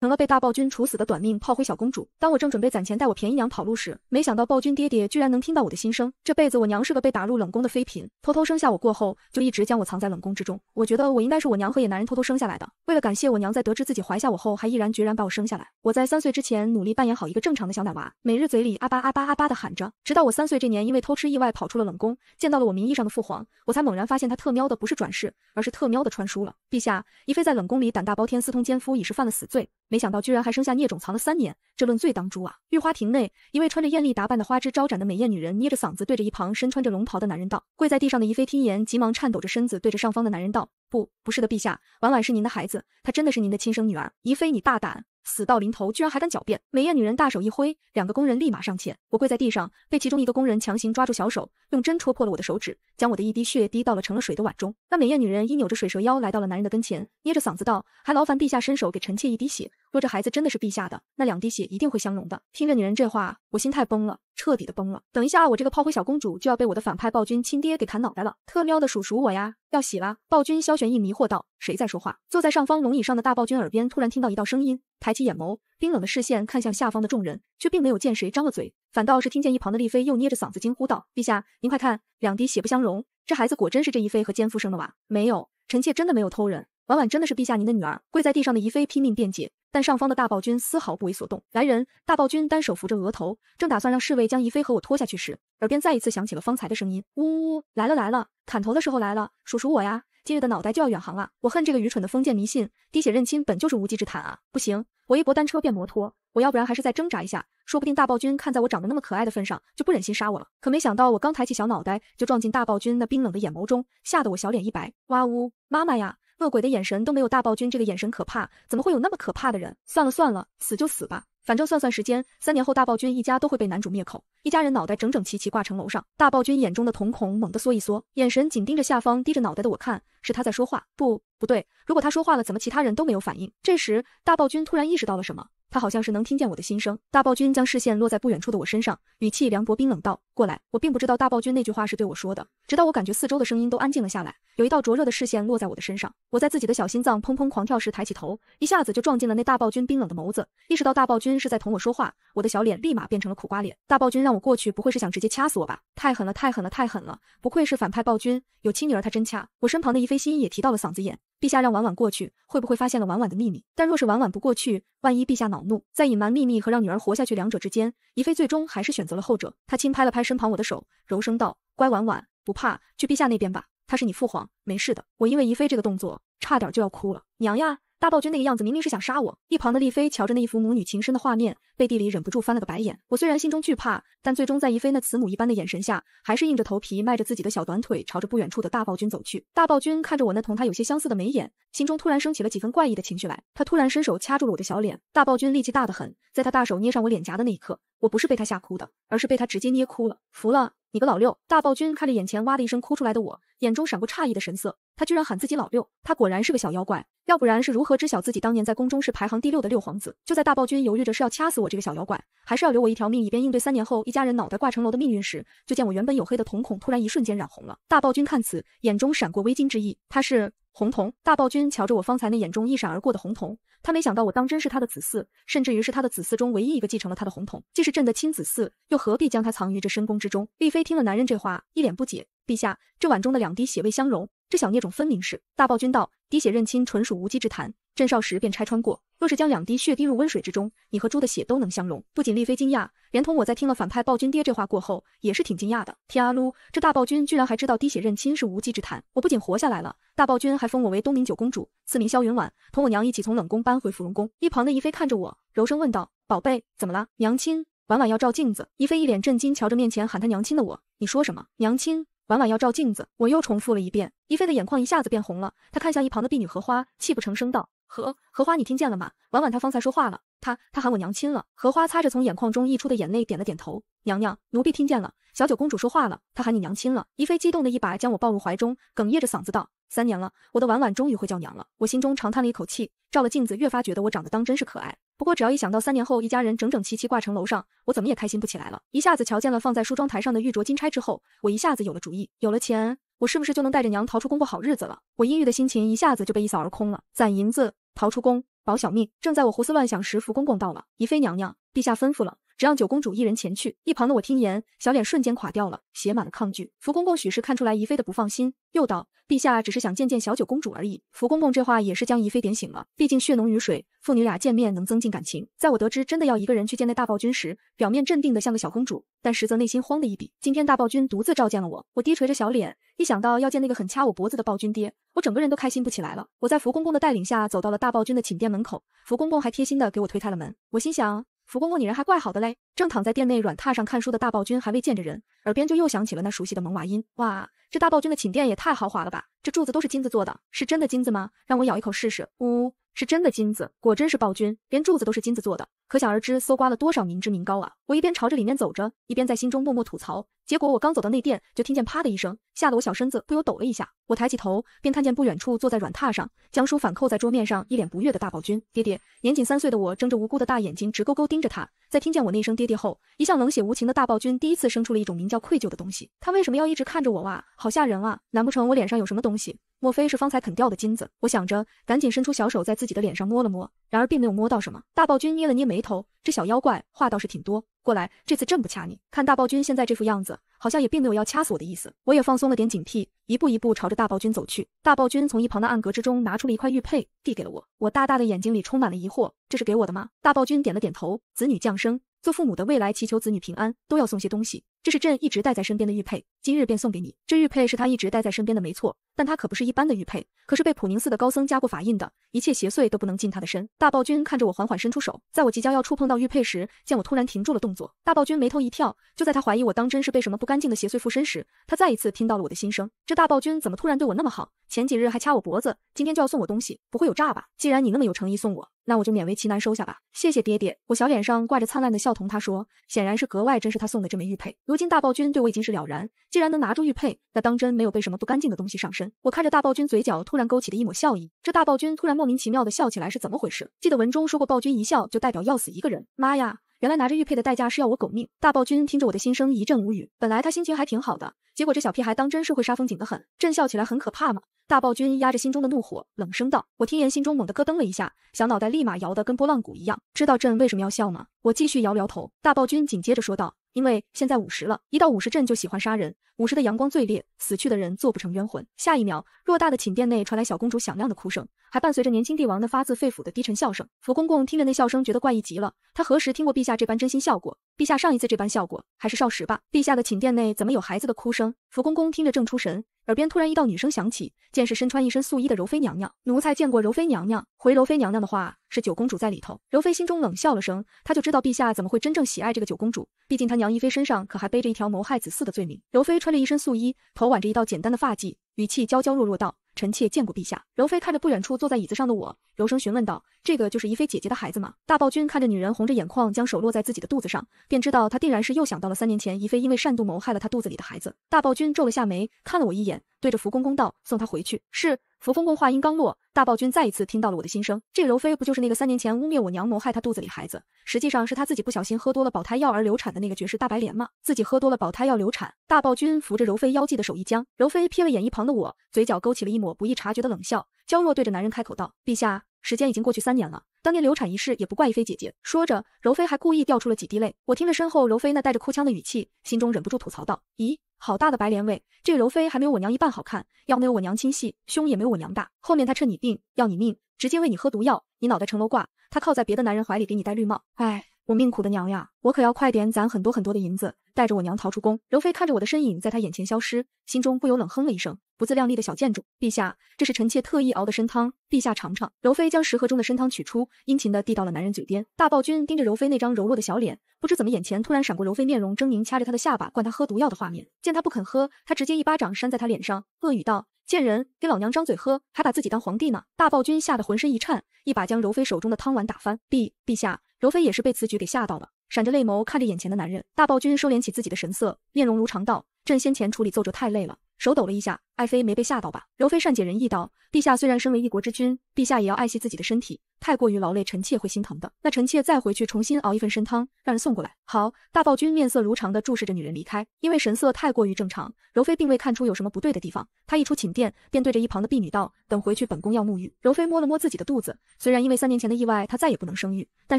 成了被大暴君处死的短命炮灰小公主。当我正准备攒钱带我便宜娘跑路时，没想到暴君爹爹居然能听到我的心声。这辈子我娘是个被打入冷宫的妃嫔，偷偷生下我过后，就一直将我藏在冷宫之中。我觉得我应该是我娘和野男人偷偷生下来的。为了感谢我娘在得知自己怀下我后，还毅然决然把我生下来，我在三岁之前努力扮演好一个正常的小奶娃，每日嘴里阿巴阿巴阿巴的喊着，直到我三岁这年，因为偷吃意外跑出了冷宫，见到了我名义上的父皇，我才猛然发现他特喵的不是转世，而是特喵的穿书了。陛下，一妃在冷宫里胆大包天私通奸夫，已是犯了死罪。没想到居然还生下孽种，藏了三年，这论罪当诛啊！御花亭内，一位穿着艳丽、打扮的花枝招展的美艳女人捏着嗓子，对着一旁身穿着龙袍的男人道：“跪在地上的宜妃听言，急忙颤抖着身子，对着上方的男人道：‘不，不是的，陛下，婉婉是您的孩子，她真的是您的亲生女儿。’宜妃，你大胆！”死到临头，居然还敢狡辩！美艳女人大手一挥，两个工人立马上前。我跪在地上，被其中一个工人强行抓住小手，用针戳破了我的手指，将我的一滴血滴到了盛了水的碗中。那美艳女人一扭着水蛇腰来到了男人的跟前，捏着嗓子道：“还劳烦陛下伸手给臣妾一滴血，若这孩子真的是陛下的，那两滴血一定会相融的。”听着女人这话，我心态崩了。彻底的崩了！等一下，我这个炮灰小公主就要被我的反派暴君亲爹给砍脑袋了！特喵的，数数我呀！要洗啦！暴君萧玄义迷惑道：“谁在说话？”坐在上方龙椅上的大暴君耳边突然听到一道声音，抬起眼眸，冰冷的视线看向下方的众人，却并没有见谁张了嘴，反倒是听见一旁的丽妃又捏着嗓子惊呼道：“陛下，您快看，两滴血不相容，这孩子果真是这一妃和奸夫生的娃？没有，臣妾真的没有偷人。”婉婉真的是陛下您的女儿，跪在地上的宜妃拼命辩解，但上方的大暴君丝毫不为所动。来人！大暴君单手扶着额头，正打算让侍卫将宜妃和我拖下去时，耳边再一次响起了方才的声音。呜呜呜，来了来了，砍头的时候来了，叔鼠我呀，今日的脑袋就要远航了。我恨这个愚蠢的封建迷信，滴血认亲本就是无稽之谈啊！不行，我一搏单车变摩托，我要不然还是再挣扎一下，说不定大暴君看在我长得那么可爱的份上，就不忍心杀我了。可没想到我刚抬起小脑袋，就撞进大暴君那冰冷的眼眸中，吓得我小脸一白。哇呜，妈妈呀！恶鬼的眼神都没有大暴君这个眼神可怕，怎么会有那么可怕的人？算了算了，死就死吧，反正算算时间，三年后大暴君一家都会被男主灭口，一家人脑袋整整齐齐挂城楼上。大暴君眼中的瞳孔猛地缩一缩，眼神紧盯着下方低着脑袋的我，看是他在说话。不，不对，如果他说话了，怎么其他人都没有反应？这时，大暴君突然意识到了什么。他好像是能听见我的心声，大暴君将视线落在不远处的我身上，语气凉薄冰冷道：“过来。”我并不知道大暴君那句话是对我说的，直到我感觉四周的声音都安静了下来，有一道灼热的视线落在我的身上。我在自己的小心脏砰砰狂跳时抬起头，一下子就撞进了那大暴君冰冷的眸子。意识到大暴君是在同我说话，我的小脸立马变成了苦瓜脸。大暴君让我过去，不会是想直接掐死我吧？太狠了，太狠了，太狠了！不愧是反派暴君，有亲女儿他真掐。我身旁的一飞心也提到了嗓子眼。陛下让婉婉过去，会不会发现了婉婉的秘密？但若是婉婉不过去，万一陛下恼怒，在隐瞒秘密和让女儿活下去两者之间，宜妃最终还是选择了后者。她轻拍了拍身旁我的手，柔声道：“乖，婉婉不怕，去陛下那边吧，他是你父皇，没事的。”我因为宜妃这个动作，差点就要哭了，娘呀！大暴君那个样子，明明是想杀我。一旁的丽妃瞧着那一幅母女情深的画面，背地里忍不住翻了个白眼。我虽然心中惧怕，但最终在怡妃那慈母一般的眼神下，还是硬着头皮迈着自己的小短腿，朝着不远处的大暴君走去。大暴君看着我那同他有些相似的眉眼，心中突然升起了几分怪异的情绪来。他突然伸手掐住了我的小脸。大暴君力气大得很，在他大手捏上我脸颊的那一刻，我不是被他吓哭的，而是被他直接捏哭了。服了。你个老六！大暴君看着眼前哇的一声哭出来的我，眼中闪过诧异的神色。他居然喊自己老六，他果然是个小妖怪。要不然是如何知晓自己当年在宫中是排行第六的六皇子？就在大暴君犹豫着是要掐死我这个小妖怪，还是要留我一条命，以便应对三年后一家人脑袋挂城楼的命运时，就见我原本黝黑的瞳孔突然一瞬间染红了。大暴君看此，眼中闪过微惊之意。他是。红瞳，大暴君瞧着我方才那眼中一闪而过的红瞳，他没想到我当真是他的子嗣，甚至于是他的子嗣中唯一一个继承了他的红瞳，既是朕的亲子嗣，又何必将他藏于这深宫之中？丽妃听了男人这话，一脸不解。陛下，这碗中的两滴血未相融，这小孽种分明是大暴君道滴血认亲，纯属无稽之谈。甚少时便拆穿过，若是将两滴血滴入温水之中，你和猪的血都能相融。不仅丽妃惊讶，连同我在听了反派暴君爹这话过后，也是挺惊讶的。天阿噜，这大暴君居然还知道滴血认亲是无稽之谈。我不仅活下来了，大暴君还封我为东宁九公主，赐名萧云婉，同我娘一起从冷宫搬回芙蓉宫。一旁的仪妃看着我，柔声问道：“宝贝，怎么了？娘亲，婉婉要照镜子。”仪妃一脸震惊，瞧着面前喊她娘亲的我，你说什么？娘亲。婉婉要照镜子，我又重复了一遍。一菲的眼眶一下子变红了，她看向一旁的婢女荷花，泣不成声道：“荷荷花，你听见了吗？婉婉她方才说话了，她她喊我娘亲了。”荷花擦着从眼眶中溢出的眼泪，点了点头。娘娘，奴婢听见了，小九公主说话了，她喊你娘亲了。一菲激动的一把将我抱入怀中，哽咽着嗓子道：“三年了，我的婉婉终于会叫娘了。”我心中长叹了一口气，照了镜子，越发觉得我长得当真是可爱。不过只要一想到三年后一家人整整齐齐挂城楼上，我怎么也开心不起来了。一下子瞧见了放在梳妆台上的玉镯金钗之后，我一下子有了主意。有了钱，我是不是就能带着娘逃出宫过好日子了？我阴郁的心情一下子就被一扫而空了。攒银子，逃出宫，保小命。正在我胡思乱想时，福公公到了。宜妃娘娘，陛下吩咐了。只让九公主一人前去，一旁的我听言，小脸瞬间垮掉了，写满了抗拒。福公公许是看出来宜妃的不放心，又道：“陛下只是想见见小九公主而已。”福公公这话也是将宜妃点醒了，毕竟血浓于水，父女俩见面能增进感情。在我得知真的要一个人去见那大暴君时，表面镇定的像个小公主，但实则内心慌的一笔。今天大暴君独自召见了我，我低垂着小脸，一想到要见那个很掐我脖子的暴君爹，我整个人都开心不起来了。我在福公公的带领下走到了大暴君的寝殿门口，福公公还贴心的给我推开了门，我心想。福公公，拟人还怪好的嘞。正躺在店内软榻上看书的大暴君还未见着人，耳边就又响起了那熟悉的萌娃音。哇，这大暴君的寝殿也太豪华了吧！这柱子都是金子做的，是真的金子吗？让我咬一口试试。呜，是真的金子，果真是暴君，连柱子都是金子做的，可想而知搜刮了多少民脂民膏啊！我一边朝着里面走着，一边在心中默默吐槽。结果我刚走到内殿，就听见啪的一声，吓得我小身子不由抖了一下。我抬起头，便看见不远处坐在软榻上，将书反扣在桌面上，一脸不悦的大暴君。爹爹，年仅三岁的我，睁着无辜的大眼睛，直勾勾盯着他。在听见我那声。爹爹后，一向冷血无情的大暴君第一次生出了一种名叫愧疚的东西。他为什么要一直看着我哇？好吓人啊！难不成我脸上有什么东西？莫非是方才啃掉的金子？我想着，赶紧伸出小手在自己的脸上摸了摸，然而并没有摸到什么。大暴君捏了捏眉头，这小妖怪话倒是挺多。过来，这次朕不掐你。看大暴君现在这副样子，好像也并没有要掐死我的意思。我也放松了点警惕，一步一步朝着大暴君走去。大暴君从一旁的暗格之中拿出了一块玉佩，递给了我。我大大的眼睛里充满了疑惑，这是给我的吗？大暴君点了点头，子女降生。做父母的未来，祈求子女平安，都要送些东西。这是朕一直带在身边的玉佩，今日便送给你。这玉佩是他一直带在身边的，没错。但他可不是一般的玉佩，可是被普宁寺的高僧加过法印的，一切邪祟都不能近他的身。大暴君看着我，缓缓伸出手，在我即将要触碰到玉佩时，见我突然停住了动作。大暴君眉头一跳，就在他怀疑我当真是被什么不干净的邪祟附身时，他再一次听到了我的心声。这大暴君怎么突然对我那么好？前几日还掐我脖子，今天就要送我东西，不会有诈吧？既然你那么有诚意送我，那我就勉为其难收下吧。谢谢爹爹，我小脸上挂着灿烂的笑，同他说，显然是格外珍视他送的这枚玉佩。如今大暴君对我已经是了然，既然能拿住玉佩，那当真没有被什么不干净的东西上身。我看着大暴君嘴角突然勾起的一抹笑意，这大暴君突然莫名其妙的笑起来是怎么回事？记得文中说过，暴君一笑就代表要死一个人。妈呀，原来拿着玉佩的代价是要我狗命！大暴君听着我的心声一阵无语，本来他心情还挺好的，结果这小屁孩当真是会杀风景的很。朕笑起来很可怕吗？大暴君压着心中的怒火，冷声道。我听言心中猛地咯噔了一下，小脑袋立马摇得跟拨浪鼓一样。知道朕为什么要笑吗？我继续摇了摇头。大暴君紧接着说道。因为现在午时了，一到午时朕就喜欢杀人。午时的阳光最烈，死去的人做不成冤魂。下一秒，偌大的寝殿内传来小公主响亮的哭声，还伴随着年轻帝王的发自肺腑的低沉笑声。福公公听着那笑声，觉得怪异极了。他何时听过陛下这般真心笑过？陛下上一次这般效果还是少时吧。陛下的寝殿内怎么有孩子的哭声？福公公听着正出神，耳边突然一道女声响起，见是身穿一身素衣的柔妃娘娘。奴才见过柔妃娘娘。回柔妃娘娘的话，是九公主在里头。柔妃心中冷笑了声，她就知道陛下怎么会真正喜爱这个九公主，毕竟她娘宜妃身上可还背着一条谋害子嗣的罪名。柔妃穿着一身素衣，头挽着一道简单的发髻，语气娇娇弱弱道。臣妾见过陛下。柔妃看着不远处坐在椅子上的我，柔声询问道：“这个就是怡妃姐姐的孩子吗？”大暴君看着女人红着眼眶，将手落在自己的肚子上，便知道她定然是又想到了三年前怡妃因为擅妒谋害了她肚子里的孩子。大暴君皱了下眉，看了我一眼，对着福公公道：“送她回去。”是。扶风公话音刚落，大暴君再一次听到了我的心声。这个柔妃不就是那个三年前污蔑我娘谋害她肚子里孩子，实际上是他自己不小心喝多了保胎药而流产的那个绝世大白莲吗？自己喝多了保胎药流产，大暴君扶着柔妃腰际的手一僵。柔妃瞥了眼一旁的我，嘴角勾起了一抹不易察觉的冷笑，娇弱对着男人开口道：“陛下。”时间已经过去三年了，当年流产一事也不怪逸飞姐姐。说着，柔妃还故意掉出了几滴泪。我听着身后柔妃那带着哭腔的语气，心中忍不住吐槽道：“咦，好大的白莲味！这个柔妃还没有我娘一半好看，要没有我娘亲细，胸也没有我娘大。后面她趁你病要你命，直接喂你喝毒药，你脑袋成楼挂，她靠在别的男人怀里给你戴绿帽，哎。”我命苦的娘呀，我可要快点攒很多很多的银子，带着我娘逃出宫。柔妃看着我的身影在她眼前消失，心中不由冷哼了一声，不自量力的小贱种。陛下，这是臣妾特意熬的参汤，陛下尝尝。柔妃将食盒中的参汤取出，殷勤的递到了男人嘴边。大暴君盯着柔妃那张柔弱的小脸，不知怎么眼前突然闪过柔妃面容狰狞，掐着她的下巴灌她喝毒药的画面。见她不肯喝，他直接一巴掌扇在她脸上，恶语道。贱人给老娘张嘴喝，还把自己当皇帝呢！大暴君吓得浑身一颤，一把将柔妃手中的汤碗打翻。陛陛下，柔妃也是被此举给吓到了，闪着泪眸看着眼前的男人。大暴君收敛起自己的神色，面容如常道：“朕先前处理奏折太累了，手抖了一下。”爱妃没被吓到吧？柔妃善解人意道：“陛下虽然身为一国之君，陛下也要爱惜自己的身体，太过于劳累，臣妾会心疼的。那臣妾再回去重新熬一份参汤，让人送过来。”好，大暴君面色如常的注视着女人离开，因为神色太过于正常，柔妃并未看出有什么不对的地方。她一出寝殿，便对着一旁的婢女道：“等回去，本宫要沐浴。”柔妃摸了摸自己的肚子，虽然因为三年前的意外，她再也不能生育，但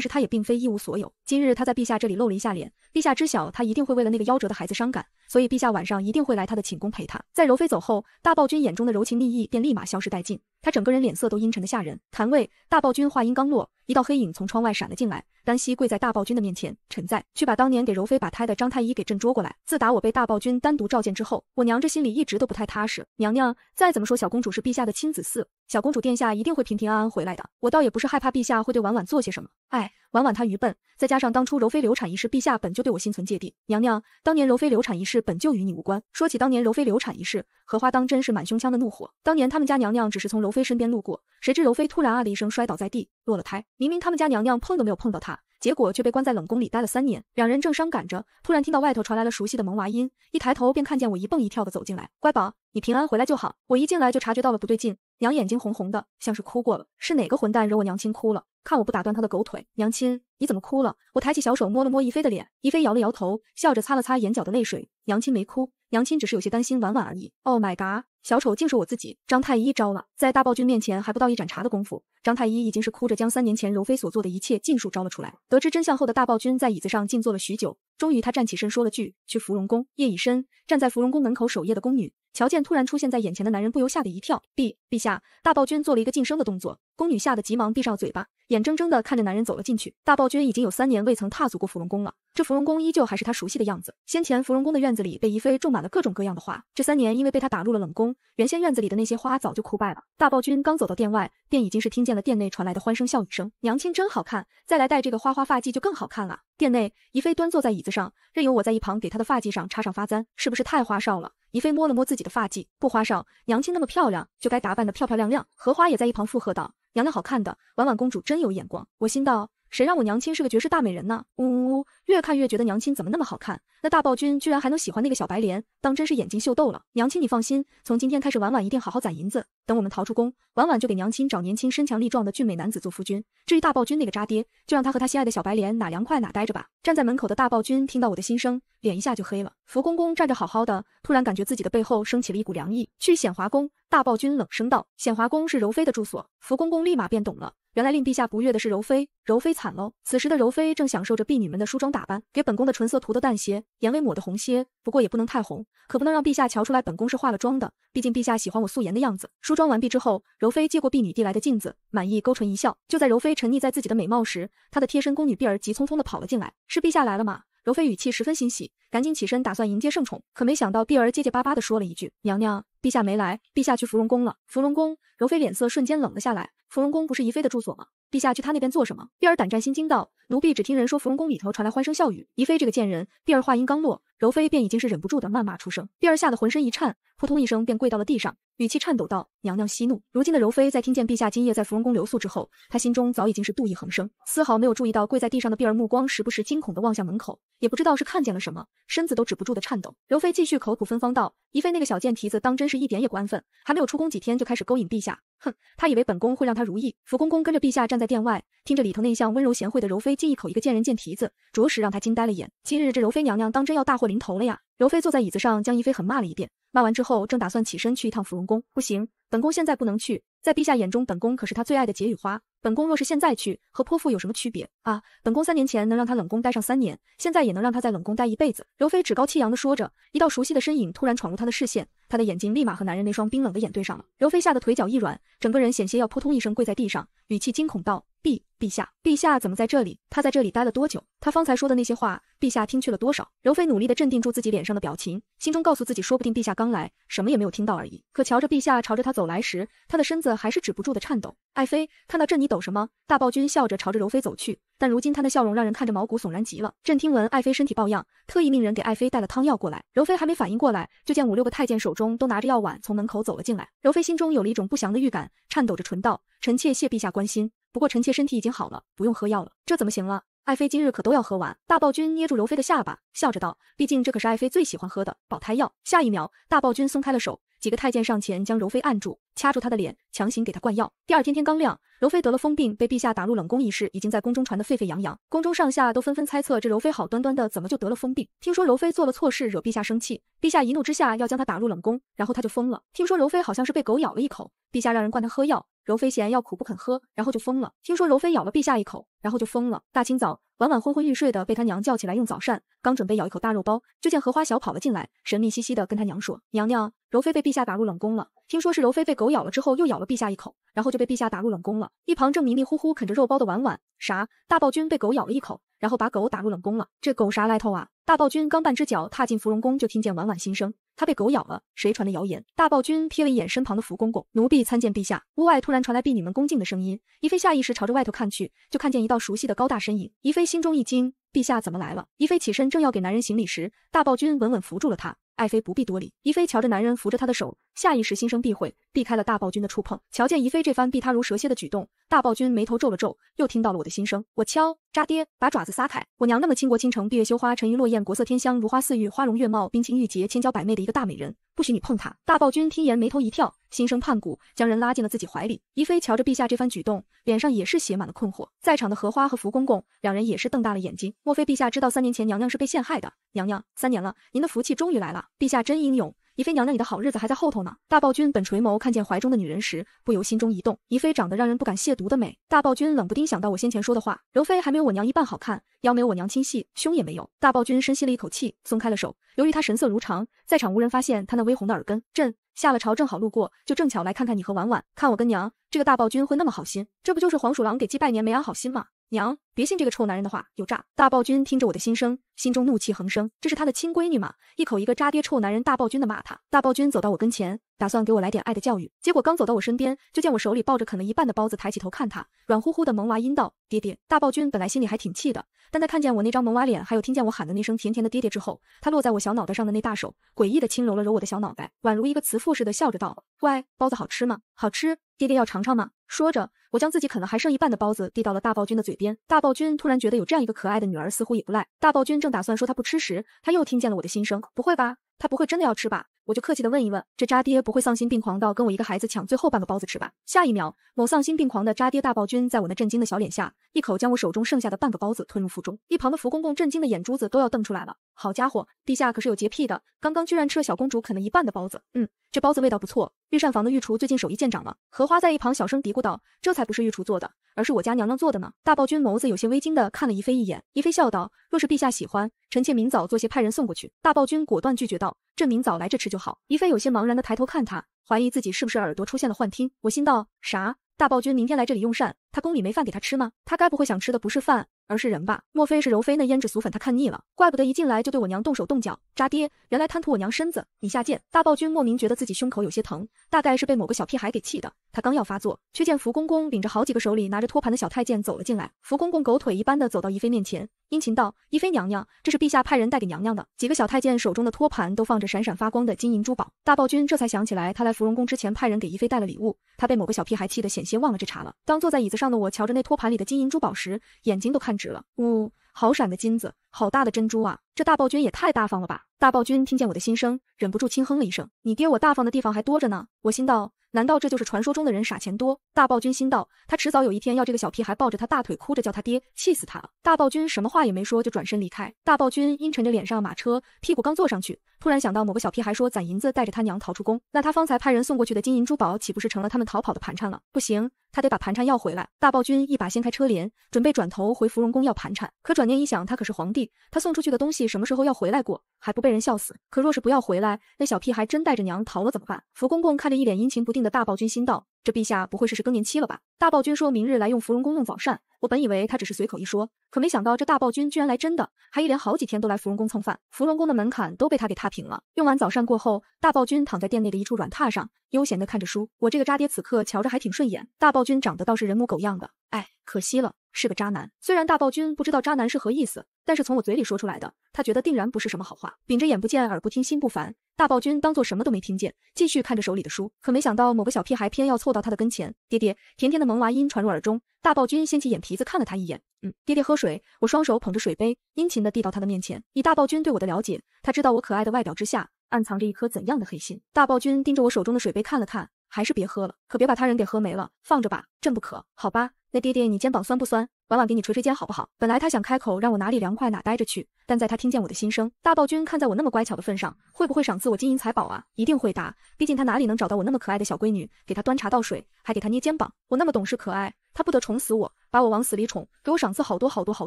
是她也并非一无所有。今日她在陛下这里露了一下脸，陛下知晓她一定会为了那个夭折的孩子伤感，所以陛下晚上一定会来她的寝宫陪她。在柔妃走后。大暴君眼中的柔情蜜意便立马消失殆尽，他整个人脸色都阴沉的吓人。谭卫，大暴君话音刚落，一道黑影从窗外闪了进来，单膝跪在大暴君的面前：“臣在，去把当年给柔妃把胎的张太医给朕捉过来。自打我被大暴君单独召见之后，我娘这心里一直都不太踏实。娘娘，再怎么说小公主是陛下的亲子嗣。”小公主殿下一定会平平安安回来的。我倒也不是害怕陛下会对婉婉做些什么。哎，婉婉她愚笨，再加上当初柔妃流产一事，陛下本就对我心存芥蒂。娘娘，当年柔妃流产一事本就与你无关。说起当年柔妃流产一事，荷花当真是满胸腔的怒火。当年他们家娘娘只是从柔妃身边路过，谁知柔妃突然啊的一声摔倒在地，落了胎。明明他们家娘娘碰都没有碰到她。结果却被关在冷宫里待了三年。两人正伤感着，突然听到外头传来了熟悉的萌娃音，一抬头便看见我一蹦一跳的走进来。乖宝，你平安回来就好。我一进来就察觉到了不对劲，娘眼睛红红的，像是哭过了。是哪个混蛋惹我娘亲哭了？看我不打断他的狗腿！娘亲，你怎么哭了？我抬起小手摸了摸一菲的脸，一菲摇了摇头，笑着擦了擦眼角的泪水。娘亲没哭。娘亲只是有些担心婉婉而已。Oh my god，小丑竟是我自己！张太医招了，在大暴君面前还不到一盏茶的功夫，张太医已经是哭着将三年前柔妃所做的一切尽数招了出来。得知真相后的大暴君在椅子上静坐了许久，终于他站起身说了句：“去芙蓉宫。”夜已深，站在芙蓉宫门口守夜的宫女乔见突然出现在眼前的男人，不由吓得一跳。陛陛下！大暴君做了一个噤声的动作，宫女吓得急忙闭上了嘴巴。眼睁睁地看着男人走了进去，大暴君已经有三年未曾踏足过芙蓉宫了。这芙蓉宫依旧还是他熟悉的样子。先前芙蓉宫的院子里被宜妃种满了各种各样的花，这三年因为被他打入了冷宫，原先院子里的那些花早就枯败了。大暴君刚走到殿外，便已经是听见了殿内传来的欢声笑语声。娘亲真好看，再来戴这个花花发髻就更好看了。殿内，宜妃端坐在椅子上，任由我在一旁给她的发髻上插上发簪，是不是太花哨了？宜妃摸了摸自己的发髻，不花哨，娘亲那么漂亮，就该打扮得漂漂亮亮。荷花也在一旁附和道。娘娘好看的，婉婉公主真有眼光，我心道。谁让我娘亲是个绝世大美人呢？呜呜呜，越看越觉得娘亲怎么那么好看？那大暴君居然还能喜欢那个小白莲，当真是眼睛秀逗了！娘亲，你放心，从今天开始，婉婉一定好好攒银子，等我们逃出宫，婉婉就给娘亲找年轻身强力壮的俊美男子做夫君。至于大暴君那个渣爹，就让他和他心爱的小白莲哪凉快哪待着吧。站在门口的大暴君听到我的心声，脸一下就黑了。福公公站着好好的，突然感觉自己的背后升起了一股凉意。去显华宫！大暴君冷声道：“显华宫是柔妃的住所。”福公公立马便懂了。原来令陛下不悦的是柔妃，柔妃惨喽。此时的柔妃正享受着婢女们的梳妆打扮，给本宫的唇色涂的淡些，眼尾抹的红些，不过也不能太红，可不能让陛下瞧出来本宫是化了妆的。毕竟陛下喜欢我素颜的样子。梳妆完毕之后，柔妃接过婢女递来的镜子，满意勾唇一笑。就在柔妃沉溺在自己的美貌时，她的贴身宫女碧儿急匆匆的跑了进来，是陛下来了吗？柔妃语气十分欣喜，赶紧起身打算迎接圣宠，可没想到碧儿结结巴巴的说了一句，娘娘，陛下没来，陛下去芙蓉宫了。芙蓉宫，柔妃脸色瞬间冷了下来。芙蓉宫不是宜妃的住所吗？陛下去她那边做什么？碧儿胆战心惊道。奴婢只听人说，芙蓉宫里头传来欢声笑语。宜妃这个贱人！碧儿话音刚落，柔妃便已经是忍不住的谩骂出声。碧儿吓得浑身一颤，扑通一声便跪到了地上，语气颤抖道：“娘娘息怒。”如今的柔妃在听见陛下今夜在芙蓉宫留宿之后，她心中早已经是妒意横生，丝毫没有注意到跪在地上的碧儿目光时不时惊恐的望向门口，也不知道是看见了什么，身子都止不住的颤抖。柔妃继续口吐芬芳道：“宜妃那个小贱蹄子，当真是一点也不安分，还没有出宫几天就开始勾引陛下。哼，她以为本宫会让她如意？”福公公跟着陛下站在殿外，听着里头那一向温柔贤惠的柔妃。进一口一个贱人贱蹄子，着实让他惊呆了眼。今日这柔妃娘娘当真要大祸临头了呀！柔妃坐在椅子上，将一妃狠骂了一遍。骂完之后，正打算起身去一趟芙蓉宫，不行，本宫现在不能去。在陛下眼中，本宫可是他最爱的解语花。本宫若是现在去，和泼妇有什么区别啊？本宫三年前能让他冷宫待上三年，现在也能让他在冷宫待一辈子。柔妃趾高气扬的说着，一道熟悉的身影突然闯入她的视线，她的眼睛立马和男人那双冰冷的眼对上了。柔妃吓得腿脚一软，整个人险些要扑通一声跪在地上，语气惊恐道。陛陛下，陛下怎么在这里？他在这里待了多久？他方才说的那些话，陛下听去了多少？柔妃努力的镇定住自己脸上的表情，心中告诉自己，说不定陛下刚来，什么也没有听到而已。可瞧着陛下朝着他走来时，他的身子还是止不住的颤抖。爱妃，看到朕你抖什么？大暴君笑着朝着柔妃走去，但如今他的笑容让人看着毛骨悚然极了。朕听闻爱妃身体抱恙，特意命人给爱妃带了汤药过来。柔妃还没反应过来，就见五六个太监手中都拿着药碗，从门口走了进来。柔妃心中有了一种不祥的预感，颤抖着唇道：“臣妾谢陛下关心。”不过臣妾身体已经好了，不用喝药了，这怎么行了？爱妃今日可都要喝完。大暴君捏住柔妃的下巴，笑着道：“毕竟这可是爱妃最喜欢喝的保胎药。”下一秒，大暴君松开了手，几个太监上前将柔妃按住，掐住她的脸，强行给她灌药。第二天天刚亮，柔妃得了疯病，被陛下打入冷宫一事已经在宫中传得沸沸扬扬，宫中上下都纷纷猜测这柔妃好端端的怎么就得了疯病？听说柔妃做了错事，惹陛下生气，陛下一怒之下要将她打入冷宫，然后她就疯了。听说柔妃好像是被狗咬了一口，陛下让人灌她喝药。柔妃嫌药苦不肯喝，然后就疯了。听说柔妃咬了陛下一口，然后就疯了。大清早，婉婉昏昏欲睡的被他娘叫起来用早膳，刚准备咬一口大肉包，就见荷花小跑了进来，神秘兮兮的跟他娘说：“娘娘，柔妃被陛下打入冷宫了。听说是柔妃被狗咬了之后又咬了陛下一口，然后就被陛下打入冷宫了。”一旁正迷迷糊糊啃着肉包的婉婉，啥？大暴君被狗咬了一口，然后把狗打入冷宫了？这狗啥来头啊？大暴君刚半只脚踏进芙蓉宫，就听见婉婉心声，他被狗咬了，谁传的谣言？大暴君瞥了一眼身旁的福公公，奴婢参见陛下。屋外突然传来婢女们恭敬的声音，宜妃下意识朝着外头看去，就看见一道熟悉的高大身影。宜妃心中一惊，陛下怎么来了？宜妃起身正要给男人行礼时，大暴君稳稳扶住了她，爱妃不必多礼。宜妃瞧着男人扶着她的手。下意识心生避讳，避开了大暴君的触碰。瞧见怡妃这番避他如蛇蝎的举动，大暴君眉头皱了皱，又听到了我的心声。我敲，渣爹，把爪子撒开！我娘那么倾国倾城、闭月羞花、沉鱼落雁、国色天香、如花似玉、花容月貌、冰清玉洁、千娇百媚的一个大美人，不许你碰她！大暴君听言，眉头一跳，心生叛骨，将人拉进了自己怀里。怡妃瞧着陛下这番举动，脸上也是写满了困惑。在场的荷花和福公公两人也是瞪大了眼睛，莫非陛下知道三年前娘娘是被陷害的？娘娘，三年了，您的福气终于来了，陛下真英勇。仪妃娘娘，你的好日子还在后头呢。大暴君本垂眸看见怀中的女人时，不由心中一动。仪妃长得让人不敢亵渎的美。大暴君冷不丁想到我先前说的话，柔妃还没有我娘一半好看，腰没有我娘亲细，胸也没有。大暴君深吸了一口气，松开了手。由于他神色如常，在场无人发现他那微红的耳根。朕下了朝正好路过，就正巧来看看你和婉婉。看我跟娘，这个大暴君会那么好心？这不就是黄鼠狼给鸡拜年，没安好心吗？娘，别信这个臭男人的话，有诈！大暴君听着我的心声，心中怒气横生。这是他的亲闺女吗？一口一个渣爹、臭男人、大暴君的骂他。大暴君走到我跟前，打算给我来点爱的教育。结果刚走到我身边，就见我手里抱着啃了一半的包子，抬起头看他，软乎乎的萌娃音道：“爹爹。”大暴君本来心里还挺气的，但在看见我那张萌娃脸，还有听见我喊的那声甜甜的爹爹之后，他落在我小脑袋上的那大手，诡异的轻揉了揉我的小脑袋，宛如一个慈父似的笑着道：“乖，包子好吃吗？好吃。”爹爹要尝尝吗？说着，我将自己啃了还剩一半的包子递到了大暴君的嘴边。大暴君突然觉得有这样一个可爱的女儿似乎也不赖。大暴君正打算说他不吃时，他又听见了我的心声。不会吧？他不会真的要吃吧？我就客气的问一问，这渣爹不会丧心病狂到跟我一个孩子抢最后半个包子吃吧？下一秒，某丧心病狂的渣爹大暴君在我那震惊的小脸下，一口将我手中剩下的半个包子吞入腹中。一旁的福公公震惊的眼珠子都要瞪出来了，好家伙，陛下可是有洁癖的，刚刚居然吃了小公主啃了一半的包子。嗯，这包子味道不错，御膳房的御厨最近手艺见长了。荷花在一旁小声嘀咕道，这才不是御厨做的。而是我家娘娘做的呢。大暴君眸子有些微惊的看了宜妃一眼，宜妃笑道：“若是陛下喜欢，臣妾明早做些，派人送过去。”大暴君果断拒绝道：“朕明早来这吃就好。”宜妃有些茫然的抬头看他，怀疑自己是不是耳朵出现了幻听。我心道：啥？大暴君明天来这里用膳，他宫里没饭给他吃吗？他该不会想吃的不是饭？而是人吧？莫非是柔妃那胭脂俗粉，她看腻了，怪不得一进来就对我娘动手动脚。渣爹，原来贪图我娘身子，你下贱！大暴君莫名觉得自己胸口有些疼，大概是被某个小屁孩给气的。他刚要发作，却见福公公领着好几个手里拿着托盘的小太监走了进来。福公公狗腿一般的走到宜妃面前，殷勤道：“宜妃娘娘，这是陛下派人带给娘娘的。”几个小太监手中的托盘都放着闪闪发光的金银珠宝。大暴君这才想起来，他来芙蓉宫之前派人给宜妃带了礼物，他被某个小屁孩气得险些忘了这茬了。当坐在椅子上的我瞧着那托盘里的金银珠宝时，眼睛都看直。值了，呜，好闪的金子，好大的珍珠啊！这大暴君也太大方了吧！大暴君听见我的心声，忍不住轻哼了一声。你爹我大方的地方还多着呢。我心道，难道这就是传说中的人傻钱多？大暴君心道，他迟早有一天要这个小屁孩抱着他大腿哭着叫他爹，气死他了。大暴君什么话也没说，就转身离开。大暴君阴沉着脸上马车，屁股刚坐上去，突然想到某个小屁孩说攒银子带着他娘逃出宫，那他方才派人送过去的金银珠宝，岂不是成了他们逃跑的盘缠了？不行。他得把盘缠要回来。大暴君一把掀开车帘，准备转头回芙蓉宫要盘缠。可转念一想，他可是皇帝，他送出去的东西什么时候要回来过？还不被人笑死？可若是不要回来，那小屁孩真带着娘逃了怎么办？福公公看着一脸阴晴不定的大暴君，心道。这陛下不会是是更年期了吧？大暴君说明日来用芙蓉宫用早膳，我本以为他只是随口一说，可没想到这大暴君居然来真的，还一连好几天都来芙蓉宫蹭饭，芙蓉宫的门槛都被他给踏平了。用完早膳过后，大暴君躺在店内的一处软榻上，悠闲的看着书。我这个渣爹此刻瞧着还挺顺眼，大暴君长得倒是人模狗样的，哎，可惜了，是个渣男。虽然大暴君不知道渣男是何意思，但是从我嘴里说出来的，他觉得定然不是什么好话。秉着眼不见耳不听心不烦。大暴君当做什么都没听见，继续看着手里的书。可没想到，某个小屁孩偏要凑到他的跟前。爹爹，甜甜的萌娃音传入耳中。大暴君掀起眼皮子看了他一眼，嗯，爹爹喝水。我双手捧着水杯，殷勤地递到他的面前。以大暴君对我的了解，他知道我可爱的外表之下，暗藏着一颗怎样的黑心。大暴君盯着我手中的水杯看了看，还是别喝了，可别把他人给喝没了，放着吧，朕不渴，好吧。那爹爹，你肩膀酸不酸？晚晚给你捶捶肩，好不好？本来他想开口让我哪里凉快哪待着去，但在他听见我的心声，大暴君看在我那么乖巧的份上，会不会赏赐我金银财宝啊？一定会答，毕竟他哪里能找到我那么可爱的小闺女，给他端茶倒水，还给他捏肩膀，我那么懂事可爱，他不得宠死我，把我往死里宠，给我赏赐好多好多好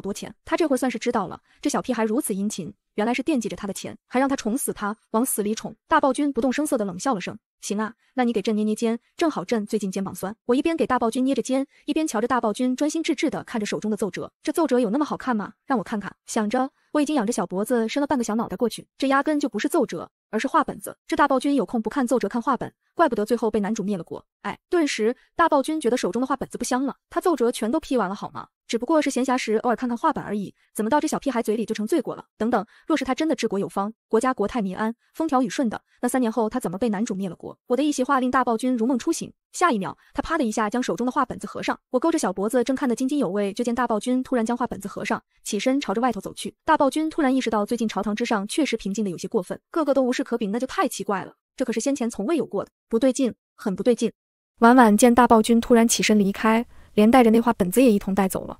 多钱。他这会算是知道了，这小屁孩如此殷勤。原来是惦记着他的钱，还让他宠死他，往死里宠。大暴君不动声色地冷笑了声：“行啊，那你给朕捏捏肩，正好朕最近肩膀酸。”我一边给大暴君捏着肩，一边瞧着大暴君专心致志地看着手中的奏折。这奏折有那么好看吗？让我看看。想着，我已经仰着小脖子，伸了半个小脑袋过去。这压根就不是奏折，而是画本子。这大暴君有空不看奏折，看画本。怪不得最后被男主灭了国，哎，顿时大暴君觉得手中的画本子不香了。他奏折全都批完了好吗？只不过是闲暇时偶尔看看画本而已，怎么到这小屁孩嘴里就成罪过了？等等，若是他真的治国有方，国家国泰民安，风调雨顺的，那三年后他怎么被男主灭了国？我的一席话令大暴君如梦初醒，下一秒他啪的一下将手中的画本子合上。我勾着小脖子正看得津津有味，就见大暴君突然将画本子合上，起身朝着外头走去。大暴君突然意识到最近朝堂之上确实平静的有些过分，个个都无事可禀，那就太奇怪了。这可是先前从未有过的，不对劲，很不对劲。婉婉见大暴君突然起身离开，连带着那画本子也一同带走了。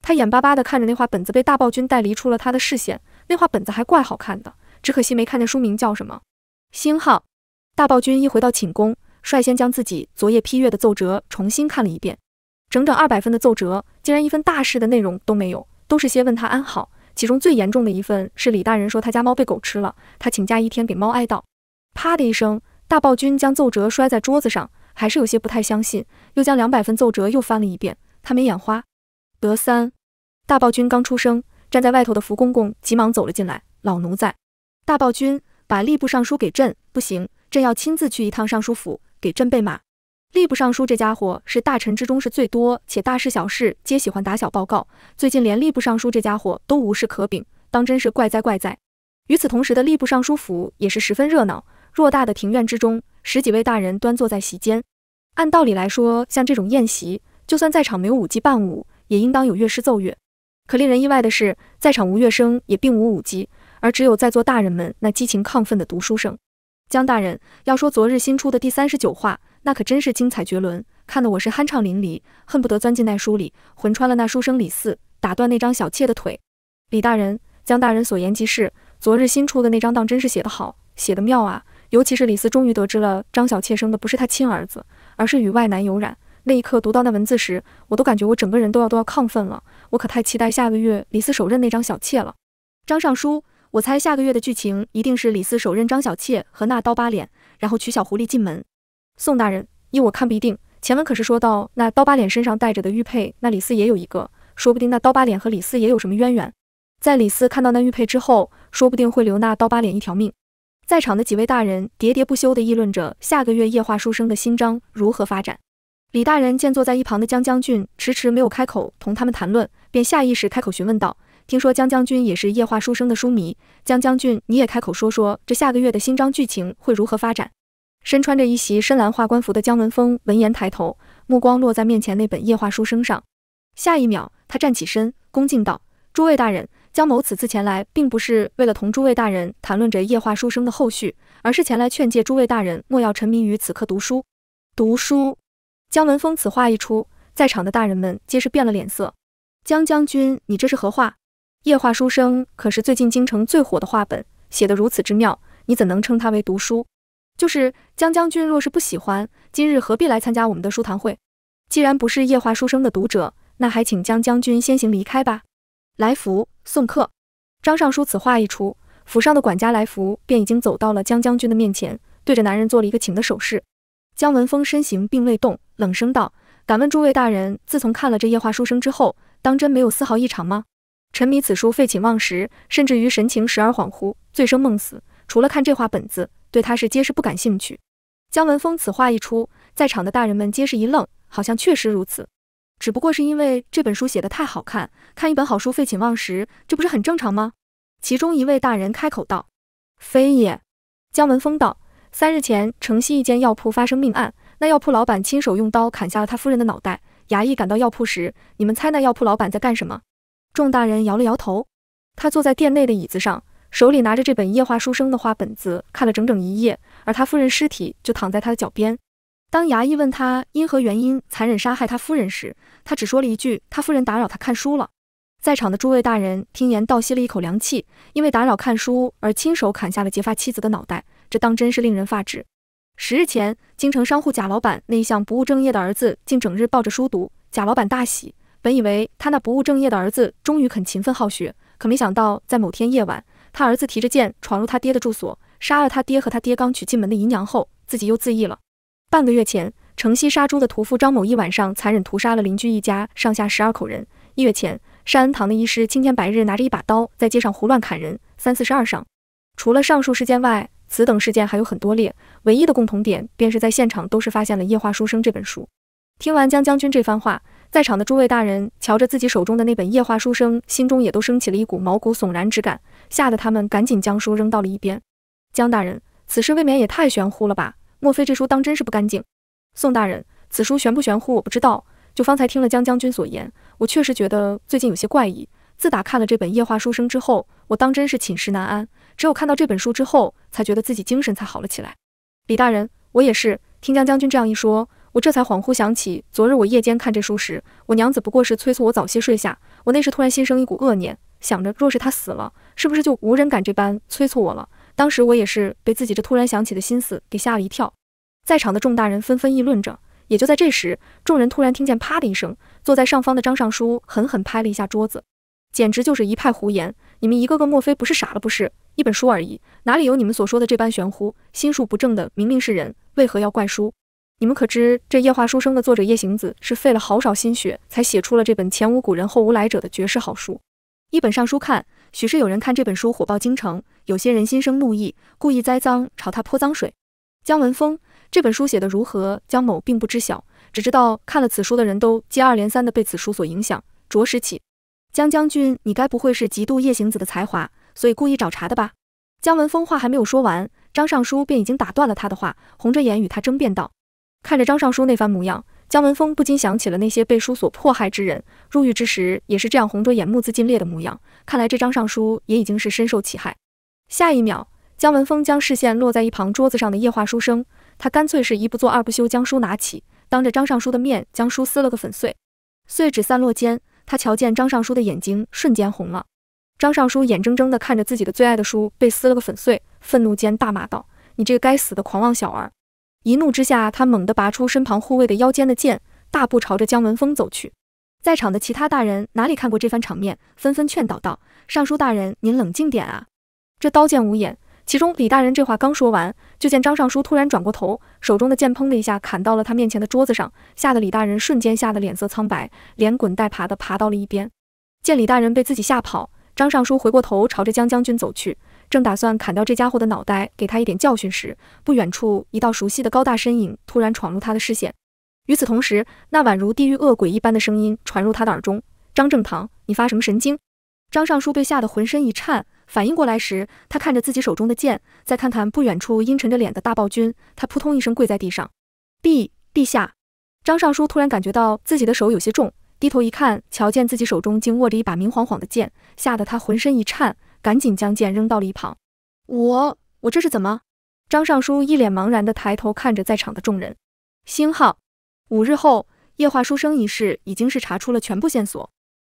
她眼巴巴地看着那画本子被大暴君带离出了她的视线，那画本子还怪好看的，只可惜没看见书名叫什么。星号大暴君一回到寝宫，率先将自己昨夜批阅的奏折重新看了一遍，整整二百分的奏折，竟然一份大事的内容都没有，都是些问他安好。其中最严重的一份是李大人说他家猫被狗吃了，他请假一天给猫哀悼。啪的一声，大暴君将奏折摔在桌子上，还是有些不太相信，又将两百份奏折又翻了一遍，他没眼花。德三大暴君刚出生，站在外头的福公公急忙走了进来，老奴在。大暴君把吏部尚书给朕，不行，朕要亲自去一趟尚书府，给朕备马。吏部尚书这家伙是大臣之中是最多，且大事小事皆喜欢打小报告，最近连吏部尚书这家伙都无事可禀，当真是怪哉怪哉。与此同时的吏部尚书府也是十分热闹。偌大的庭院之中，十几位大人端坐在席间。按道理来说，像这种宴席，就算在场没有舞姬伴舞，也应当有乐师奏乐。可令人意外的是，在场无乐声，也并无舞姬，而只有在座大人们那激情亢奋的读书声。江大人，要说昨日新出的第三十九话，那可真是精彩绝伦，看得我是酣畅淋漓，恨不得钻进那书里，魂穿了那书生李四，打断那张小妾的腿。李大人，江大人所言极是，昨日新出的那张当真是写得好，写得妙啊！尤其是李斯终于得知了张小妾生的不是他亲儿子，而是与外男有染。那一刻，读到那文字时，我都感觉我整个人都要都要亢奋了。我可太期待下个月李斯手刃那张小妾了。张尚书，我猜下个月的剧情一定是李斯手刃张小妾和那刀疤脸，然后娶小狐狸进门。宋大人，依我看不一定。前文可是说到那刀疤脸身上带着的玉佩，那李斯也有一个，说不定那刀疤脸和李四也有什么渊源。在李斯看到那玉佩之后，说不定会留那刀疤脸一条命。在场的几位大人喋喋不休地议论着下个月《夜话书生》的新章如何发展。李大人见坐在一旁的江将军迟迟没有开口同他们谈论，便下意识开口询问道：“听说江将军也是《夜话书生》的书迷，江将军你也开口说说这下个月的新章剧情会如何发展？”身穿着一袭深蓝画官服的江文峰闻言抬头，目光落在面前那本《夜话书生》上。下一秒，他站起身，恭敬道：“诸位大人。”江某此次前来，并不是为了同诸位大人谈论着夜话书生的后续，而是前来劝诫诸位大人莫要沉迷于此刻读书。读书。江文峰此话一出，在场的大人们皆是变了脸色。江将军，你这是何话？夜话书生可是最近京城最火的话本，写得如此之妙，你怎能称他为读书？就是江将军若是不喜欢，今日何必来参加我们的书谈会？既然不是夜话书生的读者，那还请江将军先行离开吧。来福送客。张尚书此话一出，府上的管家来福便已经走到了江将军的面前，对着男人做了一个请的手势。江文峰身形并未动，冷声道：“敢问诸位大人，自从看了这夜话书生之后，当真没有丝毫异常吗？”沉迷此书废寝忘食，甚至于神情时而恍惚，醉生梦死。除了看这话本子，对他是皆是不感兴趣。江文峰此话一出，在场的大人们皆是一愣，好像确实如此。只不过是因为这本书写的太好，看看一本好书废寝忘食，这不是很正常吗？其中一位大人开口道：“非也。”姜文峰道：“三日前，城西一间药铺发生命案，那药铺老板亲手用刀砍下了他夫人的脑袋。衙役赶到药铺时，你们猜那药铺老板在干什么？”众大人摇了摇头。他坐在店内的椅子上，手里拿着这本《夜话书生》的话本子，看了整整一夜，而他夫人尸体就躺在他的脚边。当衙役问他因何原因残忍杀害他夫人时，他只说了一句：“他夫人打扰他看书了。”在场的诸位大人听言倒吸了一口凉气，因为打扰看书而亲手砍下了结发妻子的脑袋，这当真是令人发指。十日前，京城商户贾老板那一向不务正业的儿子，竟整日抱着书读。贾老板大喜，本以为他那不务正业的儿子终于肯勤奋好学，可没想到在某天夜晚，他儿子提着剑闯入他爹的住所，杀了他爹和他爹刚娶进门的姨娘后，自己又自缢了。半个月前，城西杀猪的屠夫张某一晚上残忍屠杀了邻居一家上下十二口人。一月前，善恩堂的医师青天白日拿着一把刀在街上胡乱砍人，三四十二伤。除了上述事件外，此等事件还有很多例，唯一的共同点便是在现场都是发现了《夜话书生》这本书。听完江将军这番话，在场的诸位大人瞧着自己手中的那本《夜话书生》，心中也都升起了一股毛骨悚然之感，吓得他们赶紧将书扔到了一边。江大人，此事未免也太玄乎了吧？莫非这书当真是不干净？宋大人，此书玄不玄乎？我不知道。就方才听了江将军所言，我确实觉得最近有些怪异。自打看了这本夜话书生之后，我当真是寝食难安。只有看到这本书之后，才觉得自己精神才好了起来。李大人，我也是听江将军这样一说，我这才恍惚想起昨日我夜间看这书时，我娘子不过是催促我早些睡下。我那时突然心生一股恶念，想着若是她死了，是不是就无人敢这般催促我了？当时我也是被自己这突然想起的心思给吓了一跳，在场的众大人纷纷议论着。也就在这时，众人突然听见啪的一声，坐在上方的张尚书狠狠拍了一下桌子，简直就是一派胡言！你们一个个莫非不是傻了？不是一本书而已，哪里有你们所说的这般玄乎？心术不正的明明是人，为何要怪书？你们可知这《夜话书生》的作者夜行子是费了好少心血才写出了这本前无古人后无来者的绝世好书？一本上书看。许是有人看这本书火爆京城，有些人心生怒意，故意栽赃，朝他泼脏水。姜文峰，这本书写的如何？姜某并不知晓，只知道看了此书的人都接二连三的被此书所影响，着实起。姜将军，你该不会是嫉妒夜行子的才华，所以故意找茬的吧？姜文峰话还没有说完，张尚书便已经打断了他的话，红着眼与他争辩道：“看着张尚书那番模样。”江文峰不禁想起了那些被书所迫害之人，入狱之时也是这样红着眼、目眦尽裂的模样。看来这张尚书也已经是深受其害。下一秒，江文峰将视线落在一旁桌子上的夜话书生，他干脆是一不做二不休，将书拿起，当着张尚书的面将书撕了个粉碎。碎纸散落间，他瞧见张尚书的眼睛瞬间红了。张尚书眼睁睁地看着自己的最爱的书被撕了个粉碎，愤怒间大骂道：“你这个该死的狂妄小儿！”一怒之下，他猛地拔出身旁护卫的腰间的剑，大步朝着江文峰走去。在场的其他大人哪里看过这番场面，纷纷劝导道：“尚书大人，您冷静点啊！这刀剑无眼。”其中李大人这话刚说完，就见张尚书突然转过头，手中的剑砰的一下砍到了他面前的桌子上，吓得李大人瞬间吓得脸色苍白，连滚带爬的爬到了一边。见李大人被自己吓跑，张尚书回过头朝着江将军走去。正打算砍掉这家伙的脑袋，给他一点教训时，不远处一道熟悉的高大身影突然闯入他的视线。与此同时，那宛如地狱恶鬼一般的声音传入他的耳中：“张正堂，你发什么神经？”张尚书被吓得浑身一颤，反应过来时，他看着自己手中的剑，再看看不远处阴沉着脸的大暴君，他扑通一声跪在地上：“陛陛下！”张尚书突然感觉到自己的手有些重，低头一看，瞧见自己手中竟握着一把明晃晃的剑，吓得他浑身一颤。赶紧将剑扔到了一旁。我我这是怎么？张尚书一脸茫然地抬头看着在场的众人。星号五日后，夜话书生一事已经是查出了全部线索。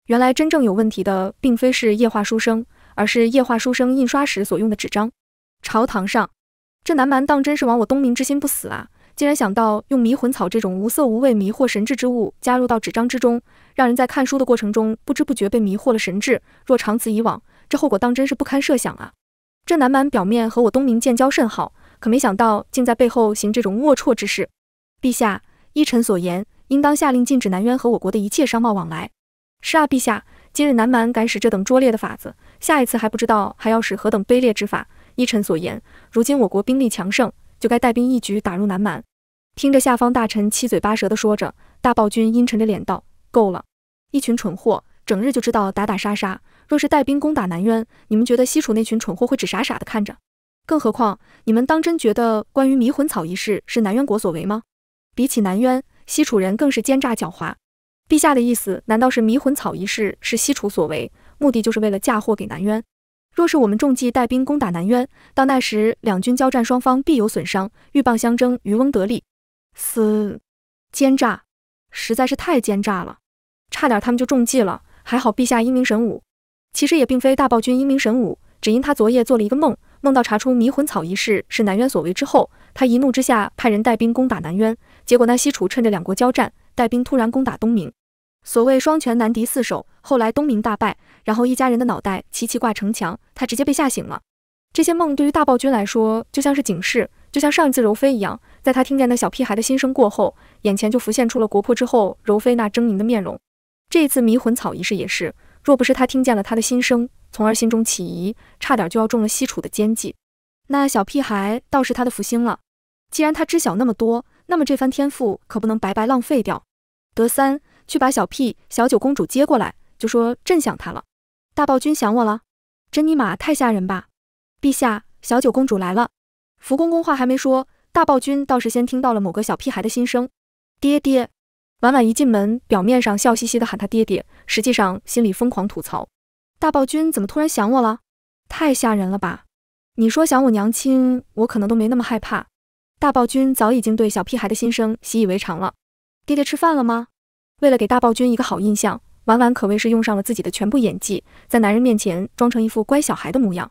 原来真正有问题的并非是夜话书生，而是夜话书生印刷时所用的纸张。朝堂上，这南蛮当真是亡我东明之心不死啊！竟然想到用迷魂草这种无色无味迷惑神智之物加入到纸张之中，让人在看书的过程中不知不觉被迷惑了神智。若长此以往，这后果当真是不堪设想啊！这南蛮表面和我东明建交甚好，可没想到竟在背后行这种龌龊之事。陛下，依臣所言，应当下令禁止南渊和我国的一切商贸往来。是啊，陛下，今日南蛮敢使这等拙劣的法子，下一次还不知道还要使何等卑劣之法。依臣所言，如今我国兵力强盛，就该带兵一举打入南蛮。听着下方大臣七嘴八舌的说着，大暴君阴沉着脸道：“够了，一群蠢货，整日就知道打打杀杀。”若是带兵攻打南渊，你们觉得西楚那群蠢货会只傻傻的看着？更何况，你们当真觉得关于迷魂草一事是南渊国所为吗？比起南渊，西楚人更是奸诈狡猾。陛下的意思，难道是迷魂草一事是西楚所为，目的就是为了嫁祸给南渊？若是我们中计带兵攻打南渊，到那时两军交战，双方必有损伤，鹬蚌相争，渔翁得利。嘶，奸诈，实在是太奸诈了！差点他们就中计了，还好陛下英明神武。其实也并非大暴君英明神武，只因他昨夜做了一个梦，梦到查出迷魂草一事是南渊所为之后，他一怒之下派人带兵攻打南渊，结果那西楚趁着两国交战，带兵突然攻打东明。所谓双拳难敌四手，后来东明大败，然后一家人的脑袋齐齐挂城墙，他直接被吓醒了。这些梦对于大暴君来说就像是警示，就像上一次柔妃一样，在他听见那小屁孩的心声过后，眼前就浮现出了国破之后柔妃那狰狞的面容。这一次迷魂草一事也是。若不是他听见了他的心声，从而心中起疑，差点就要中了西楚的奸计，那小屁孩倒是他的福星了。既然他知晓那么多，那么这番天赋可不能白白浪费掉。德三，去把小屁小九公主接过来，就说朕想她了。大暴君想我了，真尼玛太吓人吧！陛下，小九公主来了。福公公话还没说，大暴君倒是先听到了某个小屁孩的心声，爹爹。婉婉一进门，表面上笑嘻嘻的喊他爹爹，实际上心里疯狂吐槽：大暴君怎么突然想我了？太吓人了吧！你说想我娘亲，我可能都没那么害怕。大暴君早已经对小屁孩的心声习以为常了。爹爹吃饭了吗？为了给大暴君一个好印象，婉婉可谓是用上了自己的全部演技，在男人面前装成一副乖小孩的模样。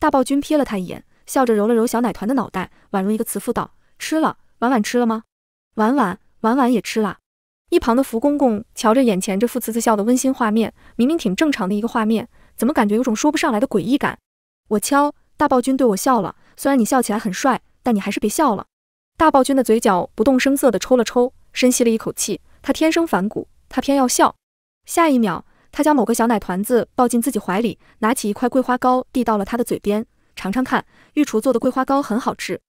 大暴君瞥了他一眼，笑着揉了揉小奶团的脑袋，宛如一个慈父道：吃了，婉婉吃了吗？婉婉，婉婉也吃啦。一旁的福公公瞧着眼前这父慈子孝的温馨画面，明明挺正常的一个画面，怎么感觉有种说不上来的诡异感？我敲大暴君对我笑了，虽然你笑起来很帅，但你还是别笑了。大暴君的嘴角不动声色地抽了抽，深吸了一口气。他天生反骨，他偏要笑。下一秒，他将某个小奶团子抱进自己怀里，拿起一块桂花糕递到了他的嘴边，尝尝看，御厨做的桂花糕很好吃。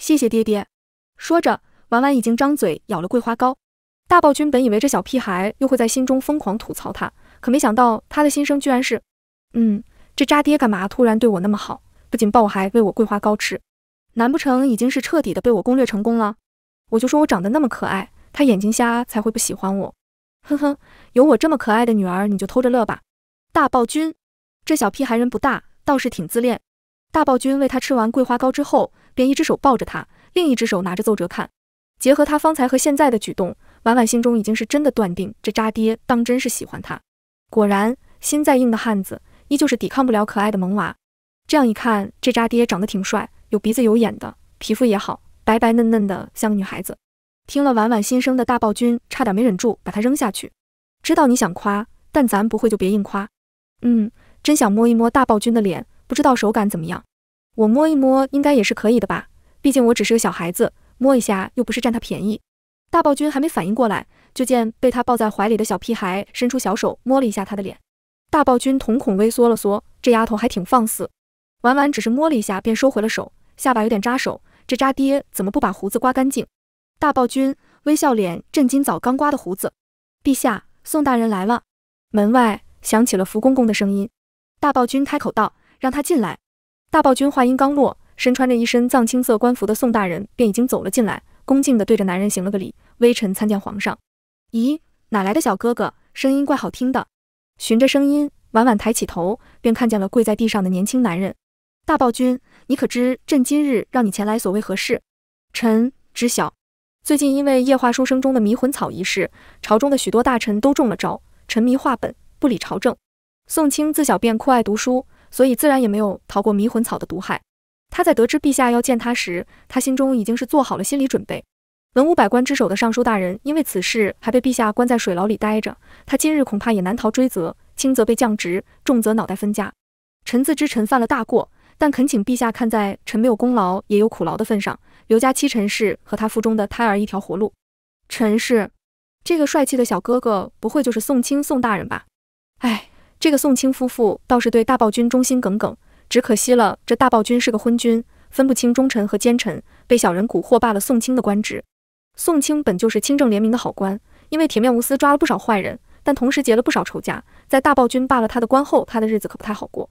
谢谢爹爹。说着，婉婉已经张嘴咬了桂花糕。大暴君本以为这小屁孩又会在心中疯狂吐槽他，可没想到他的心声居然是：嗯，这渣爹干嘛突然对我那么好？不仅抱我还喂我桂花糕吃，难不成已经是彻底的被我攻略成功了？我就说我长得那么可爱，他眼睛瞎才会不喜欢我。哼哼，有我这么可爱的女儿，你就偷着乐吧。大暴君，这小屁孩人不大，倒是挺自恋。大暴君喂他吃完桂花糕之后，便一只手抱着他，另一只手拿着奏折看。结合他方才和现在的举动。婉婉心中已经是真的断定，这渣爹当真是喜欢她。果然，心再硬的汉子，依旧是抵抗不了可爱的萌娃。这样一看，这渣爹长得挺帅，有鼻子有眼的，皮肤也好，白白嫩嫩的，像个女孩子。听了婉婉心声的大暴君差点没忍住把他扔下去。知道你想夸，但咱不会就别硬夸。嗯，真想摸一摸大暴君的脸，不知道手感怎么样。我摸一摸应该也是可以的吧？毕竟我只是个小孩子，摸一下又不是占他便宜。大暴君还没反应过来，就见被他抱在怀里的小屁孩伸出小手摸了一下他的脸。大暴君瞳孔微缩了缩，这丫头还挺放肆。婉婉只是摸了一下便收回了手，下巴有点扎手，这渣爹怎么不把胡子刮干净？大暴君微笑脸，震惊早刚刮的胡子。陛下，宋大人来了。门外响起了福公公的声音。大暴君开口道：“让他进来。”大暴君话音刚落，身穿着一身藏青色官服的宋大人便已经走了进来。恭敬地对着男人行了个礼，微臣参见皇上。咦，哪来的小哥哥，声音怪好听的。循着声音，婉婉抬起头，便看见了跪在地上的年轻男人。大暴君，你可知朕今日让你前来所为何事？臣知晓。最近因为夜话书生中的迷魂草一事，朝中的许多大臣都中了招，沉迷画本，不理朝政。宋清自小便酷爱读书，所以自然也没有逃过迷魂草的毒害。他在得知陛下要见他时，他心中已经是做好了心理准备。文武百官之首的尚书大人，因为此事还被陛下关在水牢里待着，他今日恐怕也难逃追责，轻则被降职，重则脑袋分家。臣自知臣犯了大过，但恳请陛下看在臣没有功劳也有苦劳的份上，留家七陈氏和他腹中的胎儿一条活路。陈氏，这个帅气的小哥哥，不会就是宋清宋大人吧？哎，这个宋清夫妇倒是对大暴君忠心耿耿。只可惜了，这大暴君是个昏君，分不清忠臣和奸臣，被小人蛊惑罢了宋清的官职。宋清本就是清正廉明的好官，因为铁面无私抓了不少坏人，但同时结了不少仇家。在大暴君罢了他的官后，他的日子可不太好过。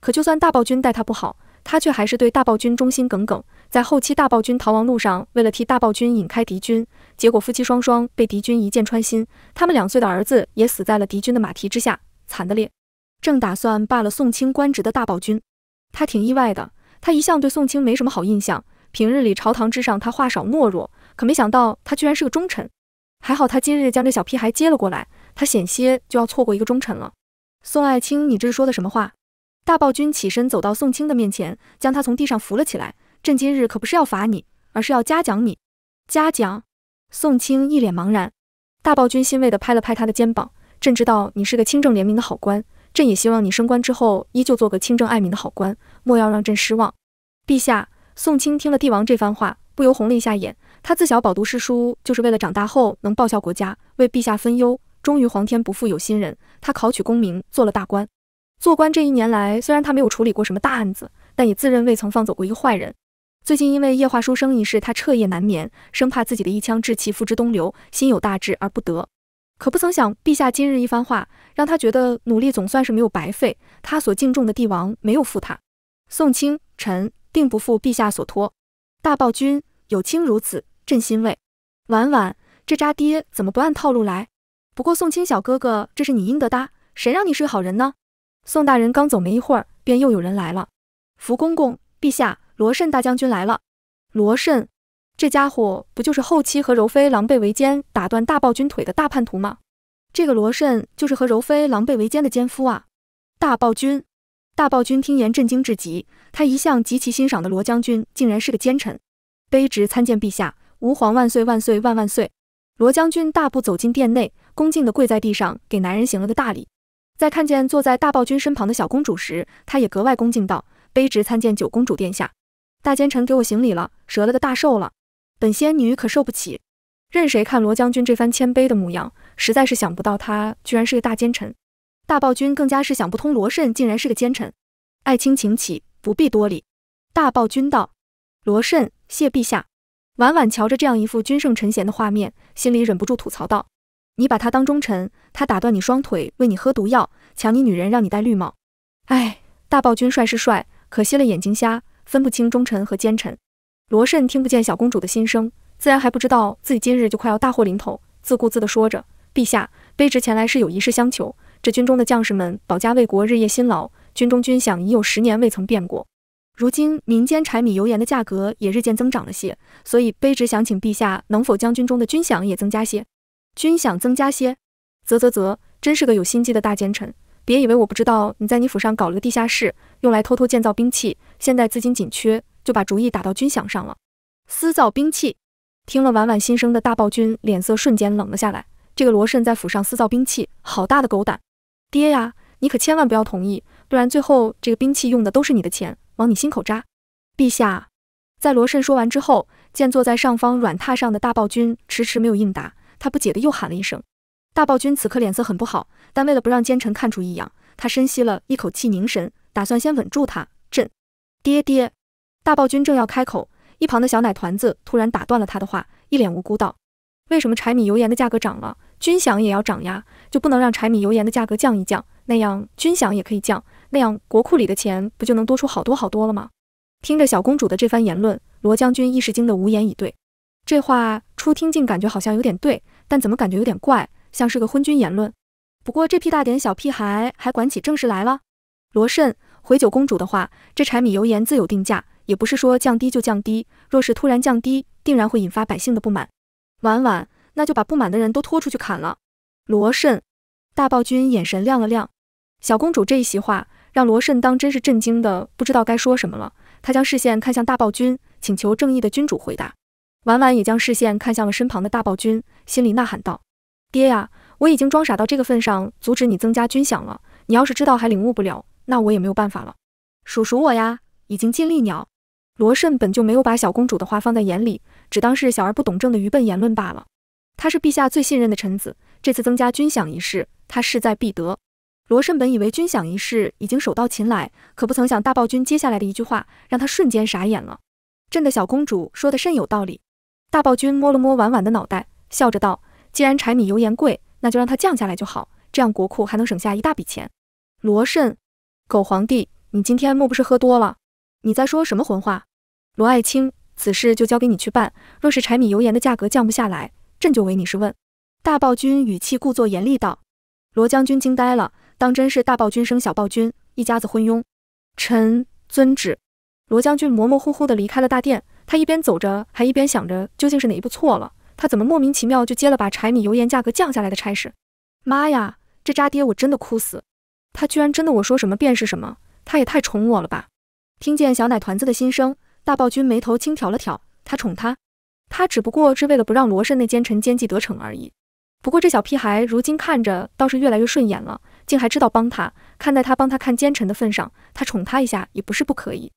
可就算大暴君待他不好，他却还是对大暴君忠心耿耿。在后期大暴君逃亡路上，为了替大暴君引开敌军，结果夫妻双双被敌军一箭穿心，他们两岁的儿子也死在了敌军的马蹄之下，惨的咧。正打算罢了宋清官职的大暴君。他挺意外的，他一向对宋清没什么好印象，平日里朝堂之上他话少懦弱，可没想到他居然是个忠臣。还好他今日将这小屁孩接了过来，他险些就要错过一个忠臣了。宋爱卿，你这是说的什么话？大暴君起身走到宋清的面前，将他从地上扶了起来。朕今日可不是要罚你，而是要嘉奖你。嘉奖？宋清一脸茫然。大暴君欣慰的拍了拍他的肩膀，朕知道你是个清正廉明的好官。朕也希望你升官之后依旧做个清正爱民的好官，莫要让朕失望。陛下，宋清听了帝王这番话，不由红了一下眼。他自小饱读诗书，就是为了长大后能报效国家，为陛下分忧。终于皇天不负有心人，他考取功名，做了大官。做官这一年来，虽然他没有处理过什么大案子，但也自认未曾放走过一个坏人。最近因为夜话书生一事，他彻夜难眠，生怕自己的一腔志气付之东流，心有大志而不得。可不曾想，陛下今日一番话，让他觉得努力总算是没有白费，他所敬重的帝王没有负他。宋卿臣定不负陛下所托，大暴君有卿如此，朕欣慰。晚晚，这渣爹怎么不按套路来？不过宋卿小哥哥，这是你应得的，谁让你是个好人呢？宋大人刚走没一会儿，便又有人来了。福公公，陛下，罗慎大将军来了。罗慎。这家伙不就是后期和柔妃狼狈为奸，打断大暴君腿的大叛徒吗？这个罗慎就是和柔妃狼狈为奸的奸夫啊！大暴君，大暴君听言震惊至极，他一向极其欣赏的罗将军竟然是个奸臣。卑职参见陛下，吾皇万岁万岁万万岁！罗将军大步走进殿内，恭敬的跪在地上，给男人行了个大礼。在看见坐在大暴君身旁的小公主时，他也格外恭敬道：卑职参见九公主殿下。大奸臣给我行礼了，折了个大寿了。本仙女可受不起。任谁看罗将军这番谦卑的模样，实在是想不到他居然是个大奸臣。大暴君更加是想不通，罗慎竟然是个奸臣。爱卿请起，不必多礼。大暴君道：“罗慎，谢陛下。”婉婉瞧着这样一副君圣臣贤的画面，心里忍不住吐槽道：“你把他当忠臣，他打断你双腿，喂你喝毒药，抢你女人，让你戴绿帽。哎，大暴君帅是帅，可惜了眼睛瞎，分不清忠臣和奸臣。”罗慎听不见小公主的心声，自然还不知道自己今日就快要大祸临头，自顾自地说着：“陛下，卑职前来是有一事相求。这军中的将士们保家卫国，日夜辛劳，军中军饷已有十年未曾变过。如今民间柴米油盐的价格也日渐增长了些，所以卑职想请陛下，能否将军中的军饷也增加些？军饷增加些？啧啧啧，真是个有心机的大奸臣！别以为我不知道你在你府上搞了个地下室，用来偷偷建造兵器，现在资金紧缺。”就把主意打到军饷上了，私造兵器。听了婉婉心声的大暴君脸色瞬间冷了下来。这个罗慎在府上私造兵器，好大的狗胆！爹呀，你可千万不要同意，不然最后这个兵器用的都是你的钱，往你心口扎！陛下，在罗慎说完之后，见坐在上方软榻上的大暴君迟迟没有应答，他不解的又喊了一声。大暴君此刻脸色很不好，但为了不让奸臣看出异样，他深吸了一口气，凝神，打算先稳住他。朕，爹爹。大暴君正要开口，一旁的小奶团子突然打断了他的话，一脸无辜道：“为什么柴米油盐的价格涨了，军饷也要涨呀？就不能让柴米油盐的价格降一降？那样军饷也可以降，那样国库里的钱不就能多出好多好多了吗？”听着小公主的这番言论，罗将军一时惊得无言以对。这话初听竟感觉好像有点对，但怎么感觉有点怪，像是个昏君言论。不过这屁大点小屁孩还管起正事来了。罗慎回九公主的话：“这柴米油盐自有定价。”也不是说降低就降低，若是突然降低，定然会引发百姓的不满。婉婉，那就把不满的人都拖出去砍了。罗慎，大暴君眼神亮了亮。小公主这一席话，让罗慎当真是震惊的，不知道该说什么了。他将视线看向大暴君，请求正义的君主回答。婉婉也将视线看向了身旁的大暴君，心里呐喊道：爹呀，我已经装傻到这个份上，阻止你增加军饷了。你要是知道还领悟不了，那我也没有办法了。叔叔我呀，已经尽力鸟。罗慎本就没有把小公主的话放在眼里，只当是小而不懂政的愚笨言论罢了。他是陛下最信任的臣子，这次增加军饷一事，他势在必得。罗慎本以为军饷一事已经手到擒来，可不曾想大暴君接下来的一句话，让他瞬间傻眼了。朕的小公主说的甚有道理。大暴君摸了摸婉婉的脑袋，笑着道：“既然柴米油盐贵，那就让它降下来就好，这样国库还能省下一大笔钱。”罗慎，狗皇帝，你今天莫不是喝多了？你在说什么浑话？罗爱卿，此事就交给你去办。若是柴米油盐的价格降不下来，朕就唯你是问。大暴君语气故作严厉道。罗将军惊呆了，当真是大暴君生小暴君，一家子昏庸。臣遵旨。罗将军模模糊糊地离开了大殿，他一边走着，还一边想着究竟是哪一步错了。他怎么莫名其妙就接了把柴米油盐价格降下来的差事？妈呀，这渣爹我真的哭死！他居然真的我说什么便是什么，他也太宠我了吧！听见小奶团子的心声。大暴君眉头轻挑了挑，他宠他，他只不过是为了不让罗慎那奸臣奸计得逞而已。不过这小屁孩如今看着倒是越来越顺眼了，竟还知道帮他。看在他帮他看奸臣的份上，他宠他一下也不是不可以。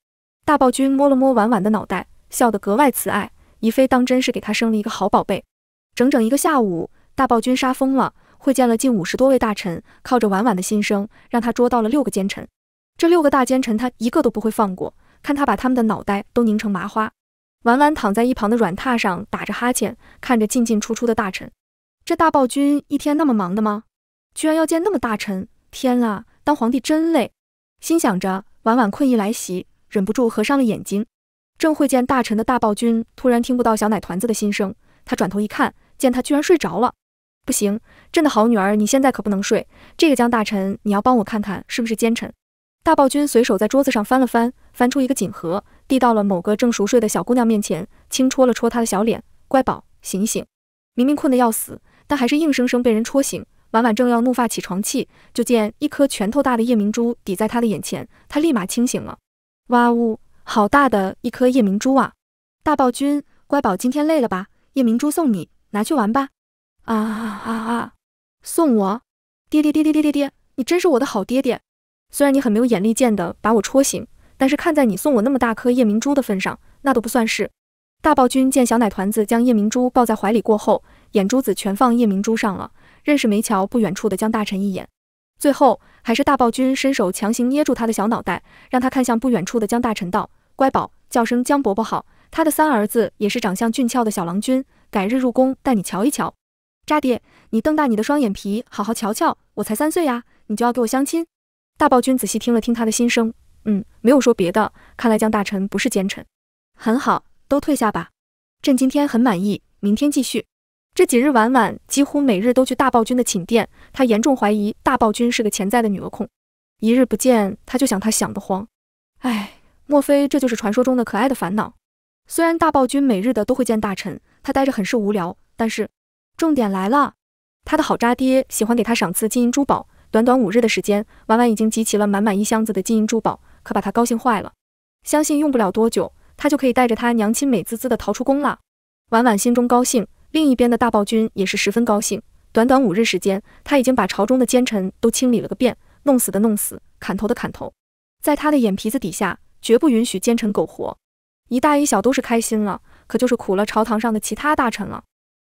大暴君摸了摸婉婉的脑袋，笑得格外慈爱。宜妃当真是给他生了一个好宝贝。整整一个下午，大暴君杀疯了，会见了近五十多位大臣，靠着婉婉的心声，让他捉到了六个奸臣。这六个大奸臣，他一个都不会放过。看他把他们的脑袋都拧成麻花，婉婉躺在一旁的软榻上打着哈欠，看着进进出出的大臣。这大暴君一天那么忙的吗？居然要见那么大臣！天啊，当皇帝真累！心想着，婉婉困意来袭，忍不住合上了眼睛。正会见大臣的大暴君突然听不到小奶团子的心声，他转头一看，见他居然睡着了。不行，朕的好女儿，你现在可不能睡。这个江大臣，你要帮我看看是不是奸臣。大暴君随手在桌子上翻了翻。翻出一个锦盒，递到了某个正熟睡的小姑娘面前，轻戳了戳她的小脸，乖宝，醒醒。明明困得要死，但还是硬生生被人戳醒。婉婉正要怒发起床气，就见一颗拳头大的夜明珠抵在她的眼前，她立马清醒了。哇呜，好大的一颗夜明珠啊！大暴君，乖宝今天累了吧？夜明珠送你，拿去玩吧。啊啊啊！送我？爹爹爹爹爹爹爹，你真是我的好爹爹。虽然你很没有眼力见的把我戳醒。但是看在你送我那么大颗夜明珠的份上，那都不算是。大暴君见小奶团子将夜明珠抱在怀里过后，眼珠子全放夜明珠上了，愣是没瞧不远处的江大臣一眼。最后还是大暴君伸手强行捏住他的小脑袋，让他看向不远处的江大臣，道：“乖宝，叫声江伯伯好。”他的三儿子也是长相俊俏的小郎君，改日入宫带你瞧一瞧。渣爹，你瞪大你的双眼皮，好好瞧瞧，我才三岁呀，你就要给我相亲？大暴君仔细听了听他的心声。嗯，没有说别的。看来江大臣不是奸臣，很好，都退下吧。朕今天很满意，明天继续。这几日，婉婉几乎每日都去大暴君的寝殿，她严重怀疑大暴君是个潜在的女儿控。一日不见，他就想，他想得慌。哎，莫非这就是传说中的可爱的烦恼？虽然大暴君每日的都会见大臣，他待着很是无聊，但是重点来了，他的好渣爹喜欢给他赏赐金银珠宝。短短五日的时间，婉婉已经集齐了满满一箱子的金银珠宝。可把他高兴坏了，相信用不了多久，他就可以带着他娘亲美滋滋的逃出宫了。婉婉心中高兴，另一边的大暴君也是十分高兴。短短五日时间，他已经把朝中的奸臣都清理了个遍，弄死的弄死，砍头的砍头，在他的眼皮子底下，绝不允许奸臣苟活。一大一小都是开心了，可就是苦了朝堂上的其他大臣了。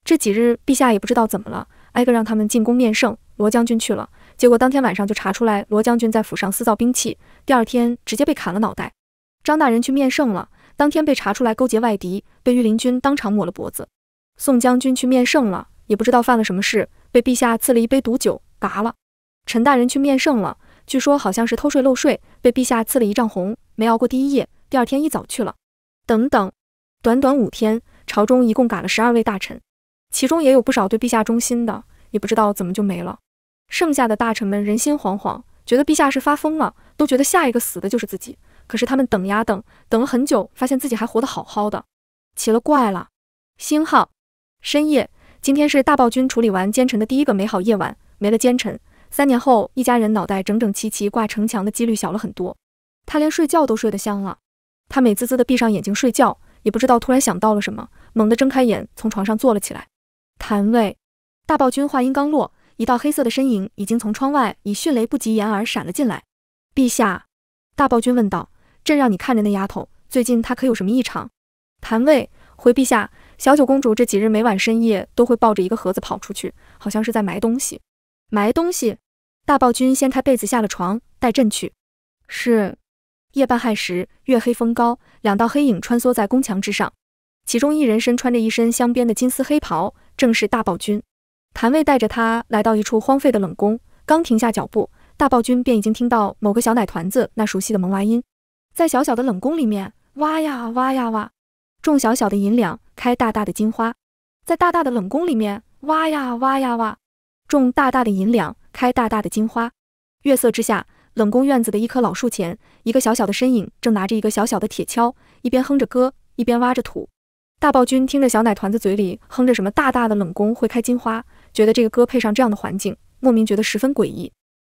这几日，陛下也不知道怎么了，挨个让他们进宫面圣。罗将军去了。结果当天晚上就查出来，罗将军在府上私造兵器，第二天直接被砍了脑袋。张大人去面圣了，当天被查出来勾结外敌，被御林军当场抹了脖子。宋将军去面圣了，也不知道犯了什么事，被陛下赐了一杯毒酒，嘎了。陈大人去面圣了，据说好像是偷税漏税，被陛下赐了一丈红，没熬过第一夜，第二天一早去了。等等，短短五天，朝中一共嘎了十二位大臣，其中也有不少对陛下忠心的，也不知道怎么就没了。剩下的大臣们人心惶惶，觉得陛下是发疯了，都觉得下一个死的就是自己。可是他们等呀等，等了很久，发现自己还活得好好的，奇了怪了。星号，深夜，今天是大暴君处理完奸臣的第一个美好夜晚。没了奸臣，三年后一家人脑袋整整齐齐挂城墙的几率小了很多。他连睡觉都睡得香了，他美滋滋的闭上眼睛睡觉，也不知道突然想到了什么，猛地睁开眼，从床上坐了起来。谭卫，大暴君话音刚落。一道黑色的身影已经从窗外以迅雷不及掩耳闪了进来。陛下，大暴君问道：“朕让你看着那丫头，最近她可有什么异常？”谭卫回陛下：“小九公主这几日每晚深夜都会抱着一个盒子跑出去，好像是在埋东西。”埋东西？大暴君掀开被子下了床，带朕去。是。夜半亥时，月黑风高，两道黑影穿梭在宫墙之上，其中一人身穿着一身镶边的金丝黑袍，正是大暴君。谭卫带着他来到一处荒废的冷宫，刚停下脚步，大暴君便已经听到某个小奶团子那熟悉的萌娃音，在小小的冷宫里面挖呀挖呀挖，种小小的银两开大大的金花，在大大的冷宫里面挖呀挖呀挖，种大大的银两开大大的金花。月色之下，冷宫院子的一棵老树前，一个小小的身影正拿着一个小小的铁锹，一边哼着歌，一边挖着土。大暴君听着小奶团子嘴里哼着什么，大大的冷宫会开金花。觉得这个歌配上这样的环境，莫名觉得十分诡异。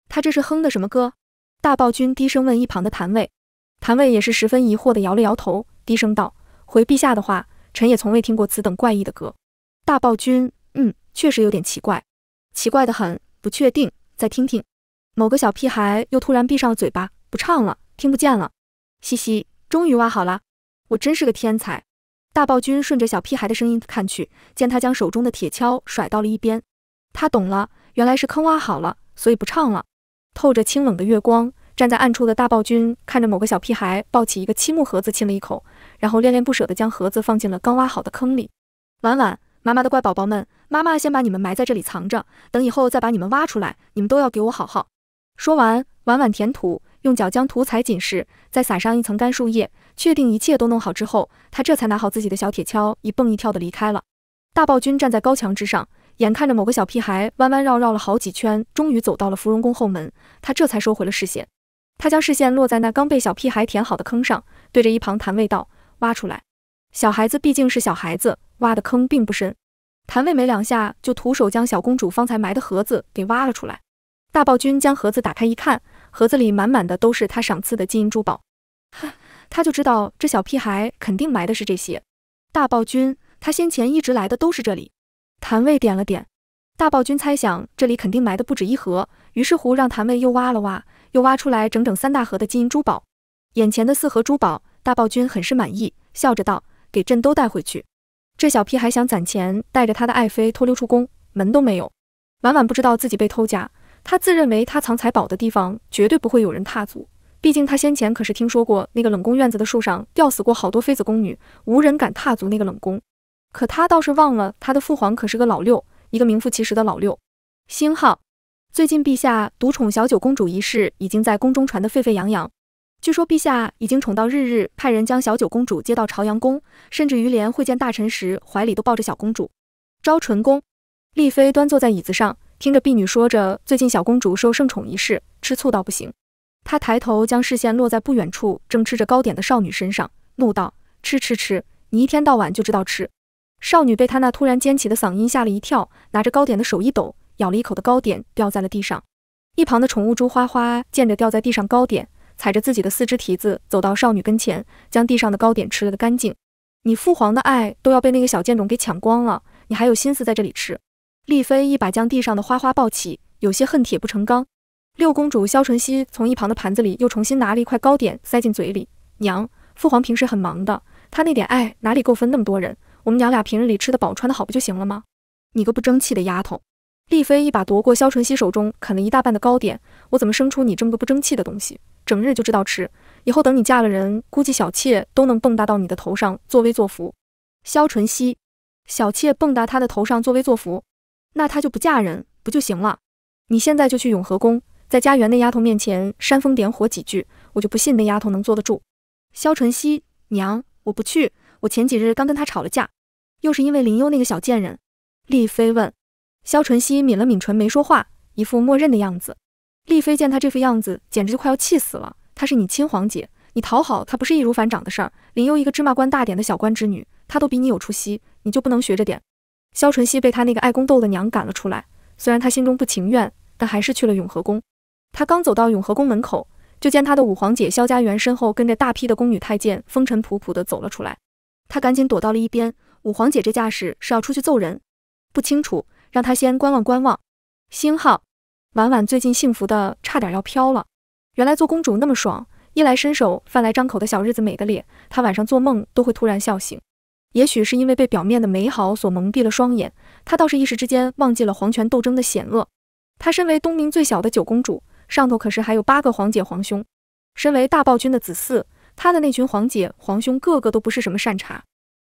他这是哼的什么歌？大暴君低声问一旁的谭卫。谭卫也是十分疑惑的摇了摇头，低声道：“回陛下的话，臣也从未听过此等怪异的歌。”大暴君：“嗯，确实有点奇怪，奇怪的很，不确定，再听听。”某个小屁孩又突然闭上了嘴巴，不唱了，听不见了。嘻嘻，终于挖好了，我真是个天才！大暴君顺着小屁孩的声音看去，见他将手中的铁锹甩到了一边。他懂了，原来是坑挖好了，所以不唱了。透着清冷的月光，站在暗处的大暴君看着某个小屁孩抱起一个漆木盒子亲了一口，然后恋恋不舍地将盒子放进了刚挖好的坑里。婉婉，妈妈的乖宝宝们，妈妈先把你们埋在这里藏着，等以后再把你们挖出来，你们都要给我好好。说完，婉婉填土，用脚将土踩紧实，再撒上一层干树叶，确定一切都弄好之后，他这才拿好自己的小铁锹，一蹦一跳地离开了。大暴君站在高墙之上。眼看着某个小屁孩弯弯绕绕了好几圈，终于走到了芙蓉宫后门，他这才收回了视线。他将视线落在那刚被小屁孩填好的坑上，对着一旁谭卫道：“挖出来。”小孩子毕竟是小孩子，挖的坑并不深。谭卫没两下就徒手将小公主方才埋的盒子给挖了出来。大暴君将盒子打开一看，盒子里满满的都是他赏赐的金银珠宝。哈，他就知道这小屁孩肯定埋的是这些。大暴君，他先前一直来的都是这里。谭卫点了点，大暴君猜想这里肯定埋的不止一盒，于是乎让谭卫又挖了挖，又挖出来整整三大盒的金银珠宝。眼前的四盒珠宝，大暴君很是满意，笑着道：“给朕都带回去。”这小屁还想攒钱带着他的爱妃偷溜出宫，门都没有。婉婉不知道自己被偷家，他自认为他藏财宝的地方绝对不会有人踏足，毕竟他先前可是听说过那个冷宫院子的树上吊死过好多妃子宫女，无人敢踏足那个冷宫。可他倒是忘了，他的父皇可是个老六，一个名副其实的老六。星号，最近陛下独宠小九公主一事已经在宫中传得沸沸扬扬，据说陛下已经宠到日日派人将小九公主接到朝阳宫，甚至于连会见大臣时怀里都抱着小公主。昭纯宫，丽妃端坐在椅子上，听着婢女说着最近小公主受圣宠一事，吃醋到不行。她抬头将视线落在不远处正吃着糕点的少女身上，怒道：“吃吃吃，你一天到晚就知道吃！”少女被他那突然尖起的嗓音吓了一跳，拿着糕点的手一抖，咬了一口的糕点掉在了地上。一旁的宠物猪花花见着掉在地上糕点，踩着自己的四只蹄子走到少女跟前，将地上的糕点吃了个干净。你父皇的爱都要被那个小贱种给抢光了，你还有心思在这里吃？丽妃一把将地上的花花抱起，有些恨铁不成钢。六公主萧淳熙从一旁的盘子里又重新拿了一块糕点塞进嘴里。娘，父皇平时很忙的，他那点爱哪里够分那么多人？我们娘俩平日里吃得饱，穿得好，不就行了吗？你个不争气的丫头！丽妃一把夺过萧晨熙手中啃了一大半的糕点，我怎么生出你这么个不争气的东西？整日就知道吃，以后等你嫁了人，估计小妾都能蹦跶到你的头上作威作福。萧晨熙，小妾蹦跶他的头上作威作福，那他就不嫁人，不就行了？你现在就去永和宫，在家园那丫头面前煽风点火几句，我就不信那丫头能坐得住。萧晨熙，娘，我不去，我前几日刚跟她吵了架。又是因为林悠那个小贱人，丽妃问萧淳熙抿了抿唇没说话，一副默认的样子。丽妃见他这副样子，简直就快要气死了。她是你亲皇姐，你讨好她不是易如反掌的事儿。林悠一个芝麻官大点的小官之女，她都比你有出息，你就不能学着点？萧淳熙被他那个爱公斗的娘赶了出来，虽然他心中不情愿，但还是去了永和宫。他刚走到永和宫门口，就见他的五皇姐萧家园身后跟着大批的宫女太监，风尘仆仆的走了出来。他赶紧躲到了一边。五皇姐这架势是要出去揍人，不清楚，让她先观望观望。星号，婉婉最近幸福的差点要飘了，原来做公主那么爽，衣来伸手饭来张口的小日子美的咧，她晚上做梦都会突然笑醒。也许是因为被表面的美好所蒙蔽了双眼，她倒是一时之间忘记了皇权斗争的险恶。她身为东明最小的九公主，上头可是还有八个皇姐皇兄，身为大暴君的子嗣，她的那群皇姐皇兄个个都不是什么善茬。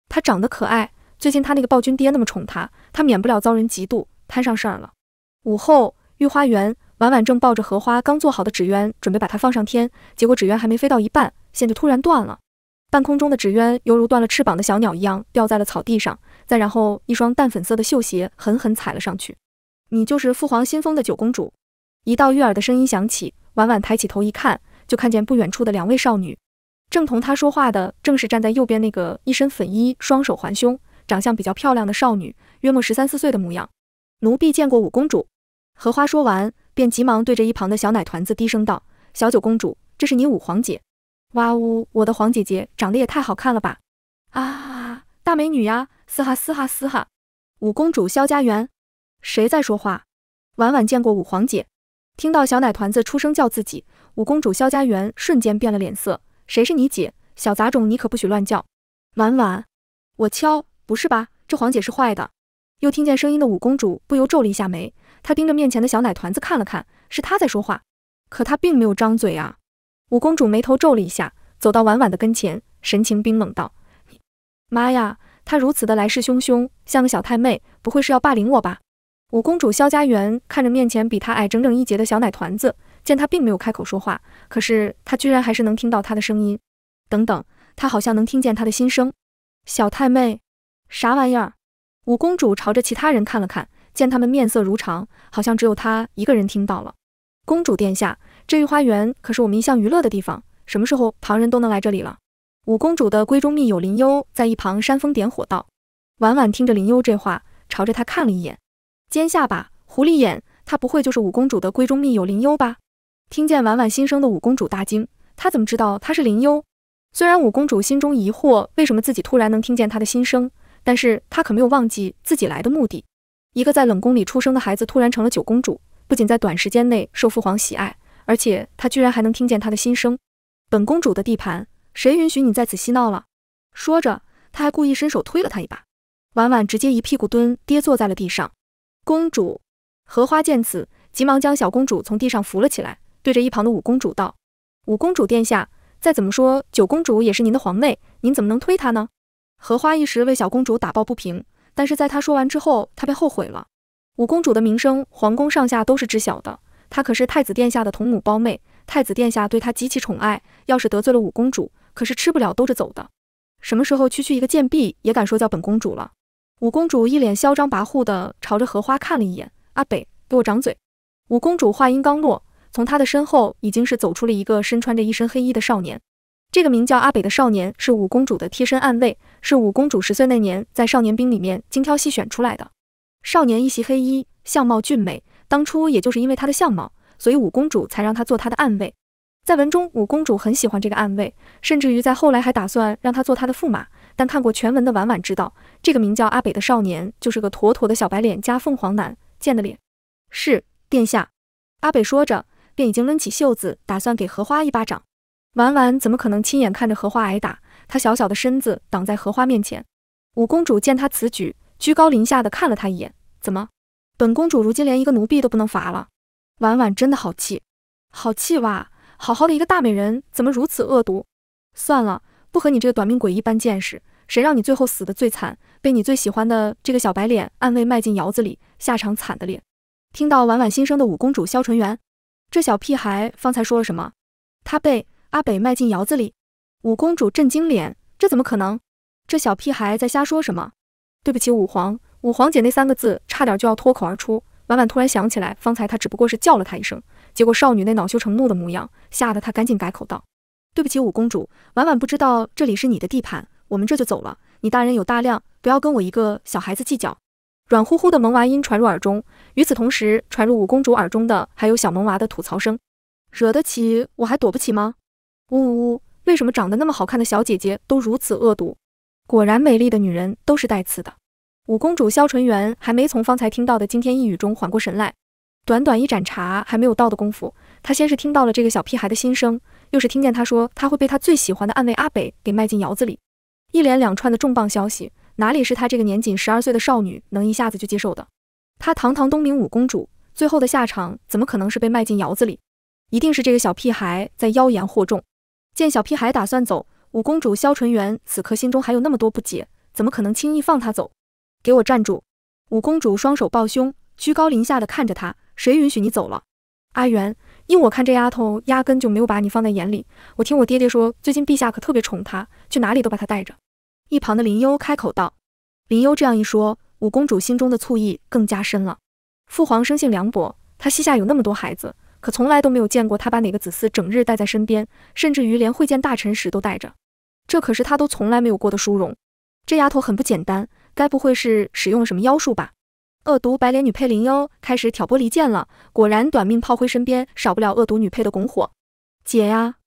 她长得可爱，最近她那个暴君爹那么宠她，她免不了遭人嫉妒，摊上事儿了。午后，御花园，婉婉正抱着荷花刚做好的纸鸢，准备把它放上天，结果纸鸢还没飞到一半，线就突然断了，半空中的纸鸢犹如断了翅膀的小鸟一样掉在了草地上，再然后一双淡粉色的绣鞋狠狠踩了上去。你就是父皇新封的九公主，一道悦耳的声音响起，婉婉抬起头一看，就看见不远处的两位少女。正同她说话的，正是站在右边那个一身粉衣、双手环胸、长相比较漂亮的少女，约莫十三四岁的模样。奴婢见过五公主。荷花说完，便急忙对着一旁的小奶团子低声道：“小九公主，这是你五皇姐。”哇呜，我的皇姐姐长得也太好看了吧！啊，大美女呀！嘶哈嘶哈嘶哈。五公主萧家园，谁在说话？婉婉见过五皇姐。听到小奶团子出声叫自己，五公主萧家园瞬间变了脸色。谁是你姐，小杂种！你可不许乱叫。婉婉，我敲，不是吧？这黄姐是坏的。又听见声音的五公主不由皱了一下眉，她盯着面前的小奶团子看了看，是她在说话，可她并没有张嘴啊。五公主眉头皱了一下，走到婉婉的跟前，神情冰冷道：“妈呀，她如此的来势汹汹，像个小太妹，不会是要霸凌我吧？”五公主萧家园看着面前比她矮整整一截的小奶团子。见他并没有开口说话，可是他居然还是能听到他的声音。等等，他好像能听见他的心声。小太妹，啥玩意儿？五公主朝着其他人看了看，见他们面色如常，好像只有她一个人听到了。公主殿下，这御花园可是我们一向娱乐的地方，什么时候旁人都能来这里了？五公主的闺中密友林幽在一旁煽风点火道。婉婉听着林幽这话，朝着她看了一眼，尖下巴，狐狸眼，她不会就是五公主的闺中密友林幽吧？听见婉婉心声的五公主大惊，她怎么知道她是林幽？虽然五公主心中疑惑为什么自己突然能听见她的心声，但是她可没有忘记自己来的目的。一个在冷宫里出生的孩子突然成了九公主，不仅在短时间内受父皇喜爱，而且她居然还能听见她的心声。本公主的地盘，谁允许你在此嬉闹了？说着，她还故意伸手推了她一把，婉婉直接一屁股蹲跌坐在了地上。公主荷花见此，急忙将小公主从地上扶了起来。对着一旁的五公主道：“五公主殿下，再怎么说九公主也是您的皇妹，您怎么能推她呢？”荷花一时为小公主打抱不平，但是在她说完之后，她便后悔了。五公主的名声，皇宫上下都是知晓的，她可是太子殿下的同母胞妹，太子殿下对她极其宠爱，要是得罪了五公主，可是吃不了兜着走的。什么时候，区区一个贱婢也敢说叫本公主了？五公主一脸嚣张跋扈地朝着荷花看了一眼，阿北，给我掌嘴！五公主话音刚落。从他的身后，已经是走出了一个身穿着一身黑衣的少年。这个名叫阿北的少年是五公主的贴身暗卫，是五公主十岁那年在少年兵里面精挑细选出来的。少年一袭黑衣，相貌俊美。当初也就是因为他的相貌，所以五公主才让他做他的暗卫。在文中，五公主很喜欢这个暗卫，甚至于在后来还打算让他做他的驸马。但看过全文的婉婉知道，这个名叫阿北的少年就是个妥妥的小白脸加凤凰男，贱的脸。是殿下，阿北说着。便已经抡起袖子，打算给荷花一巴掌。婉婉怎么可能亲眼看着荷花挨打？她小小的身子挡在荷花面前。五公主见她此举，居高临下的看了她一眼：“怎么，本公主如今连一个奴婢都不能罚了？”婉婉真的好气，好气哇！好好的一个大美人，怎么如此恶毒？算了，不和你这个短命鬼一般见识。谁让你最后死的最惨，被你最喜欢的这个小白脸暗卫卖进窑子里，下场惨的咧！听到婉婉心声的五公主萧纯元。这小屁孩方才说了什么？他被阿北卖进窑子里？五公主震惊脸，这怎么可能？这小屁孩在瞎说什么？对不起，五皇，五皇姐那三个字差点就要脱口而出。婉婉突然想起来，方才她只不过是叫了他一声，结果少女那恼羞成怒的模样，吓得她赶紧改口道：“对不起，五公主，婉婉不知道这里是你的地盘，我们这就走了。你大人有大量，不要跟我一个小孩子计较。”软乎乎的萌娃音传入耳中，与此同时传入五公主耳中的还有小萌娃的吐槽声：“惹得起我还躲不起吗？”呜呜呜！为什么长得那么好看的小姐姐都如此恶毒？果然，美丽的女人都是带刺的。五公主萧纯元还没从方才听到的惊天一语中缓过神来，短短一盏茶还没有到的功夫，她先是听到了这个小屁孩的心声，又是听见他说他会被他最喜欢的暗卫阿北给卖进窑子里，一连两串的重磅消息。哪里是她这个年仅十二岁的少女能一下子就接受的？她堂堂东明五公主，最后的下场怎么可能是被卖进窑子里？一定是这个小屁孩在妖言惑众。见小屁孩打算走，五公主萧纯元此刻心中还有那么多不解，怎么可能轻易放他走？给我站住！五公主双手抱胸，居高临下的看着他，谁允许你走了？阿元，依我看这丫头压根就没有把你放在眼里。我听我爹爹说，最近陛下可特别宠她，去哪里都把她带着。一旁的林幽开口道：“林幽这样一说，五公主心中的醋意更加深了。父皇生性凉薄，他膝下有那么多孩子，可从来都没有见过他把哪个子嗣整日带在身边，甚至于连会见大臣时都带着。这可是他都从来没有过的殊荣。这丫头很不简单，该不会是使用了什么妖术吧？”恶毒白脸女配林幽开始挑拨离间了。果然，短命炮灰身边少不了恶毒女配的拱火。姐呀！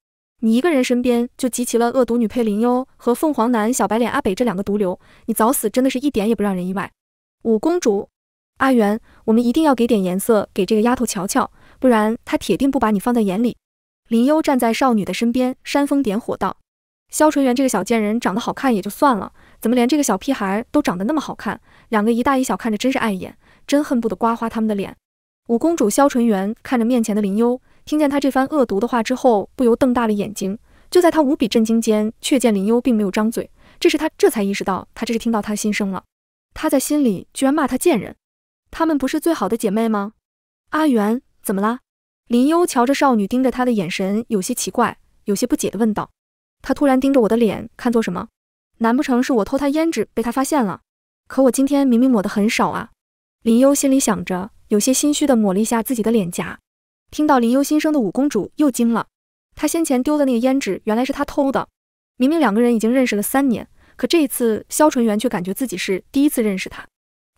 你一个人身边就集齐了恶毒女配林优和凤凰男小白脸阿北这两个毒瘤，你早死真的是一点也不让人意外。五公主，阿元，我们一定要给点颜色给这个丫头瞧瞧，不然她铁定不把你放在眼里。林优站在少女的身边，煽风点火道：“萧纯元这个小贱人长得好看也就算了，怎么连这个小屁孩都长得那么好看？两个一大一小看着真是碍眼，真恨不得刮花他们的脸。”五公主萧纯元看着面前的林优。听见他这番恶毒的话之后，不由瞪大了眼睛。就在他无比震惊间，却见林优并没有张嘴。这时他这才意识到，他这是听到他的心声了。他在心里居然骂他贱人。他们不是最好的姐妹吗？阿元，怎么了？林优瞧着少女盯着他的眼神，有些奇怪，有些不解的问道。他突然盯着我的脸看做什么？难不成是我偷他胭脂被他发现了？可我今天明明抹的很少啊。林优心里想着，有些心虚的抹了一下自己的脸颊。听到林幽心声的五公主又惊了，她先前丢的那个胭脂，原来是她偷的。明明两个人已经认识了三年，可这一次萧纯元却感觉自己是第一次认识她。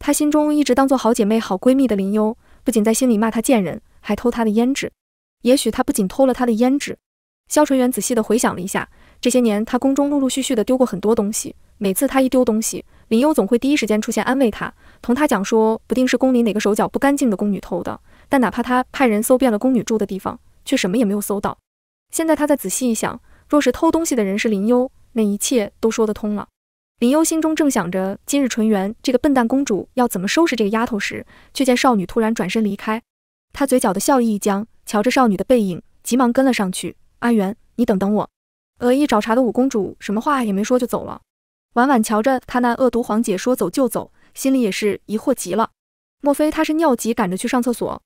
她心中一直当做好姐妹、好闺蜜的林幽，不仅在心里骂她贱人，还偷她的胭脂。也许她不仅偷了她的胭脂。萧纯元仔细的回想了一下，这些年他宫中陆陆续续的丢过很多东西，每次他一丢东西，林幽总会第一时间出现安慰他，同他讲说不定是宫里哪个手脚不干净的宫女偷的。但哪怕他派人搜遍了宫女住的地方，却什么也没有搜到。现在他再仔细一想，若是偷东西的人是林幽，那一切都说得通了。林幽心中正想着，今日纯元这个笨蛋公主要怎么收拾这个丫头时，却见少女突然转身离开，她嘴角的笑意一僵，瞧着少女的背影，急忙跟了上去。阿元，你等等我！恶意找茬的五公主什么话也没说就走了。婉婉瞧着她那恶毒皇姐说走就走，心里也是疑惑极了，莫非她是尿急赶着去上厕所？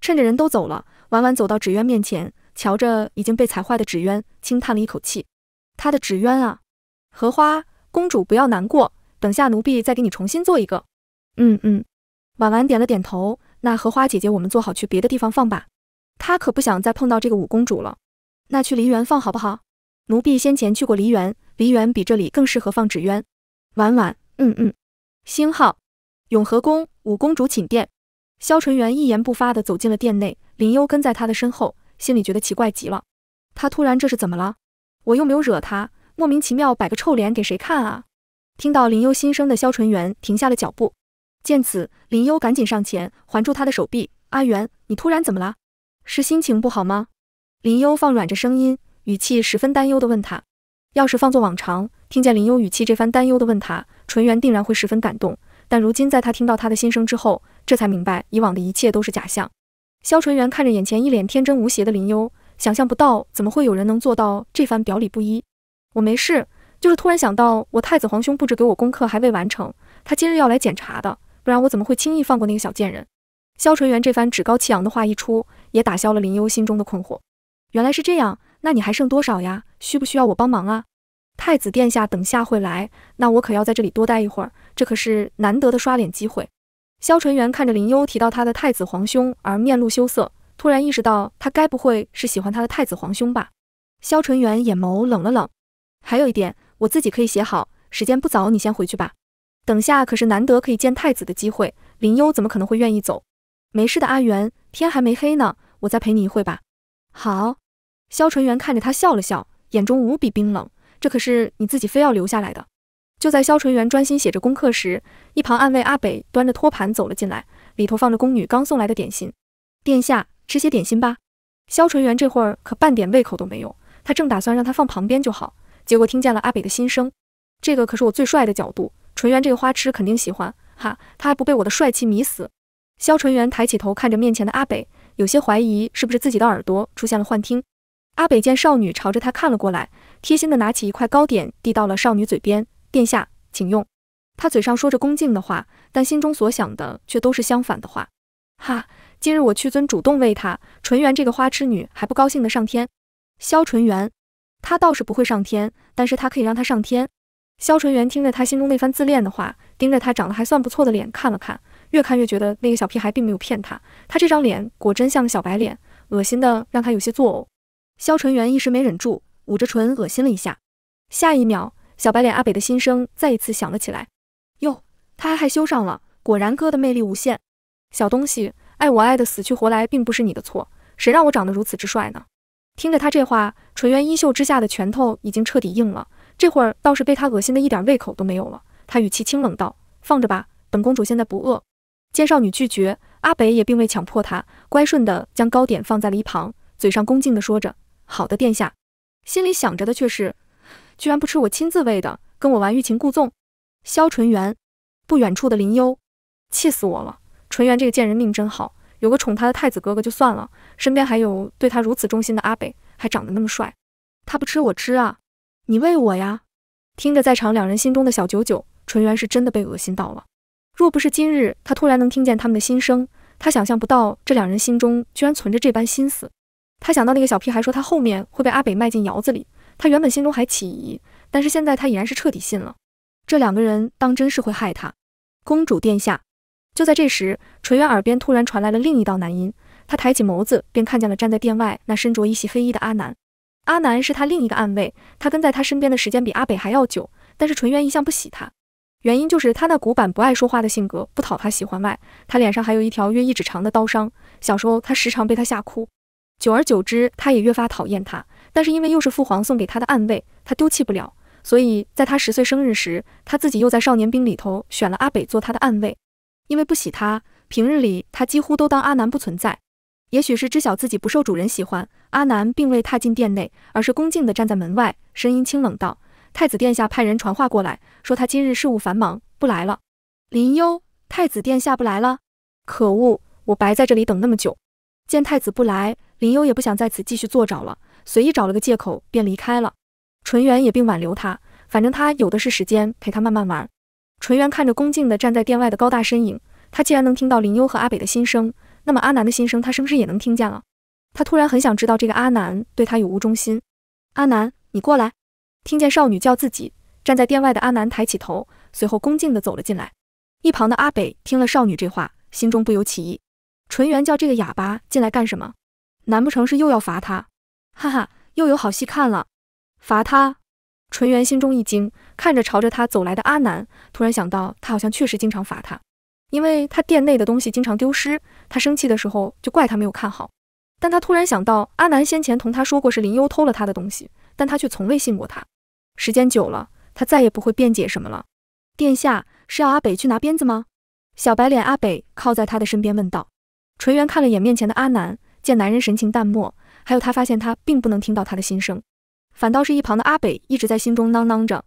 趁着人都走了，婉婉走到纸鸢面前，瞧着已经被踩坏的纸鸢，轻叹了一口气。她的纸鸢啊，荷花公主不要难过，等下奴婢再给你重新做一个。嗯嗯，婉婉点了点头。那荷花姐姐，我们做好去别的地方放吧。她可不想再碰到这个五公主了。那去梨园放好不好？奴婢先前去过梨园，梨园比这里更适合放纸鸢。婉婉，嗯嗯。星号，永和宫五公主寝殿。萧纯元一言不发地走进了店内，林优跟在他的身后，心里觉得奇怪极了。他突然这是怎么了？我又没有惹他，莫名其妙摆个臭脸给谁看啊？听到林优心声的萧纯元停下了脚步，见此，林优赶紧上前环住他的手臂：“阿元，你突然怎么了？是心情不好吗？”林优放软着声音，语气十分担忧地问他。要是放作往常，听见林优语气这番担忧地问他，纯元定然会十分感动。但如今，在他听到他的心声之后，这才明白以往的一切都是假象。萧纯元看着眼前一脸天真无邪的林悠，想象不到怎么会有人能做到这番表里不一。我没事，就是突然想到我太子皇兄布置给我功课还未完成，他今日要来检查的，不然我怎么会轻易放过那个小贱人？萧纯元这番趾高气扬的话一出，也打消了林悠心中的困惑。原来是这样，那你还剩多少呀？需不需要我帮忙啊？太子殿下等下会来，那我可要在这里多待一会儿。这可是难得的刷脸机会。萧纯元看着林优提到他的太子皇兄而面露羞涩，突然意识到他该不会是喜欢他的太子皇兄吧？萧纯元眼眸冷了冷。还有一点，我自己可以写好。时间不早，你先回去吧。等下可是难得可以见太子的机会，林优怎么可能会愿意走？没事的，阿元，天还没黑呢，我再陪你一会吧。好。萧纯元看着他笑了笑，眼中无比冰冷。这可是你自己非要留下来的。就在肖纯元专心写着功课时，一旁安慰阿北端着托盘走了进来，里头放着宫女刚送来的点心。殿下，吃些点心吧。肖纯元这会儿可半点胃口都没有，他正打算让他放旁边就好，结果听见了阿北的心声。这个可是我最帅的角度，纯元这个花痴肯定喜欢，哈，他还不被我的帅气迷死？肖纯元抬起头看着面前的阿北，有些怀疑是不是自己的耳朵出现了幻听。阿北见少女朝着他看了过来，贴心的拿起一块糕点递到了少女嘴边。殿下，请用。他嘴上说着恭敬的话，但心中所想的却都是相反的话。哈，今日我屈尊主动喂他，纯元这个花痴女还不高兴的上天。萧纯元，他倒是不会上天，但是他可以让他上天。萧纯元听着，他心中那番自恋的话，盯着他长得还算不错的脸看了看，越看越觉得那个小屁孩并没有骗他，他这张脸果真像个小白脸，恶心的让他有些作呕。萧纯元一时没忍住，捂着唇恶心了一下，下一秒。小白脸阿北的心声再一次响了起来，哟，他还害羞上了，果然哥的魅力无限。小东西，爱我爱的死去活来，并不是你的错，谁让我长得如此之帅呢？听着他这话，纯元衣袖之下的拳头已经彻底硬了，这会儿倒是被他恶心的一点胃口都没有了。他语气清冷道：“放着吧，本公主现在不饿。”见少女拒绝，阿北也并未强迫她，乖顺地将糕点放在了一旁，嘴上恭敬地说着：“好的，殿下。”心里想着的却是。居然不吃我亲自喂的，跟我玩欲擒故纵。萧纯元，不远处的林优气死我了！纯元这个贱人命真好，有个宠她的太子哥哥就算了，身边还有对她如此忠心的阿北，还长得那么帅。他不吃我吃啊，你喂我呀！听着在场两人心中的小九九，纯元是真的被恶心到了。若不是今日他突然能听见他们的心声，他想象不到这两人心中居然存着这般心思。他想到那个小屁孩说他后面会被阿北卖进窑子里。他原本心中还起疑，但是现在他已然是彻底信了，这两个人当真是会害他。公主殿下，就在这时，纯元耳边突然传来了另一道男音。他抬起眸子，便看见了站在殿外那身着一袭黑衣的阿南。阿南是他另一个暗卫，他跟在他身边的时间比阿北还要久，但是纯元一向不喜他，原因就是他那古板不爱说话的性格不讨他喜欢外，他脸上还有一条约一指长的刀伤。小时候他时常被他吓哭，久而久之他也越发讨厌他。但是因为又是父皇送给他的暗卫，他丢弃不了，所以在他十岁生日时，他自己又在少年兵里头选了阿北做他的暗卫。因为不喜他，平日里他几乎都当阿南不存在。也许是知晓自己不受主人喜欢，阿南并未踏进殿内，而是恭敬地站在门外，声音清冷道：“太子殿下派人传话过来，说他今日事务繁忙，不来了。”林幽，太子殿下不来了？可恶，我白在这里等那么久。见太子不来，林幽也不想在此继续坐着了。随意找了个借口便离开了，纯元也并挽留他，反正他有的是时间陪他慢慢玩。纯元看着恭敬的站在店外的高大身影，他既然能听到林优和阿北的心声，那么阿南的心声他是不是也能听见了？他突然很想知道这个阿南对他有无忠心。阿南，你过来。听见少女叫自己站在店外的阿南抬起头，随后恭敬的走了进来。一旁的阿北听了少女这话，心中不由起疑：纯元叫这个哑巴进来干什么？难不成是又要罚他？哈哈，又有好戏看了！罚他！淳元心中一惊，看着朝着他走来的阿南，突然想到他好像确实经常罚他，因为他店内的东西经常丢失，他生气的时候就怪他没有看好。但他突然想到，阿南先前同他说过是林优偷了他的东西，但他却从未信过他。时间久了，他再也不会辩解什么了。殿下是要阿北去拿鞭子吗？小白脸阿北靠在他的身边问道。淳元看了眼面前的阿南，见男人神情淡漠。还有，他发现他并不能听到他的心声，反倒是一旁的阿北一直在心中囔囔着：“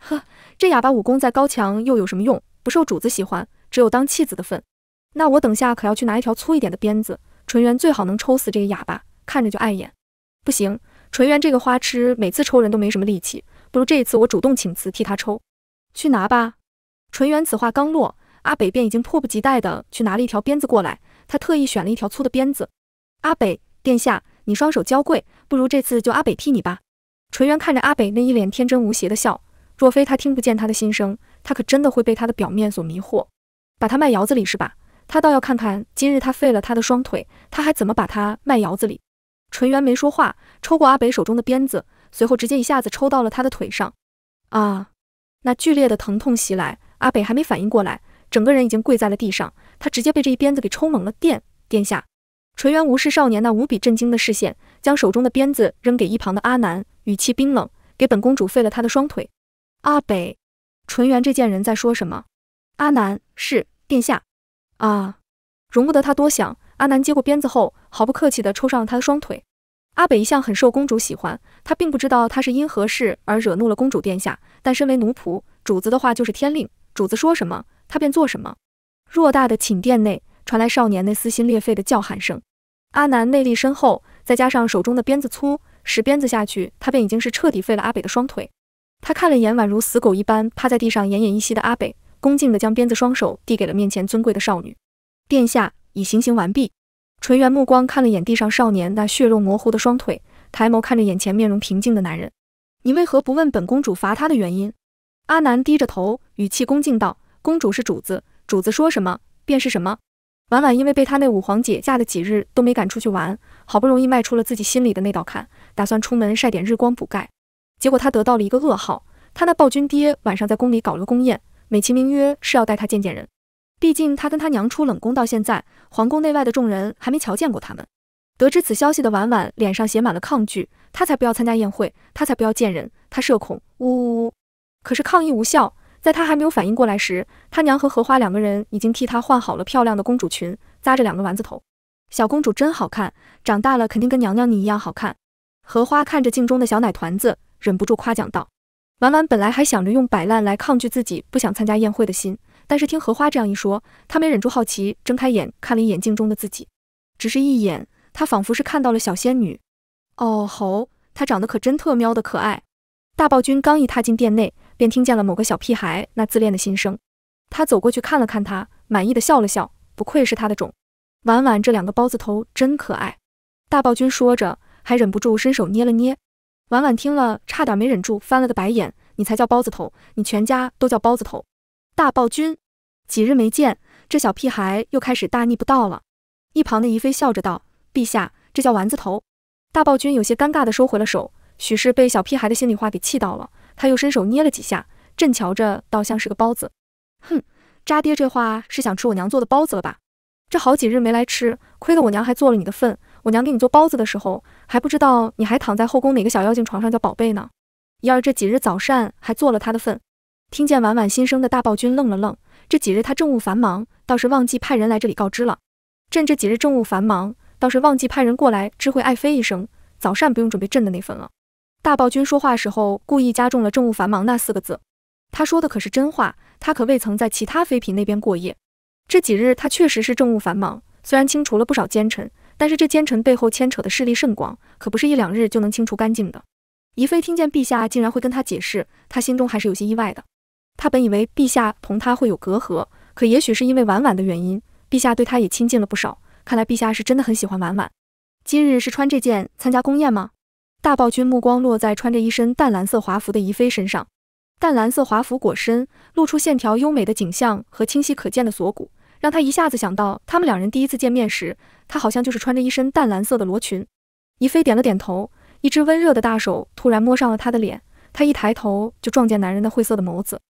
呵，这哑巴武功再高强又有什么用？不受主子喜欢，只有当弃子的份。那我等下可要去拿一条粗一点的鞭子，纯元最好能抽死这个哑巴，看着就碍眼。不行，纯元这个花痴每次抽人都没什么力气，不如这一次我主动请辞替他抽。去拿吧。”纯元此话刚落，阿北便已经迫不及待地去拿了一条鞭子过来，他特意选了一条粗的鞭子。阿北殿下。你双手娇贵，不如这次就阿北替你吧。纯元看着阿北那一脸天真无邪的笑，若非他听不见他的心声，他可真的会被他的表面所迷惑，把他卖窑子里是吧？他倒要看看今日他废了他的双腿，他还怎么把他卖窑子里。纯元没说话，抽过阿北手中的鞭子，随后直接一下子抽到了他的腿上。啊！那剧烈的疼痛袭来，阿北还没反应过来，整个人已经跪在了地上，他直接被这一鞭子给抽猛了。殿殿下。纯元无视少年那无比震惊的视线，将手中的鞭子扔给一旁的阿南，语气冰冷：“给本公主废了他的双腿。”阿北，纯元这贱人在说什么？阿南是殿下。啊！容不得他多想，阿南接过鞭子后，毫不客气地抽上了他的双腿。阿北一向很受公主喜欢，他并不知道他是因何事而惹怒了公主殿下，但身为奴仆，主子的话就是天令，主子说什么，他便做什么。偌大的寝殿内传来少年那撕心裂肺的叫喊声。阿南内力深厚，再加上手中的鞭子粗，十鞭子下去，他便已经是彻底废了阿北的双腿。他看了眼宛如死狗一般趴在地上奄奄一息的阿北，恭敬地将鞭子双手递给了面前尊贵的少女。殿下已行刑完毕。纯元目光看了眼地上少年那血肉模糊的双腿，抬眸看着眼前面容平静的男人，你为何不问本公主罚他的原因？阿南低着头，语气恭敬道：“公主是主子，主子说什么便是什么。”婉婉因为被她那五皇姐架的几日都没敢出去玩，好不容易迈出了自己心里的那道坎，打算出门晒点日光补钙。结果她得到了一个噩耗，她那暴君爹晚上在宫里搞了宫宴，美其名曰是要带她见见人。毕竟她跟她娘出冷宫到现在，皇宫内外的众人还没瞧见过他们。得知此消息的婉婉脸上写满了抗拒，她才不要参加宴会，她才不要见人，她社恐。呜呜呜！可是抗议无效。在他还没有反应过来时，他娘和荷花两个人已经替他换好了漂亮的公主裙，扎着两个丸子头，小公主真好看，长大了肯定跟娘娘你一样好看。荷花看着镜中的小奶团子，忍不住夸奖道：“婉婉本来还想着用摆烂来抗拒自己不想参加宴会的心，但是听荷花这样一说，她没忍住好奇，睁开眼看了一眼镜中的自己，只是一眼，她仿佛是看到了小仙女。哦吼，她长得可真特喵的可爱！大暴君刚一踏进殿内。”便听见了某个小屁孩那自恋的心声，他走过去看了看他，满意的笑了笑，不愧是他的种。婉婉这两个包子头真可爱，大暴君说着，还忍不住伸手捏了捏。婉婉听了差点没忍住翻了个白眼，你才叫包子头，你全家都叫包子头。大暴君几日没见，这小屁孩又开始大逆不道了。一旁的宜妃笑着道：“陛下，这叫丸子头。”大暴君有些尴尬的收回了手，许是被小屁孩的心里话给气到了。他又伸手捏了几下，朕瞧着倒像是个包子。哼，渣爹这话是想吃我娘做的包子了吧？这好几日没来吃，亏得我娘还做了你的份。我娘给你做包子的时候，还不知道你还躺在后宫哪个小妖精床上叫宝贝呢。一儿这几日早膳还做了他的份。听见婉婉心声的大暴君愣了愣，这几日他政务繁忙，倒是忘记派人来这里告知了。朕这几日政务繁忙，倒是忘记派人过来知会爱妃一声，早膳不用准备朕的那份了。大暴君说话时候故意加重了“政务繁忙”那四个字。他说的可是真话，他可未曾在其他妃嫔那边过夜。这几日他确实是政务繁忙，虽然清除了不少奸臣，但是这奸臣背后牵扯的势力甚广，可不是一两日就能清除干净的。宜妃听见陛下竟然会跟他解释，她心中还是有些意外的。她本以为陛下同他会有隔阂，可也许是因为婉婉的原因，陛下对他也亲近了不少。看来陛下是真的很喜欢婉婉。今日是穿这件参加宫宴吗？大暴君目光落在穿着一身淡蓝色华服的宜妃身上，淡蓝色华服裹身，露出线条优美的颈项和清晰可见的锁骨，让他一下子想到他们两人第一次见面时，她好像就是穿着一身淡蓝色的罗裙。宜妃点了点头，一只温热的大手突然摸上了她的脸，她一抬头就撞见男人的晦涩的眸子。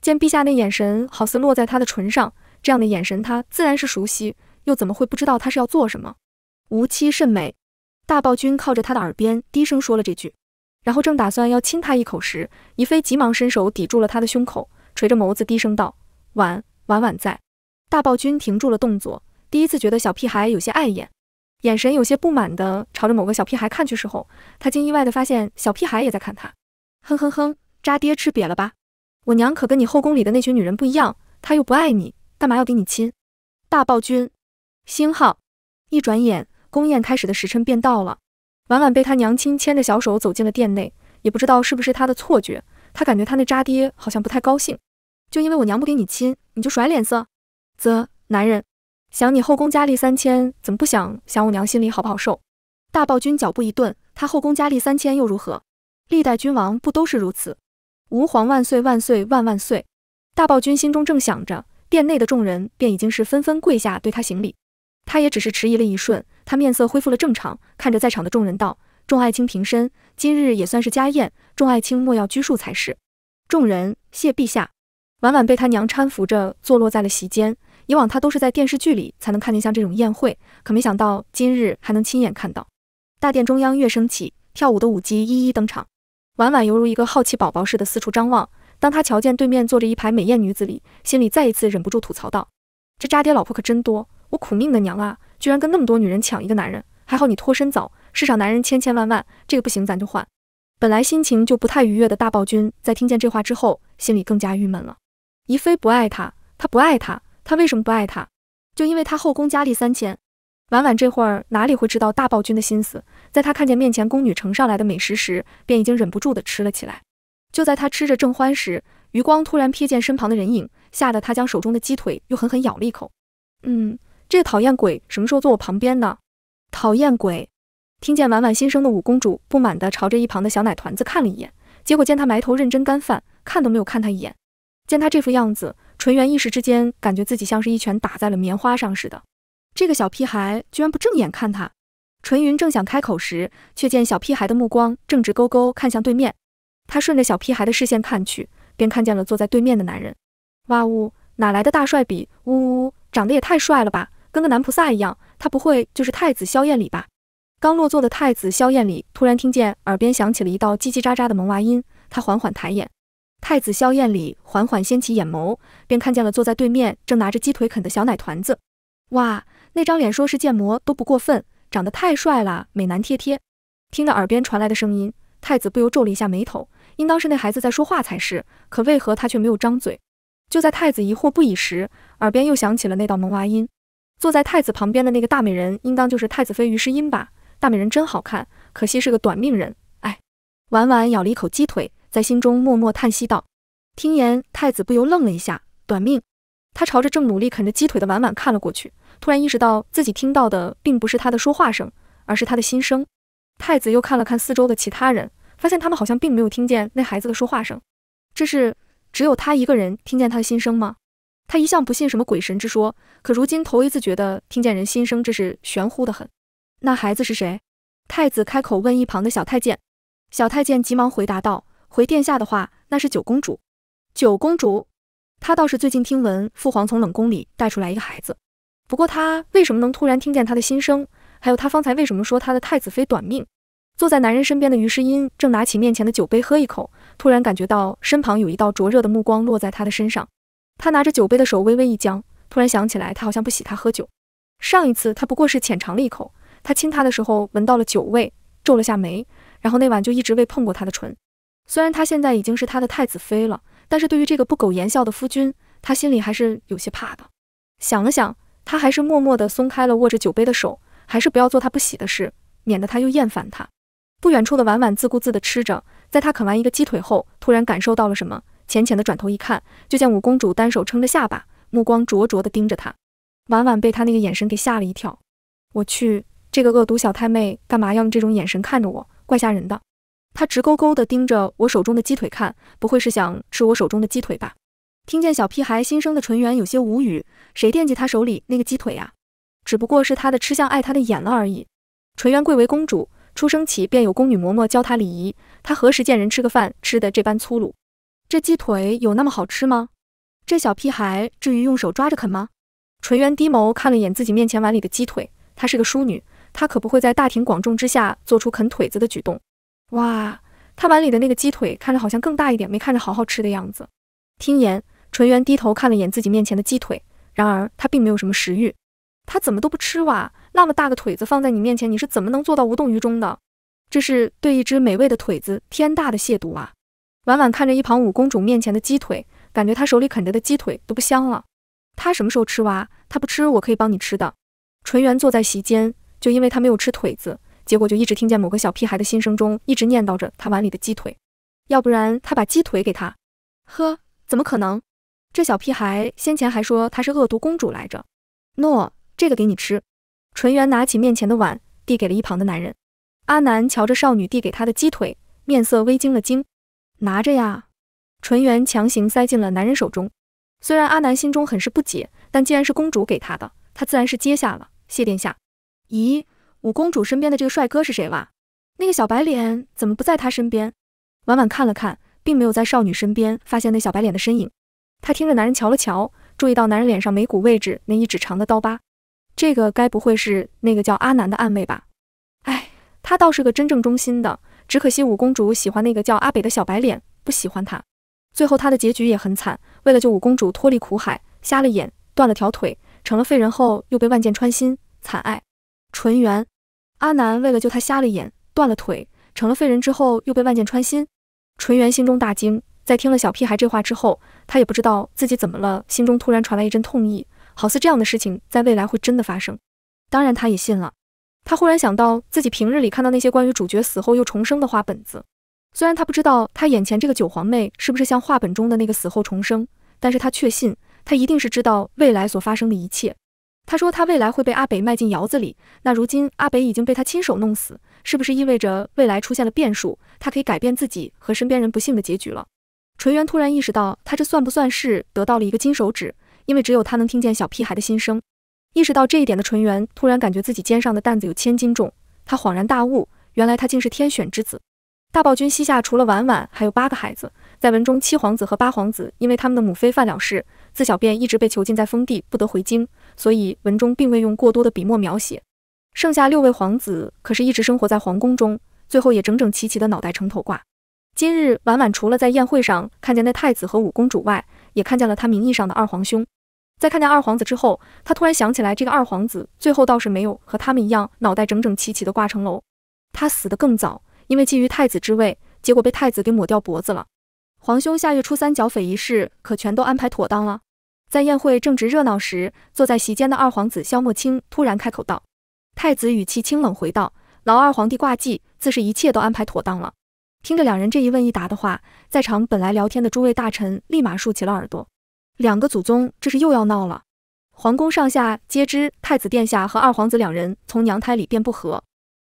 见陛下那眼神好似落在她的唇上，这样的眼神她自然是熟悉，又怎么会不知道他是要做什么？无妻甚美。大暴君靠着他的耳边低声说了这句，然后正打算要亲他一口时，怡妃急忙伸手抵住了他的胸口，垂着眸子低声道：“婉婉婉在。”大暴君停住了动作，第一次觉得小屁孩有些碍眼，眼神有些不满的朝着某个小屁孩看去时候，他竟意外的发现小屁孩也在看他，哼哼哼，渣爹吃瘪了吧？我娘可跟你后宫里的那群女人不一样，她又不爱你，干嘛要给你亲？大暴君，星号，一转眼。宫宴开始的时辰便到了，婉婉被他娘亲牵着小手走进了殿内，也不知道是不是她的错觉，她感觉她那渣爹好像不太高兴。就因为我娘不给你亲，你就甩脸色？啧，男人，想你后宫佳丽三千，怎么不想想我娘心里好不好受？大暴君脚步一顿，他后宫佳丽三千又如何？历代君王不都是如此？吾皇万岁万岁万万岁！大暴君心中正想着，殿内的众人便已经是纷纷跪下对他行礼，他也只是迟疑了一瞬。他面色恢复了正常，看着在场的众人道：“众爱卿平身，今日也算是家宴，众爱卿莫要拘束才是。”众人谢陛下。婉婉被他娘搀扶着，坐落在了席间。以往他都是在电视剧里才能看见像这种宴会，可没想到今日还能亲眼看到。大殿中央乐升起，跳舞的舞姬一一登场。婉婉犹如一个好奇宝宝似的四处张望。当他瞧见对面坐着一排美艳女子里，心里再一次忍不住吐槽道：“这渣爹老婆可真多，我苦命的娘啊！”居然跟那么多女人抢一个男人，还好你脱身早。世上男人千千万万，这个不行咱就换。本来心情就不太愉悦的大暴君，在听见这话之后，心里更加郁闷了。宜妃不爱他，他不爱她，他为什么不爱她？就因为他后宫佳丽三千。婉婉这会儿哪里会知道大暴君的心思？在她看见面前宫女呈上来的美食时，便已经忍不住的吃了起来。就在她吃着正欢时，余光突然瞥见身旁的人影，吓得她将手中的鸡腿又狠狠咬了一口。嗯。这讨厌鬼什么时候坐我旁边呢？讨厌鬼！听见婉婉心声的五公主不满地朝着一旁的小奶团子看了一眼，结果见他埋头认真干饭，看都没有看他一眼。见他这副样子，纯元一时之间感觉自己像是一拳打在了棉花上似的。这个小屁孩居然不正眼看他！纯云正想开口时，却见小屁孩的目光正直勾勾看向对面。他顺着小屁孩的视线看去，便看见了坐在对面的男人。哇呜，哪来的大帅比？呜呜，长得也太帅了吧！跟个男菩萨一样，他不会就是太子萧燕礼吧？刚落座的太子萧燕礼突然听见耳边响起了一道叽叽喳喳的萌娃音，他缓缓抬眼。太子萧燕礼缓缓掀起眼眸，便看见了坐在对面正拿着鸡腿啃的小奶团子。哇，那张脸说是建模都不过分，长得太帅了，美男贴贴。听到耳边传来的声音，太子不由皱了一下眉头，应当是那孩子在说话才是，可为何他却没有张嘴？就在太子疑惑不已时，耳边又响起了那道萌娃音。坐在太子旁边的那个大美人，应当就是太子妃于诗音吧？大美人真好看，可惜是个短命人。哎，婉婉咬了一口鸡腿，在心中默默叹息道。听言，太子不由愣了一下。短命？他朝着正努力啃着鸡腿的婉婉看了过去，突然意识到自己听到的并不是他的说话声，而是他的心声。太子又看了看四周的其他人，发现他们好像并没有听见那孩子的说话声。这是只有他一个人听见他的心声吗？他一向不信什么鬼神之说，可如今头一次觉得听见人心声，这是玄乎的很。那孩子是谁？太子开口问一旁的小太监，小太监急忙回答道：“回殿下的话，那是九公主。”九公主，他倒是最近听闻父皇从冷宫里带出来一个孩子，不过他为什么能突然听见他的心声？还有他方才为什么说他的太子妃短命？坐在男人身边的于诗音正拿起面前的酒杯喝一口，突然感觉到身旁有一道灼热的目光落在他的身上。他拿着酒杯的手微微一僵，突然想起来，他好像不喜他喝酒。上一次他不过是浅尝了一口，他亲他的时候闻到了酒味，皱了下眉，然后那晚就一直未碰过他的唇。虽然他现在已经是他的太子妃了，但是对于这个不苟言笑的夫君，他心里还是有些怕的。想了想，他还是默默地松开了握着酒杯的手，还是不要做他不喜的事，免得他又厌烦他。不远处的婉婉自顾自地吃着，在他啃完一个鸡腿后，突然感受到了什么。浅浅的转头一看，就见五公主单手撑着下巴，目光灼灼的盯着她。婉婉被她那个眼神给吓了一跳。我去，这个恶毒小太妹干嘛要用这种眼神看着我？怪吓人的。她直勾勾的盯着我手中的鸡腿看，不会是想吃我手中的鸡腿吧？听见小屁孩心声的纯元有些无语，谁惦记她手里那个鸡腿呀？只不过是她的吃相碍她的眼了而已。纯元贵为公主，出生起便有宫女嬷嬷教她礼仪，她何时见人吃个饭吃的这般粗鲁？这鸡腿有那么好吃吗？这小屁孩至于用手抓着啃吗？纯元低眸看了眼自己面前碗里的鸡腿，她是个淑女，她可不会在大庭广众之下做出啃腿子的举动。哇，她碗里的那个鸡腿看着好像更大一点，没看着好好吃的样子。听言，纯元低头看了眼自己面前的鸡腿，然而她并没有什么食欲。他怎么都不吃哇？那么大个腿子放在你面前，你是怎么能做到无动于衷的？这是对一只美味的腿子天大的亵渎啊！婉婉看着一旁五公主面前的鸡腿，感觉她手里啃着的鸡腿都不香了。她什么时候吃哇？她不吃，我可以帮你吃的。纯元坐在席间，就因为她没有吃腿子，结果就一直听见某个小屁孩的心声中一直念叨着她碗里的鸡腿。要不然，她把鸡腿给他。呵，怎么可能？这小屁孩先前还说她是恶毒公主来着。诺，这个给你吃。纯元拿起面前的碗，递给了一旁的男人。阿南瞧着少女递给他的鸡腿，面色微惊了惊。拿着呀，纯元强行塞进了男人手中。虽然阿南心中很是不解，但既然是公主给他的，他自然是接下了。谢殿下。咦，五公主身边的这个帅哥是谁哇？那个小白脸怎么不在他身边？婉婉看了看，并没有在少女身边发现那小白脸的身影。她听着男人瞧了瞧，注意到男人脸上眉骨位置那一指长的刀疤，这个该不会是那个叫阿南的暗卫吧？哎，他倒是个真正忠心的。只可惜五公主喜欢那个叫阿北的小白脸，不喜欢他。最后他的结局也很惨，为了救五公主脱离苦海，瞎了眼，断了条腿，成了废人后又被万箭穿心，惨爱。纯元，阿南为了救他瞎了眼，断了腿，成了废人之后又被万箭穿心。纯元心中大惊，在听了小屁孩这话之后，他也不知道自己怎么了，心中突然传来一阵痛意，好似这样的事情在未来会真的发生。当然他也信了。他忽然想到自己平日里看到那些关于主角死后又重生的画本子，虽然他不知道他眼前这个九皇妹是不是像画本中的那个死后重生，但是他确信他一定是知道未来所发生的一切。他说他未来会被阿北卖进窑子里，那如今阿北已经被他亲手弄死，是不是意味着未来出现了变数，他可以改变自己和身边人不幸的结局了？纯元突然意识到，他这算不算是得到了一个金手指？因为只有他能听见小屁孩的心声。意识到这一点的纯元突然感觉自己肩上的担子有千斤重，他恍然大悟，原来他竟是天选之子。大暴君膝下除了婉婉，还有八个孩子。在文中，七皇子和八皇子因为他们的母妃犯了事，自小便一直被囚禁在封地，不得回京，所以文中并未用过多的笔墨描写。剩下六位皇子可是一直生活在皇宫中，最后也整整齐齐的脑袋成头挂。今日婉婉除了在宴会上看见那太子和五公主外，也看见了他名义上的二皇兄。在看见二皇子之后，他突然想起来，这个二皇子最后倒是没有和他们一样脑袋整整齐齐的挂城楼，他死得更早，因为觊觎太子之位，结果被太子给抹掉脖子了。皇兄，下月初三剿匪一事可全都安排妥当了？在宴会正值热闹时，坐在席间的二皇子萧墨清突然开口道。太子语气清冷回道：“老二皇帝挂记，自是一切都安排妥当了。”听着两人这一问一答的话，在场本来聊天的诸位大臣立马竖起了耳朵。两个祖宗，这是又要闹了。皇宫上下皆知，太子殿下和二皇子两人从娘胎里便不和。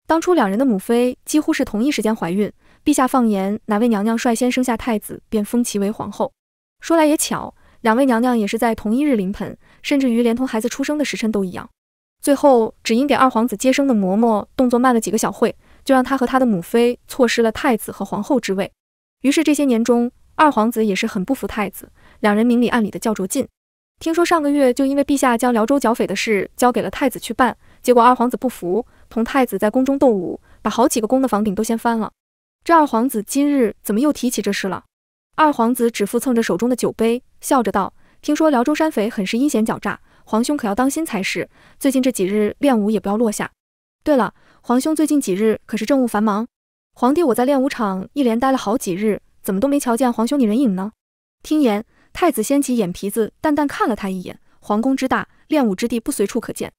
当初两人的母妃几乎是同一时间怀孕，陛下放言哪位娘娘率先生下太子，便封其为皇后。说来也巧，两位娘娘也是在同一日临盆，甚至于连同孩子出生的时辰都一样。最后只因给二皇子接生的嬷嬷动作慢了几个小会，就让他和他的母妃错失了太子和皇后之位。于是这些年中，二皇子也是很不服太子。两人明里暗里的较着劲。听说上个月就因为陛下将辽州剿匪的事交给了太子去办，结果二皇子不服，同太子在宫中斗舞，把好几个宫的房顶都掀翻了。这二皇子今日怎么又提起这事了？二皇子指腹蹭着手中的酒杯，笑着道：“听说辽州山匪很是阴险狡诈，皇兄可要当心才是。最近这几日练武也不要落下。对了，皇兄最近几日可是政务繁忙？皇帝，我在练武场一连待了好几日，怎么都没瞧见皇兄你人影呢？听言。”太子掀起眼皮子，淡淡看了他一眼。皇宫之大，练武之地不随处可见。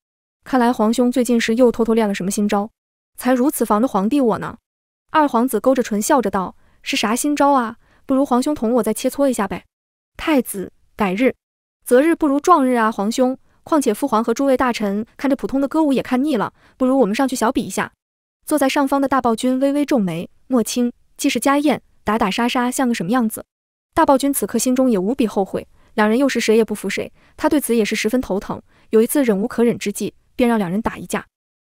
看来皇兄最近是又偷偷练了什么新招，才如此防着皇帝我呢。二皇子勾着唇笑着道：“是啥新招啊？不如皇兄同我再切磋一下呗。”太子改日，择日不如撞日啊，皇兄。况且父皇和诸位大臣看着普通的歌舞也看腻了，不如我们上去小比一下。坐在上方的大暴君微微皱眉：“莫青，既是家宴，打打杀杀像个什么样子？”大暴君此刻心中也无比后悔，两人又是谁也不服谁，他对此也是十分头疼。有一次忍无可忍之际，便让两人打一架。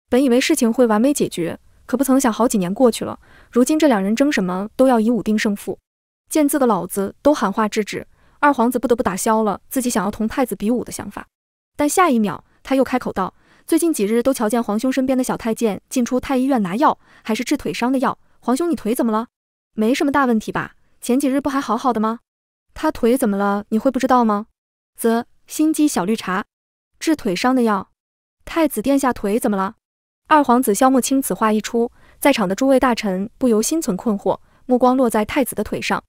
本以为事情会完美解决，可不曾想好几年过去了，如今这两人争什么都要以武定胜负。见字的老子都喊话制止，二皇子不得不打消了自己想要同太子比武的想法。但下一秒他又开口道：“最近几日都瞧见皇兄身边的小太监进出太医院拿药，还是治腿伤的药。皇兄你腿怎么了？没什么大问题吧？”前几日不还好好的吗？他腿怎么了？你会不知道吗？啧，心机小绿茶，治腿伤的药。太子殿下腿怎么了？二皇子萧莫清此话一出，在场的诸位大臣不由心存困惑，目光落在太子的腿上。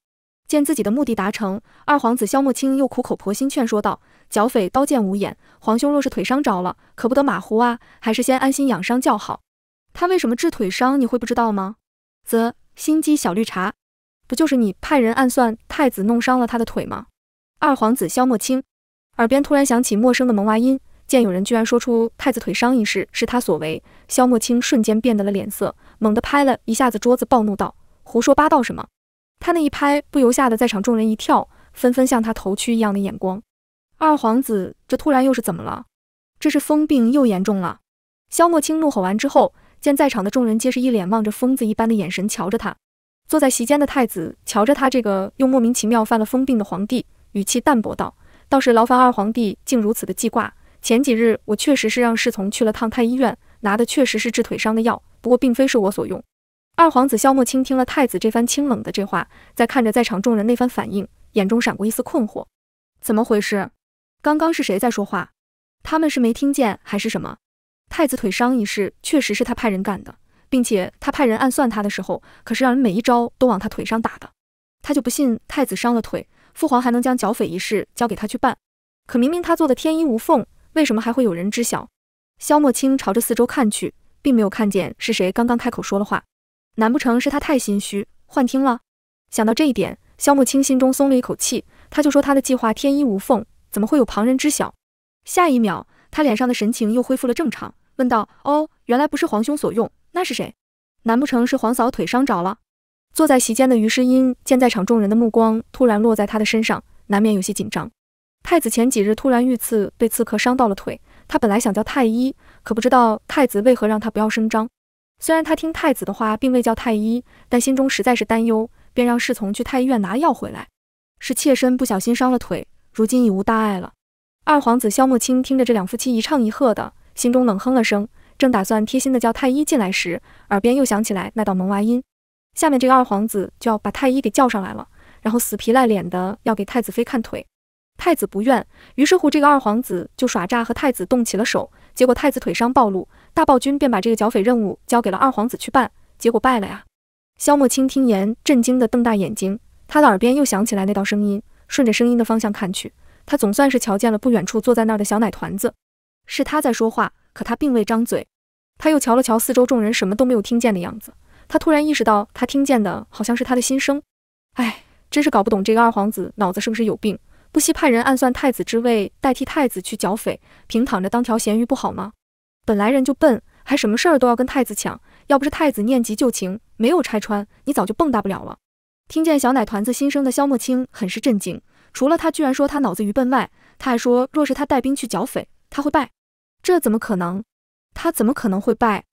见自己的目的达成，二皇子萧莫清又苦口婆心劝说道：“剿匪刀剑无眼，皇兄若是腿伤着了，可不得马虎啊！还是先安心养伤较好。他为什么治腿伤？你会不知道吗？啧，心机小绿茶。”不就是你派人暗算太子，弄伤了他的腿吗？二皇子萧墨清，耳边突然响起陌生的萌娃音，见有人居然说出太子腿伤一事是他所为，萧墨清瞬间变得了脸色，猛地拍了一下子桌子，暴怒道：“胡说八道什么？”他那一拍不由吓得在场众人一跳，纷纷向他投去一样的眼光。二皇子这突然又是怎么了？这是疯病又严重了？萧墨清怒吼完之后，见在场的众人皆是一脸望着疯子一般的眼神瞧着他。坐在席间的太子瞧着他这个又莫名其妙犯了疯病的皇帝，语气淡薄道：“倒是劳烦二皇帝竟如此的记挂。前几日我确实是让侍从去了趟太医院，拿的确实是治腿伤的药，不过并非是我所用。”二皇子萧墨卿听了太子这番清冷的这话，在看着在场众人那番反应，眼中闪过一丝困惑：怎么回事？刚刚是谁在说话？他们是没听见还是什么？太子腿伤一事，确实是他派人干的。并且他派人暗算他的时候，可是让人每一招都往他腿上打的。他就不信太子伤了腿，父皇还能将剿匪一事交给他去办。可明明他做的天衣无缝，为什么还会有人知晓？萧莫清朝着四周看去，并没有看见是谁刚刚开口说了话。难不成是他太心虚，幻听了？想到这一点，萧莫清心中松了一口气。他就说他的计划天衣无缝，怎么会有旁人知晓？下一秒，他脸上的神情又恢复了正常，问道：“哦，原来不是皇兄所用。”那是谁？难不成是皇嫂腿伤着了？坐在席间的于诗英见在场众人的目光突然落在他的身上，难免有些紧张。太子前几日突然遇刺，被刺客伤到了腿。他本来想叫太医，可不知道太子为何让他不要声张。虽然他听太子的话，并未叫太医，但心中实在是担忧，便让侍从去太医院拿药回来。是妾身不小心伤了腿，如今已无大碍了。二皇子萧莫青听着这两夫妻一唱一和的，心中冷哼了声。正打算贴心的叫太医进来时，耳边又响起来那道萌娃音。下面这个二皇子就要把太医给叫上来了，然后死皮赖脸的要给太子妃看腿。太子不愿，于是乎这个二皇子就耍诈和太子动起了手。结果太子腿伤暴露，大暴君便把这个剿匪任务交给了二皇子去办，结果败了呀。萧默清听言，震惊的瞪大眼睛。他的耳边又响起来那道声音，顺着声音的方向看去，他总算是瞧见了不远处坐在那儿的小奶团子，是他在说话。可他并未张嘴，他又瞧了瞧四周众人什么都没有听见的样子，他突然意识到他听见的好像是他的心声。哎，真是搞不懂这个二皇子脑子是不是有病，不惜派人暗算太子之位，代替太子去剿匪，平躺着当条咸鱼不好吗？本来人就笨，还什么事儿都要跟太子抢，要不是太子念及旧情没有拆穿，你早就蹦跶不了了。听见小奶团子心声的萧莫青很是震惊，除了他居然说他脑子愚笨外，他还说若是他带兵去剿匪，他会败。这怎么可能？他怎么可能会败？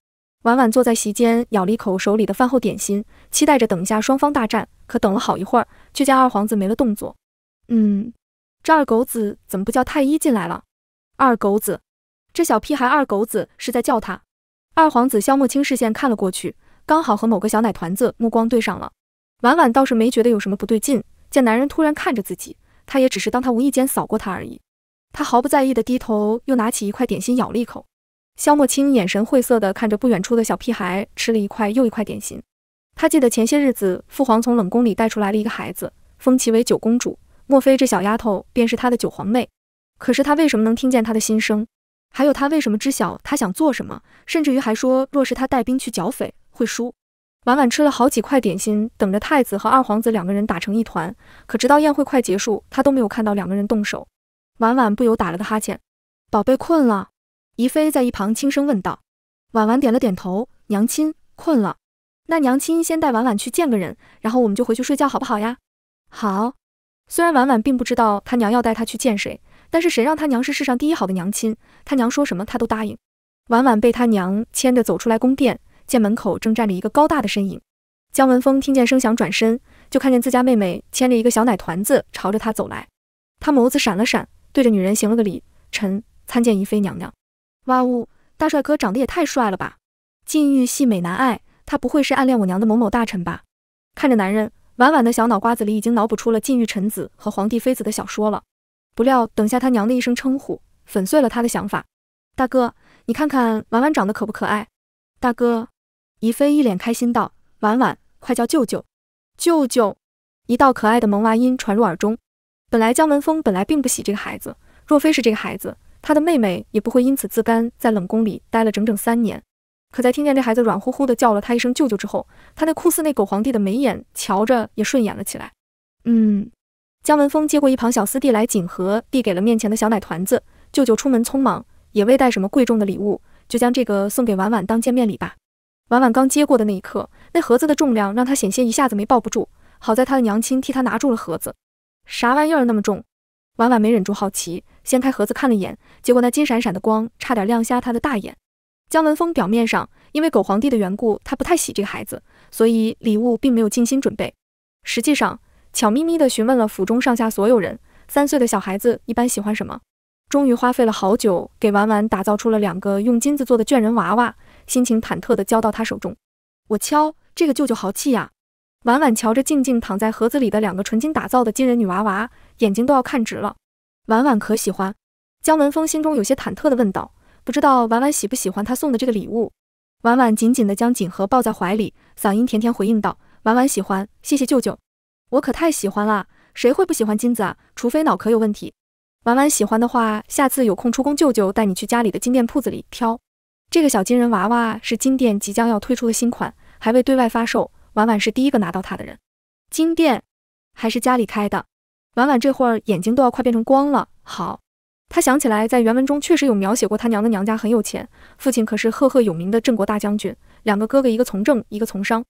婉婉坐在席间，咬了一口手里的饭后点心，期待着等一下双方大战。可等了好一会儿，却见二皇子没了动作。嗯，这二狗子怎么不叫太医进来了？二狗子，这小屁孩二狗子是在叫他。二皇子萧莫清视线看了过去，刚好和某个小奶团子目光对上了。婉婉倒是没觉得有什么不对劲，见男人突然看着自己，他也只是当他无意间扫过他而已。他毫不在意地低头，又拿起一块点心咬了一口。萧莫青眼神晦涩地看着不远处的小屁孩吃了一块又一块点心。他记得前些日子父皇从冷宫里带出来了一个孩子，封其为九公主。莫非这小丫头便是他的九皇妹？可是他为什么能听见他的心声？还有他为什么知晓他想做什么？甚至于还说，若是他带兵去剿匪会输。婉婉吃了好几块点心，等着太子和二皇子两个人打成一团。可直到宴会快结束，他都没有看到两个人动手。婉婉不由打了个哈欠，宝贝困了。怡妃在一旁轻声问道，婉婉点了点头，娘亲困了。那娘亲先带婉婉去见个人，然后我们就回去睡觉好不好呀？好。虽然婉婉并不知道她娘要带她去见谁，但是谁让她娘是世上第一好的娘亲，她娘说什么她都答应。婉婉被她娘牵着走出来宫殿，见门口正站着一个高大的身影。江文峰听见声响转身，就看见自家妹妹牵着一个小奶团子朝着他走来，他眸子闪了闪。对着女人行了个礼，臣参见宜妃娘娘。哇呜，大帅哥长得也太帅了吧！禁欲系美男爱，他不会是暗恋我娘的某某大臣吧？看着男人，婉婉的小脑瓜子里已经脑补出了禁欲臣子和皇帝妃子的小说了。不料，等下他娘的一声称呼，粉碎了他的想法。大哥，你看看婉婉长得可不可爱？大哥，宜妃一脸开心道：“婉婉，快叫舅舅。”舅舅，一道可爱的萌娃音传入耳中。本来江文峰本来并不喜这个孩子，若非是这个孩子，他的妹妹也不会因此自甘在冷宫里待了整整三年。可在听见这孩子软乎乎的叫了他一声舅舅之后，他那酷似那狗皇帝的眉眼瞧着也顺眼了起来。嗯，江文峰接过一旁小四弟来锦盒，递给了面前的小奶团子。舅舅出门匆忙，也未带什么贵重的礼物，就将这个送给婉婉当见面礼吧。婉婉刚接过的那一刻，那盒子的重量让她险些一下子没抱不住，好在她的娘亲替她拿住了盒子。啥玩意儿那么重？婉婉没忍住好奇，掀开盒子看了眼，结果那金闪闪的光差点亮瞎她的大眼。江文峰表面上因为狗皇帝的缘故，他不太喜这个孩子，所以礼物并没有尽心准备。实际上，悄咪咪地询问了府中上下所有人，三岁的小孩子一般喜欢什么，终于花费了好久，给婉婉打造出了两个用金子做的绢人娃娃，心情忐忑地交到他手中。我敲，这个舅舅豪气呀！婉婉瞧着静静躺在盒子里的两个纯金打造的金人女娃娃，眼睛都要看直了。婉婉可喜欢。江文峰心中有些忐忑地问道：“不知道婉婉喜不喜欢他送的这个礼物？”婉婉紧紧地将锦盒抱在怀里，嗓音甜甜回应道：“婉婉喜欢，谢谢舅舅，我可太喜欢了，谁会不喜欢金子啊？除非脑壳有问题。”婉婉喜欢的话，下次有空出宫，舅舅带你去家里的金店铺子里挑。这个小金人娃娃是金店即将要推出的新款，还未对外发售。婉婉是第一个拿到它的人，金店还是家里开的。婉婉这会儿眼睛都要快变成光了。好，她想起来在原文中确实有描写过，她娘的娘家很有钱，父亲可是赫赫有名的镇国大将军，两个哥哥一个从政，一个从商。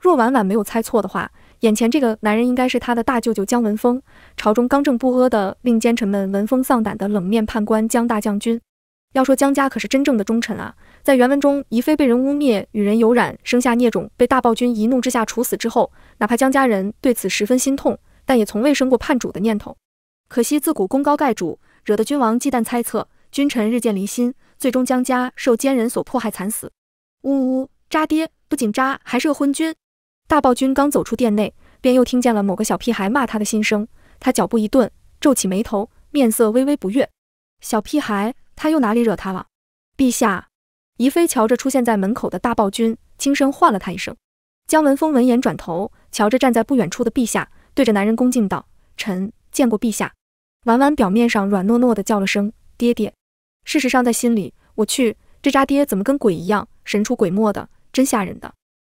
若婉婉没有猜错的话，眼前这个男人应该是她的大舅舅江文峰，朝中刚正不阿的，令奸臣们闻风丧胆的冷面判官江大将军。要说江家可是真正的忠臣啊，在原文中，宜妃被人污蔑，与人有染，生下孽种，被大暴君一怒之下处死之后，哪怕江家人对此十分心痛，但也从未生过叛主的念头。可惜自古功高盖主，惹得君王忌惮猜测，君臣日渐离心，最终江家受奸人所迫害惨死。呜呜，渣爹不仅渣，还是个昏君。大暴君刚走出殿内，便又听见了某个小屁孩骂他的心声，他脚步一顿，皱起眉头，面色微微不悦。小屁孩。他又哪里惹他了，陛下！仪妃瞧着出现在门口的大暴君，轻声唤了他一声。姜文峰闻言转头，瞧着站在不远处的陛下，对着男人恭敬道：“臣见过陛下。”婉婉表面上软糯糯的叫了声“爹爹”，事实上在心里，我去，这渣爹怎么跟鬼一样，神出鬼没的，真吓人的。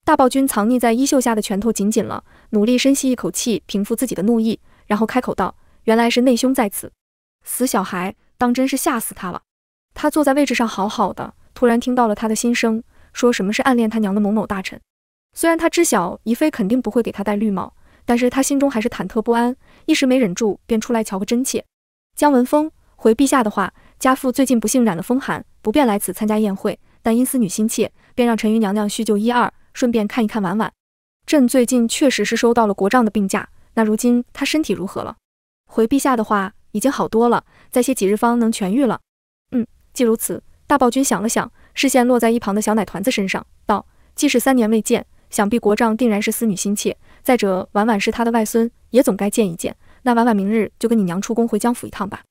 大暴君藏匿在衣袖下的拳头紧紧了，努力深吸一口气，平复自己的怒意，然后开口道：“原来是内兄在此，死小孩，当真是吓死他了。”他坐在位置上好好的，突然听到了他的心声，说什么是暗恋他娘的某某大臣。虽然他知晓宜妃肯定不会给他戴绿帽，但是他心中还是忐忑不安，一时没忍住，便出来瞧个真切。姜文峰，回陛下的话，家父最近不幸染了风寒，不便来此参加宴会，但因思女心切，便让陈玉娘娘叙旧一二，顺便看一看婉婉。朕最近确实是收到了国丈的病假，那如今他身体如何了？回陛下的话，已经好多了，再歇几日方能痊愈了。既如此，大暴君想了想，视线落在一旁的小奶团子身上，道：“既是三年未见，想必国丈定然是思女心切。再者，婉婉是他的外孙，也总该见一见。那婉婉明日就跟你娘出宫回江府一趟吧。”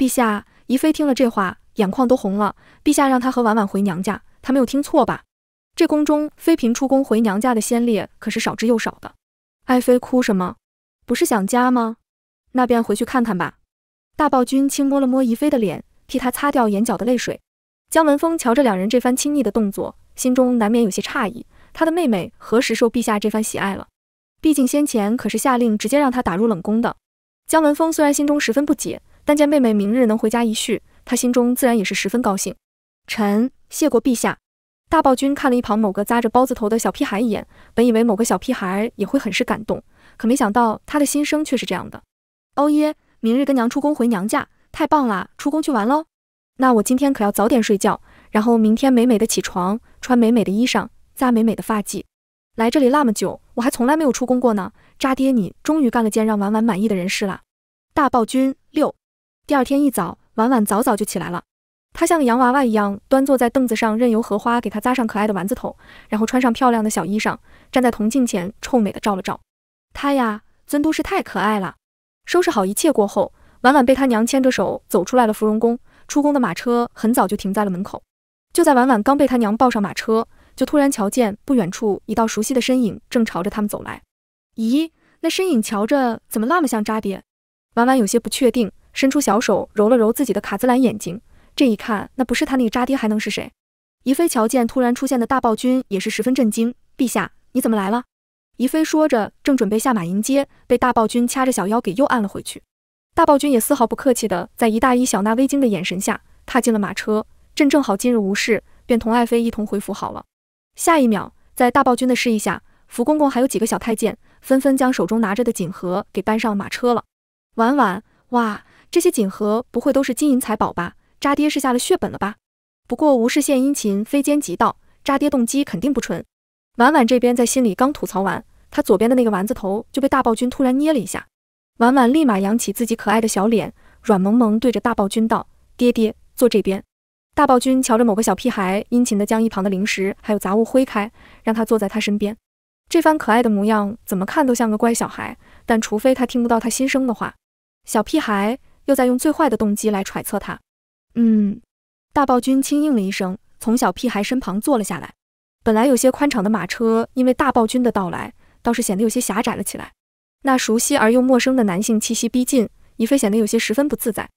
陛下，宜妃听了这话，眼眶都红了。陛下让她和婉婉回娘家，她没有听错吧？这宫中妃嫔出宫回娘家的先烈可是少之又少的。爱妃哭什么？不是想家吗？那便回去看看吧。大暴君轻摸了摸宜妃的脸。替他擦掉眼角的泪水。江文峰瞧着两人这番亲昵的动作，心中难免有些诧异。他的妹妹何时受陛下这番喜爱了？毕竟先前可是下令直接让他打入冷宫的。江文峰虽然心中十分不解，但见妹妹明日能回家一叙，他心中自然也是十分高兴。臣谢过陛下。大暴君看了一旁某个扎着包子头的小屁孩一眼，本以为某个小屁孩也会很是感动，可没想到他的心声却是这样的。哦耶，明日跟娘出宫回娘家。太棒啦，出宫去玩喽！那我今天可要早点睡觉，然后明天美美的起床，穿美美的衣裳，扎美美的发髻。来这里那么久，我还从来没有出宫过呢。渣爹，你终于干了件让婉婉满意的人事啦！大暴君六。第二天一早，婉婉早早就起来了，她像个洋娃娃一样端坐在凳子上，任由荷花给她扎上可爱的丸子头，然后穿上漂亮的小衣裳，站在铜镜前臭美的照了照。她呀，尊都是太可爱了。收拾好一切过后。婉婉被他娘牵着手走出来了芙蓉宫，出宫的马车很早就停在了门口。就在婉婉刚被他娘抱上马车，就突然瞧见不远处一道熟悉的身影正朝着他们走来。咦，那身影瞧着怎么那么像渣爹？婉婉有些不确定，伸出小手揉了揉自己的卡姿兰眼睛，这一看，那不是他那个渣爹还能是谁？怡妃瞧见突然出现的大暴君也是十分震惊，陛下你怎么来了？怡妃说着正准备下马迎接，被大暴君掐着小腰给又按了回去。大暴君也丝毫不客气的，在一大一小纳微惊的眼神下，踏进了马车。朕正好今日无事，便同爱妃一同回府好了。下一秒，在大暴君的示意下，福公公还有几个小太监纷纷将手中拿着的锦盒给搬上马车了。婉婉，哇，这些锦盒不会都是金银财宝吧？渣爹是下了血本了吧？不过无事献殷勤，非奸即盗，渣爹动机肯定不纯。婉婉这边在心里刚吐槽完，她左边的那个丸子头就被大暴君突然捏了一下。婉婉立马扬起自己可爱的小脸，软萌萌对着大暴君道：“爹爹，坐这边。”大暴君瞧着某个小屁孩，殷勤地将一旁的零食还有杂物挥开，让他坐在他身边。这番可爱的模样，怎么看都像个乖小孩。但除非他听不到他心声的话，小屁孩又在用最坏的动机来揣测他。嗯，大暴君轻应了一声，从小屁孩身旁坐了下来。本来有些宽敞的马车，因为大暴君的到来，倒是显得有些狭窄了起来。那熟悉而又陌生的男性气息逼近，宜妃显得有些十分不自在。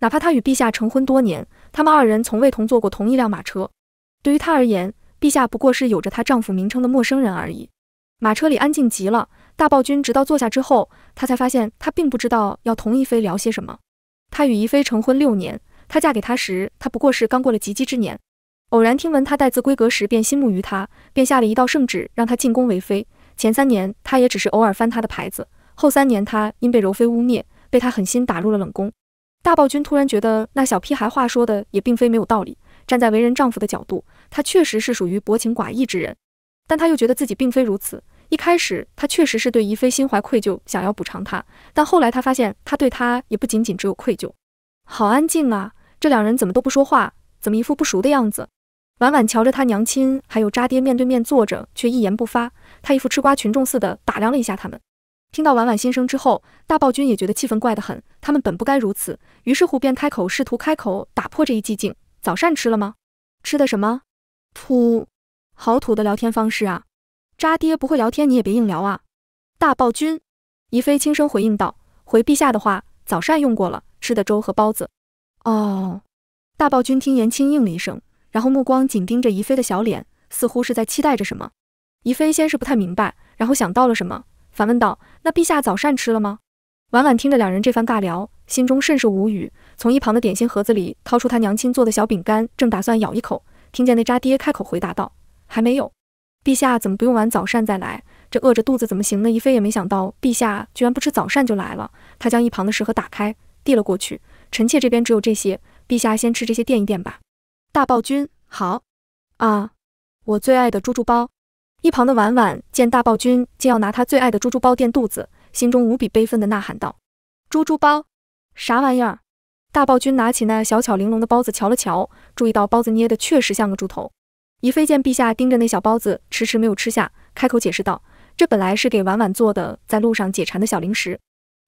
哪怕她与陛下成婚多年，他们二人从未同坐过同一辆马车。对于她而言，陛下不过是有着她丈夫名称的陌生人而已。马车里安静极了，大暴君直到坐下之后，他才发现他并不知道要同宜妃聊些什么。他与宜妃成婚六年，她嫁给他时，他不过是刚过了及笄之年。偶然听闻她待字规格时，便心慕于她，便下了一道圣旨，让她进宫为妃。前三年，他也只是偶尔翻他的牌子；后三年，他因被柔妃污蔑，被他狠心打入了冷宫。大暴君突然觉得那小屁孩话说的也并非没有道理。站在为人丈夫的角度，他确实是属于薄情寡义之人，但他又觉得自己并非如此。一开始，他确实是对宜妃心怀愧疚，想要补偿她；但后来，他发现他对她也不仅仅只有愧疚。好安静啊，这两人怎么都不说话？怎么一副不熟的样子？婉婉瞧着她娘亲还有渣爹面对面坐着，却一言不发。她一副吃瓜群众似的打量了一下他们。听到婉婉心声之后，大暴君也觉得气氛怪得很。他们本不该如此，于是乎便开口，试图开口打破这一寂静。早膳吃了吗？吃的什么？土，好土的聊天方式啊！渣爹不会聊天，你也别硬聊啊！大暴君，宜妃轻声回应道：“回陛下的话，早膳用过了，吃的粥和包子。”哦。大暴君听言轻应了一声。然后目光紧盯着怡妃的小脸，似乎是在期待着什么。怡妃先是不太明白，然后想到了什么，反问道：“那陛下早膳吃了吗？”婉婉听着两人这番尬聊，心中甚是无语。从一旁的点心盒子里掏出他娘亲做的小饼干，正打算咬一口，听见那渣爹开口回答道：“还没有。陛下怎么不用完早膳再来？这饿着肚子怎么行呢？”怡妃也没想到陛下居然不吃早膳就来了，她将一旁的食盒打开，递了过去：“臣妾这边只有这些，陛下先吃这些垫一垫吧。”大暴君，好啊！我最爱的猪猪包。一旁的婉婉见大暴君竟要拿他最爱的猪猪包垫肚子，心中无比悲愤的呐喊道：“猪猪包，啥玩意儿？”大暴君拿起那小巧玲珑的包子瞧了瞧，注意到包子捏的确实像个猪头。宜妃见陛下盯着那小包子迟迟没有吃下，开口解释道：“这本来是给婉婉做的，在路上解馋的小零食。”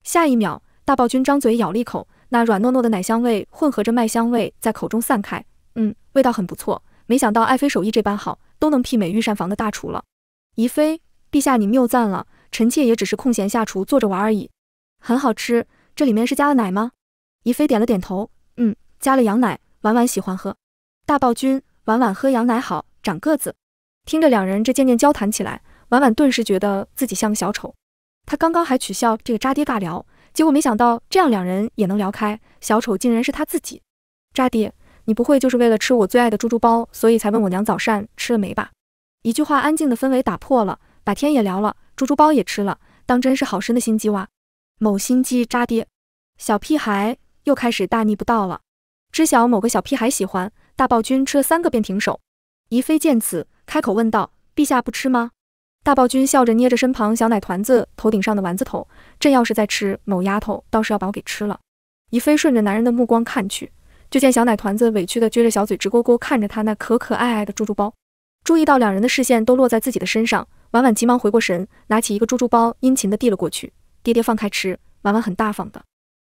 下一秒，大暴君张嘴咬了一口，那软糯糯的奶香味混合着麦香味在口中散开。嗯，味道很不错。没想到爱妃手艺这般好，都能媲美御膳房的大厨了。宜妃，陛下，你谬赞了。臣妾也只是空闲下厨做着玩而已。很好吃，这里面是加了奶吗？宜妃点了点头，嗯，加了羊奶。婉婉喜欢喝。大暴君，婉婉喝羊奶好长个子。听着两人这渐渐交谈起来，婉婉顿时觉得自己像个小丑。他刚刚还取笑这个渣爹尬聊，结果没想到这样两人也能聊开。小丑竟然是他自己，渣爹。你不会就是为了吃我最爱的猪猪包，所以才问我娘早膳吃了没吧？一句话，安静的氛围打破了，把天也聊了，猪猪包也吃了，当真是好深的心机哇！某心机渣爹，小屁孩又开始大逆不道了。知晓某个小屁孩喜欢大暴君，吃了三个便停手。宜妃见此，开口问道：“陛下不吃吗？”大暴君笑着捏着身旁小奶团子头顶上的丸子头，朕要是再吃，某丫头倒是要把我给吃了。宜妃顺着男人的目光看去。就见小奶团子委屈的撅着小嘴，直勾勾看着他那可可爱爱的猪猪包。注意到两人的视线都落在自己的身上，婉婉急忙回过神，拿起一个猪猪包，殷勤的递了过去。爹爹放开吃，婉婉很大方的。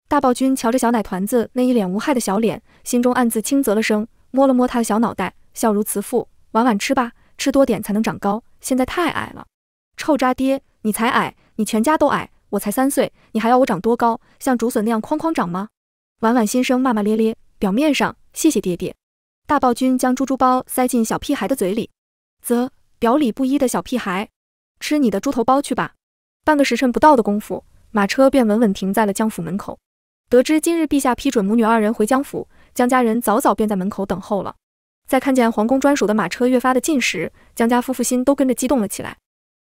大暴君瞧着小奶团子那一脸无害的小脸，心中暗自轻啧了声，摸了摸他的小脑袋，笑如慈父。婉婉吃吧，吃多点才能长高，现在太矮了。臭渣爹，你才矮，你全家都矮，我才三岁，你还要我长多高？像竹笋那样哐哐长吗？婉婉心生骂骂咧咧。表面上，谢谢爹爹。大暴君将猪猪包塞进小屁孩的嘴里，则表里不一的小屁孩，吃你的猪头包去吧。半个时辰不到的功夫，马车便稳稳停在了江府门口。得知今日陛下批准母女二人回江府，江家人早早便在门口等候了。在看见皇宫专属的马车越发的近时，江家夫妇心都跟着激动了起来。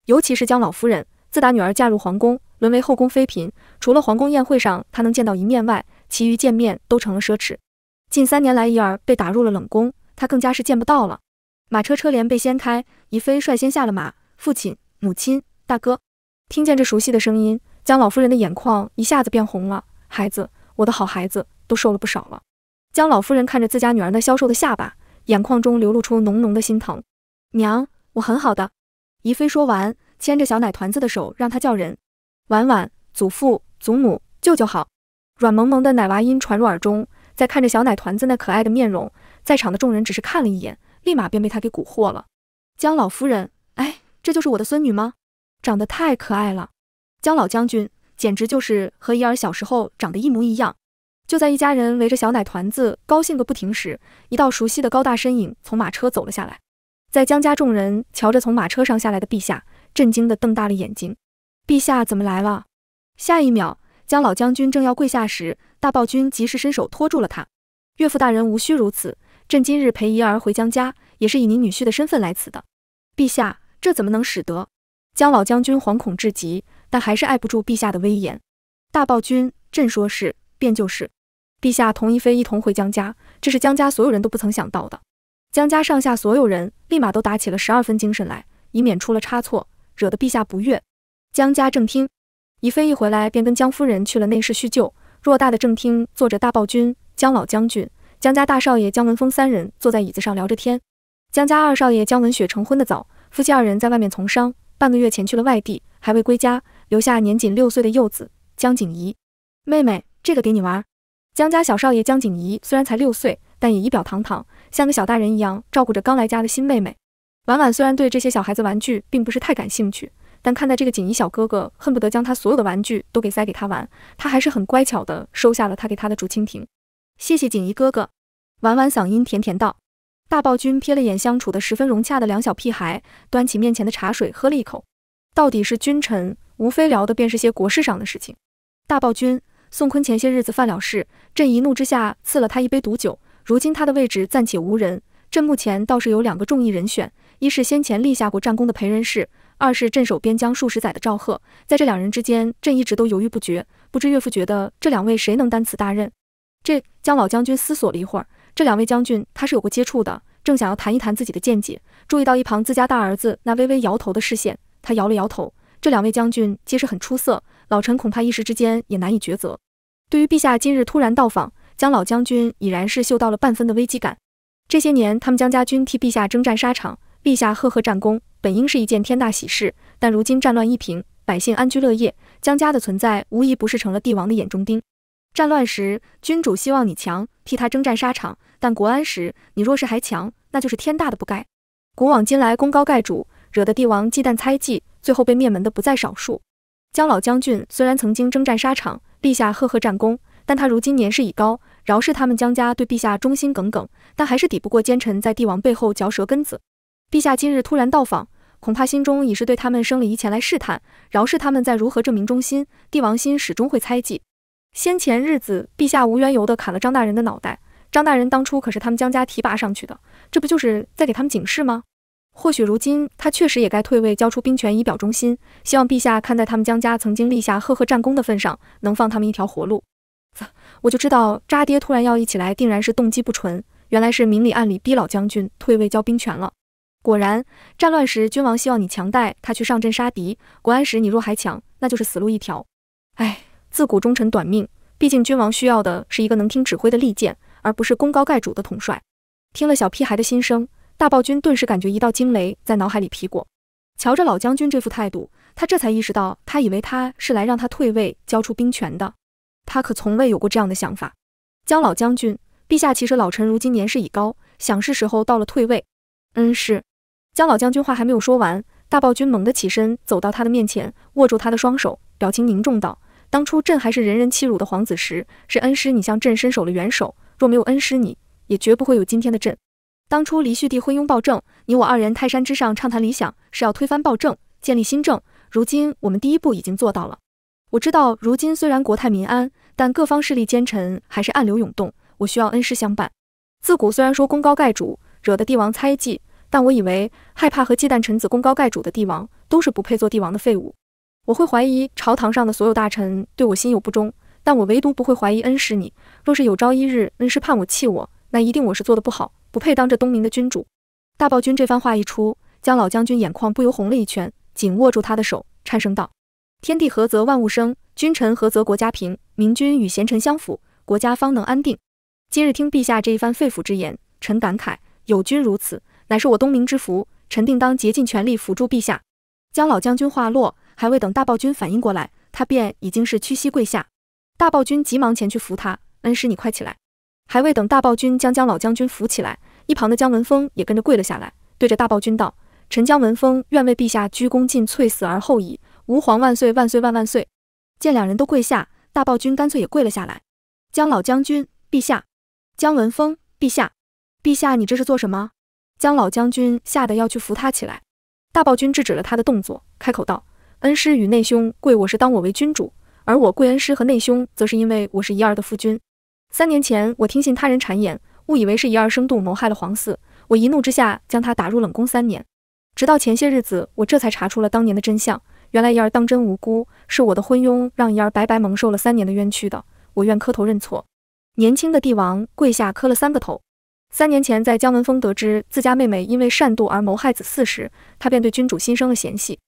尤其是江老夫人，自打女儿嫁入皇宫，沦为后宫妃嫔，除了皇宫宴会上她能见到一面外，其余见面都成了奢侈。近三年来，怡儿被打入了冷宫，他更加是见不到了。马车车帘被掀开，宜妃率先下了马。父亲、母亲、大哥，听见这熟悉的声音，江老夫人的眼眶一下子变红了。孩子，我的好孩子，都瘦了不少了。江老夫人看着自家女儿那消瘦的下巴，眼眶中流露出浓浓的心疼。娘，我很好的。宜妃说完，牵着小奶团子的手，让她叫人。婉婉，祖父、祖母、舅舅好。软萌萌的奶娃音传入耳中。在看着小奶团子那可爱的面容，在场的众人只是看了一眼，立马便被他给蛊惑了。江老夫人，哎，这就是我的孙女吗？长得太可爱了。江老将军，简直就是和伊儿小时候长得一模一样。就在一家人围着小奶团子高兴个不停时，一道熟悉的高大身影从马车走了下来。在江家众人瞧着从马车上下来的陛下，震惊的瞪大了眼睛。陛下怎么来了？下一秒，江老将军正要跪下时。大暴君及时伸手拖住了他，岳父大人无需如此，朕今日陪姨儿回江家，也是以您女婿的身份来此的。陛下，这怎么能使得？江老将军惶恐至极，但还是碍不住陛下的威严。大暴君，朕说是便就是。陛下同宜妃一同回江家，这是江家所有人都不曾想到的。江家上下所有人立马都打起了十二分精神来，以免出了差错，惹得陛下不悦。江家正厅，宜妃一回来便跟江夫人去了内室叙旧。偌大的正厅坐着大暴君江老将军、江家大少爷江文峰三人坐在椅子上聊着天。江家二少爷江文雪成婚的早，夫妻二人在外面从商，半个月前去了外地，还未归家，留下年仅六岁的幼子江景怡。妹妹，这个给你玩。江家小少爷江景怡虽然才六岁，但也仪表堂堂，像个小大人一样照顾着刚来家的新妹妹。婉婉虽然对这些小孩子玩具并不是太感兴趣。但看在这个锦衣小哥哥恨不得将他所有的玩具都给塞给他玩，他还是很乖巧的收下了他给他的竹蜻蜓。谢谢锦衣哥哥，婉婉嗓音甜甜道。大暴君瞥了眼相处的十分融洽的两小屁孩，端起面前的茶水喝了一口。到底是君臣，无非聊的便是些国事上的事情。大暴君宋坤前些日子犯了事，朕一怒之下赐了他一杯毒酒。如今他的位置暂且无人，朕目前倒是有两个中意人选，一是先前立下过战功的裴仁士。二是镇守边疆数十载的赵贺，在这两人之间，朕一直都犹豫不决，不知岳父觉得这两位谁能担此大任？这江老将军思索了一会儿，这两位将军他是有过接触的，正想要谈一谈自己的见解，注意到一旁自家大儿子那微微摇头的视线，他摇了摇头。这两位将军皆是很出色，老臣恐怕一时之间也难以抉择。对于陛下今日突然到访，江老将军已然是嗅到了半分的危机感。这些年，他们江家军替陛下征战沙场。立下赫赫战功，本应是一件天大喜事。但如今战乱一平，百姓安居乐业，江家的存在无疑不是成了帝王的眼中钉。战乱时，君主希望你强，替他征战沙场；但国安时，你若是还强，那就是天大的不该。古往今来，功高盖主，惹得帝王忌惮猜忌，最后被灭门的不在少数。江老将军虽然曾经征战沙场，立下赫赫战功，但他如今年事已高。饶是他们江家对陛下忠心耿耿，但还是抵不过奸臣在帝王背后嚼舌根子。陛下今日突然到访，恐怕心中已是对他们生了疑，前来试探。饶是他们在如何证明忠心，帝王心始终会猜忌。先前日子，陛下无缘由的砍了张大人的脑袋，张大人当初可是他们江家提拔上去的，这不就是在给他们警示吗？或许如今他确实也该退位，交出兵权以表忠心。希望陛下看在他们江家曾经立下赫赫战功的份上，能放他们一条活路。我就知道，渣爹突然要一起来，定然是动机不纯。原来是明里暗里逼老将军退位交兵权了。果然，战乱时君王希望你强带他去上阵杀敌；国安时你若还强，那就是死路一条。哎，自古忠臣短命，毕竟君王需要的是一个能听指挥的利剑，而不是功高盖主的统帅。听了小屁孩的心声，大暴君顿时感觉一道惊雷在脑海里劈过。瞧着老将军这副态度，他这才意识到，他以为他是来让他退位交出兵权的，他可从未有过这样的想法。江老将军，陛下其实老臣如今年事已高，想是时候到了退位。恩是。江老将军话还没有说完，大暴君猛地起身走到他的面前，握住他的双手，表情凝重道：“当初朕还是人人欺辱的皇子时，是恩师你向朕伸手了援手。若没有恩师，你也绝不会有今天的朕。当初离旭帝昏庸暴政，你我二人泰山之上畅谈理想，是要推翻暴政，建立新政。如今我们第一步已经做到了。我知道，如今虽然国泰民安，但各方势力奸臣还是暗流涌动。我需要恩师相伴。自古虽然说功高盖主，惹得帝王猜忌。”但我以为，害怕和忌惮臣子功高盖主的帝王，都是不配做帝王的废物。我会怀疑朝堂上的所有大臣对我心有不忠，但我唯独不会怀疑恩师你。若是有朝一日，恩师判我弃我，那一定我是做的不好，不配当这东明的君主。大暴君这番话一出，江老将军眼眶不由红了一圈，紧握住他的手，颤声道：“天地合则万物生，君臣合则国家平。明君与贤臣相辅，国家方能安定。今日听陛下这一番肺腑之言，臣感慨有君如此。”乃是我东明之福，臣定当竭尽全力辅助陛下。姜老将军话落，还未等大暴君反应过来，他便已经是屈膝跪下。大暴君急忙前去扶他，恩师，你快起来！还未等大暴君将姜老将军扶起来，一旁的姜文峰也跟着跪了下来，对着大暴君道：“臣姜文峰愿为陛下鞠躬尽瘁，死而后已。吾皇万岁万岁万万岁！”见两人都跪下，大暴君干脆也跪了下来。姜老将军，陛下；姜文峰，陛下。陛下，你这是做什么？将老将军吓得要去扶他起来，大暴君制止了他的动作，开口道：“恩师与内兄跪，我是当我为君主，而我跪恩师和内兄，则是因为我是一二的夫君。三年前，我听信他人谗言，误以为是一二生度谋害了皇嗣，我一怒之下将他打入冷宫三年。直到前些日子，我这才查出了当年的真相。原来一二当真无辜，是我的昏庸让一二白白蒙受了三年的冤屈的。我愿磕头认错。”年轻的帝王跪下磕了三个头。三年前，在姜文峰得知自家妹妹因为善妒而谋害子嗣时，他便对君主心生了嫌隙。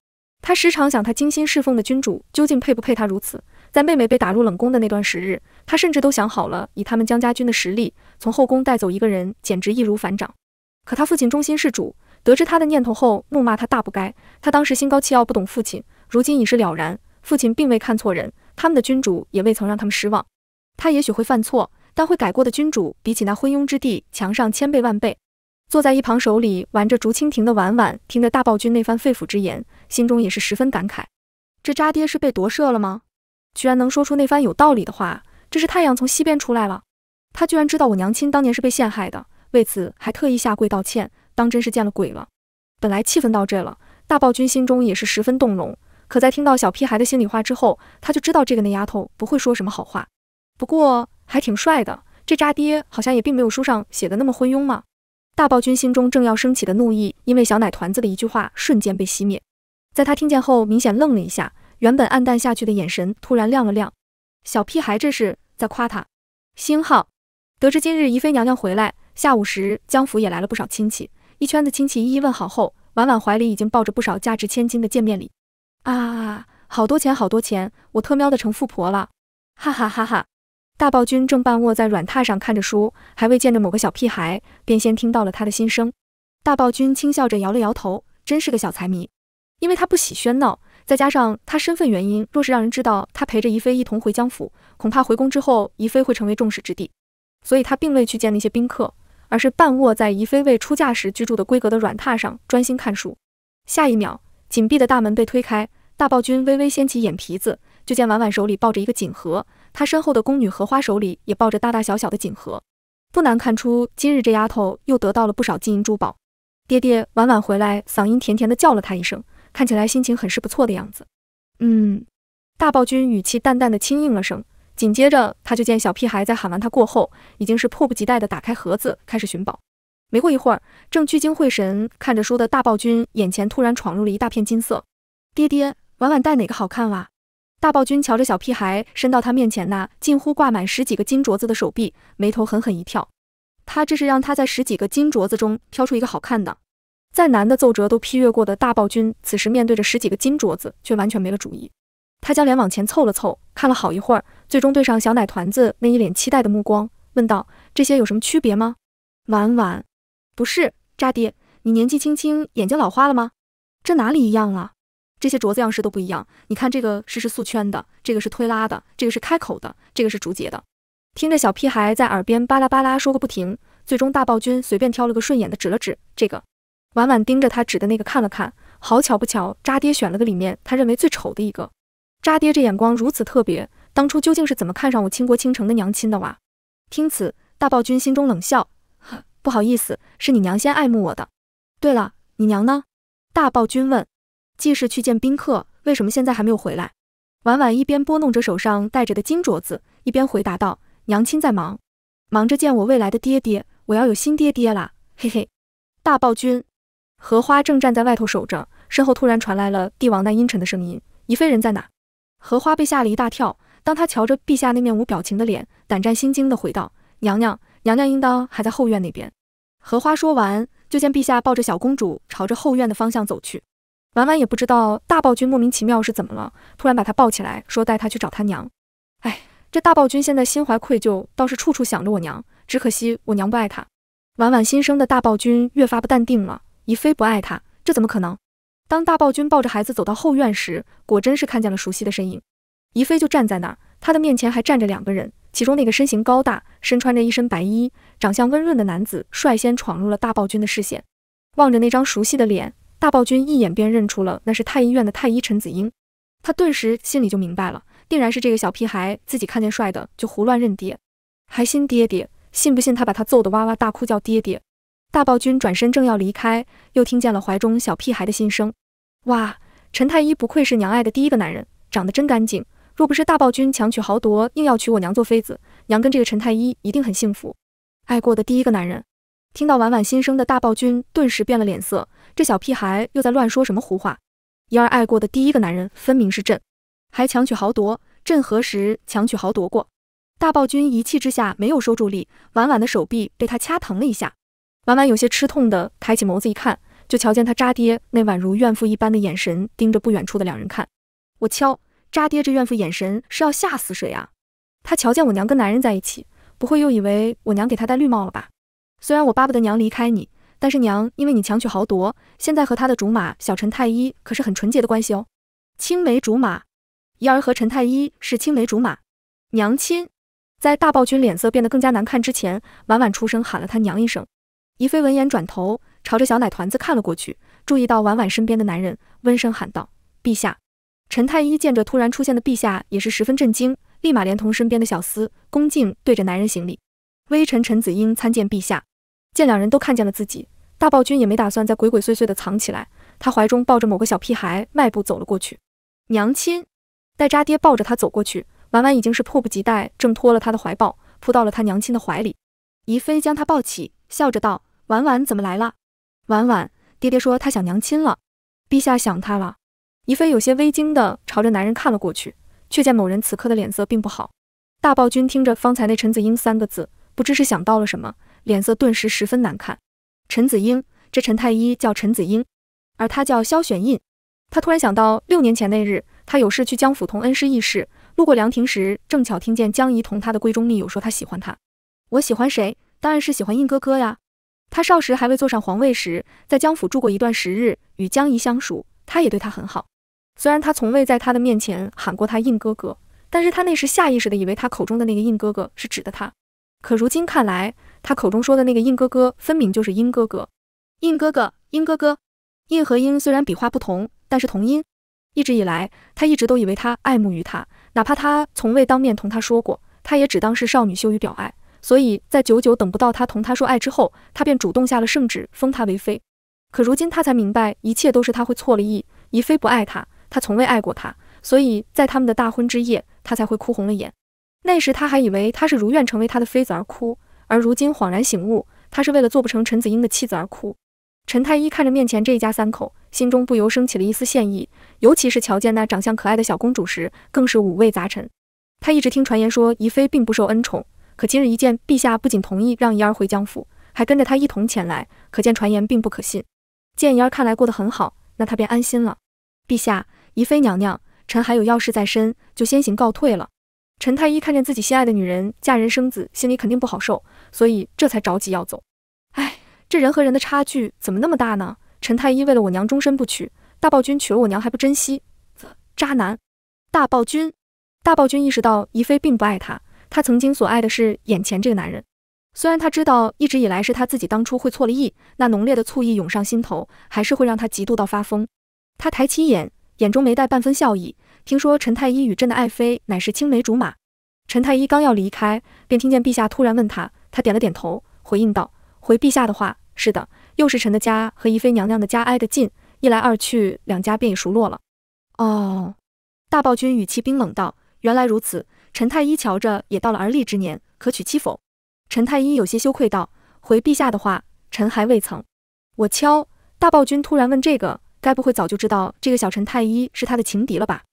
他时常想，他精心侍奉的君主究竟配不配他如此？在妹妹被打入冷宫的那段时日，他甚至都想好了，以他们江家军的实力，从后宫带走一个人，简直易如反掌。可他父亲忠心事主，得知他的念头后，怒骂他大不该。他当时心高气傲，不懂父亲，如今已是了然，父亲并未看错人，他们的君主也未曾让他们失望。他也许会犯错。但会改过的君主，比起那昏庸之地强上千倍万倍。坐在一旁手里玩着竹蜻蜓的婉婉，听着大暴君那番肺腑之言，心中也是十分感慨。这渣爹是被夺舍了吗？居然能说出那番有道理的话，这是太阳从西边出来了。他居然知道我娘亲当年是被陷害的，为此还特意下跪道歉，当真是见了鬼了。本来气氛到这了，大暴君心中也是十分动容。可在听到小屁孩的心里话之后，他就知道这个那丫头不会说什么好话。不过。还挺帅的，这渣爹好像也并没有书上写的那么昏庸嘛。大暴君心中正要升起的怒意，因为小奶团子的一句话，瞬间被熄灭。在他听见后，明显愣了一下，原本暗淡下去的眼神突然亮了亮。小屁孩这是在夸他。星号得知今日宜妃娘娘回来，下午时江府也来了不少亲戚，一圈子亲戚一一问好后，婉婉怀里已经抱着不少价值千金的见面礼。啊，好多钱，好多钱，我特喵的成富婆了！哈哈哈哈。大暴君正半卧在软榻上看着书，还未见着某个小屁孩，便先听到了他的心声。大暴君轻笑着摇了摇头，真是个小财迷。因为他不喜喧闹，再加上他身份原因，若是让人知道他陪着宜妃一同回江府，恐怕回宫之后宜妃会成为众矢之的。所以他并未去见那些宾客，而是半卧在宜妃未出嫁时居住的规格的软榻上专心看书。下一秒，紧闭的大门被推开，大暴君微微掀起眼皮子。就见婉婉手里抱着一个锦盒，她身后的宫女荷花手里也抱着大大小小的锦盒，不难看出今日这丫头又得到了不少金银珠宝。爹爹，婉婉回来，嗓音甜甜的叫了她一声，看起来心情很是不错的样子。嗯，大暴君语气淡淡的轻应了声，紧接着他就见小屁孩在喊完他过后，已经是迫不及待的打开盒子开始寻宝。没过一会儿，正聚精会神看着书的大暴君眼前突然闯入了一大片金色。爹爹，婉婉戴哪个好看啊？大暴君瞧着小屁孩伸到他面前那近乎挂满十几个金镯子的手臂，眉头狠狠一跳。他这是让他在十几个金镯子中挑出一个好看的。再难的奏折都批阅过的大暴君，此时面对着十几个金镯子，却完全没了主意。他将脸往前凑了凑，看了好一会儿，最终对上小奶团子那一脸期待的目光，问道：“这些有什么区别吗？”“婉婉，不是渣爹，你年纪轻轻眼睛老花了吗？这哪里一样啊？”这些镯子样式都不一样，你看这个是是素圈的，这个是推拉的，这个是开口的，这个是竹节的。听着小屁孩在耳边巴拉巴拉说个不停，最终大暴君随便挑了个顺眼的，指了指这个。婉婉盯着他指的那个看了看，好巧不巧，渣爹选了个里面他认为最丑的一个。渣爹这眼光如此特别，当初究竟是怎么看上我倾国倾城的娘亲的哇？听此，大暴君心中冷笑，不好意思，是你娘先爱慕我的。对了，你娘呢？大暴君问。既是去见宾客，为什么现在还没有回来？婉婉一边拨弄着手上戴着的金镯子，一边回答道：“娘亲在忙，忙着见我未来的爹爹，我要有新爹爹啦！嘿嘿，大暴君。”荷花正站在外头守着，身后突然传来了帝王那阴沉的声音：“宜妃人在哪？”荷花被吓了一大跳，当她瞧着陛下那面无表情的脸，胆战心惊的回道：“娘娘，娘娘应当还在后院那边。”荷花说完，就见陛下抱着小公主朝着后院的方向走去。婉婉也不知道大暴君莫名其妙是怎么了，突然把他抱起来说带他去找他娘。哎，这大暴君现在心怀愧疚，倒是处处想着我娘，只可惜我娘不爱他。婉婉新生的大暴君越发不淡定了，宜妃不爱他，这怎么可能？当大暴君抱着孩子走到后院时，果真是看见了熟悉的身影，宜妃就站在那儿，她的面前还站着两个人，其中那个身形高大、身穿着一身白衣、长相温润的男子率先闯入了大暴君的视线，望着那张熟悉的脸。大暴君一眼便认出了，那是太医院的太医陈子英。他顿时心里就明白了，定然是这个小屁孩自己看见帅的就胡乱认爹，还亲爹爹，信不信他把他揍得哇哇大哭叫爹爹？大暴君转身正要离开，又听见了怀中小屁孩的心声：“哇，陈太医不愧是娘爱的第一个男人，长得真干净。若不是大暴君强取豪夺，硬要娶我娘做妃子，娘跟这个陈太医一定很幸福，爱过的第一个男人。”听到婉婉心声的大暴君顿时变了脸色。这小屁孩又在乱说什么胡话？嫣儿爱过的第一个男人分明是朕，还强取豪夺，朕何时强取豪夺过？大暴君一气之下没有收住力，婉婉的手臂被他掐疼了一下。婉婉有些吃痛的抬起眸子一看，就瞧见他渣爹那宛如怨妇一般的眼神盯着不远处的两人看。我敲，渣爹这怨妇眼神是要吓死谁啊？他瞧见我娘跟男人在一起，不会又以为我娘给他戴绿帽了吧？虽然我巴不得娘离开你。但是娘，因为你强取豪夺，现在和他的竹马小陈太医可是很纯洁的关系哦。青梅竹马，宜儿和陈太医是青梅竹马。娘亲，在大暴君脸色变得更加难看之前，婉婉出声喊了他娘一声。怡妃闻言转头朝着小奶团子看了过去，注意到婉婉身边的男人，温声喊道：“陛下。”陈太医见着突然出现的陛下，也是十分震惊，立马连同身边的小厮恭敬对着男人行礼：“微臣陈子英参见陛下。”见两人都看见了自己。大暴君也没打算再鬼鬼祟祟的藏起来，他怀中抱着某个小屁孩，迈步走了过去。娘亲，待渣爹抱着他走过去，婉婉已经是迫不及待挣脱了他的怀抱，扑到了他娘亲的怀里。怡妃将他抱起，笑着道：“婉婉怎么来了？”婉婉，爹爹说他想娘亲了，陛下想他了。怡妃有些微惊的朝着男人看了过去，却见某人此刻的脸色并不好。大暴君听着方才那陈子英三个字，不知是想到了什么，脸色顿时十分难看。陈子英，这陈太医叫陈子英，而他叫萧玄印。他突然想到，六年前那日，他有事去江府同恩师议事，路过凉亭时，正巧听见江姨同他的闺中密友说他喜欢他。我喜欢谁？当然是喜欢印哥哥呀。他少时还未坐上皇位时，在江府住过一段时日，与江姨相熟，他也对他很好。虽然他从未在他的面前喊过他印哥哥，但是他那时下意识地以为他口中的那个印哥哥是指的他。可如今看来。他口中说的那个印哥哥，分明就是英哥哥。印哥哥，英哥哥，印和英虽然笔画不同，但是同音。一直以来，他一直都以为他爱慕于他，哪怕他从未当面同他说过，他也只当是少女羞于表爱。所以在久久等不到他同他说爱之后，他便主动下了圣旨，封他为妃。可如今他才明白，一切都是他会错了意。宜妃不爱他，他从未爱过他，所以在他们的大婚之夜，他才会哭红了眼。那时他还以为他是如愿成为他的妃子而哭。而如今恍然醒悟，他是为了做不成陈子英的妻子而哭。陈太医看着面前这一家三口，心中不由升起了一丝歉意。尤其是瞧见那长相可爱的小公主时，更是五味杂陈。他一直听传言说宜妃并不受恩宠，可今日一见，陛下不仅同意让宜儿回江府，还跟着他一同前来，可见传言并不可信。见宜儿看来过得很好，那他便安心了。陛下，宜妃娘娘，臣还有要事在身，就先行告退了。陈太医看见自己心爱的女人嫁人生子，心里肯定不好受。所以这才着急要走，哎，这人和人的差距怎么那么大呢？陈太医为了我娘终身不娶，大暴君娶了我娘还不珍惜，渣男！大暴君，大暴君意识到宜妃并不爱他，他曾经所爱的是眼前这个男人。虽然他知道一直以来是他自己当初会错了意，那浓烈的醋意涌上心头，还是会让他嫉妒到发疯。他抬起眼，眼中没带半分笑意。听说陈太医与朕的爱妃乃是青梅竹马，陈太医刚要离开，便听见陛下突然问他。他点了点头，回应道：“回陛下的话，是的，又是臣的家和宜妃娘娘的家挨得近，一来二去，两家便也熟络了。”哦，大暴君语气冰冷道：“原来如此，陈太医瞧着也到了而立之年，可娶妻否？”陈太医有些羞愧道：“回陛下的话，臣还未曾。”我敲，大暴君突然问这个，该不会早就知道这个小陈太医是他的情敌了吧？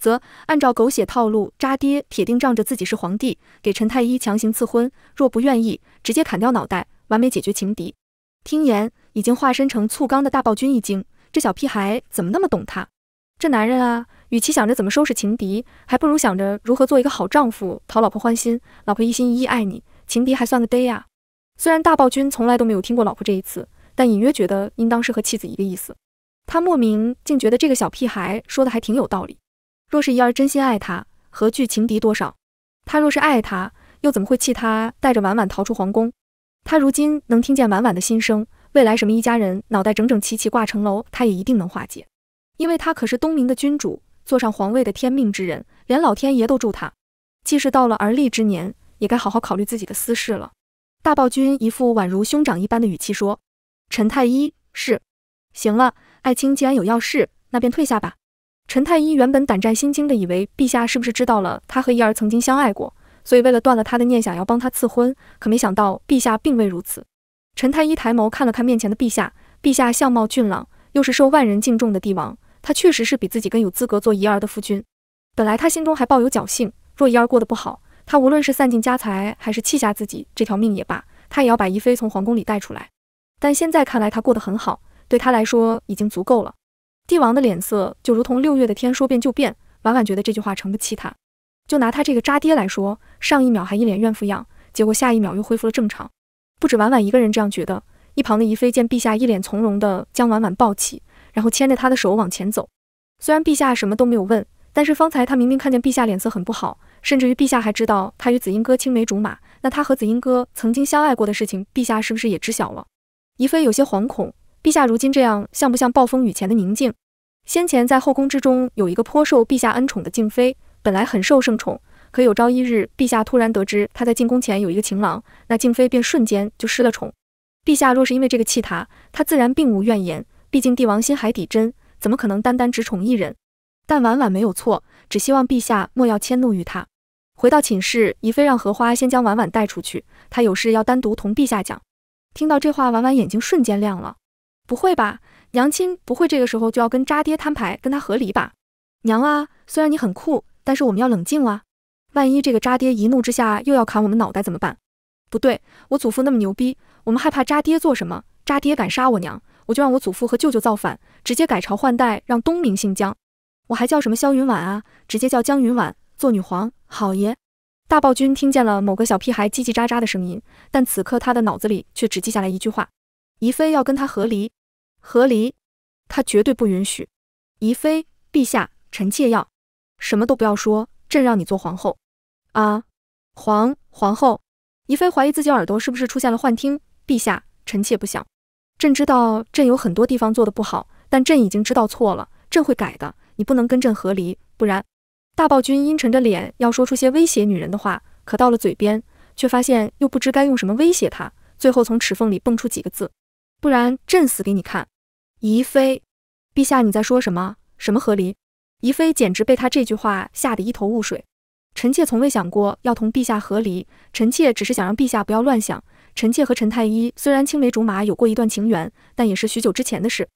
则按照狗血套路，渣爹铁定仗着自己是皇帝，给陈太医强行赐婚。若不愿意，直接砍掉脑袋，完美解决情敌。听言，已经化身成醋缸的大暴君一惊：这小屁孩怎么那么懂他？这男人啊，与其想着怎么收拾情敌，还不如想着如何做一个好丈夫，讨老婆欢心。老婆一心一意爱你，情敌还算个爹呀。虽然大暴君从来都没有听过老婆这一次，但隐约觉得应当是和妻子一个意思。他莫名竟觉得这个小屁孩说的还挺有道理。若是宜儿真心爱他，何惧情敌多少？他若是爱他，又怎么会气他带着婉婉逃出皇宫？他如今能听见婉婉的心声，未来什么一家人脑袋整整齐齐挂城楼，他也一定能化解，因为他可是东明的君主，坐上皇位的天命之人，连老天爷都助他。既是到了而立之年，也该好好考虑自己的私事了。大暴君一副宛如兄长一般的语气说：“陈太医是，行了，爱卿既然有要事，那便退下吧。”陈太医原本胆战心惊的，以为陛下是不是知道了他和宜儿曾经相爱过，所以为了断了他的念想，要帮他赐婚。可没想到，陛下并未如此。陈太医抬眸看了看面前的陛下，陛下相貌俊朗，又是受万人敬重的帝王，他确实是比自己更有资格做宜儿的夫君。本来他心中还抱有侥幸，若宜儿过得不好，他无论是散尽家财，还是弃下自己这条命也罢，他也要把宜妃从皇宫里带出来。但现在看来，他过得很好，对他来说已经足够了。帝王的脸色就如同六月的天，说变就变。婉婉觉得这句话承不起他。就拿他这个渣爹来说，上一秒还一脸怨妇样，结果下一秒又恢复了正常。不止婉婉一个人这样觉得。一旁的宜妃见陛下一脸从容地将婉婉抱起，然后牵着她的手往前走。虽然陛下什么都没有问，但是方才他明明看见陛下脸色很不好，甚至于陛下还知道他与紫英哥青梅竹马。那他和紫英哥曾经相爱过的事情，陛下是不是也知晓了？宜妃有些惶恐。陛下如今这样，像不像暴风雨前的宁静？先前在后宫之中，有一个颇受陛下恩宠的静妃，本来很受圣宠，可有朝一日陛下突然得知她在进宫前有一个情郎，那静妃便瞬间就失了宠。陛下若是因为这个气她，她自然并无怨言。毕竟帝王心海底针，怎么可能单单只宠一人？但婉婉没有错，只希望陛下莫要迁怒于她。回到寝室，宜妃让荷花先将婉婉带出去，她有事要单独同陛下讲。听到这话，婉婉眼睛瞬间亮了。不会吧，娘亲不会这个时候就要跟渣爹摊牌，跟他和离吧？娘啊，虽然你很酷，但是我们要冷静啊！万一这个渣爹一怒之下又要砍我们脑袋怎么办？不对，我祖父那么牛逼，我们害怕渣爹做什么？渣爹敢杀我娘，我就让我祖父和舅舅造反，直接改朝换代，让东明姓姜，我还叫什么萧云婉啊？直接叫姜云婉做女皇，好耶！大暴君听见了某个小屁孩叽叽喳喳的声音，但此刻他的脑子里却只记下来一句话：宜妃要跟他和离。和离，他绝对不允许。宜妃，陛下，臣妾要什么都不要说，朕让你做皇后。啊，皇皇后宜妃怀疑自己耳朵是不是出现了幻听。陛下，臣妾不想。朕知道朕有很多地方做的不好，但朕已经知道错了，朕会改的。你不能跟朕和离，不然。大暴君阴沉着脸要说出些威胁女人的话，可到了嘴边，却发现又不知该用什么威胁她，最后从齿缝里蹦出几个字。不然朕死给你看！宜妃，陛下你在说什么？什么和离？宜妃简直被他这句话吓得一头雾水。臣妾从未想过要同陛下和离，臣妾只是想让陛下不要乱想。臣妾和陈太医虽然青梅竹马有过一段情缘，但也是许久之前的事。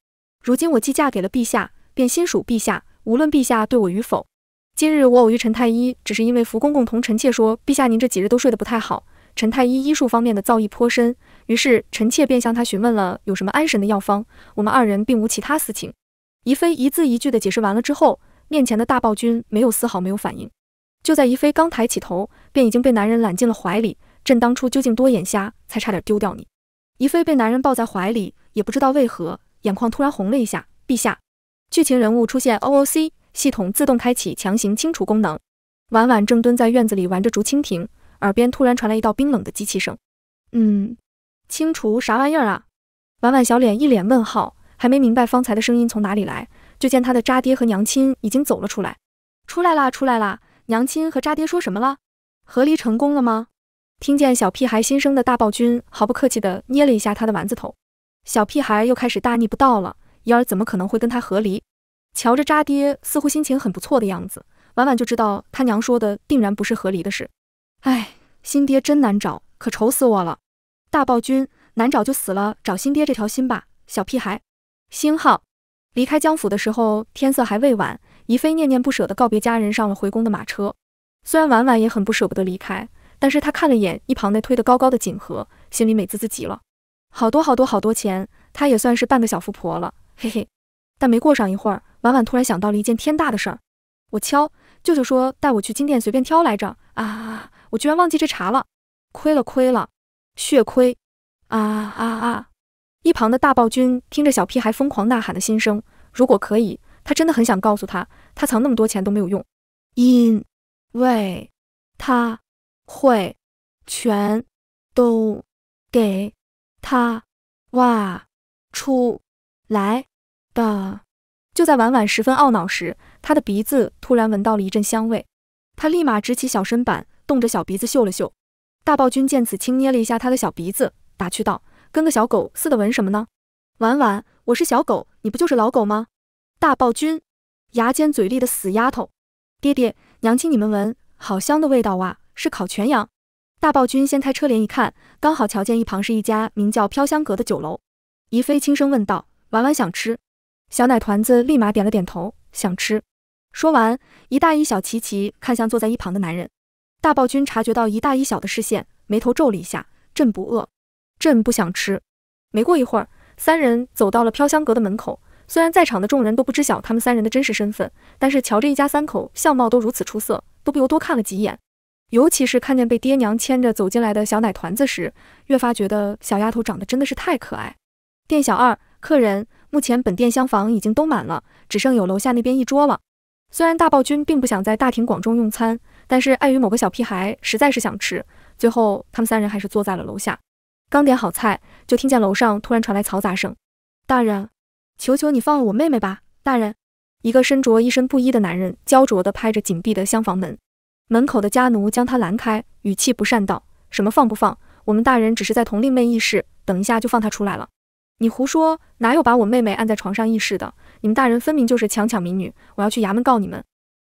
如今我既嫁给了陛下，便心属陛下。无论陛下对我与否，今日我偶遇陈太医，只是因为福公公同臣妾说，陛下您这几日都睡得不太好。陈太医医术方面的造诣颇深。于是臣妾便向他询问了有什么安神的药方。我们二人并无其他私情。宜妃一字一句的解释完了之后，面前的大暴君没有丝毫没有反应。就在宜妃刚抬起头，便已经被男人揽进了怀里。朕当初究竟多眼瞎，才差点丢掉你？宜妃被男人抱在怀里，也不知道为何，眼眶突然红了一下。陛下，剧情人物出现 OOC，系统自动开启强行清除功能。婉婉正蹲在院子里玩着竹蜻蜓，耳边突然传来一道冰冷的机器声。嗯。清除啥玩意儿啊！婉婉小脸一脸问号，还没明白方才的声音从哪里来，就见她的渣爹和娘亲已经走了出来。出来啦，出来啦！娘亲和渣爹说什么了？和离成功了吗？听见小屁孩新生的大暴君毫不客气地捏了一下他的丸子头，小屁孩又开始大逆不道了。幺儿怎么可能会跟他和离？瞧着渣爹似乎心情很不错的样子，婉婉就知道他娘说的定然不是和离的事。哎，新爹真难找，可愁死我了。大暴君难找就死了，找新爹这条心吧，小屁孩。星号离开江府的时候，天色还未晚，宜妃念念不舍地告别家人，上了回宫的马车。虽然婉婉也很不舍不得离开，但是她看了眼一旁那推得高高的锦盒，心里美滋滋极了，好多好多好多钱，她也算是半个小富婆了，嘿嘿。但没过上一会儿，婉婉突然想到了一件天大的事儿，我敲舅舅说带我去金店随便挑来着啊，我居然忘记这茬了，亏了亏了。血亏！啊啊啊！一旁的大暴君听着小屁孩疯狂呐喊的心声，如果可以，他真的很想告诉他，他藏那么多钱都没有用，因为他会全都给他哇！出来的！就在婉婉十分懊恼时，他的鼻子突然闻到了一阵香味，他立马直起小身板，动着小鼻子嗅了嗅。大暴君见此，轻捏了一下他的小鼻子，打趣道：“跟个小狗似的，闻什么呢？”婉婉，我是小狗，你不就是老狗吗？大暴君，牙尖嘴利的死丫头！爹爹，娘亲，你们闻，好香的味道哇，是烤全羊！大暴君掀开车帘一看，刚好瞧见一旁是一家名叫飘香阁的酒楼。怡妃轻声问道：“婉婉想吃？”小奶团子立马点了点头，想吃。说完，一大一小齐齐看向坐在一旁的男人。大暴君察觉到一大一小的视线，眉头皱了一下。朕不饿，朕不想吃。没过一会儿，三人走到了飘香阁的门口。虽然在场的众人都不知晓他们三人的真实身份，但是瞧着一家三口相貌都如此出色，都不由多看了几眼。尤其是看见被爹娘牵着走进来的小奶团子时，越发觉得小丫头长得真的是太可爱。店小二，客人，目前本店厢房已经都满了，只剩有楼下那边一桌了。虽然大暴君并不想在大庭广众用餐。但是碍于某个小屁孩实在是想吃，最后他们三人还是坐在了楼下。刚点好菜，就听见楼上突然传来嘈杂声。大人，求求你放了我妹妹吧！大人，一个身着一身布衣的男人焦灼地拍着紧闭的厢房门。门口的家奴将他拦开，语气不善道：“什么放不放？我们大人只是在同令妹议事，等一下就放她出来了。”你胡说！哪有把我妹妹按在床上议事的？你们大人分明就是强抢民女！我要去衙门告你们！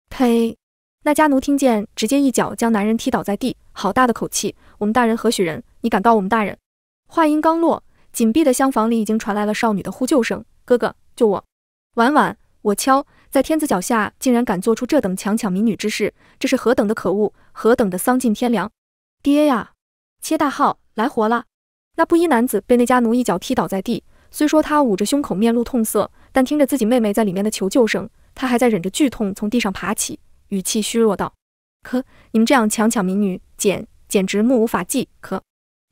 呸！那家奴听见，直接一脚将男人踢倒在地。好大的口气！我们大人何许人？你敢告我们大人？话音刚落，紧闭的厢房里已经传来了少女的呼救声：“哥哥，救我！婉婉，我敲！在天子脚下竟然敢做出这等强抢民女之事，这是何等的可恶，何等的丧尽天良！”爹呀！切大号来活了！那布衣男子被那家奴一脚踢倒在地，虽说他捂着胸口面露痛色，但听着自己妹妹在里面的求救声，他还在忍着剧痛从地上爬起。语气虚弱道：“可你们这样强抢民女，简简直目无法纪！可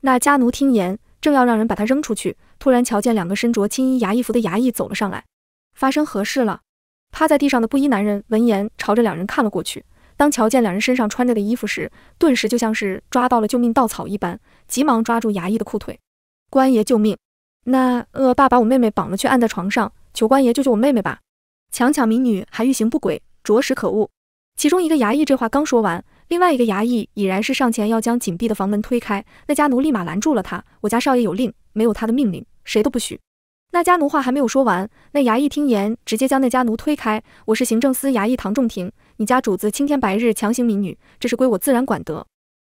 那家奴听言，正要让人把他扔出去，突然瞧见两个身着青衣衙役服的衙役走了上来。发生何事了？”趴在地上的布衣男人闻言，朝着两人看了过去。当瞧见两人身上穿着的衣服时，顿时就像是抓到了救命稻草一般，急忙抓住衙役的裤腿：“官爷救命！那恶霸把我妹妹绑了去，按在床上，求官爷救救我妹妹吧！强抢民女还欲行不轨，着实可恶！”其中一个衙役这话刚说完，另外一个衙役已然是上前要将紧闭的房门推开，那家奴立马拦住了他。我家少爷有令，没有他的命令，谁都不许。那家奴话还没有说完，那衙役听言，直接将那家奴推开。我是行政司衙役唐仲庭，你家主子青天白日强行民女，这是归我自然管得。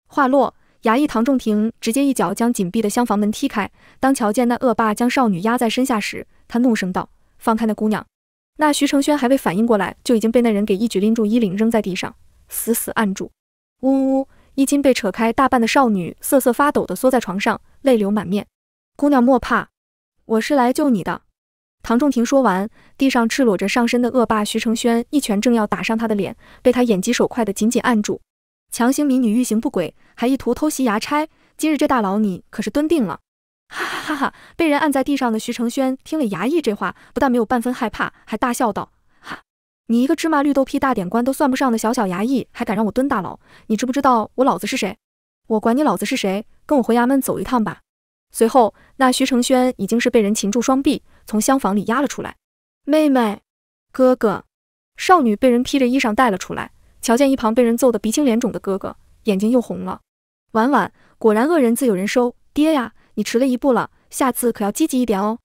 话落，衙役唐仲庭直接一脚将紧闭的厢房门踢开。当瞧见那恶霸将少女压在身下时，他怒声道：“放开那姑娘！”那徐承轩还未反应过来，就已经被那人给一举拎住衣领，扔在地上，死死按住。呜呜，衣襟被扯开大半的少女瑟瑟发抖的缩在床上，泪流满面。姑娘莫怕，我是来救你的。唐仲庭说完，地上赤裸着上身的恶霸徐承轩一拳正要打上他的脸，被他眼疾手快的紧紧按住。强行民女欲行不轨，还意图偷袭牙差，今日这大牢你可是蹲定了。哈哈哈！哈，被人按在地上的徐承轩听了衙役这话，不但没有半分害怕，还大笑道：“哈，你一个芝麻绿豆屁大点官都算不上的小小衙役，还敢让我蹲大牢？你知不知道我老子是谁？我管你老子是谁，跟我回衙门走一趟吧。”随后，那徐承轩已经是被人擒住双臂，从厢房里压了出来。妹妹，哥哥，少女被人披着衣裳带了出来，瞧见一旁被人揍得鼻青脸肿的哥哥，眼睛又红了。婉婉，果然恶人自有人收，爹呀！你迟了一步了，下次可要积极一点哦。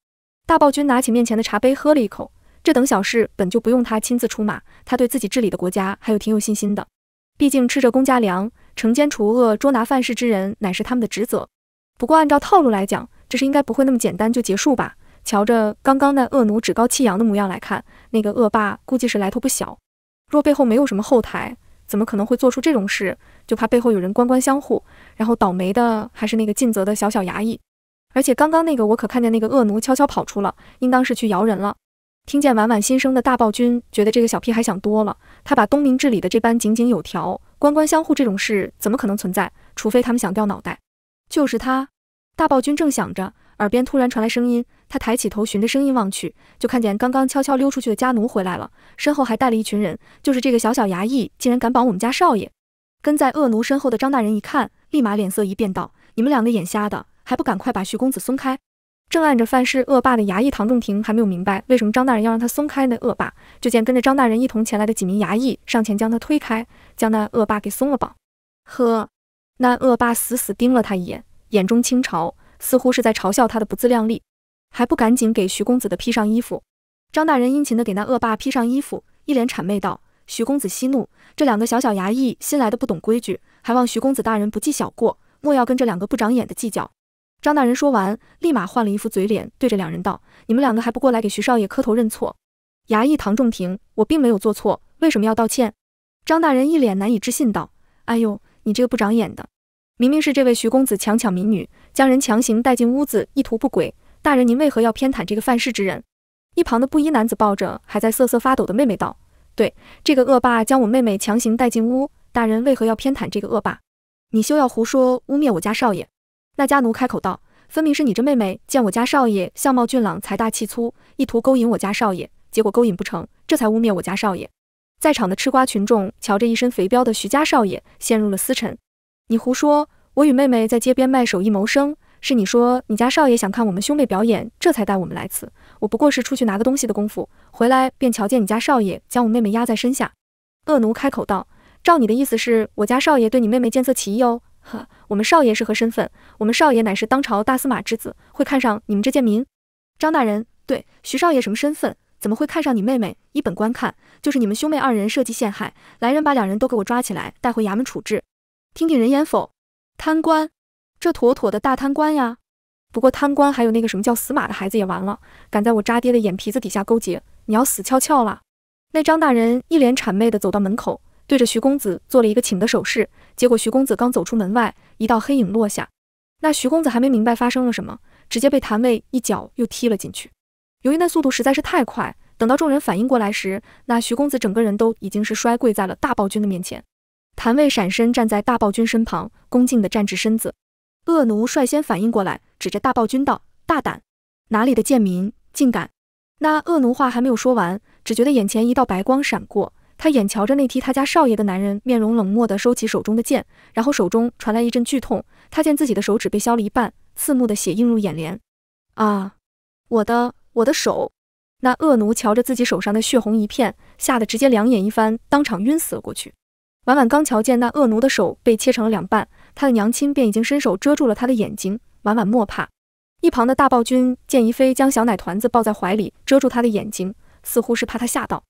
大暴君拿起面前的茶杯喝了一口，这等小事本就不用他亲自出马，他对自己治理的国家还有挺有信心的。毕竟吃着公家粮，惩奸除恶、捉拿犯事之人乃是他们的职责。不过按照套路来讲，这事应该不会那么简单就结束吧？瞧着刚刚那恶奴趾高气扬的模样来看，那个恶霸估计是来头不小。若背后没有什么后台，怎么可能会做出这种事？就怕背后有人官官相护，然后倒霉的还是那个尽责的小小衙役。而且刚刚那个，我可看见那个恶奴悄悄跑出了，应当是去摇人了。听见婉婉心声的大暴君觉得这个小屁孩想多了，他把东明治理的这般井井有条，官官相护这种事怎么可能存在？除非他们想掉脑袋。就是他，大暴君正想着，耳边突然传来声音。他抬起头，循着声音望去，就看见刚刚悄悄溜出去的家奴回来了，身后还带了一群人。就是这个小小衙役，竟然敢绑我们家少爷！跟在恶奴身后的张大人一看，立马脸色一变，道：“你们两个眼瞎的，还不赶快把徐公子松开！”正按着范氏恶霸的衙役唐仲廷还没有明白为什么张大人要让他松开那恶霸，就见跟着张大人一同前来的几名衙役上前将他推开，将那恶霸给松了绑。呵，那恶霸死死盯了他一眼，眼中清嘲，似乎是在嘲笑他的不自量力。还不赶紧给徐公子的披上衣服！张大人殷勤的给那恶霸披上衣服，一脸谄媚道：“徐公子息怒，这两个小小衙役新来的不懂规矩，还望徐公子大人不计小过，莫要跟这两个不长眼的计较。”张大人说完，立马换了一副嘴脸，对着两人道：“你们两个还不过来给徐少爷磕头认错？”衙役唐仲庭：“我并没有做错，为什么要道歉？”张大人一脸难以置信道：“哎呦，你这个不长眼的，明明是这位徐公子强抢民女，将人强行带进屋子，意图不轨。”大人，您为何要偏袒这个犯事之人？一旁的布衣男子抱着还在瑟瑟发抖的妹妹道：“对，这个恶霸将我妹妹强行带进屋，大人为何要偏袒这个恶霸？你休要胡说污蔑我家少爷！”那家奴开口道：“分明是你这妹妹见我家少爷相貌俊朗，财大气粗，意图勾引我家少爷，结果勾引不成，这才污蔑我家少爷。”在场的吃瓜群众瞧着一身肥膘的徐家少爷，陷入了思沉。你胡说，我与妹妹在街边卖手艺谋生。是你说你家少爷想看我们兄妹表演，这才带我们来此。我不过是出去拿个东西的功夫，回来便瞧见你家少爷将我妹妹压在身下。恶奴开口道：“照你的意思，是我家少爷对你妹妹见色起意哦？”“呵，我们少爷是何身份？我们少爷乃是当朝大司马之子，会看上你们这贱民？”“张大人，对，徐少爷什么身份？怎么会看上你妹妹？依本官看，就是你们兄妹二人设计陷害。来人，把两人都给我抓起来，带回衙门处置。听听人言否？贪官。”这妥妥的大贪官呀！不过贪官还有那个什么叫死马的孩子也完了，敢在我渣爹的眼皮子底下勾结，你要死翘翘了！那张大人一脸谄媚的走到门口，对着徐公子做了一个请的手势。结果徐公子刚走出门外，一道黑影落下。那徐公子还没明白发生了什么，直接被谭卫一脚又踢了进去。由于那速度实在是太快，等到众人反应过来时，那徐公子整个人都已经是摔跪在了大暴君的面前。谭卫闪身站在大暴君身旁，恭敬的站直身子。恶奴率先反应过来，指着大暴君道：“大胆，哪里的贱民，竟敢！”那恶奴话还没有说完，只觉得眼前一道白光闪过，他眼瞧着那踢他家少爷的男人，面容冷漠的收起手中的剑，然后手中传来一阵剧痛，他见自己的手指被削了一半，刺目的血映入眼帘，啊！我的我的手！那恶奴瞧着自己手上的血红一片，吓得直接两眼一翻，当场晕死了过去。婉婉刚瞧见那恶奴的手被切成了两半，她的娘亲便已经伸手遮住了她的眼睛。婉婉莫怕。一旁的大暴君见怡妃将小奶团子抱在怀里遮住他的眼睛，似乎是怕他吓到。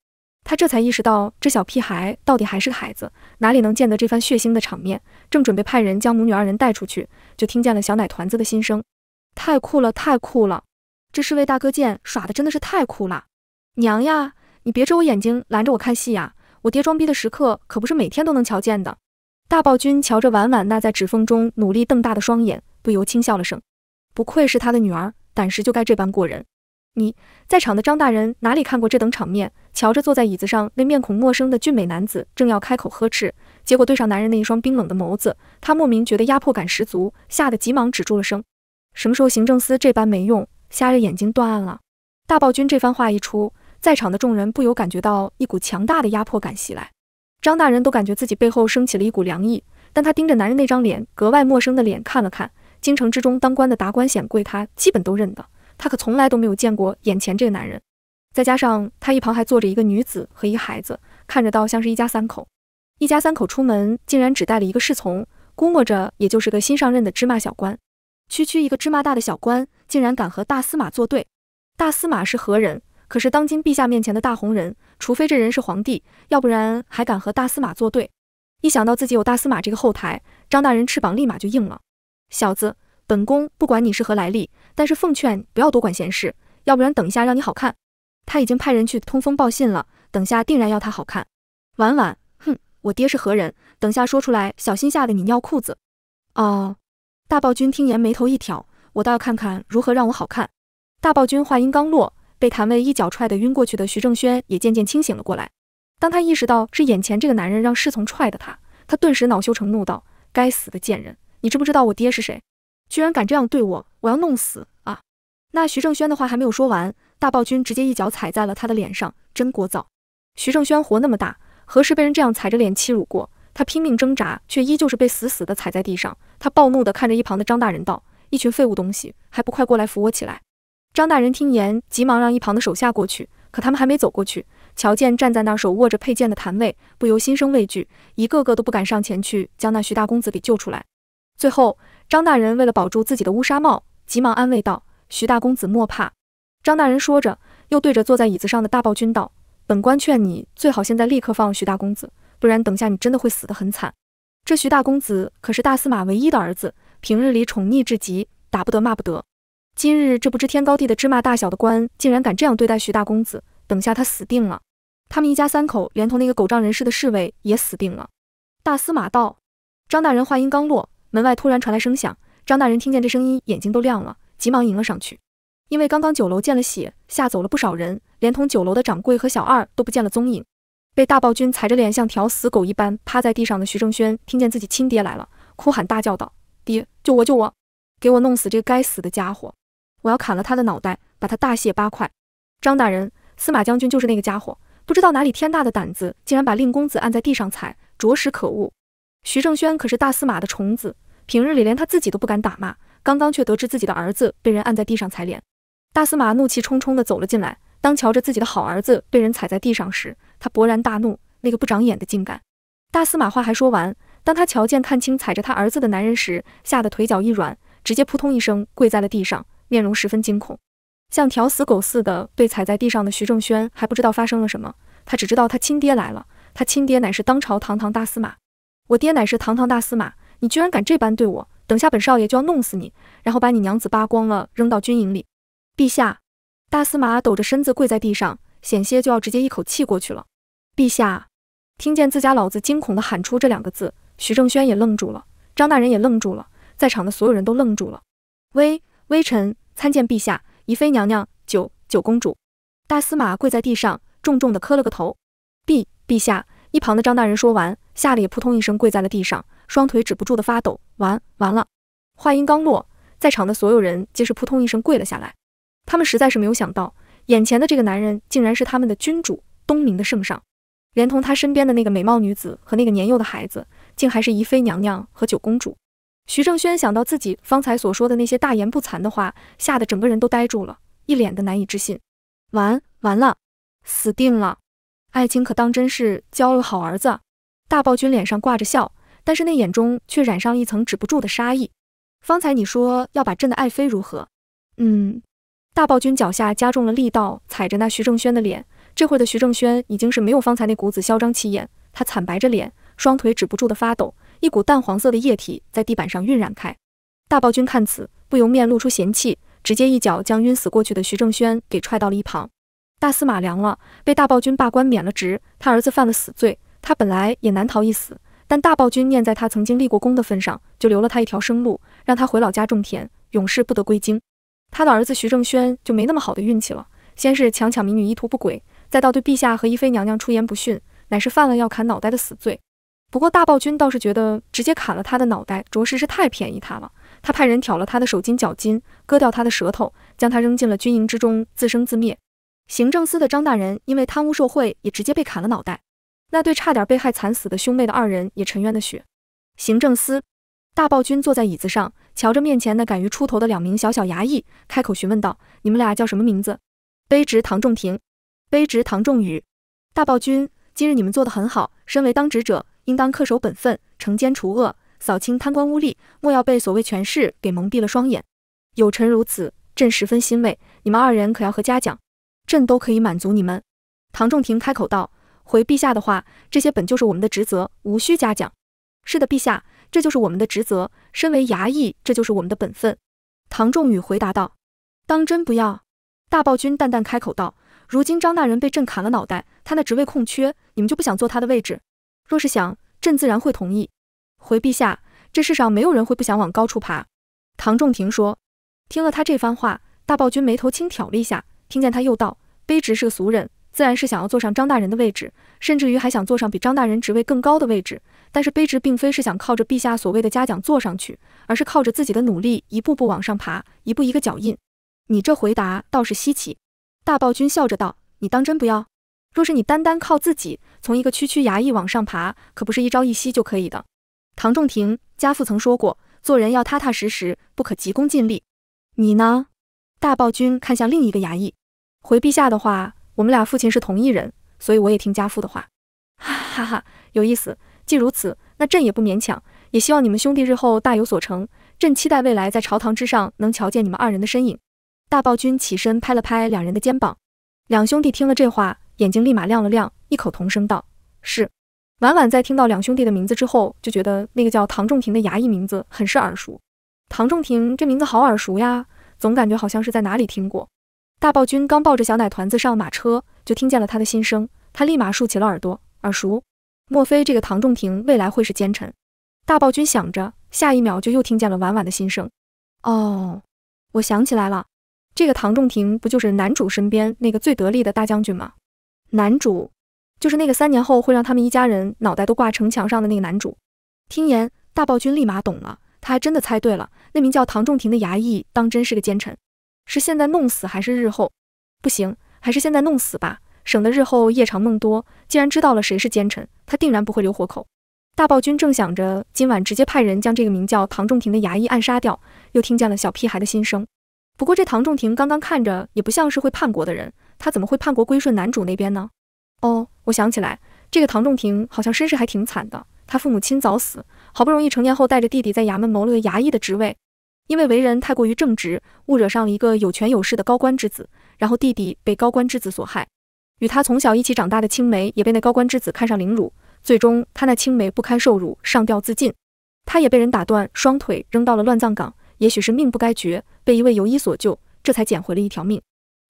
他这才意识到这小屁孩到底还是个孩子，哪里能见得这番血腥的场面？正准备派人将母女二人带出去，就听见了小奶团子的心声：“太酷了，太酷了！这侍卫大哥剑耍的真的是太酷了！娘呀，你别遮我眼睛，拦着我看戏呀！”我爹装逼的时刻可不是每天都能瞧见的。大暴君瞧着婉婉那在指缝中努力瞪大的双眼，不由轻笑了声。不愧是他的女儿，胆识就该这般过人。你在场的张大人哪里看过这等场面？瞧着坐在椅子上那面孔陌生的俊美男子，正要开口呵斥，结果对上男人那一双冰冷的眸子，他莫名觉得压迫感十足，吓得急忙止住了声。什么时候行政司这般没用，瞎着眼睛断案了？大暴君这番话一出。在场的众人不由感觉到一股强大的压迫感袭来，张大人都感觉自己背后升起了一股凉意。但他盯着男人那张脸，格外陌生的脸看了看。京城之中当官的达官显贵，他基本都认得，他可从来都没有见过眼前这个男人。再加上他一旁还坐着一个女子和一个孩子，看着倒像是一家三口。一家三口出门竟然只带了一个侍从，估摸着也就是个新上任的芝麻小官。区区一个芝麻大的小官，竟然敢和大司马作对？大司马是何人？可是当今陛下面前的大红人，除非这人是皇帝，要不然还敢和大司马作对？一想到自己有大司马这个后台，张大人翅膀立马就硬了。小子，本宫不管你是何来历，但是奉劝不要多管闲事，要不然等一下让你好看。他已经派人去通风报信了，等下定然要他好看。晚晚，哼，我爹是何人？等下说出来，小心吓得你尿裤子。哦，大暴君听言眉头一挑，我倒要看看如何让我好看。大暴君话音刚落。被谭卫一脚踹得晕过去的徐正轩也渐渐清醒了过来。当他意识到是眼前这个男人让侍从踹的他，他顿时恼羞成怒道：“该死的贱人，你知不知道我爹是谁？居然敢这样对我，我要弄死啊！”那徐正轩的话还没有说完，大暴君直接一脚踩在了他的脸上，真聒噪。徐正轩活那么大，何时被人这样踩着脸欺辱过？他拼命挣扎，却依旧是被死死的踩在地上。他暴怒地看着一旁的张大人道：“一群废物东西，还不快过来扶我起来！”张大人听言，急忙让一旁的手下过去，可他们还没走过去，瞧见站在那儿手握着佩剑的谭卫，不由心生畏惧，一个个都不敢上前去将那徐大公子给救出来。最后，张大人为了保住自己的乌纱帽，急忙安慰道：“徐大公子莫怕。”张大人说着，又对着坐在椅子上的大暴君道：“本官劝你最好现在立刻放徐大公子，不然等下你真的会死得很惨。”这徐大公子可是大司马唯一的儿子，平日里宠溺至极，打不得骂不得。今日这不知天高地的芝麻大小的官，竟然敢这样对待徐大公子，等下他死定了！他们一家三口，连同那个狗仗人势的侍卫也死定了！大司马道，张大人话音刚落，门外突然传来声响。张大人听见这声音，眼睛都亮了，急忙迎了上去。因为刚刚酒楼见了血，吓走了不少人，连同酒楼的掌柜和小二都不见了踪影。被大暴君踩着脸，像条死狗一般趴在地上的徐正轩，听见自己亲爹来了，哭喊大叫道：“爹，救我！救我！给我弄死这个该死的家伙！”我要砍了他的脑袋，把他大卸八块！张大人，司马将军就是那个家伙，不知道哪里天大的胆子，竟然把令公子按在地上踩，着实可恶！徐正轩可是大司马的虫子，平日里连他自己都不敢打骂，刚刚却得知自己的儿子被人按在地上踩脸，大司马怒气冲冲地走了进来。当瞧着自己的好儿子被人踩在地上时，他勃然大怒，那个不长眼的竟敢！大司马话还说完，当他瞧见看清踩着他儿子的男人时，吓得腿脚一软，直接扑通一声跪在了地上。面容十分惊恐，像条死狗似的被踩在地上的徐正轩还不知道发生了什么，他只知道他亲爹来了。他亲爹乃是当朝堂堂大司马，我爹乃是堂堂大司马，你居然敢这般对我，等下本少爷就要弄死你，然后把你娘子扒光了扔到军营里。陛下，大司马抖着身子跪在地上，险些就要直接一口气过去了。陛下，听见自家老子惊恐的喊出这两个字，徐正轩也愣住了，张大人也愣住了，在场的所有人都愣住了。喂。微臣参见陛下，宜妃娘娘，九九公主。大司马跪在地上，重重的磕了个头。陛陛下，一旁的张大人说完，吓得也扑通一声跪在了地上，双腿止不住的发抖。完完了！话音刚落，在场的所有人皆是扑通一声跪了下来。他们实在是没有想到，眼前的这个男人竟然是他们的君主东明的圣上，连同他身边的那个美貌女子和那个年幼的孩子，竟还是宜妃娘娘和九公主。徐正轩想到自己方才所说的那些大言不惭的话，吓得整个人都呆住了，一脸的难以置信。完完了，死定了！爱卿可当真是教了好儿子。大暴君脸上挂着笑，但是那眼中却染上一层止不住的杀意。方才你说要把朕的爱妃如何？嗯。大暴君脚下加重了力道，踩着那徐正轩的脸。这会儿的徐正轩已经是没有方才那股子嚣张气焰，他惨白着脸，双腿止不住的发抖。一股淡黄色的液体在地板上晕染开，大暴君看此，不由面露出嫌弃，直接一脚将晕死过去的徐正轩给踹到了一旁。大司马凉了，被大暴君罢官免了职，他儿子犯了死罪，他本来也难逃一死，但大暴君念在他曾经立过功的份上，就留了他一条生路，让他回老家种田，永世不得归京。他的儿子徐正轩就没那么好的运气了，先是强抢民女，意图不轨，再到对陛下和一妃娘娘出言不逊，乃是犯了要砍脑袋的死罪。不过大暴君倒是觉得直接砍了他的脑袋，着实是太便宜他了。他派人挑了他的手筋脚筋，割掉他的舌头，将他扔进了军营之中，自生自灭。行政司的张大人因为贪污受贿，也直接被砍了脑袋。那对差点被害惨死的兄妹的二人也沉冤的血。行政司大暴君坐在椅子上，瞧着面前那敢于出头的两名小小衙役，开口询问道：“你们俩叫什么名字？”“卑职唐仲廷。”“卑职唐仲宇。”“大暴君，今日你们做的很好，身为当职者。”应当恪守本分，惩奸除恶，扫清贪官污吏，莫要被所谓权势给蒙蔽了双眼。有臣如此，朕十分欣慰。你们二人可要和嘉奖，朕都可以满足你们。唐仲廷开口道：“回陛下的话，这些本就是我们的职责，无需嘉奖。”是的，陛下，这就是我们的职责。身为衙役，这就是我们的本分。唐仲宇回答道：“当真不要？”大暴君淡淡开口道：“如今张大人被朕砍了脑袋，他那职位空缺，你们就不想坐他的位置？”若是想，朕自然会同意。回陛下，这世上没有人会不想往高处爬。唐仲廷说。听了他这番话，大暴君眉头轻挑了一下。听见他又道：“卑职是个俗人，自然是想要坐上张大人的位置，甚至于还想坐上比张大人职位更高的位置。但是卑职并非是想靠着陛下所谓的嘉奖坐上去，而是靠着自己的努力，一步步往上爬，一步一个脚印。”你这回答倒是稀奇。大暴君笑着道：“你当真不要？”若是你单单靠自己从一个区区衙役往上爬，可不是一朝一夕就可以的。唐仲廷家父曾说过，做人要踏踏实实，不可急功近利。你呢？大暴君看向另一个衙役，回陛下的话，我们俩父亲是同一人，所以我也听家父的话。哈哈哈，有意思。既如此，那朕也不勉强，也希望你们兄弟日后大有所成。朕期待未来在朝堂之上能瞧见你们二人的身影。大暴君起身拍了拍两人的肩膀，两兄弟听了这话。眼睛立马亮了亮，异口同声道：“是。”婉婉在听到两兄弟的名字之后，就觉得那个叫唐仲廷的衙役名字很是耳熟。唐仲廷这名字好耳熟呀，总感觉好像是在哪里听过。大暴君刚抱着小奶团子上马车，就听见了他的心声，他立马竖起了耳朵。耳熟，莫非这个唐仲廷未来会是奸臣？大暴君想着，下一秒就又听见了婉婉的心声：“哦，我想起来了，这个唐仲廷不就是男主身边那个最得力的大将军吗？”男主，就是那个三年后会让他们一家人脑袋都挂城墙上的那个男主。听言，大暴君立马懂了，他还真的猜对了。那名叫唐仲庭的衙役，当真是个奸臣。是现在弄死还是日后？不行，还是现在弄死吧，省得日后夜长梦多。既然知道了谁是奸臣，他定然不会留活口。大暴君正想着今晚直接派人将这个名叫唐仲庭的衙役暗杀掉，又听见了小屁孩的心声。不过这唐仲庭刚刚看着也不像是会叛国的人。他怎么会叛国归顺男主那边呢？哦，我想起来，这个唐仲廷好像身世还挺惨的。他父母亲早死，好不容易成年后带着弟弟在衙门谋了个衙役的职位，因为为人太过于正直，误惹上了一个有权有势的高官之子。然后弟弟被高官之子所害，与他从小一起长大的青梅也被那高官之子看上凌辱，最终他那青梅不堪受辱上吊自尽，他也被人打断双腿扔到了乱葬岗。也许是命不该绝，被一位游医所救，这才捡回了一条命。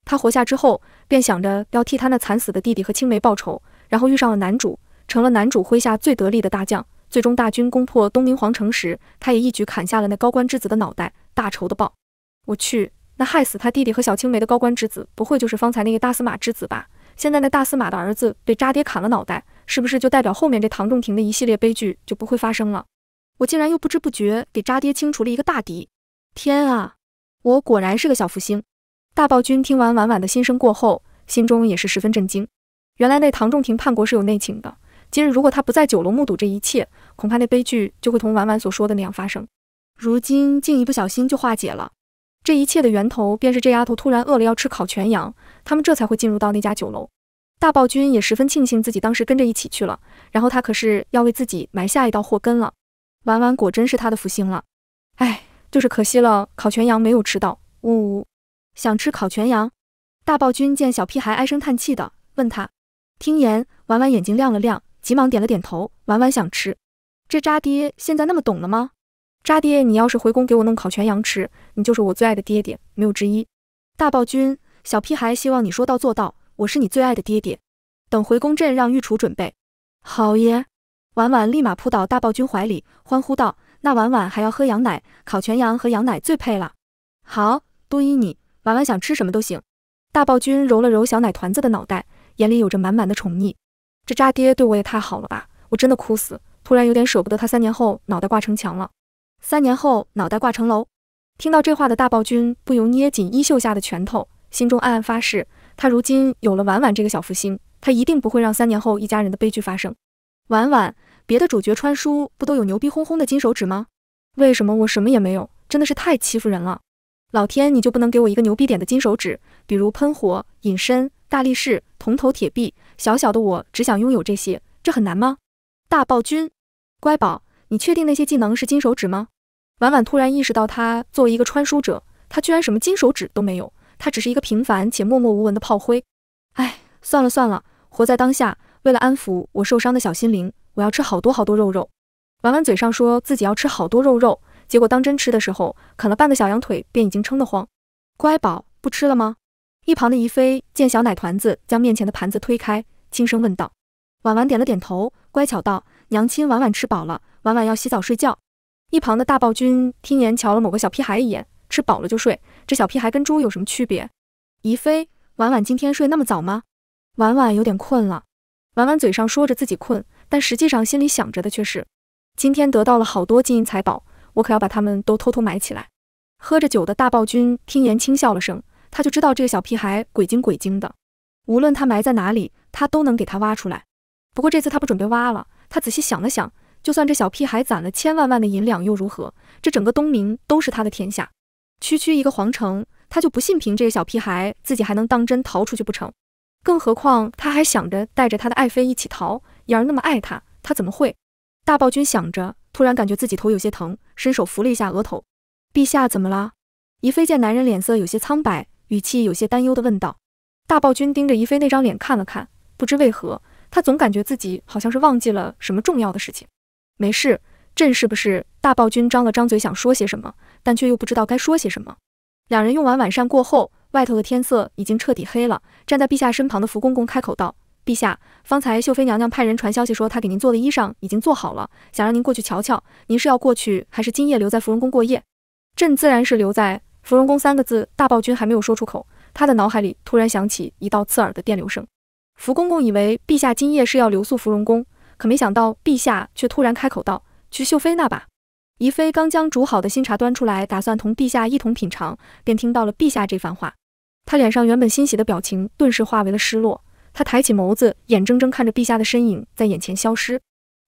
他活下之后，便想着要替他那惨死的弟弟和青梅报仇，然后遇上了男主，成了男主麾下最得力的大将。最终大军攻破东明皇城时，他也一举砍下了那高官之子的脑袋，大仇的报。我去，那害死他弟弟和小青梅的高官之子，不会就是方才那个大司马之子吧？现在那大司马的儿子被渣爹砍了脑袋，是不是就代表后面这唐仲庭的一系列悲剧就不会发生了？我竟然又不知不觉给渣爹清除了一个大敌！天啊，我果然是个小福星。大暴君听完婉婉的心声过后，心中也是十分震惊。原来那唐仲廷叛国是有内情的。今日如果他不在酒楼目睹这一切，恐怕那悲剧就会同婉婉所说的那样发生。如今竟一不小心就化解了。这一切的源头便是这丫头突然饿了要吃烤全羊，他们这才会进入到那家酒楼。大暴君也十分庆幸自己当时跟着一起去了。然后他可是要为自己埋下一道祸根了。婉婉果真是他的福星了。哎，就是可惜了烤全羊没有吃到。呜呜。想吃烤全羊，大暴君见小屁孩唉声叹气的，问他。听言，婉婉眼睛亮了亮，急忙点了点头。婉婉想吃，这渣爹现在那么懂了吗？渣爹，你要是回宫给我弄烤全羊吃，你就是我最爱的爹爹，没有之一。大暴君，小屁孩希望你说到做到，我是你最爱的爹爹。等回宫，朕让御厨准备。好耶！婉婉立马扑到大暴君怀里，欢呼道：“那婉婉还要喝羊奶，烤全羊和羊奶最配了。”好，都依你。婉婉想吃什么都行，大暴君揉了揉小奶团子的脑袋，眼里有着满满的宠溺。这渣爹对我也太好了吧，我真的哭死。突然有点舍不得他，三年后脑袋挂城墙了，三年后脑袋挂城楼。听到这话的大暴君不由捏紧衣袖下的拳头，心中暗暗发誓，他如今有了婉婉这个小福星，他一定不会让三年后一家人的悲剧发生。婉婉，别的主角穿书不都有牛逼哄哄的金手指吗？为什么我什么也没有？真的是太欺负人了。老天，你就不能给我一个牛逼点的金手指，比如喷火、隐身、大力士、铜头铁臂？小小的我只想拥有这些，这很难吗？大暴君，乖宝，你确定那些技能是金手指吗？婉婉突然意识到，他作为一个穿书者，他居然什么金手指都没有，他只是一个平凡且默默无闻的炮灰。哎，算了算了，活在当下。为了安抚我受伤的小心灵，我要吃好多好多肉肉。婉婉嘴上说自己要吃好多肉肉。结果当真吃的时候，啃了半个小羊腿便已经撑得慌。乖宝，不吃了吗？一旁的怡妃见小奶团子将面前的盘子推开，轻声问道。婉婉点了点头，乖巧道：“娘亲，婉婉吃饱了，婉婉要洗澡睡觉。”一旁的大暴君听言瞧了某个小屁孩一眼，吃饱了就睡，这小屁孩跟猪有什么区别？怡妃，婉婉今天睡那么早吗？婉婉有点困了。婉婉嘴上说着自己困，但实际上心里想着的却是，今天得到了好多金银财宝。我可要把他们都偷偷埋起来。喝着酒的大暴君听言轻笑了声，他就知道这个小屁孩鬼精鬼精的，无论他埋在哪里，他都能给他挖出来。不过这次他不准备挖了。他仔细想了想，就算这小屁孩攒了千万万的银两又如何？这整个东明都是他的天下，区区一个皇城，他就不信凭这个小屁孩自己还能当真逃出去不成？更何况他还想着带着他的爱妃一起逃，嫣儿那么爱他，他怎么会？大暴君想着，突然感觉自己头有些疼。伸手扶了一下额头，陛下怎么了？宜妃见男人脸色有些苍白，语气有些担忧地问道。大暴君盯着宜妃那张脸看了看，不知为何，他总感觉自己好像是忘记了什么重要的事情。没事，朕是不是？大暴君张了张嘴想说些什么，但却又不知道该说些什么。两人用完晚膳过后，外头的天色已经彻底黑了。站在陛下身旁的福公公开口道。陛下，方才秀妃娘娘派人传消息说，她给您做的衣裳已经做好了，想让您过去瞧瞧。您是要过去，还是今夜留在芙蓉宫过夜？朕自然是留在芙蓉宫三个字，大暴君还没有说出口，他的脑海里突然响起一道刺耳的电流声。福公公以为陛下今夜是要留宿芙蓉宫，可没想到陛下却突然开口道：“去秀妃那吧。”宜妃刚将煮好的新茶端出来，打算同陛下一同品尝，便听到了陛下这番话。她脸上原本欣喜的表情顿时化为了失落。他抬起眸子，眼睁睁看着陛下的身影在眼前消失。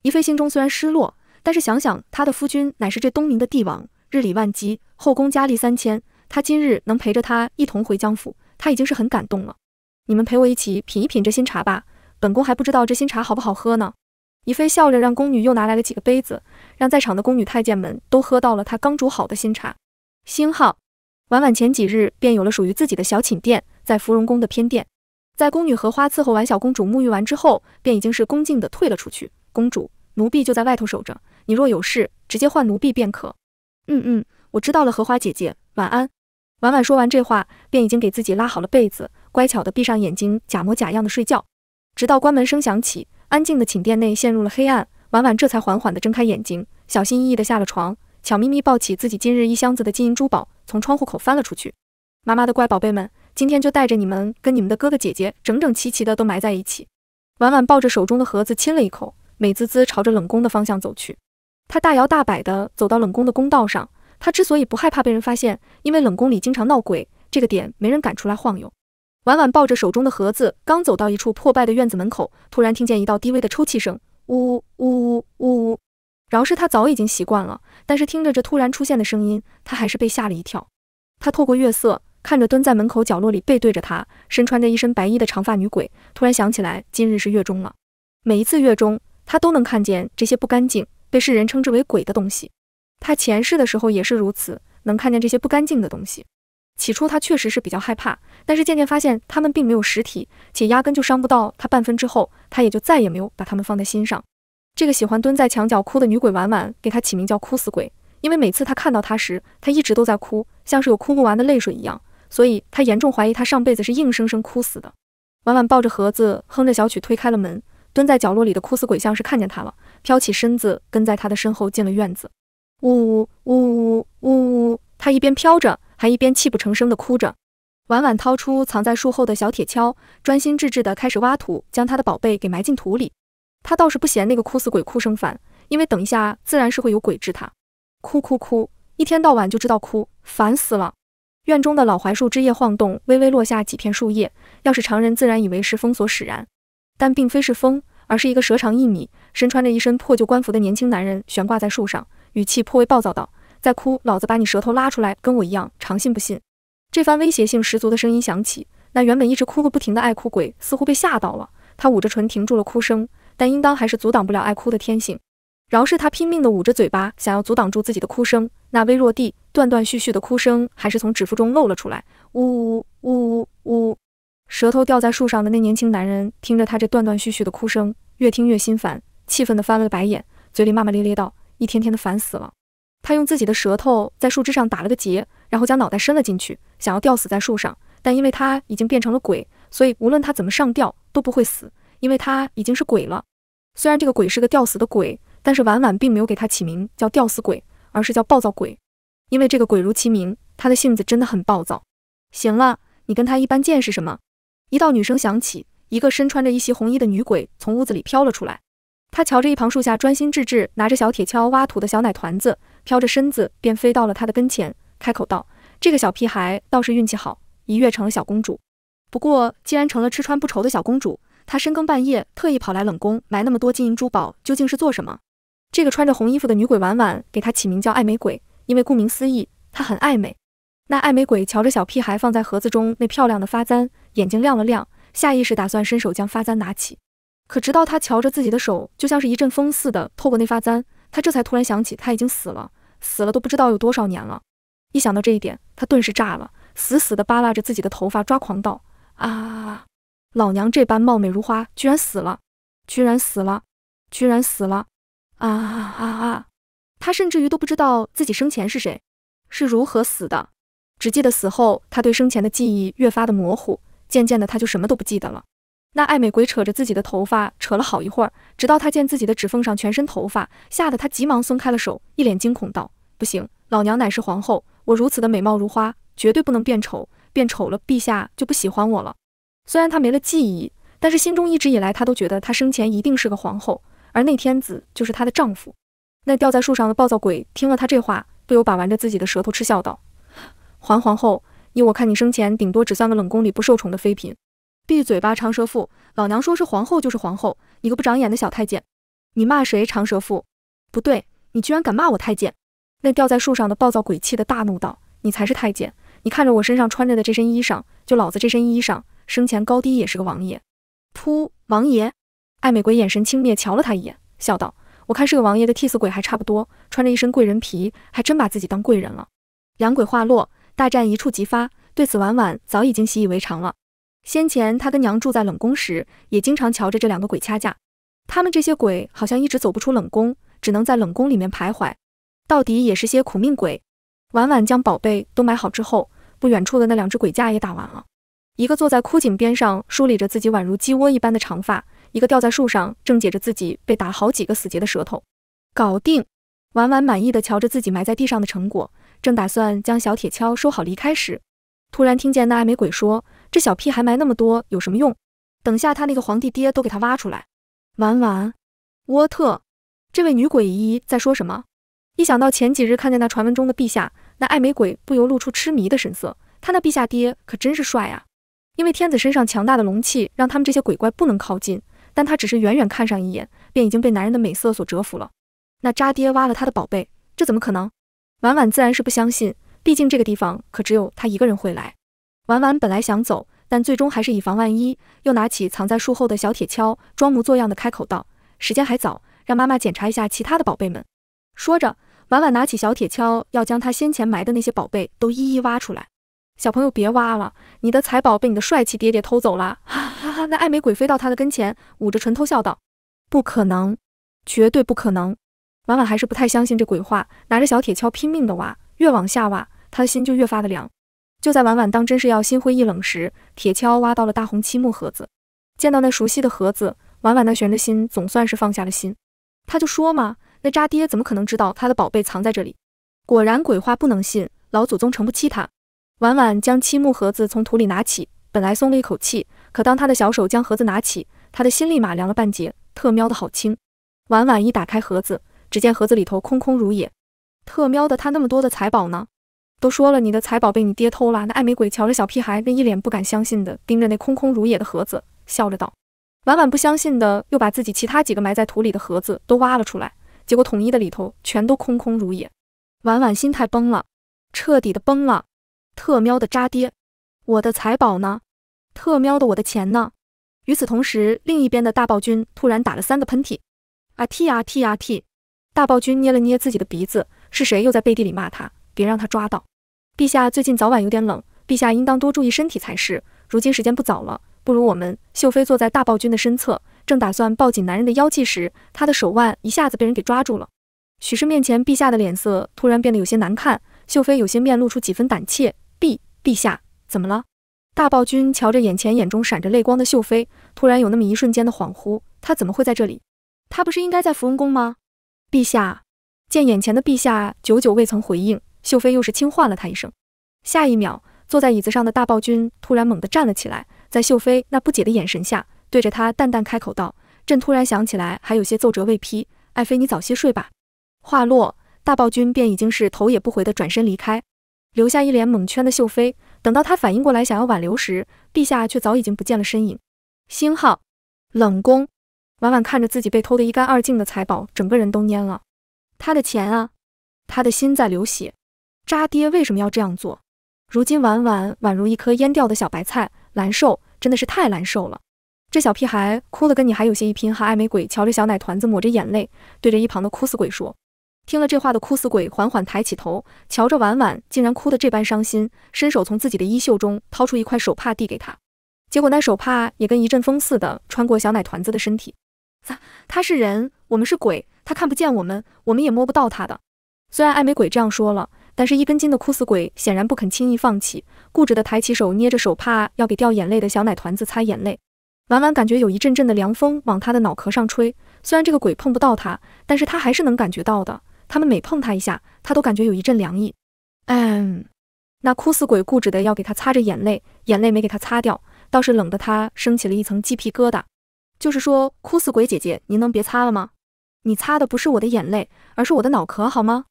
宜妃心中虽然失落，但是想想她的夫君乃是这东宁的帝王，日理万机，后宫佳丽三千，她今日能陪着他一同回江府，她已经是很感动了。你们陪我一起品一品这新茶吧，本宫还不知道这新茶好不好喝呢。宜妃笑着让宫女又拿来了几个杯子，让在场的宫女太监们都喝到了她刚煮好的新茶。星号，婉婉前几日便有了属于自己的小寝殿，在芙蓉宫的偏殿。在宫女荷花伺候完小公主沐浴完之后，便已经是恭敬的退了出去。公主，奴婢就在外头守着，你若有事，直接唤奴婢便可。嗯嗯，我知道了，荷花姐姐，晚安。婉婉说完这话，便已经给自己拉好了被子，乖巧的闭上眼睛，假模假样的睡觉，直到关门声响起，安静的寝殿内陷入了黑暗。婉婉这才缓缓的睁开眼睛，小心翼翼的下了床，悄咪咪抱起自己今日一箱子的金银珠宝，从窗户口翻了出去。妈妈的乖宝贝们。今天就带着你们跟你们的哥哥姐姐整整齐齐的都埋在一起。婉婉抱着手中的盒子亲了一口，美滋滋朝着冷宫的方向走去。她大摇大摆的走到冷宫的宫道上，她之所以不害怕被人发现，因为冷宫里经常闹鬼，这个点没人敢出来晃悠。婉婉抱着手中的盒子，刚走到一处破败的院子门口，突然听见一道低微的抽泣声，呜呜呜呜呜呜。饶是她早已经习惯了，但是听着这突然出现的声音，她还是被吓了一跳。她透过月色。看着蹲在门口角落里背对着他，身穿着一身白衣的长发女鬼，突然想起来今日是月中了。每一次月中，他都能看见这些不干净，被世人称之为鬼的东西。他前世的时候也是如此，能看见这些不干净的东西。起初他确实是比较害怕，但是渐渐发现他们并没有实体，且压根就伤不到他半分。之后他也就再也没有把他们放在心上。这个喜欢蹲在墙角哭的女鬼婉婉，给他起名叫哭死鬼，因为每次他看到她时，她一直都在哭，像是有哭不完的泪水一样。所以他严重怀疑他上辈子是硬生生哭死的。婉婉抱着盒子，哼着小曲，推开了门。蹲在角落里的哭死鬼像是看见他了，飘起身子，跟在他的身后进了院子。呜呜呜呜呜呜！他一边飘着，还一边泣不成声地哭着。婉婉掏出藏在树后的小铁锹，专心致志地开始挖土，将他的宝贝给埋进土里。他倒是不嫌那个哭死鬼哭声烦，因为等一下自然是会有鬼治他。哭哭哭！一天到晚就知道哭，烦死了。院中的老槐树枝叶晃动，微微落下几片树叶。要是常人，自然以为是风所使然，但并非是风，而是一个舌长一米、身穿着一身破旧官服的年轻男人悬挂在树上，语气颇为暴躁道：“再哭，老子把你舌头拉出来，跟我一样长！信不信？”这番威胁性十足的声音响起，那原本一直哭个不停的爱哭鬼似乎被吓到了，他捂着唇停住了哭声，但应当还是阻挡不了爱哭的天性。饶是他拼命地捂着嘴巴，想要阻挡住自己的哭声。那微弱地断断续续的哭声还是从指腹中露了出来，呜呜呜呜呜。舌头吊在树上的那年轻男人听着他这断断续续的哭声，越听越心烦，气愤地翻了个白眼，嘴里骂骂咧咧道：“一天天的烦死了！”他用自己的舌头在树枝上打了个结，然后将脑袋伸了进去，想要吊死在树上。但因为他已经变成了鬼，所以无论他怎么上吊都不会死，因为他已经是鬼了。虽然这个鬼是个吊死的鬼，但是婉婉并没有给他起名叫“吊死鬼”。而是叫暴躁鬼，因为这个鬼如其名，他的性子真的很暴躁。行了，你跟他一般见识什么？一道女声响起，一个身穿着一袭红衣的女鬼从屋子里飘了出来。她瞧着一旁树下专心致志拿着小铁锹挖土的小奶团子，飘着身子便飞到了他的跟前，开口道：“这个小屁孩倒是运气好，一跃成了小公主。不过既然成了吃穿不愁的小公主，她深更半夜特意跑来冷宫埋那么多金银珠宝，究竟是做什么？”这个穿着红衣服的女鬼婉婉，给她起名叫“爱美鬼”，因为顾名思义，她很爱美。那爱美鬼瞧着小屁孩放在盒子中那漂亮的发簪，眼睛亮了亮，下意识打算伸手将发簪拿起。可直到她瞧着自己的手，就像是一阵风似的透过那发簪，她这才突然想起她已经死了，死了都不知道有多少年了。一想到这一点，她顿时炸了，死死的扒拉着自己的头发，抓狂道：“啊！老娘这般貌美如花，居然死了，居然死了，居然死了！”啊啊啊！他甚至于都不知道自己生前是谁，是如何死的，只记得死后他对生前的记忆越发的模糊，渐渐的他就什么都不记得了。那爱美鬼扯着自己的头发扯了好一会儿，直到他见自己的指缝上全身头发，吓得他急忙松开了手，一脸惊恐道：“不行，老娘乃是皇后，我如此的美貌如花，绝对不能变丑，变丑了，陛下就不喜欢我了。”虽然他没了记忆，但是心中一直以来他都觉得他生前一定是个皇后。而那天子就是她的丈夫。那吊在树上的暴躁鬼听了她这话，不由把玩着自己的舌头，嗤笑道：“还皇后，依我看你生前顶多只算个冷宫里不受宠的妃嫔。”闭嘴吧，长舌妇！老娘说是皇后就是皇后，你个不长眼的小太监！你骂谁长舌妇？不对，你居然敢骂我太监！那吊在树上的暴躁鬼气的大怒道：“你才是太监！你看着我身上穿着的这身衣裳，就老子这身衣裳，生前高低也是个王爷。”噗，王爷。爱美鬼眼神轻蔑，瞧了他一眼，笑道：“我看是个王爷的替死鬼，还差不多。穿着一身贵人皮，还真把自己当贵人了。”两鬼话落，大战一触即发。对此，婉婉早已经习以为常了。先前她跟娘住在冷宫时，也经常瞧着这两个鬼掐架。他们这些鬼好像一直走不出冷宫，只能在冷宫里面徘徊。到底也是些苦命鬼。婉婉将宝贝都买好之后，不远处的那两只鬼架也打完了。一个坐在枯井边上，梳理着自己宛如鸡窝一般的长发。一个吊在树上，正解着自己被打好几个死结的舌头，搞定。婉婉满意的瞧着自己埋在地上的成果，正打算将小铁锹收好离开时，突然听见那爱美鬼说：“这小屁孩埋那么多，有什么用？等下他那个皇帝爹都给他挖出来。”婉婉，沃特，这位女鬼姨在说什么？一想到前几日看见那传闻中的陛下，那爱美鬼不由露出痴迷的神色。他那陛下爹可真是帅啊！因为天子身上强大的龙气，让他们这些鬼怪不能靠近。但他只是远远看上一眼，便已经被男人的美色所折服了。那渣爹挖了他的宝贝，这怎么可能？婉婉自然是不相信，毕竟这个地方可只有她一个人会来。婉婉本来想走，但最终还是以防万一，又拿起藏在树后的小铁锹，装模作样的开口道：“时间还早，让妈妈检查一下其他的宝贝们。”说着，婉婉拿起小铁锹，要将她先前埋的那些宝贝都一一挖出来。小朋友别挖了，你的财宝被你的帅气爹爹偷走了！哈哈哈！那爱美鬼飞到他的跟前，捂着唇偷笑道：“不可能，绝对不可能！”婉婉还是不太相信这鬼话，拿着小铁锹拼命的挖，越往下挖，他的心就越发的凉。就在婉婉当真是要心灰意冷时，铁锹挖到了大红漆木盒子，见到那熟悉的盒子，婉婉那悬着心总算是放下了心。他就说嘛，那渣爹怎么可能知道他的宝贝藏在这里？果然鬼话不能信，老祖宗成不欺他。婉婉将漆木盒子从土里拿起，本来松了一口气，可当她的小手将盒子拿起，她的心立马凉了半截。特喵的好轻！婉婉一打开盒子，只见盒子里头空空如也。特喵的，他那么多的财宝呢？都说了你的财宝被你爹偷了。那爱美鬼瞧着小屁孩那一脸不敢相信的，盯着那空空如也的盒子，笑着道：“婉婉不相信的，又把自己其他几个埋在土里的盒子都挖了出来，结果统一的里头全都空空如也。婉婉心态崩了，彻底的崩了。”特喵的渣爹！我的财宝呢？特喵的，我的钱呢？与此同时，另一边的大暴君突然打了三个喷嚏，啊嚏啊嚏啊嚏！大暴君捏了捏自己的鼻子，是谁又在背地里骂他？别让他抓到！陛下最近早晚有点冷，陛下应当多注意身体才是。如今时间不早了，不如我们……秀妃坐在大暴君的身侧，正打算抱紧男人的腰际时，他的手腕一下子被人给抓住了。许氏面前，陛下的脸色突然变得有些难看，秀妃有些面露出几分胆怯。陛下怎么了？大暴君瞧着眼前眼中闪着泪光的秀妃，突然有那么一瞬间的恍惚，他怎么会在这里？他不是应该在芙蓉宫吗？陛下见眼前的陛下久久未曾回应，秀妃又是轻唤了他一声。下一秒，坐在椅子上的大暴君突然猛地站了起来，在秀妃那不解的眼神下，对着他淡淡开口道：“朕突然想起来还有些奏折未批，爱妃你早些睡吧。”话落，大暴君便已经是头也不回的转身离开。留下一脸懵圈的秀妃，等到她反应过来想要挽留时，陛下却早已经不见了身影。星号冷宫，婉婉看着自己被偷得一干二净的财宝，整个人都蔫了。他的钱啊，他的心在流血。渣爹为什么要这样做？如今婉婉宛如一颗蔫掉的小白菜，难受，真的是太难受了。这小屁孩哭的跟你还有些一拼，还爱美鬼瞧着小奶团子抹着眼泪，对着一旁的哭死鬼说。听了这话的哭死鬼缓缓抬起头，瞧着婉婉竟然哭得这般伤心，伸手从自己的衣袖中掏出一块手帕递给她，结果那手帕也跟一阵风似的穿过小奶团子的身体。他是人，我们是鬼，他看不见我们，我们也摸不到他的。虽然爱美鬼这样说了，但是一根筋的哭死鬼显然不肯轻易放弃，固执地抬起手捏着手帕要给掉眼泪的小奶团子擦眼泪。婉婉感觉有一阵阵的凉风往她的脑壳上吹，虽然这个鬼碰不到她，但是她还是能感觉到的。他们每碰他一下，他都感觉有一阵凉意。嗯，那哭死鬼固执的要给他擦着眼泪，眼泪没给他擦掉，倒是冷得他升起了一层鸡皮疙瘩。就是说，哭死鬼姐姐，您能别擦了吗？你擦的不是我的眼泪，而是我的脑壳，好吗？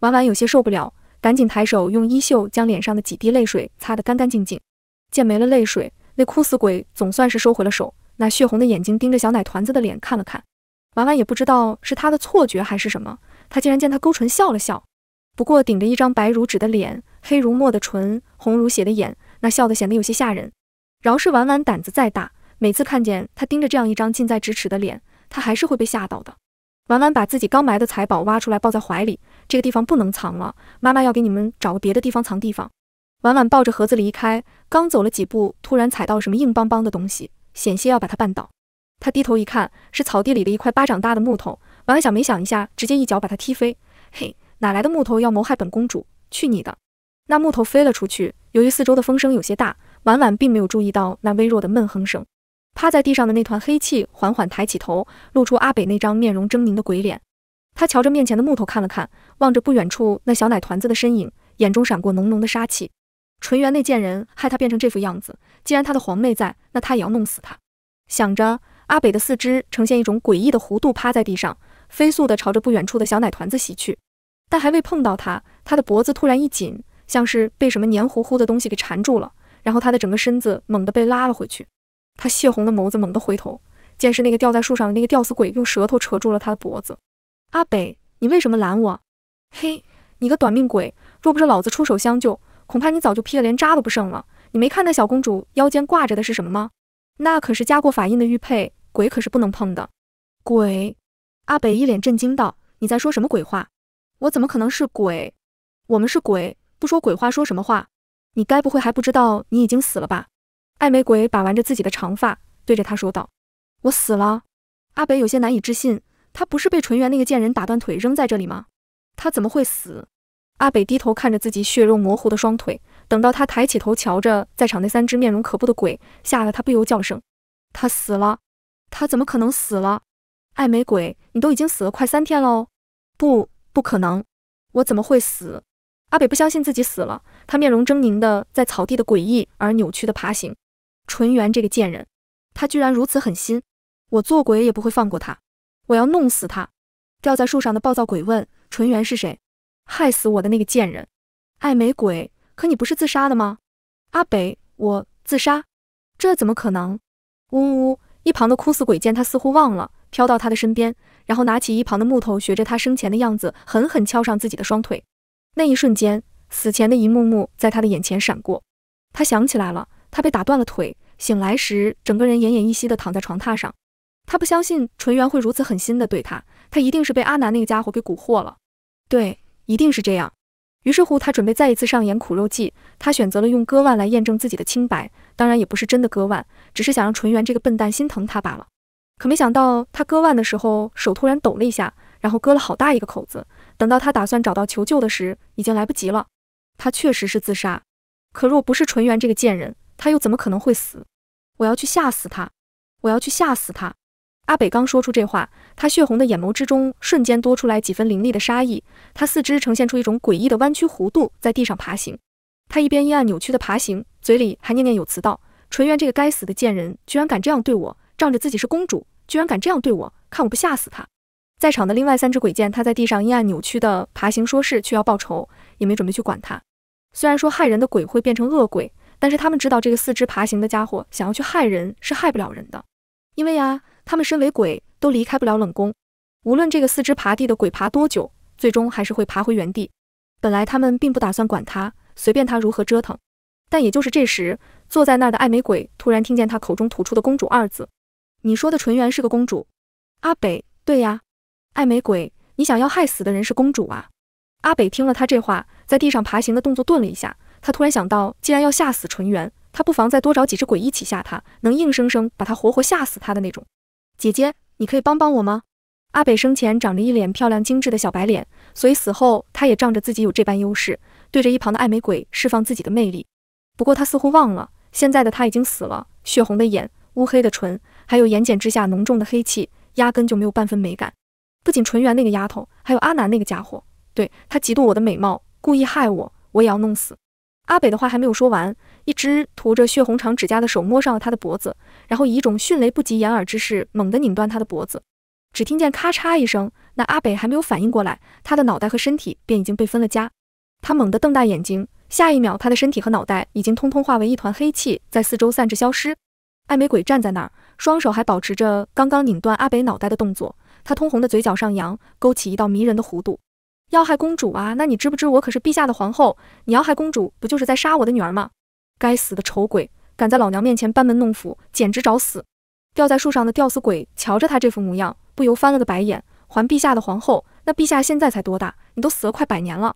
婉婉有些受不了，赶紧抬手用衣袖将脸上的几滴泪水擦得干干净净。见没了泪水，那哭死鬼总算是收回了手，那血红的眼睛盯着小奶团子的脸看了看。婉婉也不知道是他的错觉还是什么。他竟然见他勾唇笑了笑，不过顶着一张白如纸的脸，黑如墨的唇，红如血的眼，那笑得显得有些吓人。饶是婉婉胆子再大，每次看见他盯着这样一张近在咫尺的脸，她还是会被吓到的。婉婉把自己刚埋的财宝挖出来抱在怀里，这个地方不能藏了，妈妈要给你们找个别的地方藏地方。婉婉抱着盒子离开，刚走了几步，突然踩到什么硬邦邦的东西，险些要把她绊倒。他低头一看，是草地里的一块巴掌大的木头。想婉想没想一下，直接一脚把他踢飞。嘿，哪来的木头要谋害本公主？去你的！那木头飞了出去。由于四周的风声有些大，婉婉并没有注意到那微弱的闷哼声。趴在地上的那团黑气缓缓抬起头，露出阿北那张面容狰狞的鬼脸。他瞧着面前的木头看了看，望着不远处那小奶团子的身影，眼中闪过浓浓的杀气。纯元那贱人害他变成这副样子，既然他的皇妹在，那他也要弄死他。想着，阿北的四肢呈现一种诡异的弧度，趴在地上。飞速地朝着不远处的小奶团子袭去，但还未碰到他，他的脖子突然一紧，像是被什么黏糊糊的东西给缠住了。然后他的整个身子猛地被拉了回去。他血红的眸子猛地回头，见是那个吊在树上的那个吊死鬼用舌头扯住了他的脖子。阿北，你为什么拦我？嘿，你个短命鬼！若不是老子出手相救，恐怕你早就劈得连渣都不剩了。你没看那小公主腰间挂着的是什么吗？那可是加过法印的玉佩，鬼可是不能碰的。鬼。阿北一脸震惊道：“你在说什么鬼话？我怎么可能是鬼？我们是鬼，不说鬼话，说什么话？你该不会还不知道你已经死了吧？”爱美鬼把玩着自己的长发，对着他说道：“我死了。”阿北有些难以置信：“他不是被纯元那个贱人打断腿扔在这里吗？他怎么会死？”阿北低头看着自己血肉模糊的双腿，等到他抬起头瞧着在场那三只面容可怖的鬼，吓得他不由叫声：“他死了！他怎么可能死了？”爱美鬼，你都已经死了快三天喽！不，不可能，我怎么会死？阿北不相信自己死了，他面容狰狞的在草地的诡异而扭曲的爬行。纯元这个贱人，他居然如此狠心，我做鬼也不会放过他，我要弄死他！吊在树上的暴躁鬼问：“纯元是谁？害死我的那个贱人？”爱美鬼，可你不是自杀的吗？阿北，我自杀？这怎么可能？呜呜！一旁的哭死鬼见他似乎忘了。飘到他的身边，然后拿起一旁的木头，学着他生前的样子，狠狠敲上自己的双腿。那一瞬间，死前的一幕幕在他的眼前闪过。他想起来了，他被打断了腿，醒来时整个人奄奄一息地躺在床榻上。他不相信纯元会如此狠心地对他，他一定是被阿南那个家伙给蛊惑了。对，一定是这样。于是乎，他准备再一次上演苦肉计。他选择了用割腕来验证自己的清白，当然也不是真的割腕，只是想让纯元这个笨蛋心疼他罢了。可没想到，他割腕的时候手突然抖了一下，然后割了好大一个口子。等到他打算找到求救的时，已经来不及了。他确实是自杀，可若不是纯元这个贱人，他又怎么可能会死？我要去吓死他！我要去吓死他！阿北刚说出这话，他血红的眼眸之中瞬间多出来几分凌厉的杀意。他四肢呈现出一种诡异的弯曲弧度，在地上爬行。他一边阴暗扭曲的爬行，嘴里还念念有词道：“纯元这个该死的贱人，居然敢这样对我，仗着自己是公主。”居然敢这样对我，看我不吓死他！在场的另外三只鬼见他在地上阴暗扭曲的爬行，说事却要报仇，也没准备去管他。虽然说害人的鬼会变成恶鬼，但是他们知道这个四肢爬行的家伙想要去害人是害不了人的，因为呀，他们身为鬼都离开不了冷宫。无论这个四肢爬地的鬼爬多久，最终还是会爬回原地。本来他们并不打算管他，随便他如何折腾。但也就是这时，坐在那儿的爱美鬼突然听见他口中吐出的“公主”二字。你说的纯元是个公主，阿北。对呀，爱美鬼，你想要害死的人是公主啊！阿北听了他这话，在地上爬行的动作顿了一下，他突然想到，既然要吓死纯元，他不妨再多找几只鬼一起吓他，能硬生生把他活活吓死他的那种。姐姐，你可以帮帮我吗？阿北生前长着一脸漂亮精致的小白脸，所以死后他也仗着自己有这般优势，对着一旁的爱美鬼释放自己的魅力。不过他似乎忘了，现在的他已经死了，血红的眼，乌黑的唇。还有眼睑之下浓重的黑气，压根就没有半分美感。不仅纯元那个丫头，还有阿南那个家伙，对他嫉妒我的美貌，故意害我，我也要弄死。阿北的话还没有说完，一只涂着血红长指甲的手摸上了他的脖子，然后以一种迅雷不及掩耳之势，猛地拧断他的脖子。只听见咔嚓一声，那阿北还没有反应过来，他的脑袋和身体便已经被分了家。他猛地瞪大眼睛，下一秒，他的身体和脑袋已经通通化为一团黑气，在四周散至消失。爱美鬼站在那儿。双手还保持着刚刚拧断阿北脑袋的动作，她通红的嘴角上扬，勾起一道迷人的弧度。要害公主啊？那你知不知我可是陛下的皇后？你要害公主，不就是在杀我的女儿吗？该死的丑鬼，敢在老娘面前班门弄斧，简直找死！吊在树上的吊死鬼，瞧着他这副模样，不由翻了个白眼。还陛下的皇后？那陛下现在才多大？你都死了快百年了。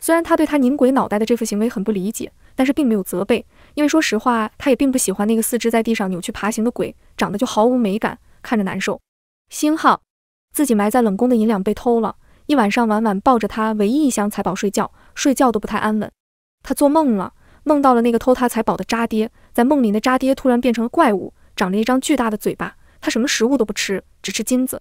虽然他对他拧鬼脑袋的这副行为很不理解。但是并没有责备，因为说实话，他也并不喜欢那个四肢在地上扭曲爬行的鬼，长得就毫无美感，看着难受。星号，自己埋在冷宫的银两被偷了，一晚上婉婉抱着他唯一一箱财宝睡觉，睡觉都不太安稳。他做梦了，梦到了那个偷他财宝的渣爹，在梦里的渣爹突然变成了怪物，长着一张巨大的嘴巴，他什么食物都不吃，只吃金子。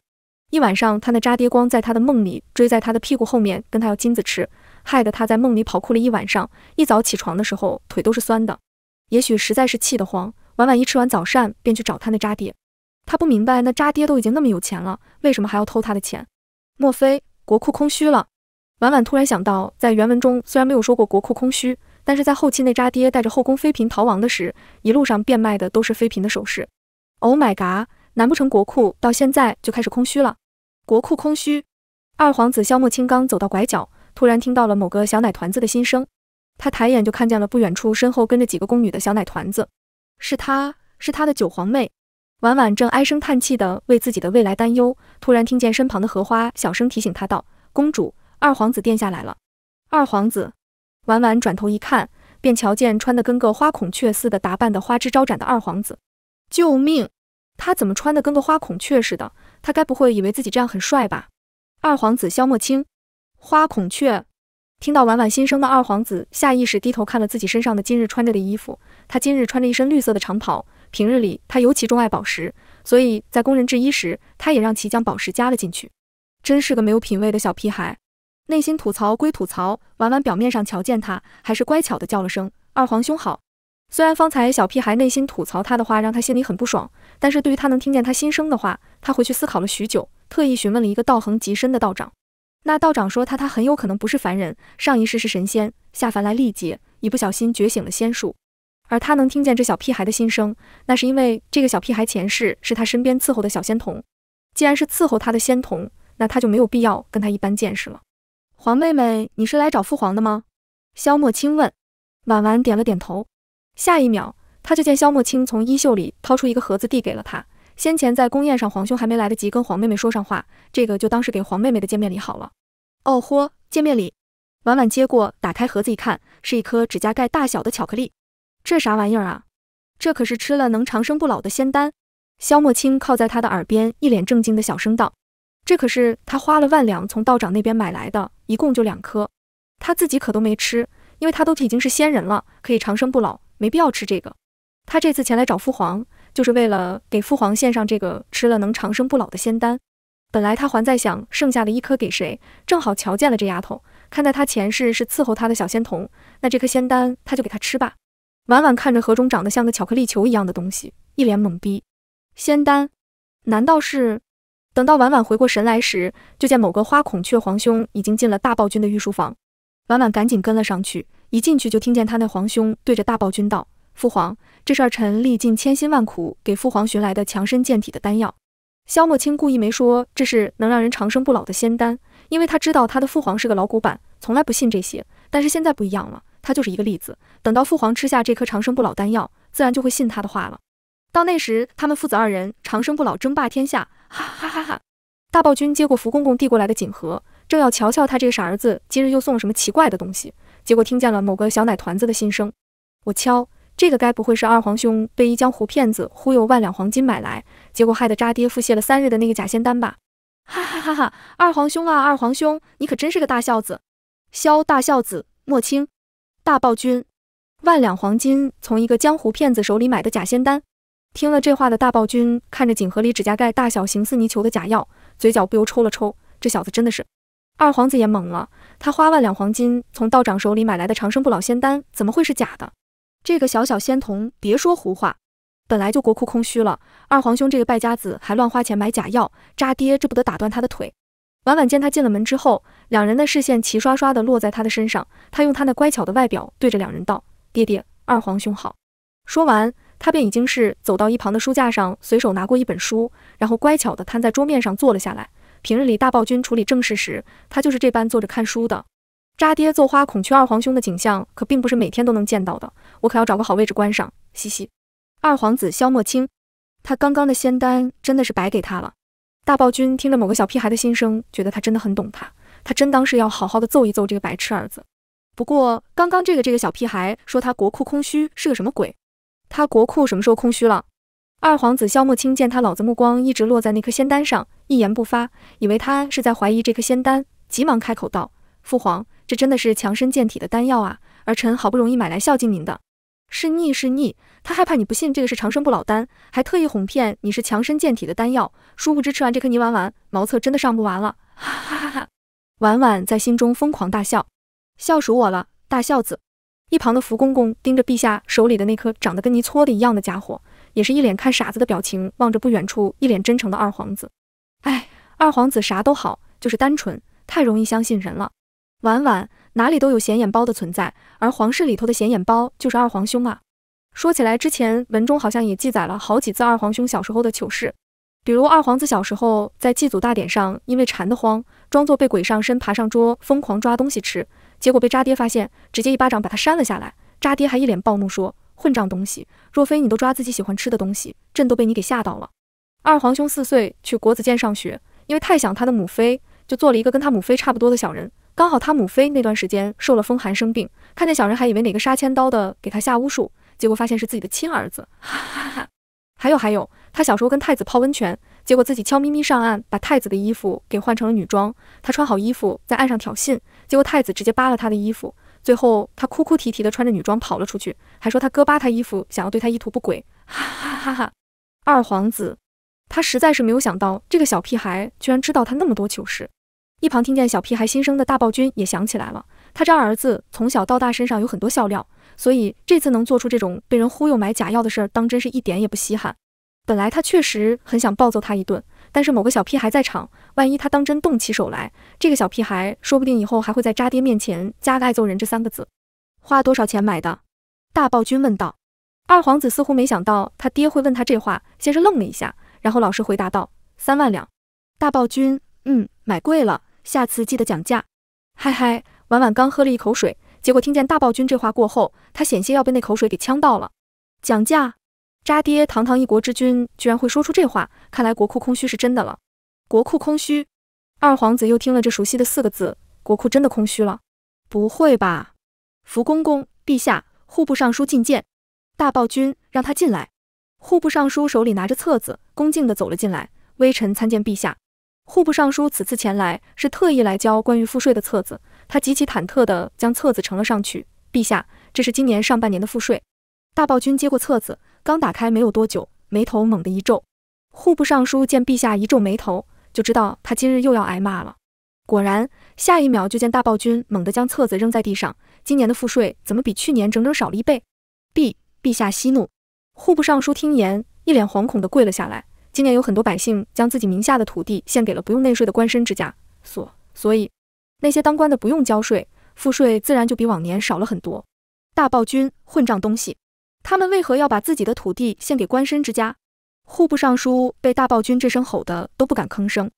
一晚上他那渣爹光在他的梦里追在他的屁股后面，跟他要金子吃。害得他在梦里跑酷了一晚上，一早起床的时候腿都是酸的。也许实在是气得慌，婉婉一吃完早膳便去找他那渣爹。他不明白，那渣爹都已经那么有钱了，为什么还要偷他的钱？莫非国库空虚了？婉婉突然想到，在原文中虽然没有说过国库空虚，但是在后期那渣爹带着后宫妃嫔逃亡的时，一路上变卖的都是妃嫔的首饰。Oh my god！难不成国库到现在就开始空虚了？国库空虚。二皇子萧莫清刚走到拐角。突然听到了某个小奶团子的心声，他抬眼就看见了不远处身后跟着几个宫女的小奶团子，是她，是她的九皇妹婉婉，正唉声叹气的为自己的未来担忧。突然听见身旁的荷花小声提醒她道：“公主，二皇子殿下来了。”二皇子婉婉转头一看，便瞧见穿的跟个花孔雀似的，打扮的花枝招展的二皇子。救命！他怎么穿的跟个花孔雀似的？他该不会以为自己这样很帅吧？二皇子萧墨清。花孔雀听到婉婉心声的二皇子，下意识低头看了自己身上的今日穿着的衣服。他今日穿着一身绿色的长袍，平日里他尤其钟爱宝石，所以在工人制衣时，他也让其将宝石加了进去。真是个没有品味的小屁孩，内心吐槽归吐槽，婉婉表面上瞧见他，还是乖巧的叫了声“二皇兄好”。虽然方才小屁孩内心吐槽他的话让他心里很不爽，但是对于他能听见他心声的话，他回去思考了许久，特意询问了一个道行极深的道长。那道长说他，他很有可能不是凡人，上一世是神仙，下凡来历劫，一不小心觉醒了仙术。而他能听见这小屁孩的心声，那是因为这个小屁孩前世是他身边伺候的小仙童。既然是伺候他的仙童，那他就没有必要跟他一般见识了。黄妹妹，你是来找父皇的吗？萧莫清问。婉婉点了点头。下一秒，他就见萧莫清从衣袖里掏出一个盒子，递给了他。先前在宫宴上，皇兄还没来得及跟皇妹妹说上话，这个就当是给皇妹妹的见面礼好了。哦豁，见面礼，婉婉接过，打开盒子一看，是一颗指甲盖大小的巧克力。这啥玩意儿啊？这可是吃了能长生不老的仙丹。萧莫清靠在他的耳边，一脸正经的小声道：“这可是他花了万两从道长那边买来的，一共就两颗，他自己可都没吃，因为他都已经是仙人了，可以长生不老，没必要吃这个。他这次前来找父皇。”就是为了给父皇献上这个吃了能长生不老的仙丹。本来他还在想剩下的一颗给谁，正好瞧见了这丫头，看在他前世是伺候他的小仙童，那这颗仙丹他就给他吃吧。婉婉看着盒中长得像个巧克力球一样的东西，一脸懵逼。仙丹？难道是？等到婉婉回过神来时，就见某个花孔雀皇兄已经进了大暴君的御书房，婉婉赶紧跟了上去。一进去就听见他那皇兄对着大暴君道。父皇，这事儿臣历尽千辛万苦给父皇寻来的强身健体的丹药。萧莫清故意没说这是能让人长生不老的仙丹，因为他知道他的父皇是个老古板，从来不信这些。但是现在不一样了，他就是一个例子。等到父皇吃下这颗长生不老丹药，自然就会信他的话了。到那时，他们父子二人长生不老，争霸天下。哈哈哈哈！大暴君接过福公公递过来的锦盒，正要瞧瞧他这个傻儿子今日又送了什么奇怪的东西，结果听见了某个小奶团子的心声：“我敲。”这个该不会是二皇兄被一江湖骗子忽悠万两黄金买来，结果害得渣爹腹泻了三日的那个假仙丹吧？哈哈哈哈！二皇兄啊，二皇兄，你可真是个大孝子，萧大孝子，莫轻大暴君，万两黄金从一个江湖骗子手里买的假仙丹。听了这话的大暴君看着锦盒里指甲盖大小、形似泥球的假药，嘴角不由抽了抽。这小子真的是……二皇子也懵了，他花万两黄金从道长手里买来的长生不老仙丹，怎么会是假的？这个小小仙童别说胡话，本来就国库空虚了，二皇兄这个败家子还乱花钱买假药，渣爹这不得打断他的腿？婉婉见他进了门之后，两人的视线齐刷刷的落在他的身上，他用他那乖巧的外表对着两人道：“爹爹，二皇兄好。”说完，他便已经是走到一旁的书架上，随手拿过一本书，然后乖巧的摊在桌面上坐了下来。平日里大暴君处理正事时，他就是这般坐着看书的。渣爹揍花孔雀二皇兄的景象，可并不是每天都能见到的。我可要找个好位置观赏。嘻嘻。二皇子萧莫清，他刚刚的仙丹真的是白给他了。大暴君听着某个小屁孩的心声，觉得他真的很懂他。他真当是要好好的揍一揍这个白痴儿子。不过刚刚这个这个小屁孩说他国库空虚是个什么鬼？他国库什么时候空虚了？二皇子萧莫清见他老子目光一直落在那颗仙丹上，一言不发，以为他是在怀疑这颗仙丹，急忙开口道：“父皇。”这真的是强身健体的丹药啊！儿臣好不容易买来孝敬您的。是逆是逆，他害怕你不信这个是长生不老丹，还特意哄骗你是强身健体的丹药。殊不知吃完这颗泥丸丸，茅厕真的上不完了。哈哈哈！哈！婉婉在心中疯狂大笑，笑属我了，大孝子。一旁的福公公盯着陛下手里的那颗长得跟泥搓的一样的家伙，也是一脸看傻子的表情，望着不远处一脸真诚的二皇子。哎，二皇子啥都好，就是单纯，太容易相信人了。婉婉，哪里都有显眼包的存在，而皇室里头的显眼包就是二皇兄啊。说起来，之前文中好像也记载了好几次二皇兄小时候的糗事，比如二皇子小时候在祭祖大典上，因为馋得慌，装作被鬼上身，爬上桌疯狂抓东西吃，结果被渣爹发现，直接一巴掌把他扇了下来。渣爹还一脸暴怒说：“混账东西，若非你都抓自己喜欢吃的东西，朕都被你给吓到了。”二皇兄四岁去国子监上学，因为太想他的母妃，就做了一个跟他母妃差不多的小人。刚好他母妃那段时间受了风寒生病，看见小人还以为哪个杀千刀的给他下巫术，结果发现是自己的亲儿子，哈哈哈。还有还有，他小时候跟太子泡温泉，结果自己悄咪咪上岸，把太子的衣服给换成了女装。他穿好衣服在岸上挑衅，结果太子直接扒了他的衣服，最后他哭哭啼啼的穿着女装跑了出去，还说他哥扒他衣服想要对他意图不轨，哈哈哈哈。二皇子，他实在是没有想到这个小屁孩居然知道他那么多糗事。一旁听见小屁孩心声的大暴君也想起来了，他二儿子从小到大身上有很多笑料，所以这次能做出这种被人忽悠买假药的事儿，当真是一点也不稀罕。本来他确实很想暴揍他一顿，但是某个小屁孩在场，万一他当真动起手来，这个小屁孩说不定以后还会在渣爹面前加个爱揍人这三个字。花多少钱买的？大暴君问道。二皇子似乎没想到他爹会问他这话，先是愣了一下，然后老实回答道：“三万两。”大暴君，嗯，买贵了。下次记得讲价，嗨嗨！婉婉刚喝了一口水，结果听见大暴君这话过后，她险些要被那口水给呛到了。讲价，渣爹，堂堂一国之君居然会说出这话，看来国库空虚是真的了。国库空虚，二皇子又听了这熟悉的四个字，国库真的空虚了？不会吧？福公公，陛下，户部尚书觐见，大暴君，让他进来。户部尚书手里拿着册子，恭敬的走了进来，微臣参见陛下。户部尚书此次前来是特意来交关于赋税的册子，他极其忐忑地将册子呈了上去。陛下，这是今年上半年的赋税。大暴君接过册子，刚打开没有多久，眉头猛地一皱。户部尚书见陛下一皱眉头，就知道他今日又要挨骂了。果然，下一秒就见大暴君猛地将册子扔在地上。今年的赋税怎么比去年整整少了一倍？陛陛下息怒。户部尚书听言，一脸惶恐地跪了下来。今年有很多百姓将自己名下的土地献给了不用内税的官绅之家，所所以那些当官的不用交税，赋税自然就比往年少了很多。大暴君，混账东西，他们为何要把自己的土地献给官绅之家？户部尚书被大暴君这声吼的都不敢吭声。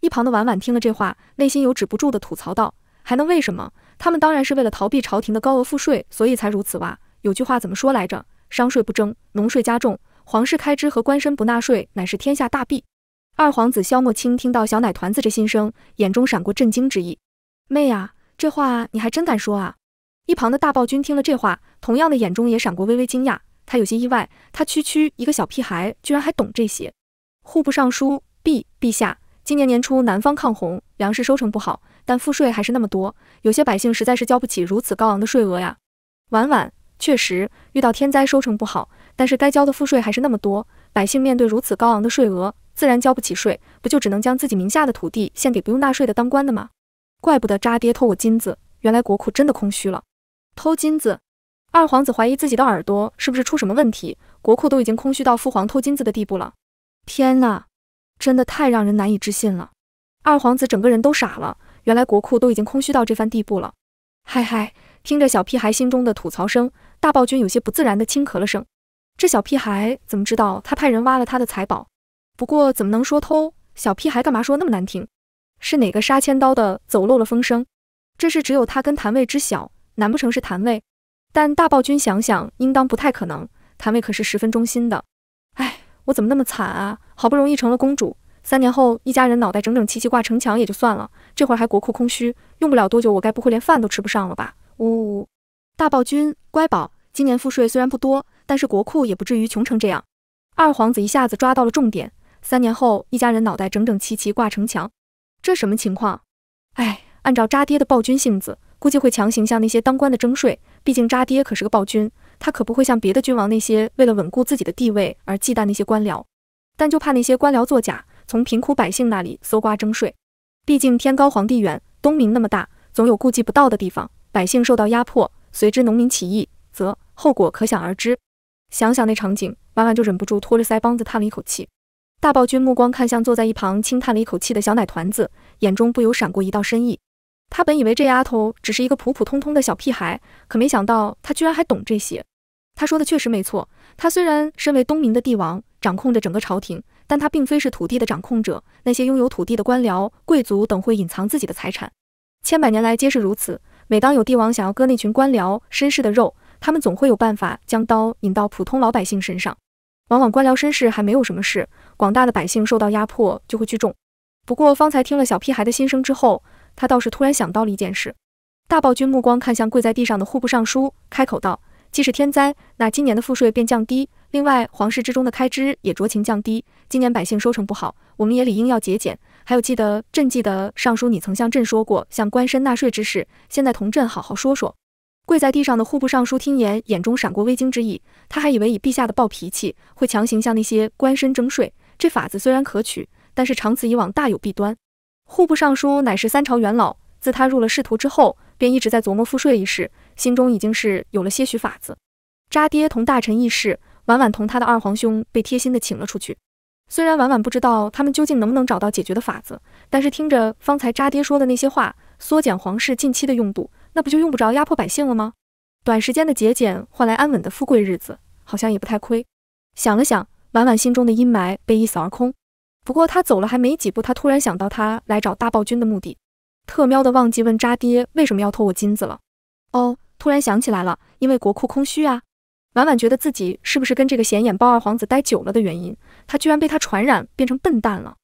一旁的婉婉听了这话，内心有止不住的吐槽道：“还能为什么？他们当然是为了逃避朝廷的高额赋税，所以才如此哇！有句话怎么说来着？商税不征，农税加重。”皇室开支和官绅不纳税，乃是天下大弊。二皇子萧莫清听到小奶团子这心声，眼中闪过震惊之意。妹啊，这话你还真敢说啊！一旁的大暴君听了这话，同样的眼中也闪过微微惊讶。他有些意外，他区区一个小屁孩，居然还懂这些。户部尚书，陛陛下，今年年初南方抗洪，粮食收成不好，但赋税还是那么多，有些百姓实在是交不起如此高昂的税额呀。晚晚。确实遇到天灾，收成不好，但是该交的赋税还是那么多。百姓面对如此高昂的税额，自然交不起税，不就只能将自己名下的土地献给不用纳税的当官的吗？怪不得渣爹偷我金子，原来国库真的空虚了。偷金子，二皇子怀疑自己的耳朵是不是出什么问题？国库都已经空虚到父皇偷金子的地步了。天哪，真的太让人难以置信了。二皇子整个人都傻了，原来国库都已经空虚到这番地步了。嗨嗨，听着小屁孩心中的吐槽声。大暴君有些不自然地轻咳了声，这小屁孩怎么知道他派人挖了他的财宝？不过怎么能说偷？小屁孩干嘛说那么难听？是哪个杀千刀的走漏了风声？这事只有他跟谭卫知晓，难不成是谭卫？但大暴君想想，应当不太可能，谭卫可是十分忠心的。哎，我怎么那么惨啊？好不容易成了公主，三年后一家人脑袋整整齐齐挂城墙也就算了，这会儿还国库空虚，用不了多久，我该不会连饭都吃不上了吧？呜呜。大暴君乖宝，今年赋税虽然不多，但是国库也不至于穷成这样。二皇子一下子抓到了重点。三年后，一家人脑袋整整齐齐挂城墙，这什么情况？哎，按照渣爹的暴君性子，估计会强行向那些当官的征税。毕竟渣爹可是个暴君，他可不会像别的君王那些为了稳固自己的地位而忌惮那些官僚，但就怕那些官僚作假，从贫苦百姓那里搜刮征税。毕竟天高皇帝远，东明那么大，总有顾及不到的地方，百姓受到压迫。随之农民起义，则后果可想而知。想想那场景，妈妈就忍不住拖着腮帮子叹了一口气。大暴君目光看向坐在一旁轻叹了一口气的小奶团子，眼中不由闪过一道深意。他本以为这丫头只是一个普普通通的小屁孩，可没想到她居然还懂这些。他说的确实没错。他虽然身为东明的帝王，掌控着整个朝廷，但他并非是土地的掌控者。那些拥有土地的官僚、贵族等会隐藏自己的财产，千百年来皆是如此。每当有帝王想要割那群官僚、绅士的肉，他们总会有办法将刀引到普通老百姓身上。往往官僚、绅士还没有什么事，广大的百姓受到压迫就会聚众。不过方才听了小屁孩的心声之后，他倒是突然想到了一件事。大暴君目光看向跪在地上的户部尚书，开口道：“既是天灾，那今年的赋税便降低。另外，皇室之中的开支也酌情降低。今年百姓收成不好，我们也理应要节俭。”还有，记得朕记得尚书，你曾向朕说过向官绅纳税之事，现在同朕好好说说。跪在地上的户部尚书听言，眼中闪过微惊之意。他还以为以陛下的暴脾气，会强行向那些官绅征税。这法子虽然可取，但是长此以往大有弊端。户部尚书乃是三朝元老，自他入了仕途之后，便一直在琢磨赋税一事，心中已经是有了些许法子。渣爹同大臣议事，婉婉同他的二皇兄被贴心的请了出去。虽然婉婉不知道他们究竟能不能找到解决的法子，但是听着方才渣爹说的那些话，缩减皇室近期的用度，那不就用不着压迫百姓了吗？短时间的节俭换来安稳的富贵日子，好像也不太亏。想了想，婉婉心中的阴霾被一扫而空。不过她走了还没几步，她突然想到她来找大暴君的目的，特喵的忘记问渣爹为什么要偷我金子了。哦，突然想起来了，因为国库空虚啊。婉婉觉得自己是不是跟这个显眼包二皇子待久了的原因？他居然被他传染变成笨蛋了，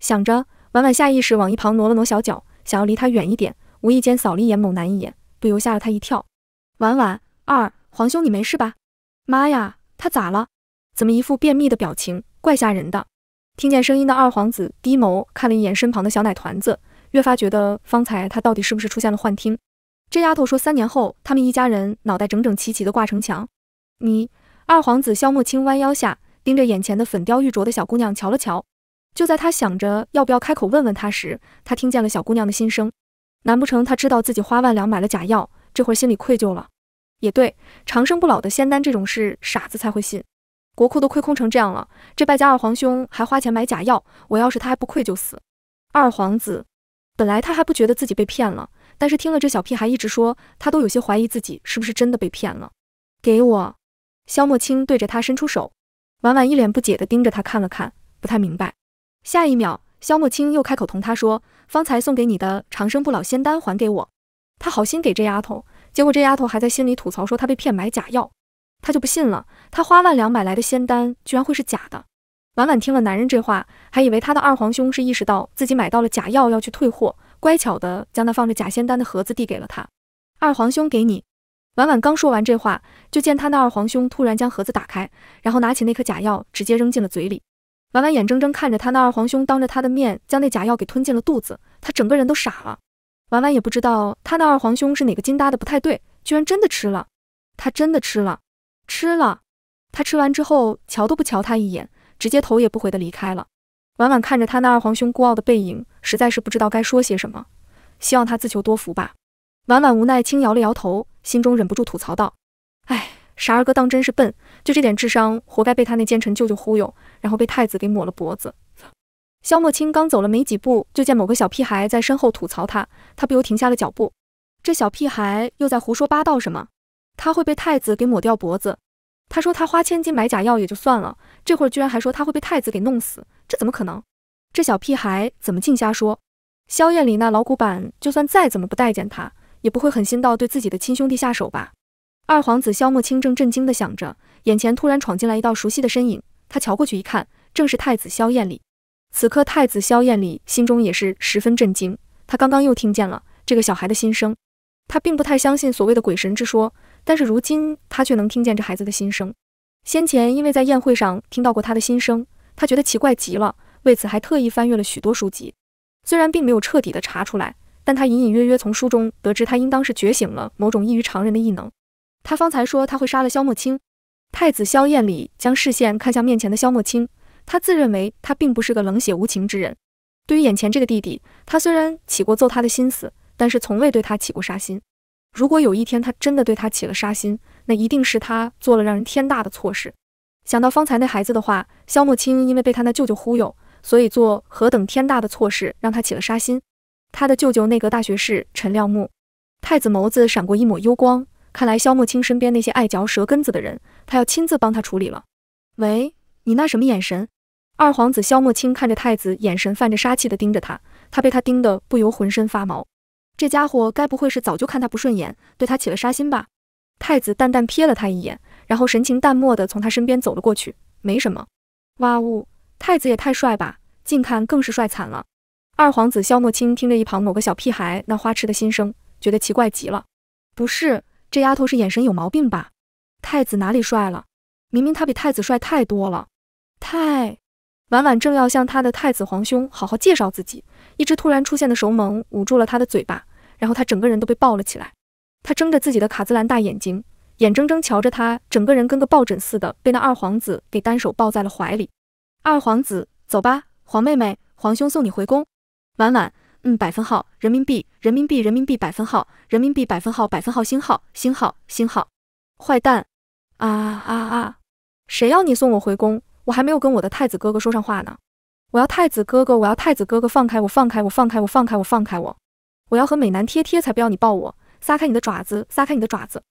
想着婉婉下意识往一旁挪了挪小脚，想要离他远一点，无意间扫了一眼猛男一眼，不由吓了他一跳。婉婉二皇兄，你没事吧？妈呀，他咋了？怎么一副便秘的表情，怪吓人的。听见声音的二皇子低眸看了一眼身旁的小奶团子，越发觉得方才他到底是不是出现了幻听。这丫头说三年后他们一家人脑袋整整齐齐的挂城墙。你二皇子萧莫清弯腰下。盯着眼前的粉雕玉琢的小姑娘瞧了瞧，就在他想着要不要开口问问他时，他听见了小姑娘的心声。难不成他知道自己花万两买了假药，这会儿心里愧疚了？也对，长生不老的仙丹这种事，傻子才会信。国库都亏空成这样了，这败家二皇兄还花钱买假药，我要是他还不愧疚死。二皇子，本来他还不觉得自己被骗了，但是听了这小屁孩一直说，他都有些怀疑自己是不是真的被骗了。给我，萧莫青对着他伸出手。婉婉一脸不解的盯着他看了看，不太明白。下一秒，萧莫青又开口同他说：“方才送给你的长生不老仙丹还给我。”他好心给这丫头，结果这丫头还在心里吐槽说他被骗买假药。他就不信了，他花万两买来的仙丹居然会是假的。婉婉听了男人这话，还以为他的二皇兄是意识到自己买到了假药要去退货，乖巧的将那放着假仙丹的盒子递给了他。二皇兄，给你。婉婉刚说完这话，就见他那二皇兄突然将盒子打开，然后拿起那颗假药，直接扔进了嘴里。婉婉眼睁睁看着他那二皇兄当着他的面将那假药给吞进了肚子，他整个人都傻了。婉婉也不知道他那二皇兄是哪个金搭的，不太对，居然真的吃了。他真的吃了，吃了。他吃完之后，瞧都不瞧他一眼，直接头也不回的离开了。婉婉看着他那二皇兄孤傲的背影，实在是不知道该说些什么，希望他自求多福吧。婉婉无奈轻摇了摇头。心中忍不住吐槽道：“哎，傻二哥当真是笨，就这点智商，活该被他那奸臣舅舅忽悠，然后被太子给抹了脖子。”萧莫清刚走了没几步，就见某个小屁孩在身后吐槽他，他不由停下了脚步。这小屁孩又在胡说八道什么？他会被太子给抹掉脖子？他说他花千金买假药也就算了，这会儿居然还说他会被太子给弄死，这怎么可能？这小屁孩怎么净瞎说？萧艳丽那老古板，就算再怎么不待见他。也不会狠心到对自己的亲兄弟下手吧？二皇子萧莫清正震惊地想着，眼前突然闯进来一道熟悉的身影。他瞧过去一看，正是太子萧艳丽。此刻，太子萧艳丽心中也是十分震惊。他刚刚又听见了这个小孩的心声。他并不太相信所谓的鬼神之说，但是如今他却能听见这孩子的心声。先前因为在宴会上听到过他的心声，他觉得奇怪极了，为此还特意翻阅了许多书籍，虽然并没有彻底的查出来。但他隐隐约约从书中得知，他应当是觉醒了某种异于常人的异能。他方才说他会杀了萧莫青，太子萧燕礼将视线看向面前的萧莫青。他自认为他并不是个冷血无情之人，对于眼前这个弟弟，他虽然起过揍他的心思，但是从未对他起过杀心。如果有一天他真的对他起了杀心，那一定是他做了让人天大的错事。想到方才那孩子的话，萧莫青因为被他那舅舅忽悠，所以做何等天大的错事，让他起了杀心。他的舅舅内阁大学士陈廖木，太子眸子闪过一抹幽光，看来萧莫清身边那些爱嚼舌根子的人，他要亲自帮他处理了。喂，你那什么眼神？二皇子萧莫清看着太子，眼神泛着杀气的盯着他，他被他盯得不由浑身发毛，这家伙该不会是早就看他不顺眼，对他起了杀心吧？太子淡淡瞥了他一眼，然后神情淡漠的从他身边走了过去。没什么。哇呜，太子也太帅吧，近看更是帅惨了。二皇子萧莫清听着一旁某个小屁孩那花痴的心声，觉得奇怪极了。不是，这丫头是眼神有毛病吧？太子哪里帅了？明明他比太子帅太多了！太婉婉正要向他的太子皇兄好好介绍自己，一只突然出现的手猛捂住了他的嘴巴，然后他整个人都被抱了起来。他睁着自己的卡姿兰大眼睛，眼睁睁瞧着他整个人跟个抱枕似的被那二皇子给单手抱在了怀里。二皇子，走吧，皇妹妹，皇兄送你回宫。婉婉，嗯，百分号，人民币，人民币，人民币，百分号，人民币，百分号，百分号，星号，星号，星号，坏蛋，啊啊啊！谁要你送我回宫？我还没有跟我的太子哥哥说上话呢！我要太子哥哥，我要太子哥哥，放开我，放开我，放开我，放开我，放开我！我要和美男贴贴，才不要你抱我，撒开你的爪子，撒开你的爪子！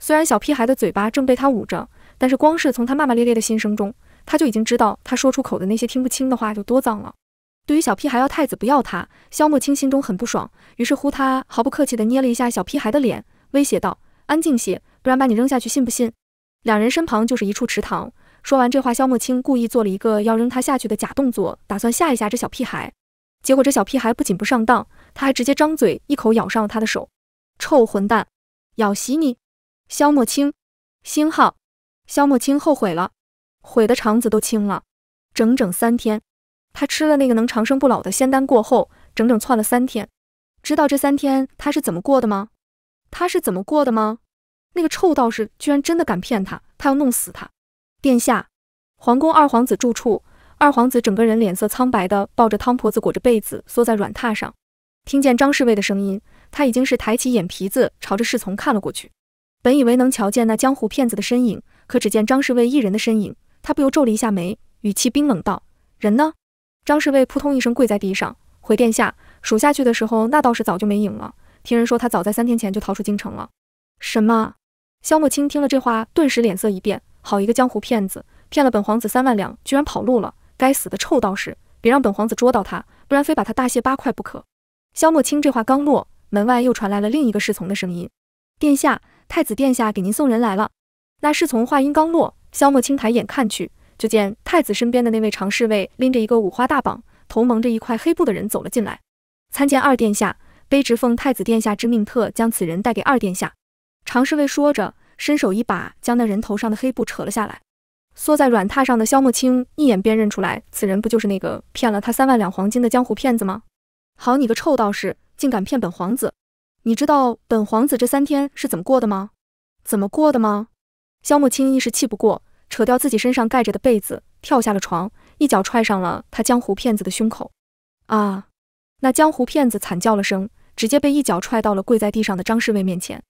虽然小屁孩的嘴巴正被他捂着，但是光是从他骂骂咧咧的心声中，他就已经知道他说出口的那些听不清的话就多脏了。对于小屁孩要太子不要他，萧莫清心中很不爽，于是乎他毫不客气地捏了一下小屁孩的脸，威胁道：“安静些，不然把你扔下去，信不信？”两人身旁就是一处池塘。说完这话，萧莫清故意做了一个要扔他下去的假动作，打算吓一吓这小屁孩。结果这小屁孩不仅不上当，他还直接张嘴一口咬上了他的手。臭混蛋！咬死你！萧莫清，星号。萧莫清后悔了，悔的肠子都青了。整整三天。他吃了那个能长生不老的仙丹过后，整整窜了三天。知道这三天他是怎么过的吗？他是怎么过的吗？那个臭道士居然真的敢骗他，他要弄死他！殿下，皇宫二皇子住处，二皇子整个人脸色苍白的抱着汤婆子，裹着被子缩在软榻上。听见张侍卫的声音，他已经是抬起眼皮子朝着侍从看了过去。本以为能瞧见那江湖骗子的身影，可只见张侍卫一人的身影，他不由皱了一下眉，语气冰冷道：“人呢？”张侍卫扑通一声跪在地上，回殿下：“数下去的时候，那道士早就没影了。听人说他早在三天前就逃出京城了。”什么？萧莫清听了这话，顿时脸色一变。好一个江湖骗子，骗了本皇子三万两，居然跑路了！该死的臭道士，别让本皇子捉到他，不然非把他大卸八块不可！萧莫清这话刚落，门外又传来了另一个侍从的声音：“殿下，太子殿下给您送人来了。”那侍从话音刚落，萧莫清抬眼看去。就见太子身边的那位常侍卫拎着一个五花大绑、头蒙着一块黑布的人走了进来，参见二殿下，卑职奉太子殿下之命，特将此人带给二殿下。常侍卫说着，伸手一把将那人头上的黑布扯了下来。缩在软榻上的萧墨清一眼便认出来，此人不就是那个骗了他三万两黄金的江湖骗子吗？好你个臭道士，竟敢骗本皇子！你知道本皇子这三天是怎么过的吗？怎么过的吗？萧墨清一时气不过。扯掉自己身上盖着的被子，跳下了床，一脚踹上了他江湖骗子的胸口。啊！那江湖骗子惨叫了声，直接被一脚踹到了跪在地上的张侍卫面前。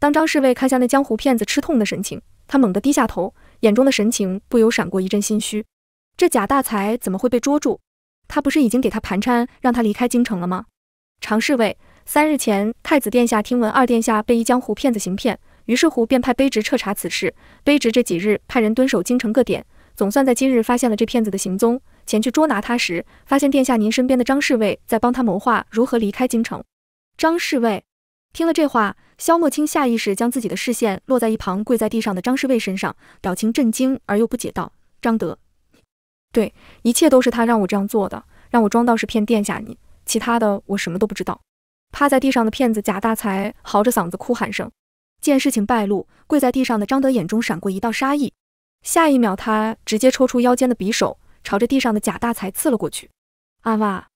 当张侍卫看向那江湖骗子吃痛的神情，他猛地低下头，眼中的神情不由闪过一阵心虚。这假大财怎么会被捉住？他不是已经给他盘缠，让他离开京城了吗？常侍卫，三日前，太子殿下听闻二殿下被一江湖骗子行骗。于是乎，便派卑职彻查此事。卑职这几日派人蹲守京城各点，总算在今日发现了这骗子的行踪。前去捉拿他时，发现殿下您身边的张侍卫在帮他谋划如何离开京城。张侍卫听了这话，萧莫清下意识将自己的视线落在一旁跪在地上的张侍卫身上，表情震惊而又不解道：“张德，对，一切都是他让我这样做的，让我装道士骗殿下你，其他的我什么都不知道。”趴在地上的骗子贾大才嚎着嗓子哭喊声。见事情败露，跪在地上的张德眼中闪过一道杀意，下一秒他直接抽出腰间的匕首，朝着地上的贾大财刺了过去。啊哇！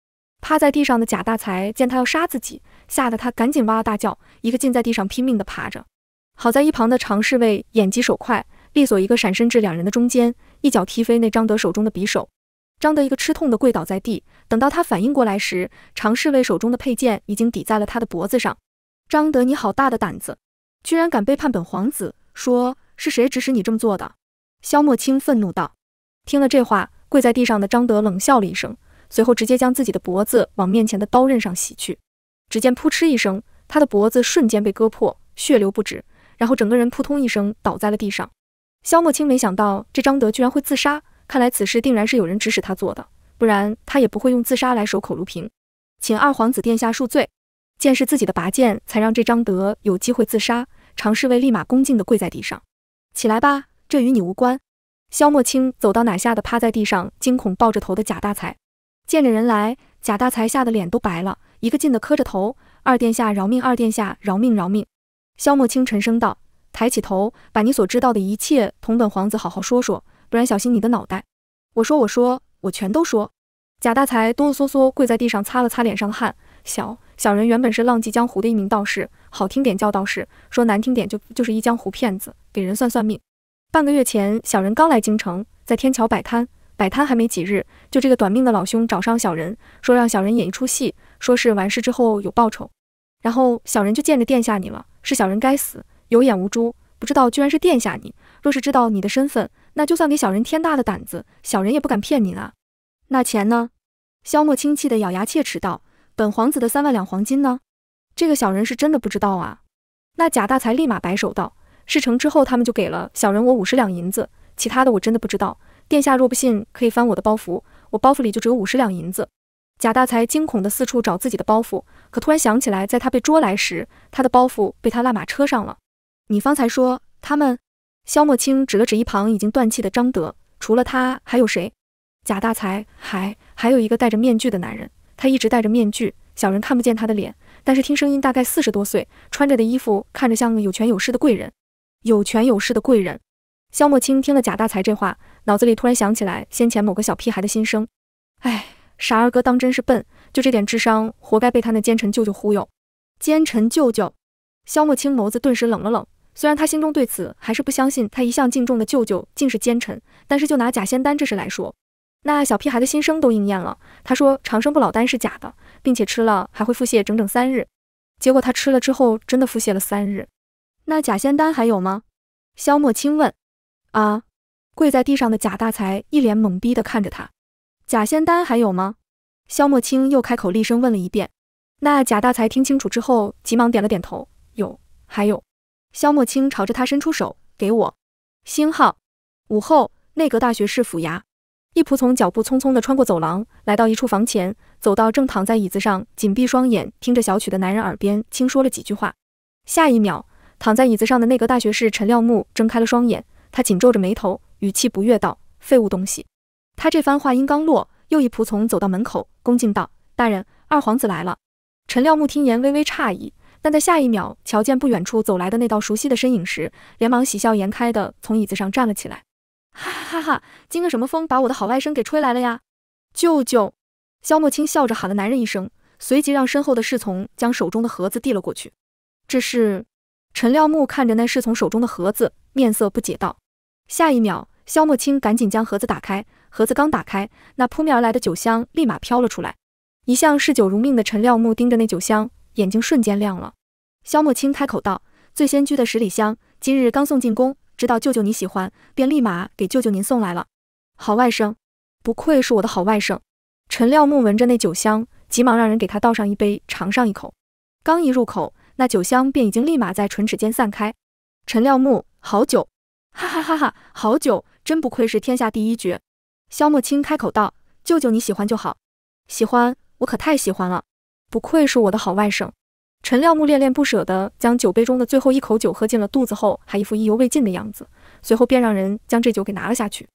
趴在地上的贾大财见他要杀自己，吓得他赶紧哇哇大叫，一个劲在地上拼命的爬着。好在一旁的常侍卫眼疾手快，利索一个闪身至两人的中间，一脚踢飞那张德手中的匕首。张德一个吃痛的跪倒在地，等到他反应过来时，常侍卫手中的佩剑已经抵在了他的脖子上。张德，你好大的胆子！居然敢背叛本皇子！说是谁指使你这么做的？萧莫清愤怒道。听了这话，跪在地上的张德冷笑了一声，随后直接将自己的脖子往面前的刀刃上袭去。只见扑哧一声，他的脖子瞬间被割破，血流不止，然后整个人扑通一声倒在了地上。萧莫清没想到这张德居然会自杀，看来此事定然是有人指使他做的，不然他也不会用自杀来守口如瓶。请二皇子殿下恕罪。见识自己的拔剑，才让这张德有机会自杀。常侍卫立马恭敬地跪在地上：“起来吧，这与你无关。”萧莫清走到哪，吓得趴在地上，惊恐抱着头的贾大才。见着人来，贾大才吓得脸都白了，一个劲地磕着头：“二殿下饶命，二殿下饶命，饶命！”萧莫清沉声道：“抬起头，把你所知道的一切同本皇子好好说说，不然小心你的脑袋。”“我说，我说，我全都说。”贾大才哆哆嗦嗦跪在地上，擦了擦脸上的汗。小小人原本是浪迹江湖的一名道士，好听点叫道士，说难听点就就是一江湖骗子，给人算算命。半个月前，小人刚来京城，在天桥摆摊，摆摊还没几日，就这个短命的老兄找上小人，说让小人演一出戏，说是完事之后有报酬。然后小人就见着殿下你了，是小人该死，有眼无珠，不知道居然是殿下你。若是知道你的身份，那就算给小人天大的胆子，小人也不敢骗您啊。那钱呢？萧墨轻气的咬牙切齿道。本皇子的三万两黄金呢？这个小人是真的不知道啊！那贾大才立马摆手道，事成之后他们就给了小人我五十两银子，其他的我真的不知道。殿下若不信，可以翻我的包袱，我包袱里就只有五十两银子。贾大才惊恐地四处找自己的包袱，可突然想起来，在他被捉来时，他的包袱被他拉马车上了。你方才说他们？萧莫卿指了指一旁已经断气的张德，除了他还有谁？贾大才还还有一个戴着面具的男人。他一直戴着面具，小人看不见他的脸，但是听声音大概四十多岁，穿着的衣服看着像个有权有势的贵人。有权有势的贵人，萧莫青听了贾大才这话，脑子里突然想起来先前某个小屁孩的心声：哎，傻二哥当真是笨，就这点智商，活该被他那奸臣舅舅忽悠。奸臣舅舅，萧莫青眸子顿时冷了冷，虽然他心中对此还是不相信，他一向敬重的舅舅竟是奸臣，但是就拿假仙丹这事来说。那小屁孩的心声都应验了。他说长生不老丹是假的，并且吃了还会腹泻整整三日。结果他吃了之后真的腹泻了三日。那假仙丹还有吗？萧莫青问。啊！跪在地上的贾大才一脸懵逼的看着他。假仙丹还有吗？萧莫青又开口厉声问了一遍。那贾大才听清楚之后，急忙点了点头。有，还有。萧莫青朝着他伸出手，给我。星号。午后，内阁大学士府衙。一仆从脚步匆匆地穿过走廊，来到一处房前，走到正躺在椅子上、紧闭双眼、听着小曲的男人耳边轻说了几句话。下一秒，躺在椅子上的内阁大学士陈廖木睁开了双眼，他紧皱着眉头，语气不悦道：“废物东西！”他这番话音刚落，又一仆从走到门口，恭敬道：“大人，二皇子来了。”陈廖木听言微微诧异，但在下一秒瞧见不远处走来的那道熟悉的身影时，连忙喜笑颜开地从椅子上站了起来。哈哈哈！哈，今个什么风把我的好外甥给吹来了呀？舅舅，萧莫清笑着喊了男人一声，随即让身后的侍从将手中的盒子递了过去。这是陈廖木看着那侍从手中的盒子，面色不解道。下一秒，萧莫清赶紧将盒子打开，盒子刚打开，那扑面而来的酒香立马飘了出来。一向嗜酒如命的陈廖木盯着那酒香，眼睛瞬间亮了。萧莫清开口道：“醉仙居的十里香，今日刚送进宫。”知道舅舅你喜欢，便立马给舅舅您送来了。好外甥，不愧是我的好外甥。陈廖木闻着那酒香，急忙让人给他倒上一杯，尝上一口。刚一入口，那酒香便已经立马在唇齿间散开。陈廖木，好酒！哈哈哈哈，好酒，真不愧是天下第一绝。萧莫青开口道：“舅舅你喜欢就好，喜欢我可太喜欢了，不愧是我的好外甥。”陈廖木恋恋不舍地将酒杯中的最后一口酒喝进了肚子后，还一副意犹未尽的样子。随后便让人将这酒给拿了下去。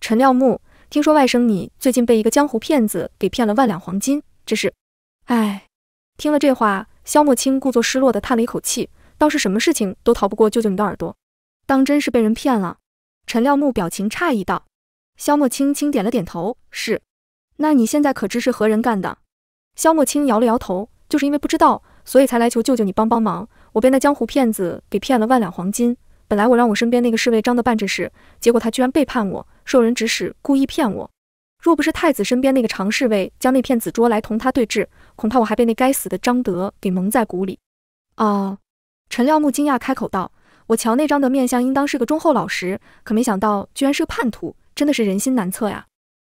陈廖木，听说外甥你最近被一个江湖骗子给骗了万两黄金，这是？哎，听了这话，萧莫青故作失落地叹了一口气，倒是什么事情都逃不过舅舅你的耳朵。当真是被人骗了？陈廖木表情诧异道。萧莫青轻点了点头，是。那你现在可知是何人干的？萧莫青摇了摇头，就是因为不知道。所以才来求舅舅你帮帮忙，我被那江湖骗子给骗了万两黄金。本来我让我身边那个侍卫张德办这事，结果他居然背叛我，受人指使，故意骗我。若不是太子身边那个常侍卫将那骗子捉来同他对质，恐怕我还被那该死的张德给蒙在鼓里。哦，陈廖木惊讶开口道：“我瞧那张德面相，应当是个忠厚老实，可没想到居然是个叛徒，真的是人心难测呀。”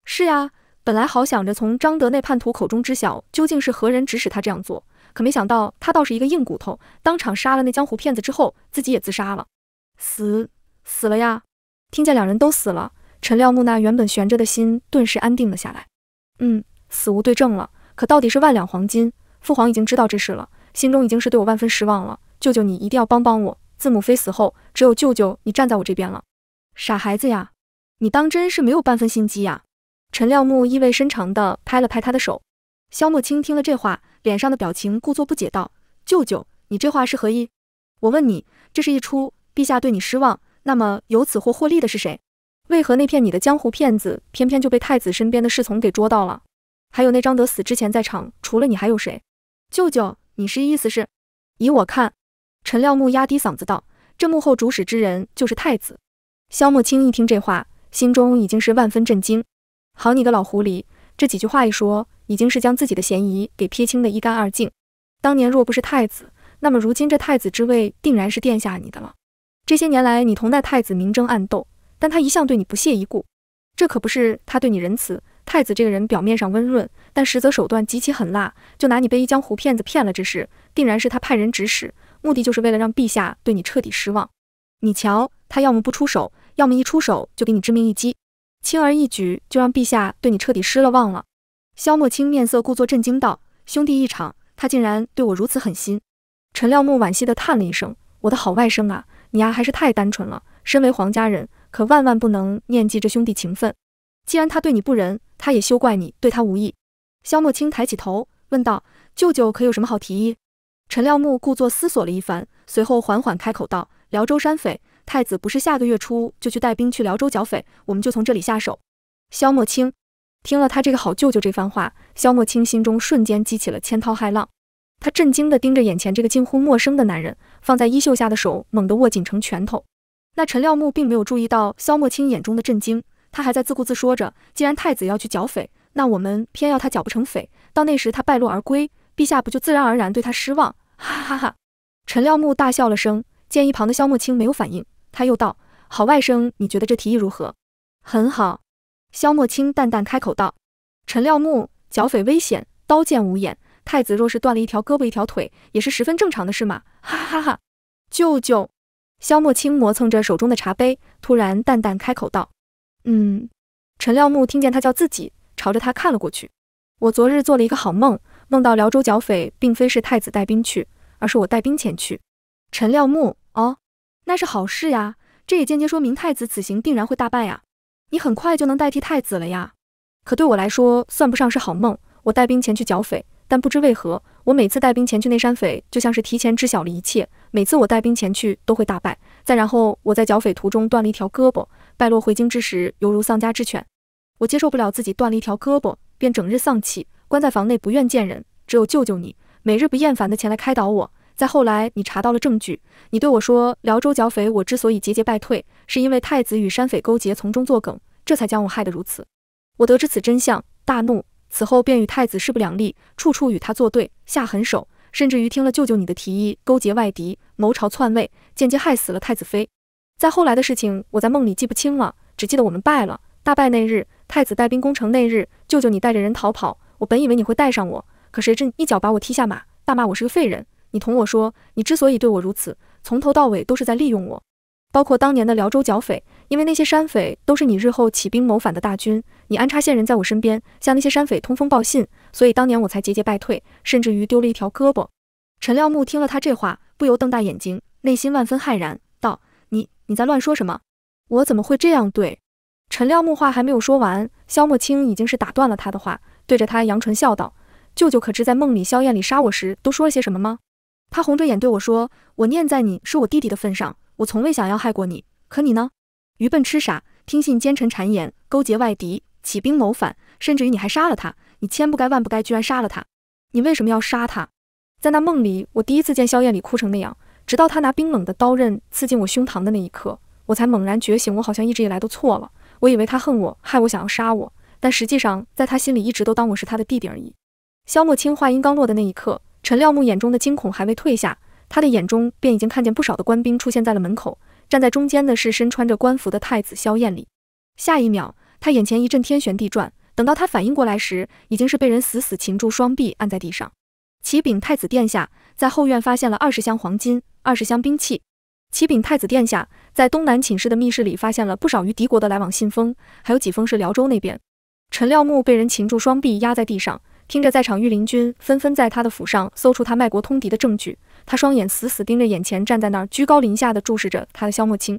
是呀，本来好想着从张德那叛徒口中知晓究竟是何人指使他这样做。可没想到，他倒是一个硬骨头，当场杀了那江湖骗子之后，自己也自杀了，死死了呀！听见两人都死了，陈廖木那原本悬着的心顿时安定了下来。嗯，死无对证了。可到底是万两黄金，父皇已经知道这事了，心中已经是对我万分失望了。舅舅，你一定要帮帮我。自母妃死后，只有舅舅你站在我这边了。傻孩子呀，你当真是没有半分心机呀！陈廖木意味深长地拍了拍他的手。萧莫清听了这话，脸上的表情故作不解道：“舅舅，你这话是何意？我问你，这是一出，陛下对你失望，那么由此获获利的是谁？为何那骗你的江湖骗子偏偏就被太子身边的侍从给捉到了？还有那张德死之前在场，除了你还有谁？舅舅，你是意思是？以我看，陈廖木压低嗓子道，这幕后主使之人就是太子。萧莫清一听这话，心中已经是万分震惊。好你个老狐狸，这几句话一说。”已经是将自己的嫌疑给撇清的一干二净。当年若不是太子，那么如今这太子之位定然是殿下你的了。这些年来，你同那太子明争暗斗，但他一向对你不屑一顾。这可不是他对你仁慈。太子这个人表面上温润，但实则手段极其狠辣。就拿你被一江湖骗子骗了之事，定然是他派人指使，目的就是为了让陛下对你彻底失望。你瞧，他要么不出手，要么一出手就给你致命一击，轻而易举就让陛下对你彻底失了望了。萧墨清面色故作震惊道：“兄弟一场，他竟然对我如此狠心。”陈廖木惋惜地叹了一声：“我的好外甥啊，你呀还是太单纯了。身为皇家人，可万万不能念及这兄弟情分。既然他对你不仁，他也休怪你对他无义。”萧墨清抬起头问道：“舅舅可有什么好提议？”陈廖木故作思索了一番，随后缓缓开口道：“辽州山匪，太子不是下个月初就去带兵去辽州剿匪，我们就从这里下手。”萧墨清。听了他这个好舅舅这番话，萧莫清心中瞬间激起了千涛骇浪。他震惊地盯着眼前这个近乎陌生的男人，放在衣袖下的手猛地握紧成拳头。那陈廖木并没有注意到萧莫清眼中的震惊，他还在自顾自说着：“既然太子要去剿匪，那我们偏要他剿不成匪，到那时他败落而归，陛下不就自然而然对他失望？”哈哈哈！陈廖木大笑了声，见一旁的萧莫清没有反应，他又道：“好外甥，你觉得这提议如何？很好。”萧莫清淡淡开口道：“陈廖木，剿匪危险，刀剑无眼，太子若是断了一条胳膊一条腿，也是十分正常的事嘛。”哈哈哈，舅舅。萧莫清磨蹭着手中的茶杯，突然淡淡开口道：“嗯。”陈廖木听见他叫自己，朝着他看了过去。我昨日做了一个好梦，梦到辽州剿匪，并非是太子带兵去，而是我带兵前去。陈廖木，哦，那是好事呀，这也间接说明太子此行定然会大败呀。你很快就能代替太子了呀，可对我来说算不上是好梦。我带兵前去剿匪，但不知为何，我每次带兵前去那山匪，就像是提前知晓了一切。每次我带兵前去都会大败。再然后，我在剿匪途中断了一条胳膊，败落回京之时犹如丧家之犬。我接受不了自己断了一条胳膊，便整日丧气，关在房内不愿见人。只有舅舅你每日不厌烦的前来开导我。再后来，你查到了证据，你对我说辽州剿匪，我之所以节节败退，是因为太子与山匪勾结，从中作梗，这才将我害得如此。我得知此真相，大怒，此后便与太子势不两立，处处与他作对，下狠手，甚至于听了舅舅你的提议，勾结外敌，谋朝篡位，间接害死了太子妃。再后来的事情，我在梦里记不清了，只记得我们败了，大败那日，太子带兵攻城那日，舅舅你带着人逃跑，我本以为你会带上我，可谁你一脚把我踢下马，大骂我是个废人。你同我说，你之所以对我如此，从头到尾都是在利用我，包括当年的辽州剿匪，因为那些山匪都是你日后起兵谋反的大军，你安插线人在我身边，向那些山匪通风报信，所以当年我才节节败退，甚至于丢了一条胳膊。陈廖木听了他这话，不由瞪大眼睛，内心万分骇然，道：“你你在乱说什么？我怎么会这样对？”陈廖木话还没有说完，萧莫清已经是打断了他的话，对着他扬唇笑道：“舅舅可知在梦里萧艳丽杀我时都说了些什么吗？”他红着眼对我说：“我念在你是我弟弟的份上，我从未想要害过你。可你呢？愚笨痴傻，听信奸臣谗言，勾结外敌，起兵谋反，甚至于你还杀了他。你千不该万不该，居然杀了他！你为什么要杀他？”在那梦里，我第一次见萧燕里哭成那样，直到他拿冰冷的刀刃刺进我胸膛的那一刻，我才猛然觉醒。我好像一直以来都错了，我以为他恨我，害我，想要杀我，但实际上，在他心里一直都当我是他的弟弟而已。萧墨清话音刚落的那一刻。陈廖木眼中的惊恐还未退下，他的眼中便已经看见不少的官兵出现在了门口。站在中间的是身穿着官服的太子萧燕礼。下一秒，他眼前一阵天旋地转。等到他反应过来时，已经是被人死死擒住双臂，按在地上。启禀太子殿下，在后院发现了二十箱黄金，二十箱兵器。启禀太子殿下，在东南寝室的密室里发现了不少与敌国的来往信封，还有几封是辽州那边。陈廖木被人擒住双臂，压在地上。听着，在场御林军纷纷在他的府上搜出他卖国通敌的证据。他双眼死死盯着眼前站在那儿居高临下的注视着他的萧墨清。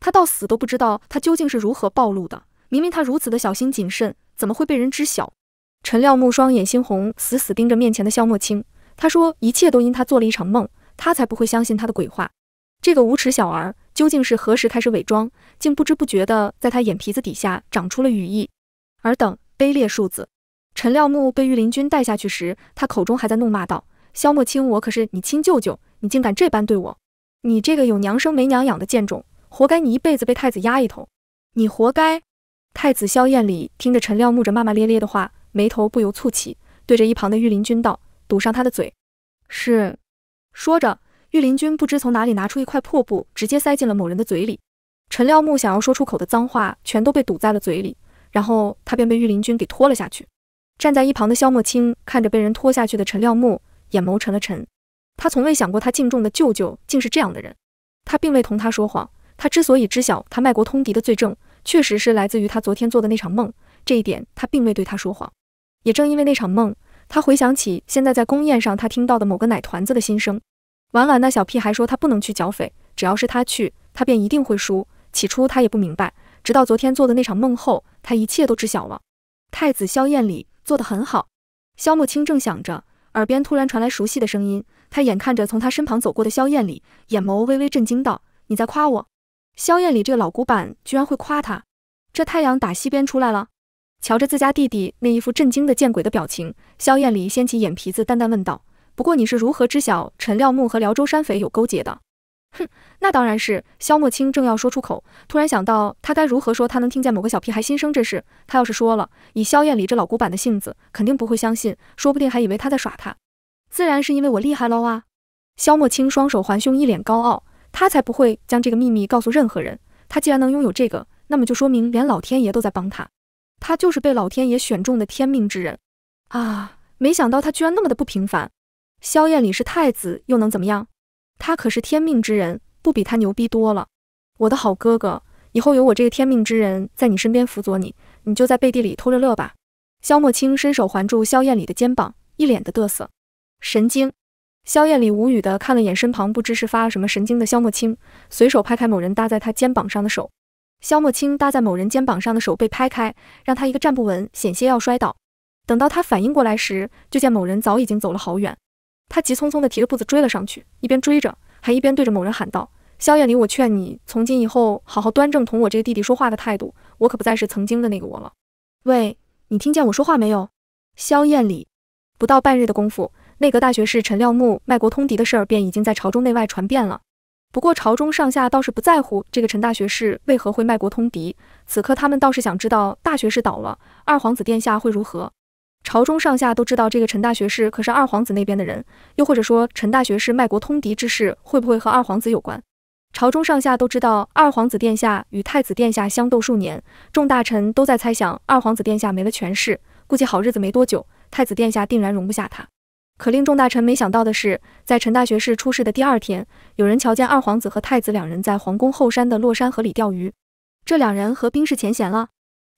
他到死都不知道他究竟是如何暴露的。明明他如此的小心谨慎，怎么会被人知晓？陈廖木双眼猩红，死死盯着面前的萧墨清。他说：“一切都因他做了一场梦。”他才不会相信他的鬼话。这个无耻小儿究竟是何时开始伪装，竟不知不觉的在他眼皮子底下长出了羽翼？尔等卑劣庶子！陈廖木被御林军带下去时，他口中还在怒骂道：“萧莫清，我可是你亲舅舅，你竟敢这般对我！你这个有娘生没娘养的贱种，活该！你一辈子被太子压一头，你活该！”太子萧艳丽听着陈廖木这骂骂咧咧的话，眉头不由蹙起，对着一旁的御林军道：“堵上他的嘴。”是。说着，御林军不知从哪里拿出一块破布，直接塞进了某人的嘴里。陈廖木想要说出口的脏话全都被堵在了嘴里，然后他便被御林军给拖了下去。站在一旁的萧莫清看着被人拖下去的陈廖木，眼眸沉了沉。他从未想过，他敬重的舅舅竟是这样的人。他并未同他说谎。他之所以知晓他卖国通敌的罪证，确实是来自于他昨天做的那场梦。这一点，他并未对他说谎。也正因为那场梦，他回想起现在在宫宴上他听到的某个奶团子的心声。晚晚那小屁孩说他不能去剿匪，只要是他去，他便一定会输。起初他也不明白，直到昨天做的那场梦后，他一切都知晓了。太子萧燕礼。做得很好，萧慕清正想着，耳边突然传来熟悉的声音。他眼看着从他身旁走过的萧艳丽，眼眸微微震惊道：“你在夸我？”萧艳丽这个老古板居然会夸他，这太阳打西边出来了。瞧着自家弟弟那一副震惊的见鬼的表情，萧艳丽掀起眼皮子，淡淡问道：“不过你是如何知晓陈廖木和辽州山匪有勾结的？”哼，那当然是萧莫青正要说出口，突然想到他该如何说他能听见某个小屁孩心声这事。他要是说了，以萧艳丽这老古板的性子，肯定不会相信，说不定还以为他在耍他。自然是因为我厉害了啊！萧莫青双手环胸，一脸高傲，他才不会将这个秘密告诉任何人。他既然能拥有这个，那么就说明连老天爷都在帮他，他就是被老天爷选中的天命之人啊！没想到他居然那么的不平凡。萧艳丽是太子，又能怎么样？他可是天命之人，不比他牛逼多了。我的好哥哥，以后有我这个天命之人在你身边辅佐你，你就在背地里偷着乐吧。萧墨清伸手环住萧艳丽的肩膀，一脸的嘚瑟。神经！萧艳丽无语的看了眼身旁不知是发了什么神经的萧墨清，随手拍开某人搭在他肩膀上的手。萧墨清搭在某人肩膀上的手被拍开，让他一个站不稳，险些要摔倒。等到他反应过来时，就见某人早已经走了好远。他急匆匆地提着步子追了上去，一边追着，还一边对着某人喊道：“萧艳丽，我劝你从今以后好好端正同我这个弟弟说话的态度，我可不再是曾经的那个我了。”喂，你听见我说话没有？萧艳丽。不到半日的功夫，内阁大学士陈廖木卖国通敌的事儿便已经在朝中内外传遍了。不过朝中上下倒是不在乎这个陈大学士为何会卖国通敌，此刻他们倒是想知道大学士倒了，二皇子殿下会如何。朝中上下都知道这个陈大学士可是二皇子那边的人，又或者说陈大学士卖国通敌之事会不会和二皇子有关？朝中上下都知道二皇子殿下与太子殿下相斗数年，众大臣都在猜想二皇子殿下没了权势，估计好日子没多久，太子殿下定然容不下他。可令众大臣没想到的是，在陈大学士出事的第二天，有人瞧见二皇子和太子两人在皇宫后山的洛山河里钓鱼，这两人和冰释前嫌了。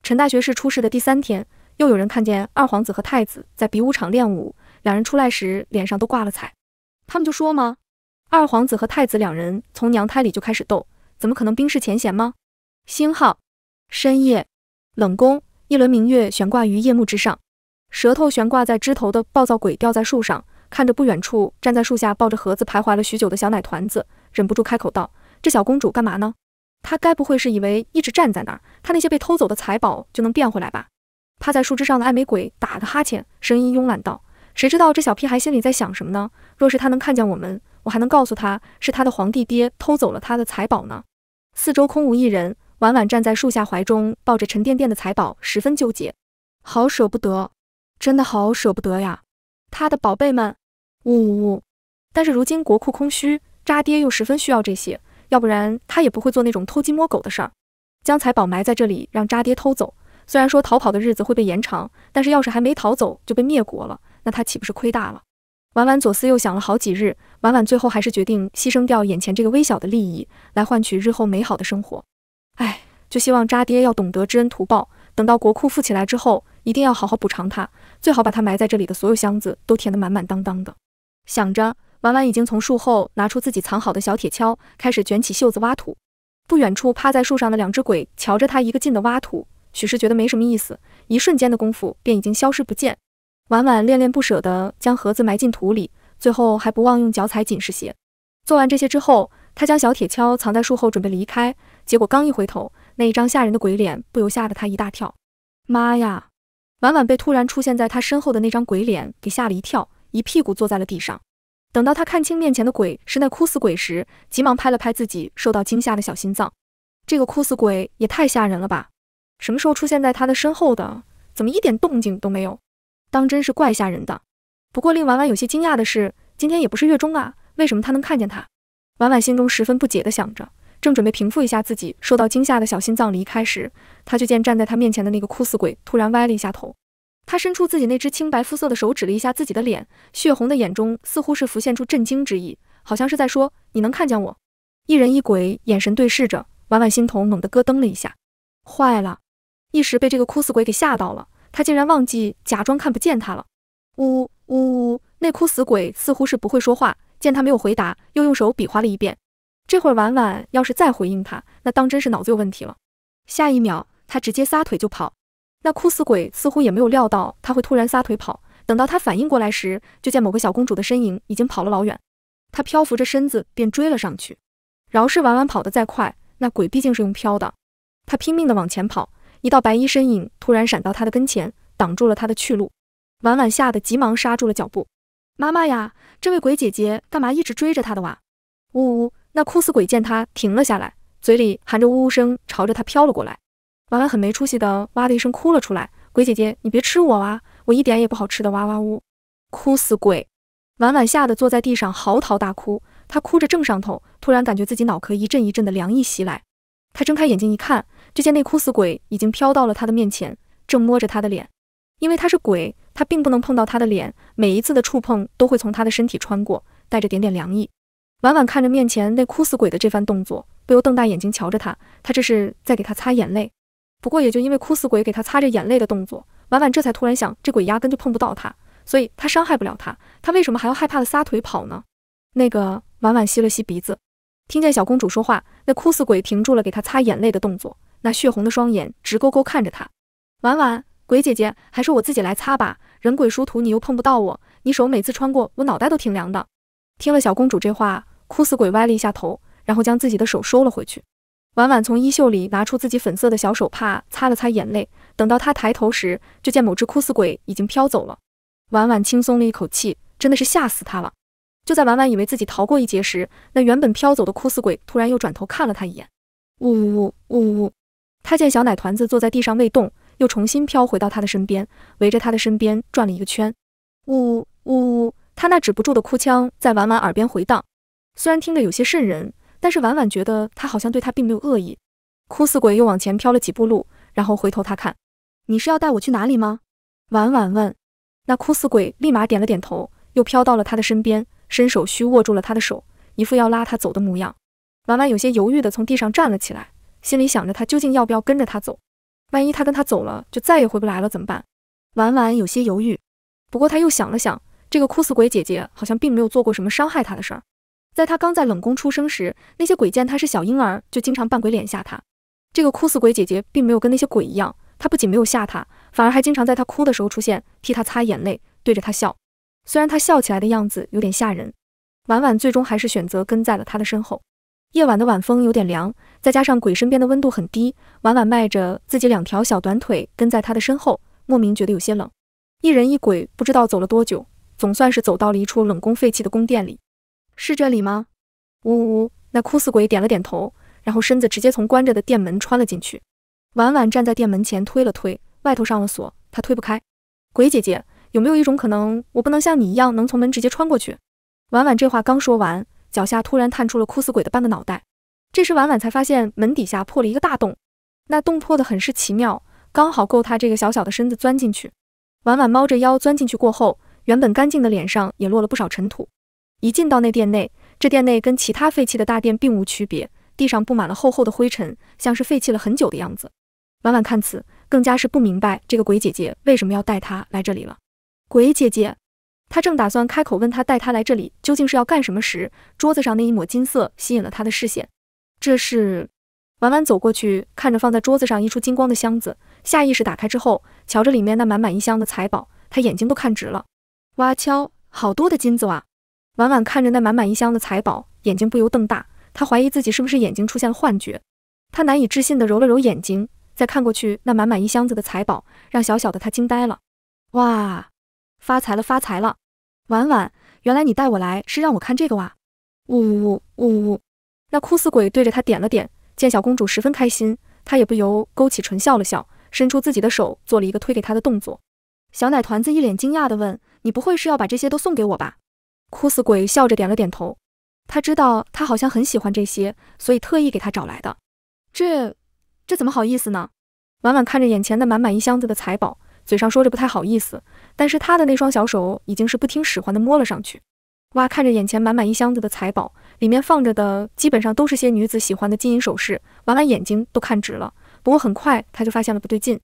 陈大学士出事的第三天。又有人看见二皇子和太子在比武场练武，两人出来时脸上都挂了彩。他们就说嘛，二皇子和太子两人从娘胎里就开始斗，怎么可能冰释前嫌吗？星号，深夜，冷宫，一轮明月悬挂于夜幕之上，舌头悬挂在枝头的暴躁鬼吊在树上，看着不远处站在树下抱着盒子徘徊了许久的小奶团子，忍不住开口道：“这小公主干嘛呢？她该不会是以为一直站在那儿，她那些被偷走的财宝就能变回来吧？”趴在树枝上的爱美鬼打了个哈欠，声音慵懒道：“谁知道这小屁孩心里在想什么呢？若是他能看见我们，我还能告诉他是他的皇帝爹偷走了他的财宝呢。”四周空无一人，婉婉站在树下，怀中抱着沉甸甸的财宝，十分纠结，好舍不得，真的好舍不得呀，他的宝贝们，呜呜呜！但是如今国库空虚，渣爹又十分需要这些，要不然他也不会做那种偷鸡摸狗的事儿，将财宝埋在这里，让渣爹偷走。虽然说逃跑的日子会被延长，但是要是还没逃走就被灭国了，那他岂不是亏大了？婉婉左思右想了好几日，婉婉最后还是决定牺牲掉眼前这个微小的利益，来换取日后美好的生活。哎，就希望渣爹要懂得知恩图报，等到国库富起来之后，一定要好好补偿他，最好把他埋在这里的所有箱子都填得满满当当的。想着，婉婉已经从树后拿出自己藏好的小铁锹，开始卷起袖子挖土。不远处趴在树上的两只鬼瞧着他一个劲的挖土。许是觉得没什么意思，一瞬间的功夫便已经消失不见。婉婉恋恋不舍地将盒子埋进土里，最后还不忘用脚踩紧实些。做完这些之后，她将小铁锹藏在树后准备离开，结果刚一回头，那一张吓人的鬼脸不由吓得她一大跳。妈呀！婉婉被突然出现在她身后的那张鬼脸给吓了一跳，一屁股坐在了地上。等到她看清面前的鬼是那哭死鬼时，急忙拍了拍自己受到惊吓的小心脏。这个哭死鬼也太吓人了吧！什么时候出现在他的身后的？怎么一点动静都没有？当真是怪吓人的。不过令婉婉有些惊讶的是，今天也不是月中啊，为什么他能看见他？婉婉心中十分不解的想着，正准备平复一下自己受到惊吓的小心脏离开时，她就见站在她面前的那个哭死鬼突然歪了一下头，他伸出自己那只清白肤色的手指了一下自己的脸，血红的眼中似乎是浮现出震惊之意，好像是在说你能看见我。一人一鬼眼神对视着，婉婉心头猛地咯噔了一下，坏了。一时被这个哭死鬼给吓到了，他竟然忘记假装看不见他了。呜呜呜，那哭死鬼似乎是不会说话，见他没有回答，又用手比划了一遍。这会儿婉婉要是再回应他，那当真是脑子有问题了。下一秒，他直接撒腿就跑。那哭死鬼似乎也没有料到他会突然撒腿跑，等到他反应过来时，就见某个小公主的身影已经跑了老远。他漂浮着身子便追了上去。饶是婉婉跑得再快，那鬼毕竟是用飘的，他拼命地往前跑。一道白衣身影突然闪到他的跟前，挡住了他的去路。婉婉吓得急忙刹住了脚步：“妈妈呀，这位鬼姐姐干嘛一直追着她的哇？”呜呜，那哭死鬼见他停了下来，嘴里含着呜呜声朝着他飘了过来。婉婉很没出息的哇的一声哭了出来：“鬼姐姐，你别吃我哇，我一点也不好吃的哇哇呜！”哭死鬼，婉婉吓得坐在地上嚎啕大哭。她哭着正上头，突然感觉自己脑壳一阵一阵的凉意袭来。她睁开眼睛一看。这些那哭死鬼已经飘到了他的面前，正摸着他的脸，因为他是鬼，他并不能碰到他的脸，每一次的触碰都会从他的身体穿过，带着点点凉意。婉婉看着面前那哭死鬼的这番动作，不由瞪大眼睛瞧着他，他这是在给他擦眼泪。不过也就因为哭死鬼给他擦着眼泪的动作，婉婉这才突然想，这鬼压根就碰不到他，所以他伤害不了他，他为什么还要害怕的撒腿跑呢？那个婉婉吸了吸鼻子，听见小公主说话，那哭死鬼停住了给他擦眼泪的动作。那血红的双眼直勾勾看着他，婉婉，鬼姐姐，还是我自己来擦吧。人鬼殊途，你又碰不到我，你手每次穿过我脑袋都挺凉的。听了小公主这话，哭死鬼歪了一下头，然后将自己的手收了回去。婉婉从衣袖里拿出自己粉色的小手帕，擦了擦眼泪。等到她抬头时，就见某只哭死鬼已经飘走了。婉婉轻松了一口气，真的是吓死她了。就在婉婉以为自己逃过一劫时，那原本飘走的哭死鬼突然又转头看了她一眼，呜呜呜呜呜。他见小奶团子坐在地上未动，又重新飘回到他的身边，围着他的身边转了一个圈，呜呜呜，他那止不住的哭腔在婉婉耳边回荡，虽然听着有些渗人，但是婉婉觉得他好像对他并没有恶意。哭死鬼又往前飘了几步路，然后回头他看，你是要带我去哪里吗？婉婉问。那哭死鬼立马点了点头，又飘到了他的身边，伸手虚握住了他的手，一副要拉他走的模样。婉婉有些犹豫的从地上站了起来。心里想着，他究竟要不要跟着他走？万一他跟他走了，就再也回不来了，怎么办？婉婉有些犹豫。不过他又想了想，这个哭死鬼姐姐好像并没有做过什么伤害他的事儿。在他刚在冷宫出生时，那些鬼见他是小婴儿，就经常扮鬼脸吓他。这个哭死鬼姐姐并没有跟那些鬼一样，她不仅没有吓他，反而还经常在他哭的时候出现，替他擦眼泪，对着他笑。虽然他笑起来的样子有点吓人，婉婉最终还是选择跟在了他的身后。夜晚的晚风有点凉，再加上鬼身边的温度很低，婉婉迈着自己两条小短腿跟在他的身后，莫名觉得有些冷。一人一鬼不知道走了多久，总算是走到了一处冷宫废弃的宫殿里。是这里吗？呜呜，那哭死鬼点了点头，然后身子直接从关着的殿门穿了进去。婉婉站在殿门前推了推，外头上了锁，她推不开。鬼姐姐，有没有一种可能，我不能像你一样能从门直接穿过去？婉婉这话刚说完。脚下突然探出了枯死鬼的半个脑袋，这时婉婉才发现门底下破了一个大洞，那洞破的很是奇妙，刚好够她这个小小的身子钻进去。婉婉猫着腰钻进去过后，原本干净的脸上也落了不少尘土。一进到那殿内，这殿内跟其他废弃的大殿并无区别，地上布满了厚厚的灰尘，像是废弃了很久的样子。婉婉看此，更加是不明白这个鬼姐姐为什么要带她来这里了。鬼姐姐。他正打算开口问他带他来这里究竟是要干什么时，桌子上那一抹金色吸引了他的视线。这是婉婉走过去看着放在桌子上溢出金光的箱子，下意识打开之后，瞧着里面那满满一箱的财宝，他眼睛都看直了。哇，敲，好多的金子哇！婉婉看着那满满一箱的财宝，眼睛不由瞪大。他怀疑自己是不是眼睛出现了幻觉。他难以置信地揉了揉眼睛，再看过去那满满一箱子的财宝，让小小的他惊呆了。哇！发财了，发财了！婉婉，原来你带我来是让我看这个哇！呜呜呜呜呜！那哭死鬼对着他点了点，见小公主十分开心，他也不由勾起唇笑了笑，伸出自己的手做了一个推给她的动作。小奶团子一脸惊讶地问：“你不会是要把这些都送给我吧？”哭死鬼笑着点了点头，他知道他好像很喜欢这些，所以特意给他找来的。这这怎么好意思呢？婉婉看着眼前的满满一箱子的财宝。嘴上说着不太好意思，但是他的那双小手已经是不听使唤的摸了上去。哇，看着眼前满满一箱子的财宝，里面放着的基本上都是些女子喜欢的金银首饰，婉婉眼睛都看直了。不过很快她就发现了不对劲，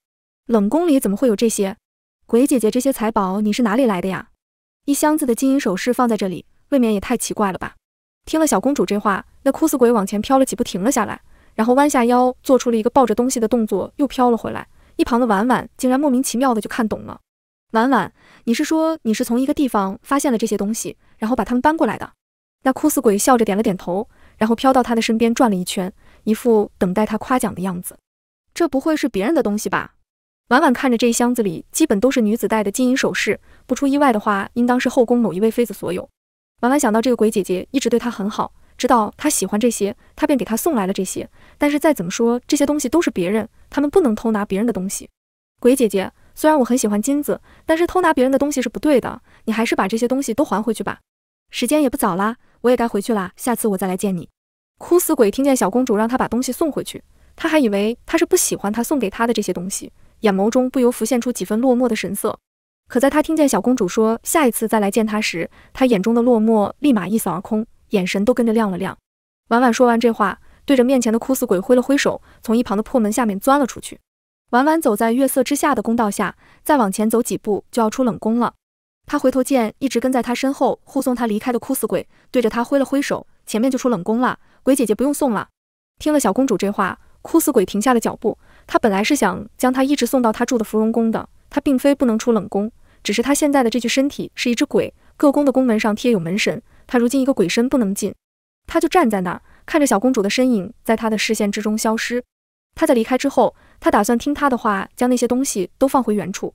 冷宫里怎么会有这些？鬼姐姐，这些财宝你是哪里来的呀？一箱子的金银首饰放在这里，未免也太奇怪了吧？听了小公主这话，那哭死鬼往前飘了几步，停了下来，然后弯下腰，做出了一个抱着东西的动作，又飘了回来。一旁的婉婉竟然莫名其妙的就看懂了。婉婉，你是说你是从一个地方发现了这些东西，然后把它们搬过来的？那枯死鬼笑着点了点头，然后飘到他的身边转了一圈，一副等待他夸奖的样子。这不会是别人的东西吧？婉婉看着这一箱子里基本都是女子戴的金银首饰，不出意外的话，应当是后宫某一位妃子所有。婉婉想到这个鬼姐姐一直对她很好。知道他喜欢这些，他便给他送来了这些。但是再怎么说，这些东西都是别人，他们不能偷拿别人的东西。鬼姐姐，虽然我很喜欢金子，但是偷拿别人的东西是不对的。你还是把这些东西都还回去吧。时间也不早啦，我也该回去啦，下次我再来见你。哭死鬼听见小公主让他把东西送回去，他还以为他是不喜欢他送给他的这些东西，眼眸中不由浮现出几分落寞的神色。可在他听见小公主说下一次再来见他时，他眼中的落寞立马一扫而空。眼神都跟着亮了亮。婉婉说完这话，对着面前的哭死鬼挥了挥手，从一旁的破门下面钻了出去。婉婉走在月色之下的公道下，再往前走几步就要出冷宫了。她回头见一直跟在她身后护送她离开的哭死鬼，对着他挥了挥手：“前面就出冷宫了，鬼姐姐不用送了。”听了小公主这话，哭死鬼停下了脚步。他本来是想将她一直送到他住的芙蓉宫的，他并非不能出冷宫，只是他现在的这具身体是一只鬼，各宫的宫门上贴有门神。他如今一个鬼身不能进，他就站在那儿看着小公主的身影在他的视线之中消失。她在离开之后，他打算听她的话，将那些东西都放回原处。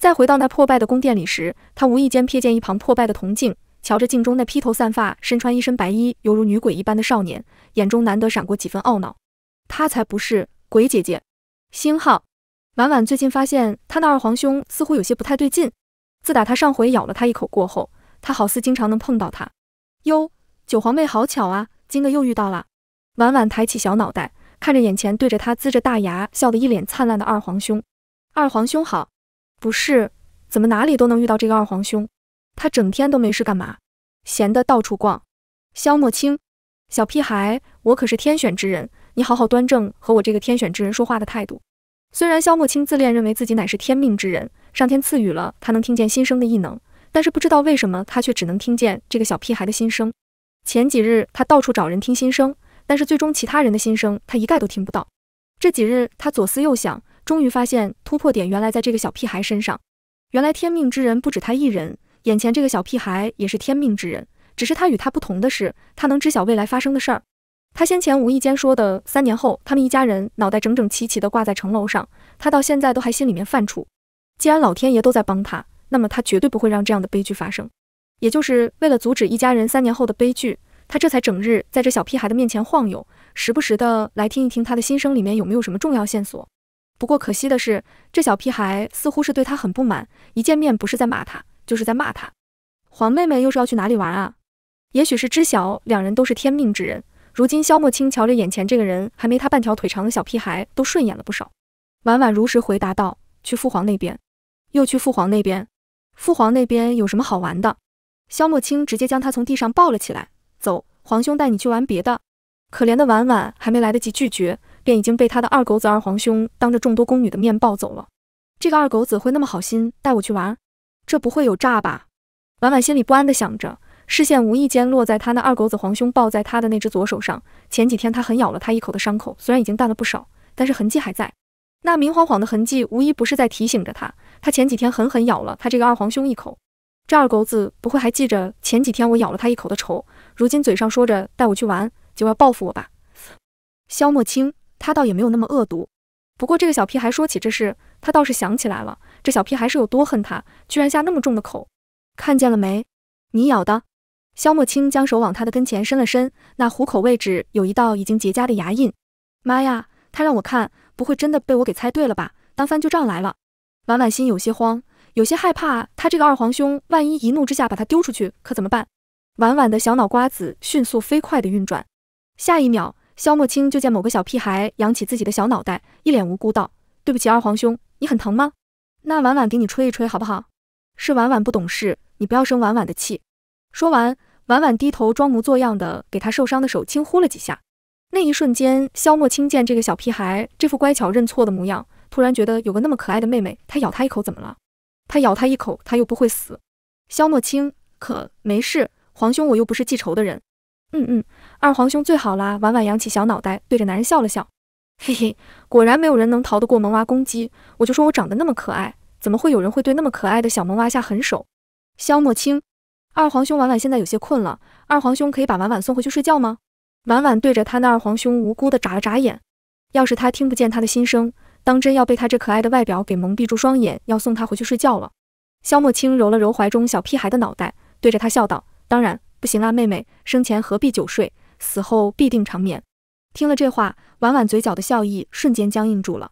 再回到那破败的宫殿里时，他无意间瞥见一旁破败的铜镜，瞧着镜中那披头散发、身穿一身白衣、犹如女鬼一般的少年，眼中难得闪过几分懊恼。他才不是鬼姐姐。星号，婉婉最近发现他那二皇兄似乎有些不太对劲。自打他上回咬了他一口过后，他好似经常能碰到他。哟，九皇妹，好巧啊，今个又遇到了。婉婉抬起小脑袋，看着眼前对着她呲着大牙、笑得一脸灿烂的二皇兄。二皇兄好，不是，怎么哪里都能遇到这个二皇兄？他整天都没事干嘛？闲得到处逛。萧莫清，小屁孩，我可是天选之人，你好好端正和我这个天选之人说话的态度。虽然萧莫清自恋，认为自己乃是天命之人，上天赐予了他能听见心声的异能。但是不知道为什么，他却只能听见这个小屁孩的心声。前几日，他到处找人听心声，但是最终其他人的心声他一概都听不到。这几日，他左思右想，终于发现突破点原来在这个小屁孩身上。原来天命之人不止他一人，眼前这个小屁孩也是天命之人。只是他与他不同的是，他能知晓未来发生的事儿。他先前无意间说的三年后，他们一家人脑袋整整齐齐的挂在城楼上，他到现在都还心里面犯怵。既然老天爷都在帮他。那么他绝对不会让这样的悲剧发生，也就是为了阻止一家人三年后的悲剧，他这才整日在这小屁孩的面前晃悠，时不时的来听一听他的心声里面有没有什么重要线索。不过可惜的是，这小屁孩似乎是对他很不满，一见面不是在骂他就是在骂他。皇妹妹又是要去哪里玩啊？也许是知晓两人都是天命之人，如今萧莫清瞧着眼前这个人还没他半条腿长的小屁孩都顺眼了不少。婉婉如实回答道：“去父皇那边，又去父皇那边。”父皇那边有什么好玩的？萧莫青直接将他从地上抱了起来，走，皇兄带你去玩别的。可怜的婉婉还没来得及拒绝，便已经被他的二狗子二皇兄当着众多宫女的面抱走了。这个二狗子会那么好心带我去玩？这不会有诈吧？婉婉心里不安地想着，视线无意间落在他那二狗子皇兄抱在他的那只左手上，前几天他狠咬了他一口的伤口，虽然已经淡了不少，但是痕迹还在。那明晃晃的痕迹，无一不是在提醒着他。他前几天狠狠咬了他这个二皇兄一口，这二狗子不会还记着前几天我咬了他一口的仇？如今嘴上说着带我去玩，就要报复我吧？萧墨清，他倒也没有那么恶毒，不过这个小屁孩说起这事，他倒是想起来了，这小屁孩是有多恨他，居然下那么重的口？看见了没？你咬的？萧墨清将手往他的跟前伸了伸，那虎口位置有一道已经结痂的牙印。妈呀！他让我看，不会真的被我给猜对了吧？当翻旧账来了？婉婉心有些慌，有些害怕。他这个二皇兄万一一怒之下把他丢出去，可怎么办？婉婉的小脑瓜子迅速飞快的运转。下一秒，萧莫清就见某个小屁孩扬起自己的小脑袋，一脸无辜道：“对不起，二皇兄，你很疼吗？那婉婉给你吹一吹好不好？是婉婉不懂事，你不要生婉婉的气。”说完，婉婉低头装模作样的给他受伤的手轻呼了几下。那一瞬间，萧莫清见这个小屁孩这副乖巧认错的模样。突然觉得有个那么可爱的妹妹，他咬她一口怎么了？他咬她一口，他又不会死。萧莫清，可没事，皇兄我又不是记仇的人。嗯嗯，二皇兄最好啦。婉婉扬起小脑袋，对着男人笑了笑。嘿嘿，果然没有人能逃得过萌娃攻击。我就说我长得那么可爱，怎么会有人会对那么可爱的小萌娃下狠手？萧莫清，二皇兄，婉婉现在有些困了，二皇兄可以把婉婉送回去睡觉吗？婉婉对着他那二皇兄无辜的眨了眨眼。要是他听不见他的心声。当真要被他这可爱的外表给蒙蔽住双眼，要送他回去睡觉了。萧莫青揉了揉怀中小屁孩的脑袋，对着他笑道：“当然不行啦，妹妹生前何必久睡，死后必定长眠。”听了这话，婉婉嘴角的笑意瞬间僵硬住了。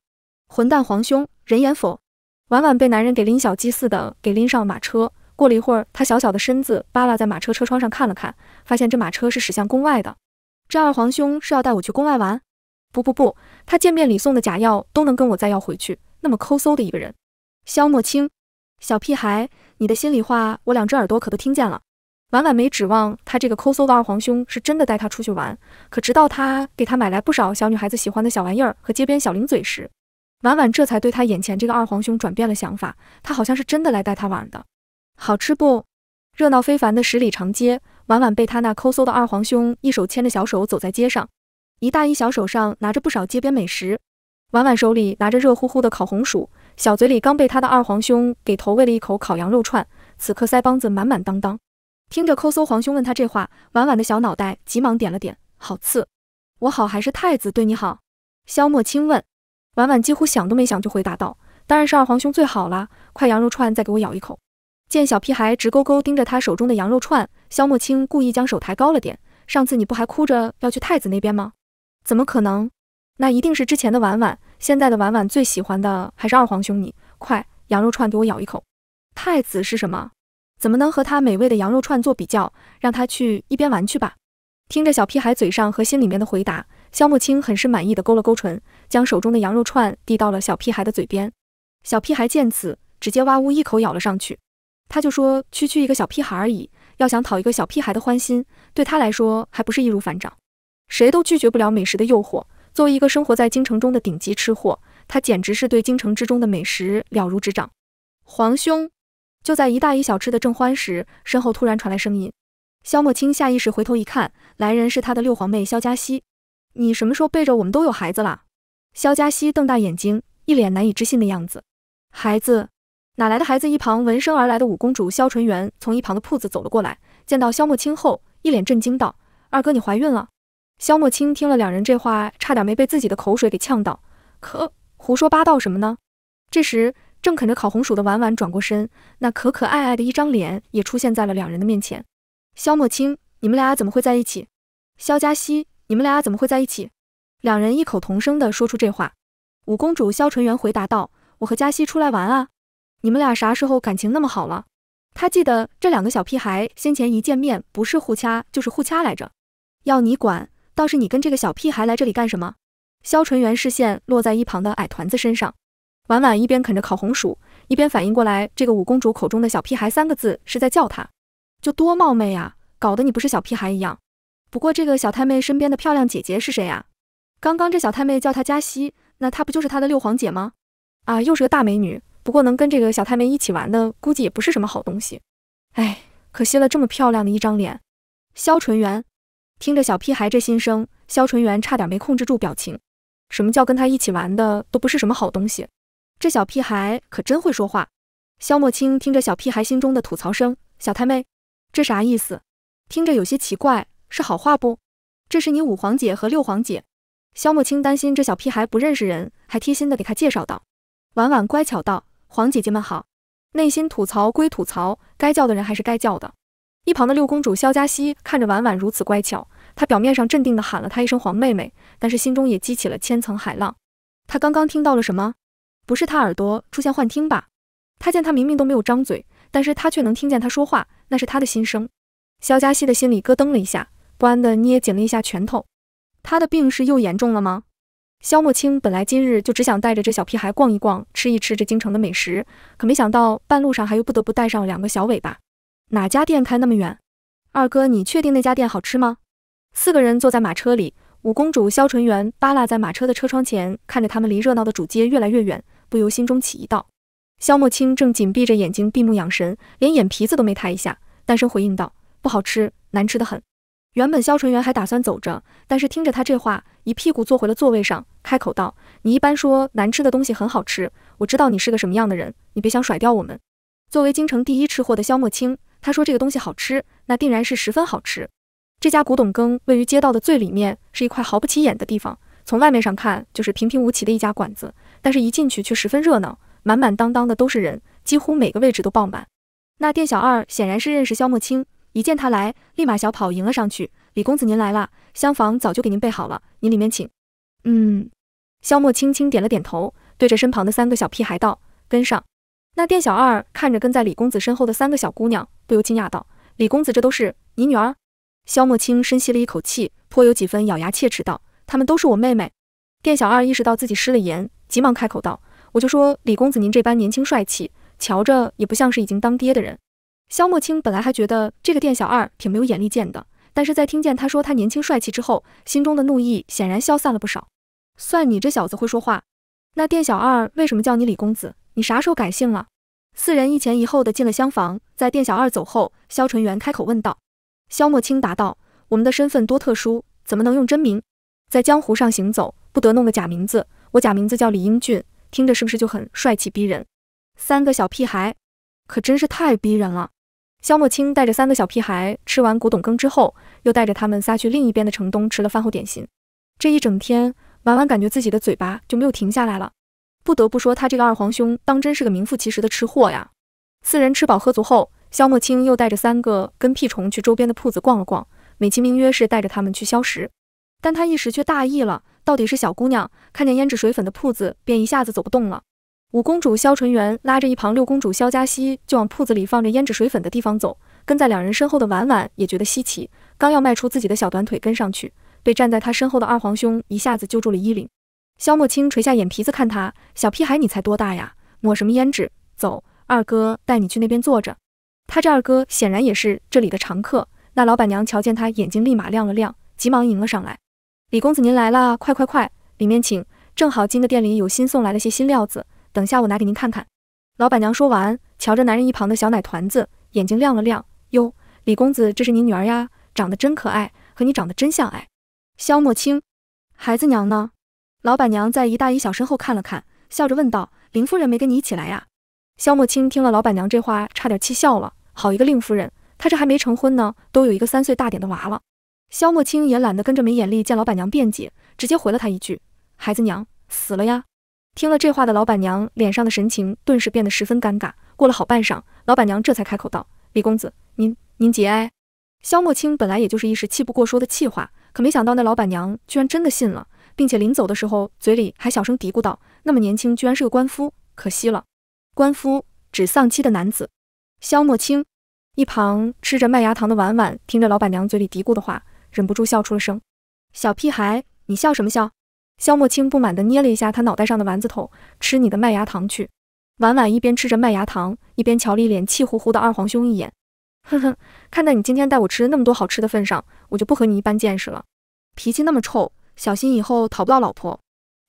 混蛋皇兄，人言否？婉婉被男人给拎小鸡似的给拎上马车。过了一会儿，她小小的身子扒拉在马车车窗上看了看，发现这马车是驶向宫外的。这二皇兄是要带我去宫外玩？不不不，他见面礼送的假药都能跟我再要回去，那么抠搜的一个人。萧墨清，小屁孩，你的心里话我两只耳朵可都听见了。婉婉没指望他这个抠搜的二皇兄是真的带她出去玩，可直到他给她买来不少小女孩子喜欢的小玩意儿和街边小零嘴时，婉婉这才对他眼前这个二皇兄转变了想法，他好像是真的来带她玩的。好吃不？热闹非凡的十里长街，婉婉被他那抠搜的二皇兄一手牵着小手走在街上。一大一小手上拿着不少街边美食，婉婉手里拿着热乎乎的烤红薯，小嘴里刚被他的二皇兄给投喂了一口烤羊肉串，此刻腮帮子满满当当。听着抠搜皇兄问他这话，婉婉的小脑袋急忙点了点，好刺，我好还是太子对你好？萧莫清问，婉婉几乎想都没想就回答道，当然是二皇兄最好了，块羊肉串再给我咬一口。见小屁孩直勾勾盯着他手中的羊肉串，萧莫清故意将手抬高了点，上次你不还哭着要去太子那边吗？怎么可能？那一定是之前的婉婉，现在的婉婉最喜欢的还是二皇兄。你快，羊肉串给我咬一口。太子是什么？怎么能和他美味的羊肉串做比较？让他去一边玩去吧。听着小屁孩嘴上和心里面的回答，萧莫青很是满意的勾了勾唇，将手中的羊肉串递到了小屁孩的嘴边。小屁孩见此，直接哇呜一口咬了上去。他就说，区区一个小屁孩而已，要想讨一个小屁孩的欢心，对他来说还不是易如反掌。谁都拒绝不了美食的诱惑。作为一个生活在京城中的顶级吃货，他简直是对京城之中的美食了如指掌。皇兄，就在一大一小吃的正欢时，身后突然传来声音。萧莫清下意识回头一看，来人是他的六皇妹萧嘉熙。你什么时候背着我们都有孩子了？萧嘉熙瞪大眼睛，一脸难以置信的样子。孩子？哪来的孩子？一旁闻声而来的五公主萧纯元从一旁的铺子走了过来，见到萧莫清后，一脸震惊道：“二哥，你怀孕了？”萧墨清听了两人这话，差点没被自己的口水给呛到。可胡说八道什么呢？这时，正啃着烤红薯的婉婉转过身，那可可爱爱的一张脸也出现在了两人的面前。萧墨清，你们俩怎么会在一起？萧佳熙，你们俩怎么会在一起？两人异口同声地说出这话。五公主萧纯元回答道：“我和佳熙出来玩啊，你们俩啥时候感情那么好了？”他记得这两个小屁孩先前一见面，不是互掐就是互掐来着。要你管！倒是你跟这个小屁孩来这里干什么？肖纯元视线落在一旁的矮团子身上，婉婉一边啃着烤红薯，一边反应过来，这个五公主口中的小屁孩三个字是在叫他，就多冒昧呀，搞得你不是小屁孩一样。不过这个小太妹身边的漂亮姐姐是谁呀？刚刚这小太妹叫她佳西，那她不就是她的六皇姐吗？啊，又是个大美女。不过能跟这个小太妹一起玩的，估计也不是什么好东西。哎，可惜了这么漂亮的一张脸，肖纯元。听着小屁孩这心声，肖纯元差点没控制住表情。什么叫跟他一起玩的都不是什么好东西？这小屁孩可真会说话。肖墨清听着小屁孩心中的吐槽声，小太妹，这啥意思？听着有些奇怪，是好话不？这是你五皇姐和六皇姐。肖墨清担心这小屁孩不认识人，还贴心的给他介绍道。婉婉乖巧道：“皇姐姐们好。”内心吐槽归吐槽，该叫的人还是该叫的。一旁的六公主萧嘉熙看着婉婉如此乖巧，她表面上镇定地喊了她一声“皇妹妹”，但是心中也激起了千层海浪。她刚刚听到了什么？不是她耳朵出现幻听吧？她见她明明都没有张嘴，但是她却能听见她说话，那是她的心声。萧嘉熙的心里咯噔了一下，不安地捏紧了一下拳头。她的病是又严重了吗？萧莫清本来今日就只想带着这小屁孩逛一逛，吃一吃这京城的美食，可没想到半路上还又不得不带上两个小尾巴。哪家店开那么远？二哥，你确定那家店好吃吗？四个人坐在马车里，五公主萧纯元扒拉在马车的车窗前，看着他们离热闹的主街越来越远，不由心中起疑道。萧莫清正紧闭着眼睛，闭目养神，连眼皮子都没抬一下，单声回应道：“不好吃，难吃的很。”原本萧纯元还打算走着，但是听着他这话，一屁股坐回了座位上，开口道：“你一般说难吃的东西很好吃，我知道你是个什么样的人，你别想甩掉我们。”作为京城第一吃货的萧莫清。他说：“这个东西好吃，那定然是十分好吃。”这家古董羹位于街道的最里面，是一块毫不起眼的地方。从外面上看，就是平平无奇的一家馆子，但是，一进去却十分热闹，满满当当的都是人，几乎每个位置都爆满。那店小二显然是认识萧莫青，一见他来，立马小跑迎了上去：“李公子，您来了，厢房早就给您备好了，您里面请。”嗯，萧莫青轻点了点头，对着身旁的三个小屁孩道：“跟上。”那店小二看着跟在李公子身后的三个小姑娘，不由惊讶道：“李公子，这都是你女儿？”萧墨青深吸了一口气，颇有几分咬牙切齿道：“她们都是我妹妹。”店小二意识到自己失了言，急忙开口道：“我就说李公子您这般年轻帅气，瞧着也不像是已经当爹的人。”萧墨青本来还觉得这个店小二挺没有眼力见的，但是在听见他说他年轻帅气之后，心中的怒意显然消散了不少。算你这小子会说话。那店小二为什么叫你李公子？你啥时候改姓了？四人一前一后的进了厢房，在店小二走后，肖纯元开口问道。肖莫清答道：“我们的身份多特殊，怎么能用真名？在江湖上行走，不得弄个假名字。我假名字叫李英俊，听着是不是就很帅气逼人？三个小屁孩，可真是太逼人了。”肖莫清带着三个小屁孩吃完古董羹之后，又带着他们仨去另一边的城东吃了饭后点心。这一整天，婉婉感觉自己的嘴巴就没有停下来了。不得不说，他这个二皇兄当真是个名副其实的吃货呀。四人吃饱喝足后，萧莫青又带着三个跟屁虫去周边的铺子逛了逛，美其名曰是带着他们去消食。但他一时却大意了，到底是小姑娘，看见胭脂水粉的铺子便一下子走不动了。五公主萧纯元拉着一旁六公主萧嘉熙就往铺子里放着胭脂水粉的地方走，跟在两人身后的婉婉也觉得稀奇，刚要迈出自己的小短腿跟上去，被站在她身后的二皇兄一下子揪住了衣领。萧墨清垂下眼皮子看他，小屁孩你才多大呀？抹什么胭脂？走，二哥带你去那边坐着。他这二哥显然也是这里的常客。那老板娘瞧见他，眼睛立马亮了亮，急忙迎了上来：“李公子您来了，快快快，里面请。正好今的店里有新送来了些新料子，等下我拿给您看看。”老板娘说完，瞧着男人一旁的小奶团子，眼睛亮了亮：“哟，李公子这是你女儿呀？长得真可爱，和你长得真像哎。”萧墨清，孩子娘呢？老板娘在一大一小身后看了看，笑着问道：“林夫人没跟你一起来呀？”萧莫清听了老板娘这话，差点气笑了。好一个令夫人，她这还没成婚呢，都有一个三岁大点的娃了。萧莫清也懒得跟着没眼力见老板娘辩解，直接回了她一句：“孩子娘死了呀！”听了这话的老板娘脸上的神情顿时变得十分尴尬。过了好半晌，老板娘这才开口道：“李公子，您您节哀。”萧莫清本来也就是一时气不过说的气话，可没想到那老板娘居然真的信了。并且临走的时候，嘴里还小声嘀咕道：“那么年轻，居然是个官夫，可惜了。”官夫指丧妻的男子。萧莫清一旁吃着麦芽糖的婉婉，听着老板娘嘴里嘀咕的话，忍不住笑出了声。“小屁孩，你笑什么笑？”萧莫清不满地捏了一下他脑袋上的丸子头，“吃你的麦芽糖去！”婉婉一边吃着麦芽糖，一边瞧了一脸气呼呼的二皇兄一眼，“哼哼，看在你今天带我吃那么多好吃的份上，我就不和你一般见识了。脾气那么臭。”小心以后讨不到老婆。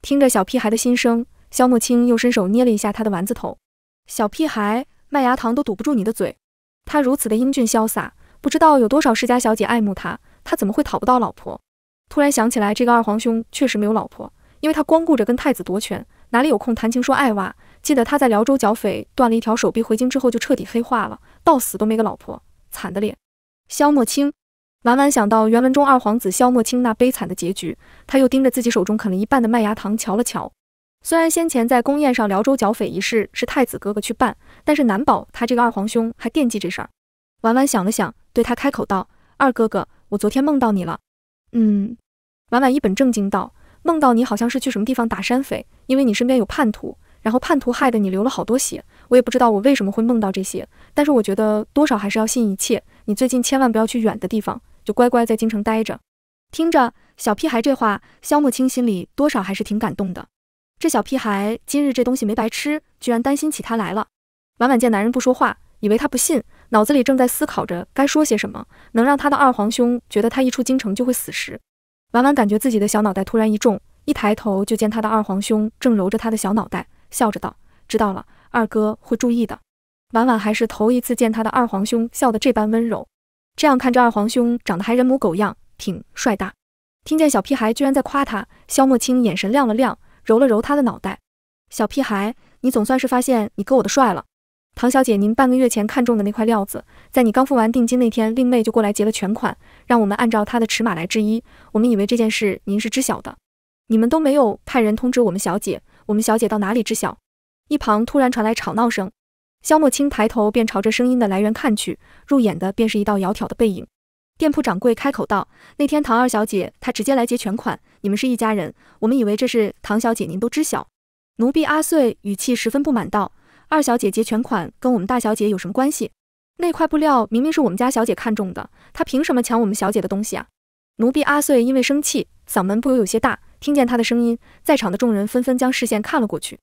听着小屁孩的心声，肖莫青又伸手捏了一下他的丸子头。小屁孩，麦芽糖都堵不住你的嘴。他如此的英俊潇洒，不知道有多少世家小姐爱慕他，他怎么会讨不到老婆？突然想起来，这个二皇兄确实没有老婆，因为他光顾着跟太子夺权，哪里有空谈情说爱哇？记得他在辽州剿匪，断了一条手臂，回京之后就彻底黑化了，到死都没个老婆，惨的咧。萧莫青。婉婉想到原文中二皇子萧莫清那悲惨的结局，他又盯着自己手中啃了一半的麦芽糖瞧了瞧。虽然先前在宫宴上辽州剿匪一事是太子哥哥去办，但是难保他这个二皇兄还惦记这事儿。婉婉想了想，对他开口道：“二哥哥，我昨天梦到你了。”“嗯。”婉婉一本正经道：“梦到你好像是去什么地方打山匪，因为你身边有叛徒，然后叛徒害得你流了好多血。”我也不知道我为什么会梦到这些，但是我觉得多少还是要信一切。你最近千万不要去远的地方，就乖乖在京城待着。听着，小屁孩这话，萧木清心里多少还是挺感动的。这小屁孩今日这东西没白吃，居然担心起他来了。婉婉见男人不说话，以为他不信，脑子里正在思考着该说些什么能让他的二皇兄觉得他一出京城就会死时，婉婉感觉自己的小脑袋突然一重，一抬头就见他的二皇兄正揉着他的小脑袋，笑着道：“知道了。”二哥会注意的。婉婉还是头一次见他的二皇兄笑得这般温柔，这样看着二皇兄长得还人模狗样，挺帅大。听见小屁孩居然在夸他，萧莫青眼神亮了亮，揉了揉他的脑袋。小屁孩，你总算是发现你哥我的帅了。唐小姐，您半个月前看中的那块料子，在你刚付完定金那天，令妹就过来结了全款，让我们按照她的尺码来制衣。我们以为这件事您是知晓的，你们都没有派人通知我们小姐，我们小姐到哪里知晓？一旁突然传来吵闹声，萧莫清抬头便朝着声音的来源看去，入眼的便是一道窈窕的背影。店铺掌柜开口道：“那天唐二小姐她直接来结全款，你们是一家人，我们以为这是唐小姐，您都知晓。”奴婢阿岁语气十分不满道：“二小姐结全款跟我们大小姐有什么关系？那块布料明明是我们家小姐看中的，她凭什么抢我们小姐的东西啊？”奴婢阿岁因为生气，嗓门不由有些大，听见她的声音，在场的众人纷纷将视线看了过去。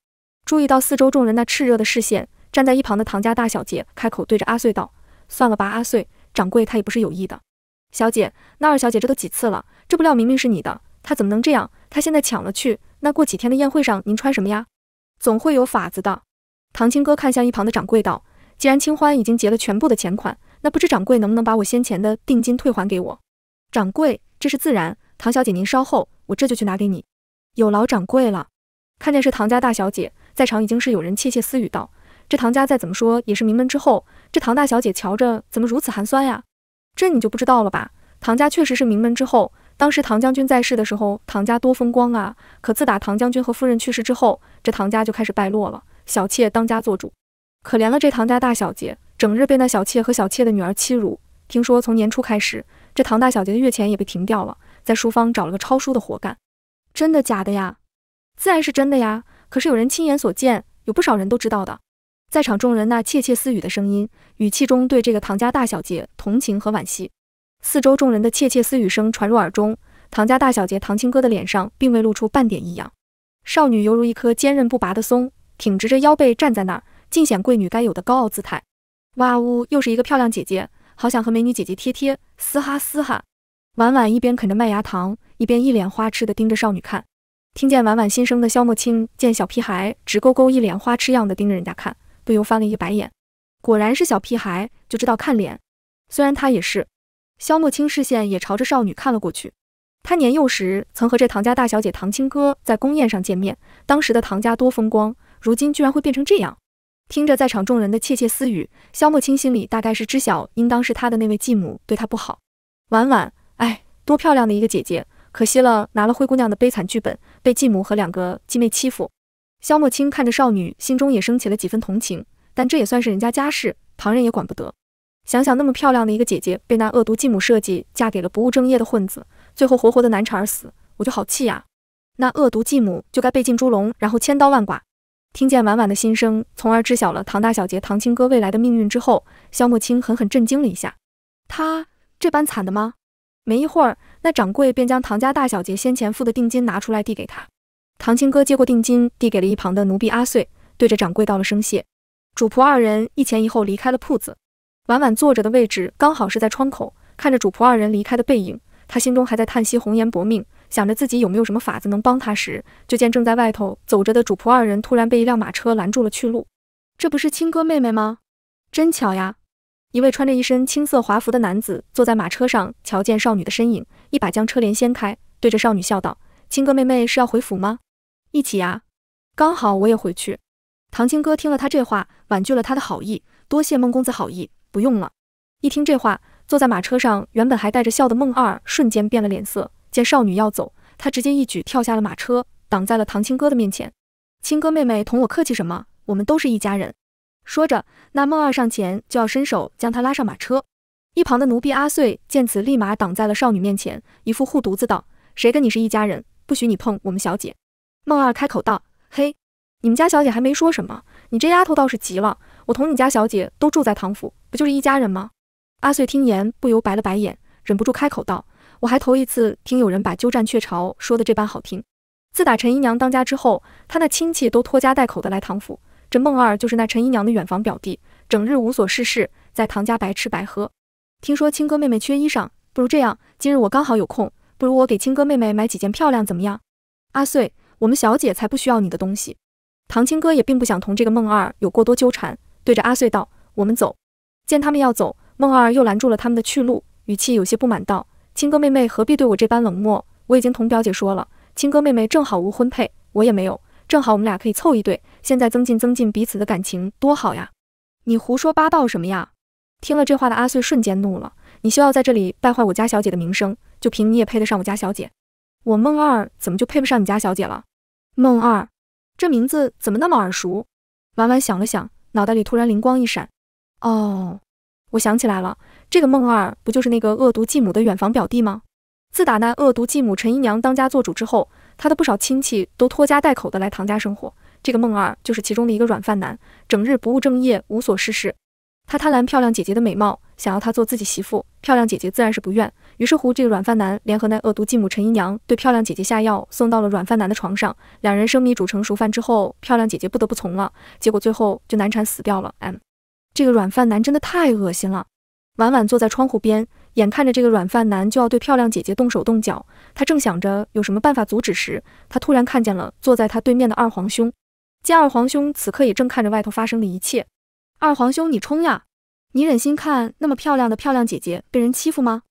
注意到四周众人那炽热的视线，站在一旁的唐家大小姐开口对着阿穗道：“算了吧，阿穗，掌柜他也不是有意的。”小姐，那二小姐这都几次了，这布料明明是你的，他怎么能这样？他现在抢了去，那过几天的宴会上您穿什么呀？总会有法子的。唐青哥看向一旁的掌柜道：“既然清欢已经结了全部的钱款，那不知掌柜能不能把我先前的定金退还给我？”掌柜，这是自然。唐小姐，您稍后，我这就去拿给你。有劳掌柜了。看见是唐家大小姐。在场已经是有人窃窃私语道：“这唐家再怎么说也是名门之后，这唐大小姐瞧着怎么如此寒酸呀？”这你就不知道了吧？唐家确实是名门之后，当时唐将军在世的时候，唐家多风光啊！可自打唐将军和夫人去世之后，这唐家就开始败落了。小妾当家做主，可怜了这唐家大小姐，整日被那小妾和小妾的女儿欺辱。听说从年初开始，这唐大小姐的月钱也被停掉了，在书房找了个抄书的活干。真的假的呀？自然是真的呀。可是有人亲眼所见，有不少人都知道的。在场众人那窃窃私语的声音，语气中对这个唐家大小姐同情和惋惜。四周众人的窃窃私语声传入耳中，唐家大小姐唐青哥的脸上并未露出半点异样。少女犹如一棵坚韧不拔的松，挺直着腰背站在那儿，尽显贵女该有的高傲姿态。哇呜，又是一个漂亮姐姐，好想和美女姐姐贴贴。嘶哈嘶哈，婉婉一边啃着麦芽糖，一边一脸花痴的盯着少女看。听见婉婉心声的萧莫清见小屁孩直勾勾一脸花痴样的盯着人家看，不由翻了一个白眼。果然是小屁孩，就知道看脸。虽然他也是，萧莫清视线也朝着少女看了过去。他年幼时曾和这唐家大小姐唐青歌在宫宴上见面，当时的唐家多风光，如今居然会变成这样。听着在场众人的窃窃私语，萧莫清心里大概是知晓，应当是他的那位继母对他不好。婉婉，哎，多漂亮的一个姐姐，可惜了，拿了灰姑娘的悲惨剧本。被继母和两个继妹欺负，萧莫清看着少女，心中也升起了几分同情。但这也算是人家家事，旁人也管不得。想想那么漂亮的一个姐姐，被那恶毒继母设计，嫁给了不务正业的混子，最后活活的难产而死，我就好气呀！那恶毒继母就该被进猪笼，然后千刀万剐。听见婉婉的心声，从而知晓了唐大小姐、唐青哥未来的命运之后，萧莫清狠狠震惊了一下。他这般惨的吗？没一会儿。那掌柜便将唐家大小姐先前付的定金拿出来递给他，唐青哥接过定金，递给了一旁的奴婢阿穗，对着掌柜道了声谢。主仆二人一前一后离开了铺子。婉婉坐着的位置刚好是在窗口，看着主仆二人离开的背影，他心中还在叹息红颜薄命，想着自己有没有什么法子能帮他时，就见正在外头走着的主仆二人突然被一辆马车拦住了去路。这不是青哥妹妹吗？真巧呀！一位穿着一身青色华服的男子坐在马车上，瞧见少女的身影。一把将车帘掀开，对着少女笑道：“青哥妹妹是要回府吗？一起呀，刚好我也回去。”唐青哥听了他这话，婉拒了他的好意：“多谢孟公子好意，不用了。”一听这话，坐在马车上原本还带着笑的孟二瞬间变了脸色，见少女要走，他直接一举跳下了马车，挡在了唐青哥的面前：“青哥妹妹同我客气什么？我们都是一家人。”说着，那孟二上前就要伸手将他拉上马车。一旁的奴婢阿穗见此，立马挡在了少女面前，一副护犊子道：“谁跟你是一家人？不许你碰我们小姐！”孟二开口道：“嘿，你们家小姐还没说什么，你这丫头倒是急了。我同你家小姐都住在唐府，不就是一家人吗？”阿穗听言，不由白了白眼，忍不住开口道：“我还头一次听有人把鸠占鹊巢说的这般好听。自打陈姨娘当家之后，她那亲戚都拖家带口的来唐府，这孟二就是那陈姨娘的远房表弟，整日无所事事，在唐家白吃白喝。”听说青哥妹妹缺衣裳，不如这样，今日我刚好有空，不如我给青哥妹妹买几件漂亮，怎么样？阿穗，我们小姐才不需要你的东西。唐青哥也并不想同这个孟二有过多纠缠，对着阿穗道：“我们走。”见他们要走，孟二又拦住了他们的去路，语气有些不满道：“青哥妹妹何必对我这般冷漠？我已经同表姐说了，青哥妹妹正好无婚配，我也没有，正好我们俩可以凑一对，现在增进增进彼此的感情，多好呀！”你胡说八道什么呀？听了这话的阿穗瞬间怒了：“你休要在这里败坏我家小姐的名声！就凭你也配得上我家小姐？我孟二怎么就配不上你家小姐了？”孟二，这名字怎么那么耳熟？婉婉想了想，脑袋里突然灵光一闪：“哦，我想起来了，这个孟二不就是那个恶毒继母的远房表弟吗？自打那恶毒继母陈姨娘当家做主之后，她的不少亲戚都拖家带口的来唐家生活，这个孟二就是其中的一个软饭男，整日不务正业，无所事事。”他贪婪漂亮姐姐的美貌，想要她做自己媳妇。漂亮姐姐自然是不愿，于是乎这个软饭男联合那恶毒继母陈姨娘对漂亮姐姐下药，送到了软饭男的床上。两人生米煮成熟饭之后，漂亮姐姐不得不从了，结果最后就难产死掉了。M，这个软饭男真的太恶心了。婉婉坐在窗户边，眼看着这个软饭男就要对漂亮姐姐动手动脚，她正想着有什么办法阻止时，她突然看见了坐在她对面的二皇兄，见二皇兄此刻也正看着外头发生的一切。二皇兄，你冲呀！你忍心看那么漂亮的漂亮姐姐被人欺负吗？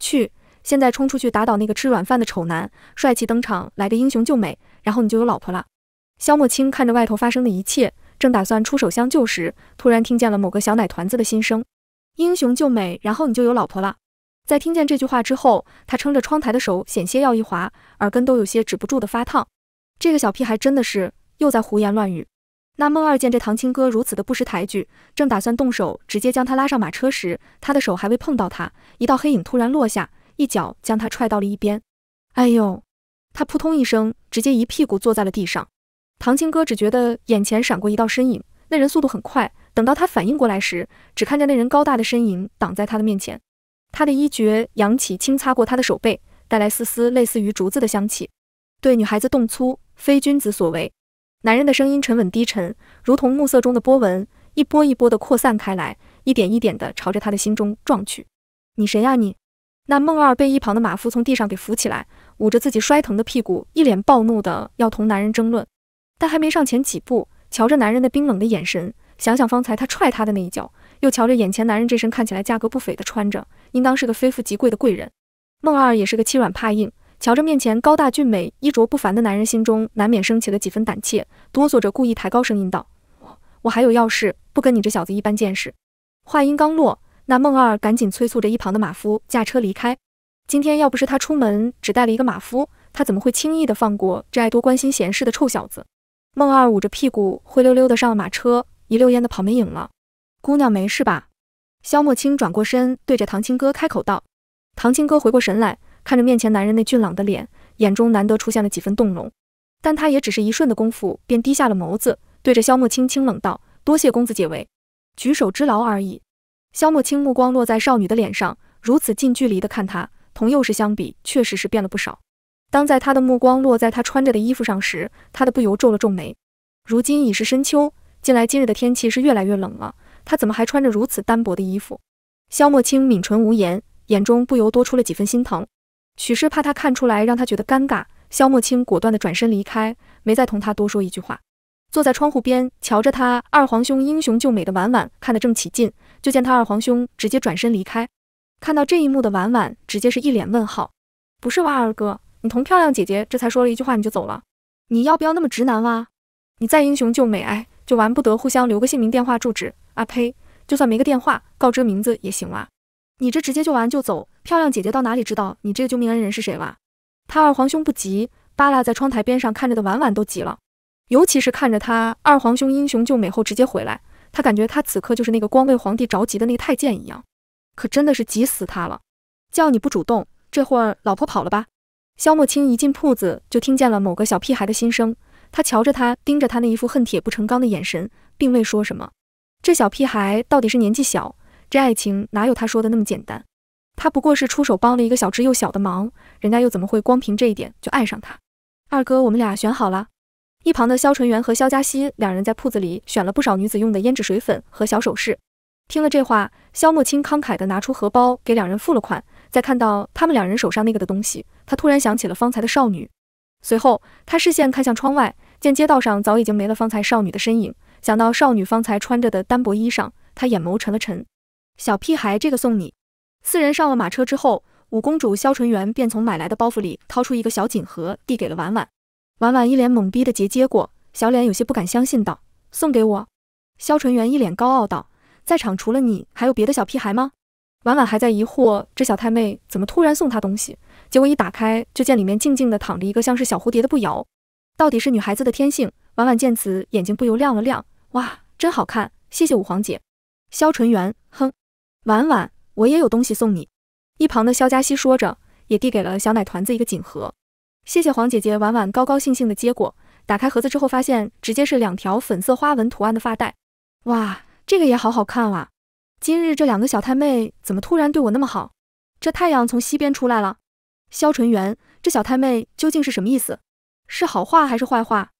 去，现在冲出去打倒那个吃软饭的丑男，帅气登场，来个英雄救美，然后你就有老婆了。萧莫清看着外头发生的一切，正打算出手相救时，突然听见了某个小奶团子的心声：“英雄救美，然后你就有老婆了。”在听见这句话之后，他撑着窗台的手险些要一滑，耳根都有些止不住的发烫。这个小屁孩真的是又在胡言乱语。那孟二见这唐青哥如此的不识抬举，正打算动手直接将他拉上马车时，他的手还未碰到他，一道黑影突然落下，一脚将他踹到了一边。哎呦！他扑通一声，直接一屁股坐在了地上。唐青哥只觉得眼前闪过一道身影，那人速度很快，等到他反应过来时，只看见那人高大的身影挡在他的面前，他的衣角扬起，轻擦过他的手背，带来丝丝类似于竹子的香气。对女孩子动粗，非君子所为。男人的声音沉稳低沉，如同暮色中的波纹，一波一波的扩散开来，一点一点的朝着他的心中撞去。你谁呀你？那孟二被一旁的马夫从地上给扶起来，捂着自己摔疼的屁股，一脸暴怒的要同男人争论，但还没上前几步，瞧着男人那冰冷的眼神，想想方才他踹他的那一脚，又瞧着眼前男人这身看起来价格不菲的穿着，应当是个非富即贵的贵人。孟二也是个欺软怕硬。瞧着面前高大俊美、衣着不凡的男人，心中难免升起了几分胆怯，哆嗦着故意抬高声音道：“我我还有要事，不跟你这小子一般见识。”话音刚落，那孟二赶紧催促着一旁的马夫驾车离开。今天要不是他出门只带了一个马夫，他怎么会轻易的放过这爱多关心闲事的臭小子？孟二捂着屁股，灰溜溜的上了马车，一溜烟的跑没影了。姑娘没事吧？萧莫青转过身，对着唐青哥开口道。唐青哥回过神来。看着面前男人那俊朗的脸，眼中难得出现了几分动容，但他也只是一瞬的功夫，便低下了眸子，对着萧莫清清冷道：“多谢公子解围，举手之劳而已。”萧莫清目光落在少女的脸上，如此近距离的看她，同幼时相比，确实是变了不少。当在他的目光落在她穿着的衣服上时，他的不由皱了皱眉。如今已是深秋，近来今日的天气是越来越冷了，她怎么还穿着如此单薄的衣服？萧莫清抿唇无言，眼中不由多出了几分心疼。许是怕他看出来，让他觉得尴尬，萧莫青果断的转身离开，没再同他多说一句话。坐在窗户边瞧着他二皇兄英雄救美的婉婉看得正起劲，就见他二皇兄直接转身离开。看到这一幕的婉婉直接是一脸问号，不是哇二哥，你同漂亮姐姐这才说了一句话你就走了，你要不要那么直男哇？你再英雄救美，哎，就完不得互相留个姓名、电话、住址啊？呸，就算没个电话，告知名字也行哇？你这直接就完就走。漂亮姐姐到哪里知道你这个救命恩人是谁哇？他二皇兄不急，扒拉在窗台边上看着的婉婉都急了，尤其是看着他二皇兄英雄救美后直接回来，他感觉他此刻就是那个光为皇帝着急的那个太监一样，可真的是急死他了。叫你不主动，这会儿老婆跑了吧？萧墨清一进铺子就听见了某个小屁孩的心声，他瞧着他，盯着他那一副恨铁不成钢的眼神，并未说什么。这小屁孩到底是年纪小，这爱情哪有他说的那么简单？他不过是出手帮了一个小之又小的忙，人家又怎么会光凭这一点就爱上他？二哥，我们俩选好了。一旁的肖纯元和肖佳熙两人在铺子里选了不少女子用的胭脂水粉和小首饰。听了这话，肖莫清慷慨的拿出荷包给两人付了款。再看到他们两人手上那个的东西，他突然想起了方才的少女。随后，他视线看向窗外，见街道上早已经没了方才少女的身影。想到少女方才穿着的单薄衣裳，他眼眸沉了沉。小屁孩，这个送你。四人上了马车之后，五公主萧纯元便从买来的包袱里掏出一个小锦盒，递给了婉婉。婉婉一脸懵逼的接接过，小脸有些不敢相信道：“送给我？”萧纯元一脸高傲道：“在场除了你，还有别的小屁孩吗？”婉婉还在疑惑这小太妹怎么突然送她东西，结果一打开，就见里面静静的躺着一个像是小蝴蝶的步摇。到底是女孩子的天性，婉婉见此眼睛不由亮了亮：“哇，真好看！谢谢五皇姐。”萧纯元哼，婉婉。我也有东西送你，一旁的肖嘉熙说着，也递给了小奶团子一个锦盒。谢谢黄姐姐，婉婉高高兴兴的接过，打开盒子之后，发现直接是两条粉色花纹图案的发带。哇，这个也好好看哇！今日这两个小太妹怎么突然对我那么好？这太阳从西边出来了。肖纯元，这小太妹究竟是什么意思？是好话还是坏话？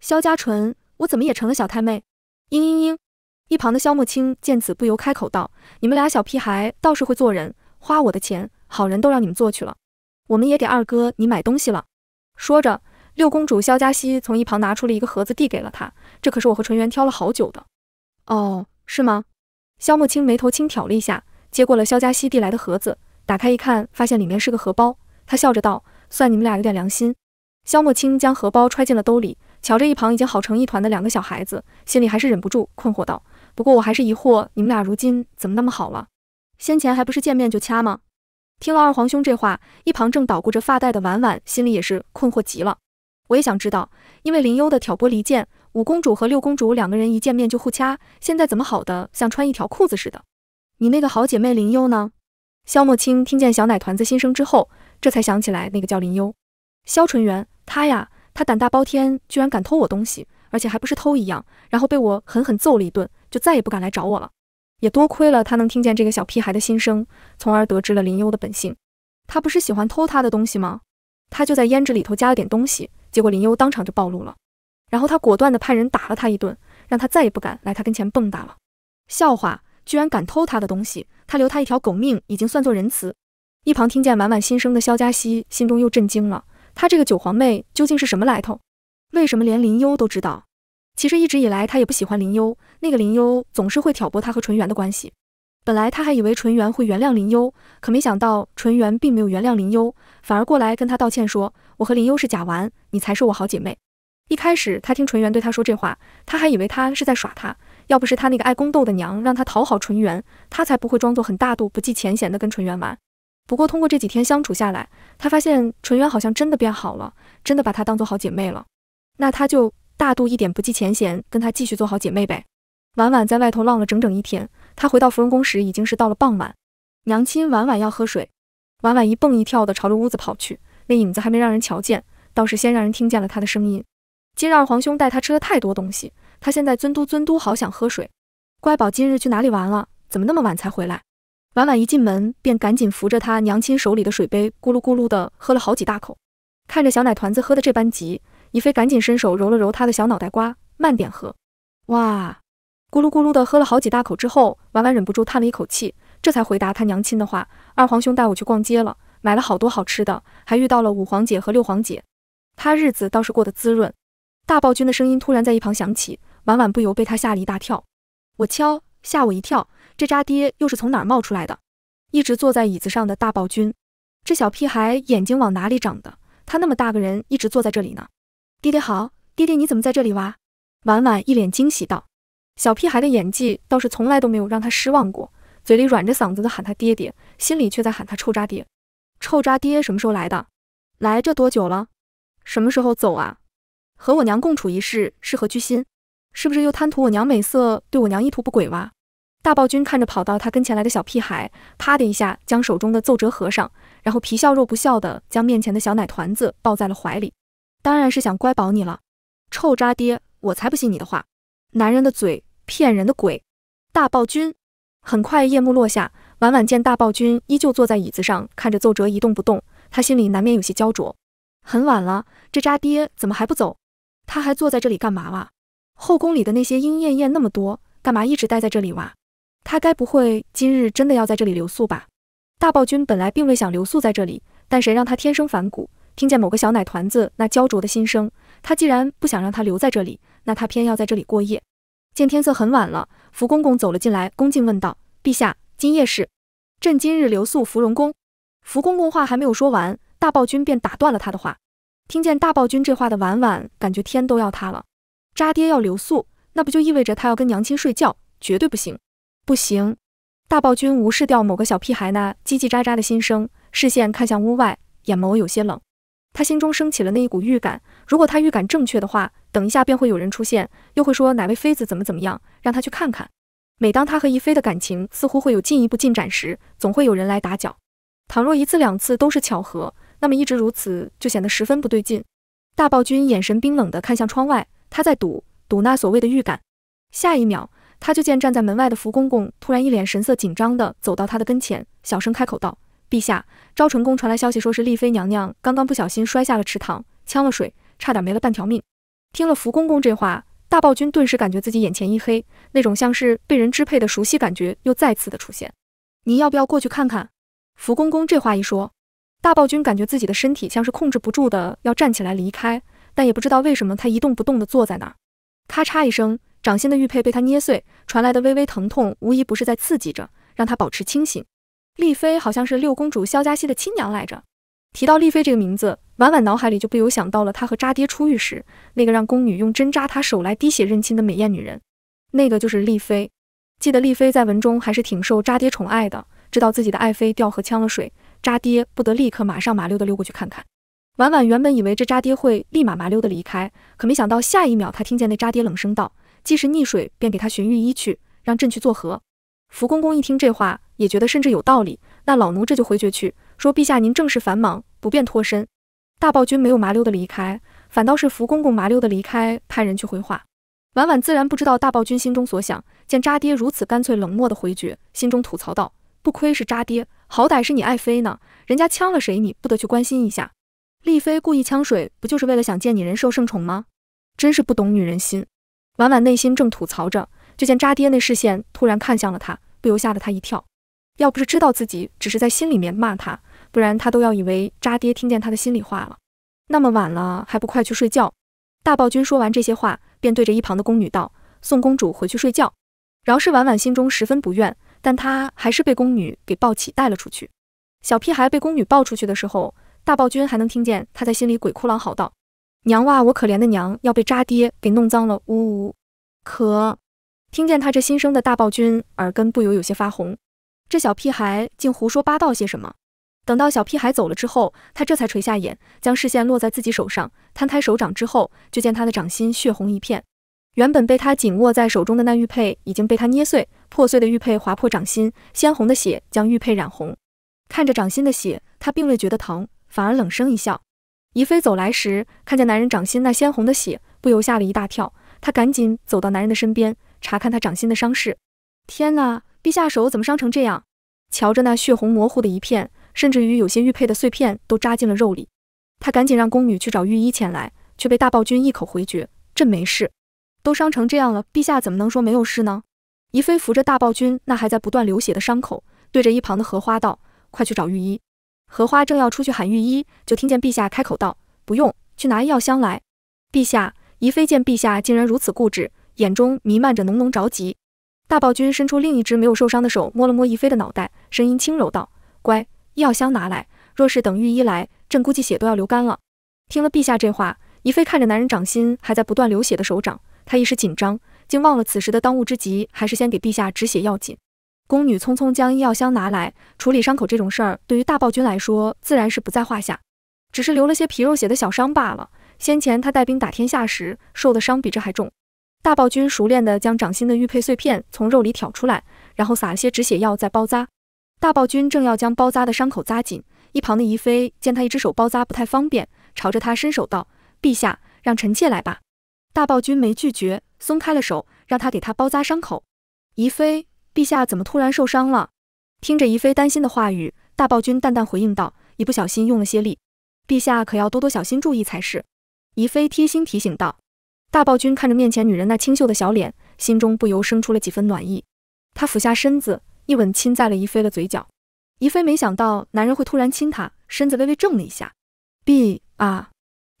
肖嘉纯，我怎么也成了小太妹？嘤嘤嘤！一旁的萧莫清见此，不由开口道：“你们俩小屁孩倒是会做人，花我的钱，好人都让你们做去了。我们也给二哥你买东西了。”说着，六公主萧嘉熙从一旁拿出了一个盒子，递给了他。这可是我和纯元挑了好久的。哦，是吗？萧莫清眉头轻挑了一下，接过了萧嘉熙递来的盒子，打开一看，发现里面是个荷包。他笑着道：“算你们俩有点良心。”萧莫清将荷包揣进了兜里。瞧着一旁已经好成一团的两个小孩子，心里还是忍不住困惑道：“不过我还是疑惑，你们俩如今怎么那么好了？先前还不是见面就掐吗？”听了二皇兄这话，一旁正捣鼓着发带的婉婉心里也是困惑极了。我也想知道，因为林幽的挑拨离间，五公主和六公主两个人一见面就互掐，现在怎么好的像穿一条裤子似的？你那个好姐妹林幽呢？萧莫清听见小奶团子心声之后，这才想起来那个叫林幽，萧纯元，她呀。他胆大包天，居然敢偷我东西，而且还不是偷一样，然后被我狠狠揍了一顿，就再也不敢来找我了。也多亏了他能听见这个小屁孩的心声，从而得知了林优的本性。他不是喜欢偷他的东西吗？他就在胭脂里头加了点东西，结果林优当场就暴露了。然后他果断地派人打了他一顿，让他再也不敢来他跟前蹦跶了。笑话，居然敢偷他的东西，他留他一条狗命已经算作仁慈。一旁听见婉婉心声的肖佳熙，心中又震惊了。她这个九皇妹究竟是什么来头？为什么连林幽都知道？其实一直以来，她也不喜欢林幽，那个林幽总是会挑拨她和纯元的关系。本来她还以为纯元会原谅林幽，可没想到纯元并没有原谅林幽，反而过来跟她道歉说：“我和林幽是假玩，你才是我好姐妹。”一开始她听纯元对她说这话，她还以为她是在耍她。要不是她那个爱宫斗的娘让她讨好纯元，她才不会装作很大度、不计前嫌的跟纯元玩。不过，通过这几天相处下来，他发现纯元好像真的变好了，真的把她当做好姐妹了。那他就大度一点，不计前嫌，跟她继续做好姐妹呗。婉婉在外头浪了整整一天，她回到芙蓉宫时已经是到了傍晚。娘亲，婉婉要喝水。婉婉一蹦一跳的朝着屋子跑去，那影子还没让人瞧见，倒是先让人听见了她的声音。今日二皇兄带他吃了太多东西，他现在尊嘟尊嘟，好想喝水。乖宝，今日去哪里玩了？怎么那么晚才回来？婉婉一进门便赶紧扶着她娘亲手里的水杯，咕噜咕噜地喝了好几大口。看着小奶团子喝的这般急，伊飞赶紧伸手揉了揉他的小脑袋瓜，慢点喝。哇，咕噜咕噜地喝了好几大口之后，婉婉忍不住叹了一口气，这才回答她娘亲的话：“二皇兄带我去逛街了，买了好多好吃的，还遇到了五皇姐和六皇姐，他日子倒是过得滋润。”大暴君的声音突然在一旁响起，婉婉不由被他吓了一大跳：“我敲，吓我一跳。”这渣爹又是从哪儿冒出来的？一直坐在椅子上的大暴君，这小屁孩眼睛往哪里长的？他那么大个人，一直坐在这里呢。爹爹好，爹爹你怎么在这里哇？婉婉一脸惊喜道。小屁孩的演技倒是从来都没有让他失望过，嘴里软着嗓子的喊他爹爹，心里却在喊他臭渣爹。臭渣爹什么时候来的？来这多久了？什么时候走啊？和我娘共处一室是何居心？是不是又贪图我娘美色，对我娘意图不轨哇？大暴君看着跑到他跟前来的小屁孩，啪的一下将手中的奏折合上，然后皮笑肉不笑的将面前的小奶团子抱在了怀里。当然是想乖保你了，臭渣爹，我才不信你的话，男人的嘴，骗人的鬼！大暴君。很快夜幕落下，婉婉见大暴君依旧坐在椅子上看着奏折一动不动，他心里难免有些焦灼。很晚了，这渣爹怎么还不走？他还坐在这里干嘛哇？后宫里的那些莺燕燕那么多，干嘛一直待在这里哇？他该不会今日真的要在这里留宿吧？大暴君本来并未想留宿在这里，但谁让他天生反骨？听见某个小奶团子那焦灼的心声，他既然不想让他留在这里，那他偏要在这里过夜。见天色很晚了，福公公走了进来，恭敬问道：“陛下，今夜是……朕今日留宿芙蓉宫。”福公公话还没有说完，大暴君便打断了他的话。听见大暴君这话的婉婉，感觉天都要塌了。渣爹要留宿，那不就意味着他要跟娘亲睡觉？绝对不行！不行，大暴君无视掉某个小屁孩那叽叽喳喳的心声，视线看向屋外，眼眸有些冷。他心中升起了那一股预感，如果他预感正确的话，等一下便会有人出现，又会说哪位妃子怎么怎么样，让他去看看。每当他和一妃的感情似乎会有进一步进展时，总会有人来打搅。倘若一次两次都是巧合，那么一直如此就显得十分不对劲。大暴君眼神冰冷的看向窗外，他在赌赌那所谓的预感。下一秒。他就见站在门外的福公公突然一脸神色紧张地走到他的跟前，小声开口道：“陛下，昭纯宫传来消息，说是丽妃娘娘刚刚不小心摔下了池塘，呛了水，差点没了半条命。”听了福公公这话，大暴君顿时感觉自己眼前一黑，那种像是被人支配的熟悉感觉又再次的出现。您要不要过去看看？福公公这话一说，大暴君感觉自己的身体像是控制不住的要站起来离开，但也不知道为什么，他一动不动的坐在那儿。咔嚓一声。掌心的玉佩被他捏碎，传来的微微疼痛无疑不是在刺激着，让他保持清醒。丽妃好像是六公主萧家熙的亲娘来着。提到丽妃这个名字，婉婉脑海里就不由想到了她和渣爹出狱时，那个让宫女用针扎她手来滴血认亲的美艳女人，那个就是丽妃。记得丽妃在文中还是挺受渣爹宠爱的，知道自己的爱妃掉河呛了水，渣爹不得立刻马上麻溜的溜过去看看。婉婉原本以为这渣爹会立马麻溜的离开，可没想到下一秒她听见那渣爹冷声道。既是溺水，便给他寻御医去，让朕去做何？福公公一听这话，也觉得甚至有道理。那老奴这就回绝去，说陛下您正事繁忙，不便脱身。大暴君没有麻溜的离开，反倒是福公公麻溜的离开，派人去回话。婉婉自然不知道大暴君心中所想，见渣爹如此干脆冷漠的回绝，心中吐槽道：不亏是渣爹，好歹是你爱妃呢，人家呛了谁你不得去关心一下？丽妃故意呛水，不就是为了想见你人受圣宠吗？真是不懂女人心。婉婉内心正吐槽着，就见渣爹那视线突然看向了他，不由吓得他一跳。要不是知道自己只是在心里面骂他，不然他都要以为渣爹听见他的心里话了。那么晚了，还不快去睡觉！大暴君说完这些话，便对着一旁的宫女道：“送公主回去睡觉。”饶是婉婉心中十分不愿，但她还是被宫女给抱起带了出去。小屁孩被宫女抱出去的时候，大暴君还能听见他在心里鬼哭狼嚎道。娘哇！我可怜的娘要被渣爹给弄脏了，呜呜。可听见他这新生的大暴君耳根不由有些发红。这小屁孩竟胡说八道些什么？等到小屁孩走了之后，他这才垂下眼，将视线落在自己手上，摊开手掌之后，就见他的掌心血红一片。原本被他紧握在手中的那玉佩已经被他捏碎，破碎的玉佩划破掌心，鲜红的血将玉佩染红。看着掌心的血，他并未觉得疼，反而冷声一笑。宜妃走来时，看见男人掌心那鲜红的血，不由吓了一大跳。她赶紧走到男人的身边，查看他掌心的伤势。天哪，陛下手怎么伤成这样？瞧着那血红模糊的一片，甚至于有些玉佩的碎片都扎进了肉里。她赶紧让宫女去找御医前来，却被大暴君一口回绝：“朕没事，都伤成这样了，陛下怎么能说没有事呢？”宜妃扶着大暴君那还在不断流血的伤口，对着一旁的荷花道：“快去找御医。”荷花正要出去喊御医，就听见陛下开口道：“不用，去拿医药箱来。”陛下，宜妃见陛下竟然如此固执，眼中弥漫着浓浓着急。大暴君伸出另一只没有受伤的手，摸了摸宜妃的脑袋，声音轻柔道：“乖，医药箱拿来。若是等御医来，朕估计血都要流干了。”听了陛下这话，宜妃看着男人掌心还在不断流血的手掌，她一时紧张，竟忘了此时的当务之急还是先给陛下止血要紧。宫女匆匆将医药箱拿来处理伤口，这种事儿对于大暴君来说自然是不在话下，只是流了些皮肉血的小伤罢了。先前他带兵打天下时受的伤比这还重。大暴君熟练地将掌心的玉佩碎片从肉里挑出来，然后撒了些止血药再包扎。大暴君正要将包扎的伤口扎紧，一旁的仪妃见他一只手包扎不太方便，朝着他伸手道：“陛下，让臣妾来吧。”大暴君没拒绝，松开了手，让他给他包扎伤口。仪妃。陛下怎么突然受伤了？听着宜妃担心的话语，大暴君淡淡回应道：“一不小心用了些力，陛下可要多多小心注意才是。”宜妃贴心提醒道。大暴君看着面前女人那清秀的小脸，心中不由生出了几分暖意。他俯下身子，一吻亲在了宜妃的嘴角。宜妃没想到男人会突然亲她，身子微微怔了一下。陛啊！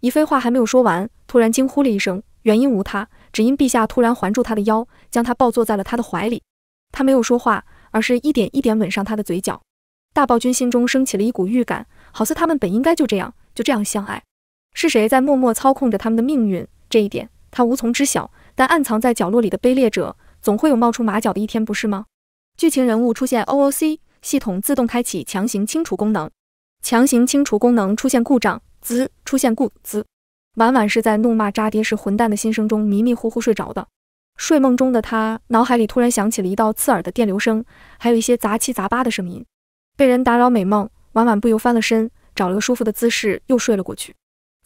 宜妃话还没有说完，突然惊呼了一声，原因无他，只因陛下突然环住她的腰，将她抱坐在了他的怀里。他没有说话，而是一点一点吻上他的嘴角。大暴君心中升起了一股预感，好似他们本应该就这样，就这样相爱。是谁在默默操控着他们的命运？这一点他无从知晓。但暗藏在角落里的卑劣者，总会有冒出马脚的一天，不是吗？剧情人物出现 OOC，系统自动开启强行清除功能。强行清除功能出现故障，滋，出现故滋。晚晚是在怒骂渣爹是混蛋的心声中迷迷糊糊睡着的。睡梦中的他，脑海里突然响起了一道刺耳的电流声，还有一些杂七杂八的声音。被人打扰美梦，婉婉不由翻了身，找了个舒服的姿势，又睡了过去。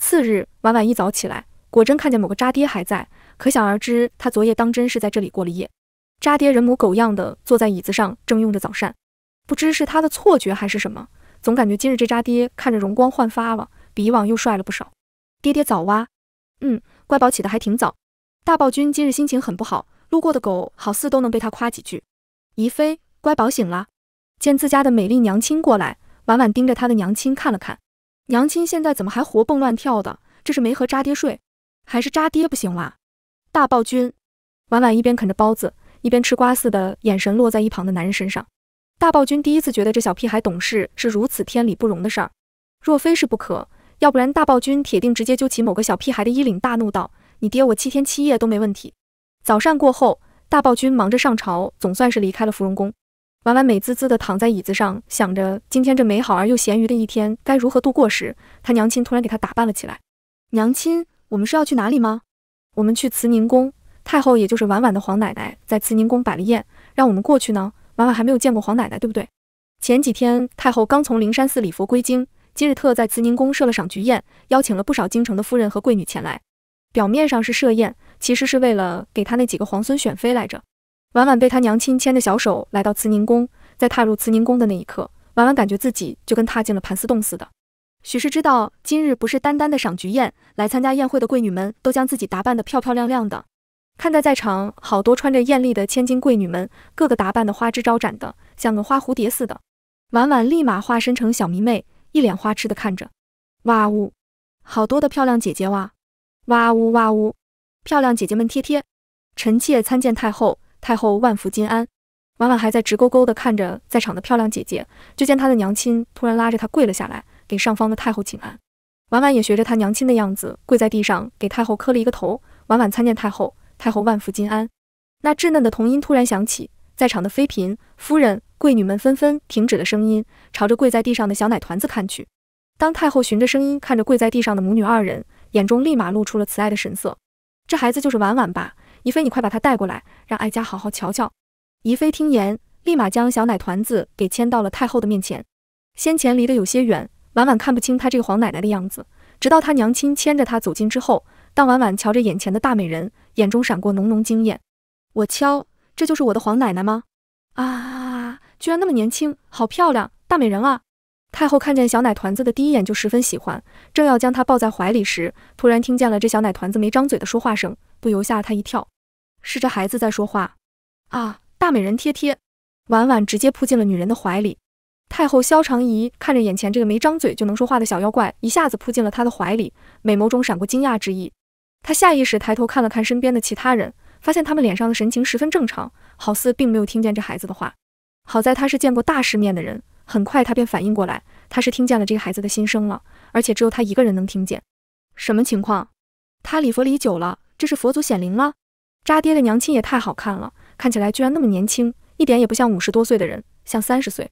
次日，婉婉一早起来，果真看见某个渣爹还在，可想而知，他昨夜当真是在这里过了夜。渣爹人模狗样的坐在椅子上，正用着早膳。不知是他的错觉还是什么，总感觉今日这渣爹看着容光焕发了，比以往又帅了不少。爹爹早哇，嗯，乖宝起的还挺早。大暴君今日心情很不好，路过的狗好似都能被他夸几句。宜妃，乖宝醒了，见自家的美丽娘亲过来，婉婉盯着她的娘亲看了看，娘亲现在怎么还活蹦乱跳的？这是没和渣爹睡，还是渣爹不行哇？大暴君，婉婉一边啃着包子，一边吃瓜似的眼神落在一旁的男人身上。大暴君第一次觉得这小屁孩懂事是如此天理不容的事儿，若非是不可，要不然大暴君铁定直接揪起某个小屁孩的衣领，大怒道。你爹我七天七夜都没问题。早膳过后，大暴君忙着上朝，总算是离开了芙蓉宫。婉婉美滋滋地躺在椅子上，想着今天这美好而又闲鱼的一天该如何度过时，她娘亲突然给她打扮了起来。娘亲，我们是要去哪里吗？我们去慈宁宫，太后也就是婉婉的皇奶奶，在慈宁宫摆了宴，让我们过去呢。婉婉还没有见过皇奶奶，对不对？前几天太后刚从灵山寺礼佛归京，今日特在慈宁宫设了赏菊宴，邀请了不少京城的夫人和贵女前来。表面上是设宴，其实是为了给他那几个皇孙选妃来着。婉婉被他娘亲牵着小手来到慈宁宫，在踏入慈宁宫的那一刻，婉婉感觉自己就跟踏进了盘丝洞似的。许是知道今日不是单单的赏菊宴，来参加宴会的贵女们都将自己打扮得漂漂亮亮的。看在在场好多穿着艳丽的千金贵女们，个个打扮的花枝招展的，像个花蝴蝶似的。婉婉立马化身成小迷妹，一脸花痴的看着，哇呜，好多的漂亮姐姐哇！哇呜哇呜，漂亮姐姐们贴贴，臣妾参见太后，太后万福金安。婉婉还在直勾勾的看着在场的漂亮姐姐，就见她的娘亲突然拉着她跪了下来，给上方的太后请安。婉婉也学着她娘亲的样子跪在地上，给太后磕了一个头。婉婉参见太后，太后万福金安。那稚嫩的童音突然响起，在场的妃嫔、夫人、贵女们纷纷停止了声音，朝着跪在地上的小奶团子看去。当太后循着声音看着跪在地上的母女二人。眼中立马露出了慈爱的神色，这孩子就是婉婉吧？怡妃，你快把她带过来，让哀家好好瞧瞧。怡妃听言，立马将小奶团子给牵到了太后的面前。先前离得有些远，婉婉看不清她这个皇奶奶的样子，直到她娘亲牵着她走近之后，当婉婉瞧着眼前的大美人，眼中闪过浓浓惊艳。我敲，这就是我的皇奶奶吗？啊，居然那么年轻，好漂亮，大美人啊！太后看见小奶团子的第一眼就十分喜欢，正要将他抱在怀里时，突然听见了这小奶团子没张嘴的说话声，不由吓了她一跳。是这孩子在说话啊！大美人贴贴，婉婉直接扑进了女人的怀里。太后萧长仪看着眼前这个没张嘴就能说话的小妖怪，一下子扑进了她的怀里，美眸中闪过惊讶之意。她下意识抬头看了看身边的其他人，发现他们脸上的神情十分正常，好似并没有听见这孩子的话。好在她是见过大世面的人。很快，他便反应过来，他是听见了这个孩子的心声了，而且只有他一个人能听见。什么情况？他礼佛礼久了，这是佛祖显灵了？渣爹的娘亲也太好看了，看起来居然那么年轻，一点也不像五十多岁的人，像三十岁。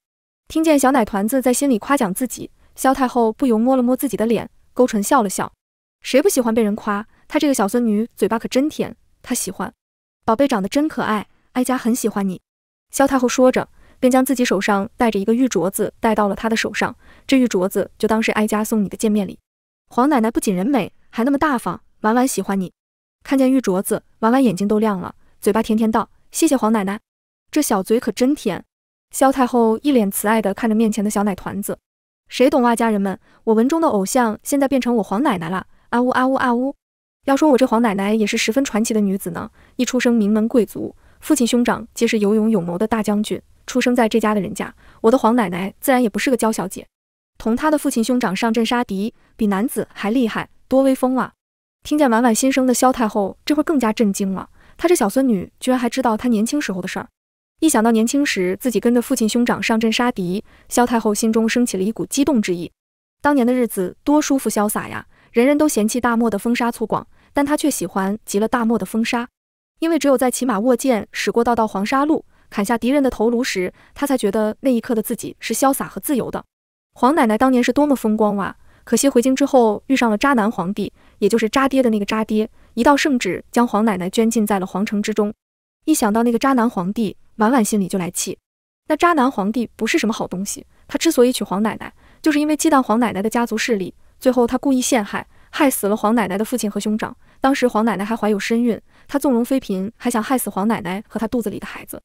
听见小奶团子在心里夸奖自己，萧太后不由摸了摸自己的脸，勾唇笑了笑。谁不喜欢被人夸？她这个小孙女嘴巴可真甜，她喜欢。宝贝长得真可爱，哀家很喜欢你。萧太后说着。便将自己手上戴着一个玉镯子戴到了她的手上，这玉镯子就当是哀家送你的见面礼。黄奶奶不仅人美，还那么大方，婉婉喜欢你。看见玉镯子，婉婉眼睛都亮了，嘴巴甜甜道：“谢谢黄奶奶，这小嘴可真甜。”萧太后一脸慈爱地看着面前的小奶团子，谁懂啊？家人们，我文中的偶像现在变成我黄奶奶了。啊呜啊呜啊呜！要说我这黄奶奶也是十分传奇的女子呢，一出生名门贵族，父亲兄长皆是有勇有谋的大将军。出生在这家的人家，我的皇奶奶自然也不是个娇小姐，同她的父亲兄长上阵杀敌，比男子还厉害，多威风啊！听见婉婉新生的萧太后，这会更加震惊了。她这小孙女居然还知道她年轻时候的事儿。一想到年轻时自己跟着父亲兄长上阵杀敌，萧太后心中升起了一股激动之意。当年的日子多舒服潇洒呀！人人都嫌弃大漠的风沙粗犷，但她却喜欢极了大漠的风沙，因为只有在骑马握剑，驶过道道黄沙路。砍下敌人的头颅时，他才觉得那一刻的自己是潇洒和自由的。黄奶奶当年是多么风光啊！可惜回京之后遇上了渣男皇帝，也就是渣爹的那个渣爹，一道圣旨将黄奶奶圈禁在了皇城之中。一想到那个渣男皇帝，婉婉心里就来气。那渣男皇帝不是什么好东西，他之所以娶黄奶奶，就是因为忌惮黄奶奶的家族势力。最后他故意陷害，害死了黄奶奶的父亲和兄长。当时黄奶奶还怀有身孕，他纵容妃嫔，还想害死黄奶奶和她肚子里的孩子。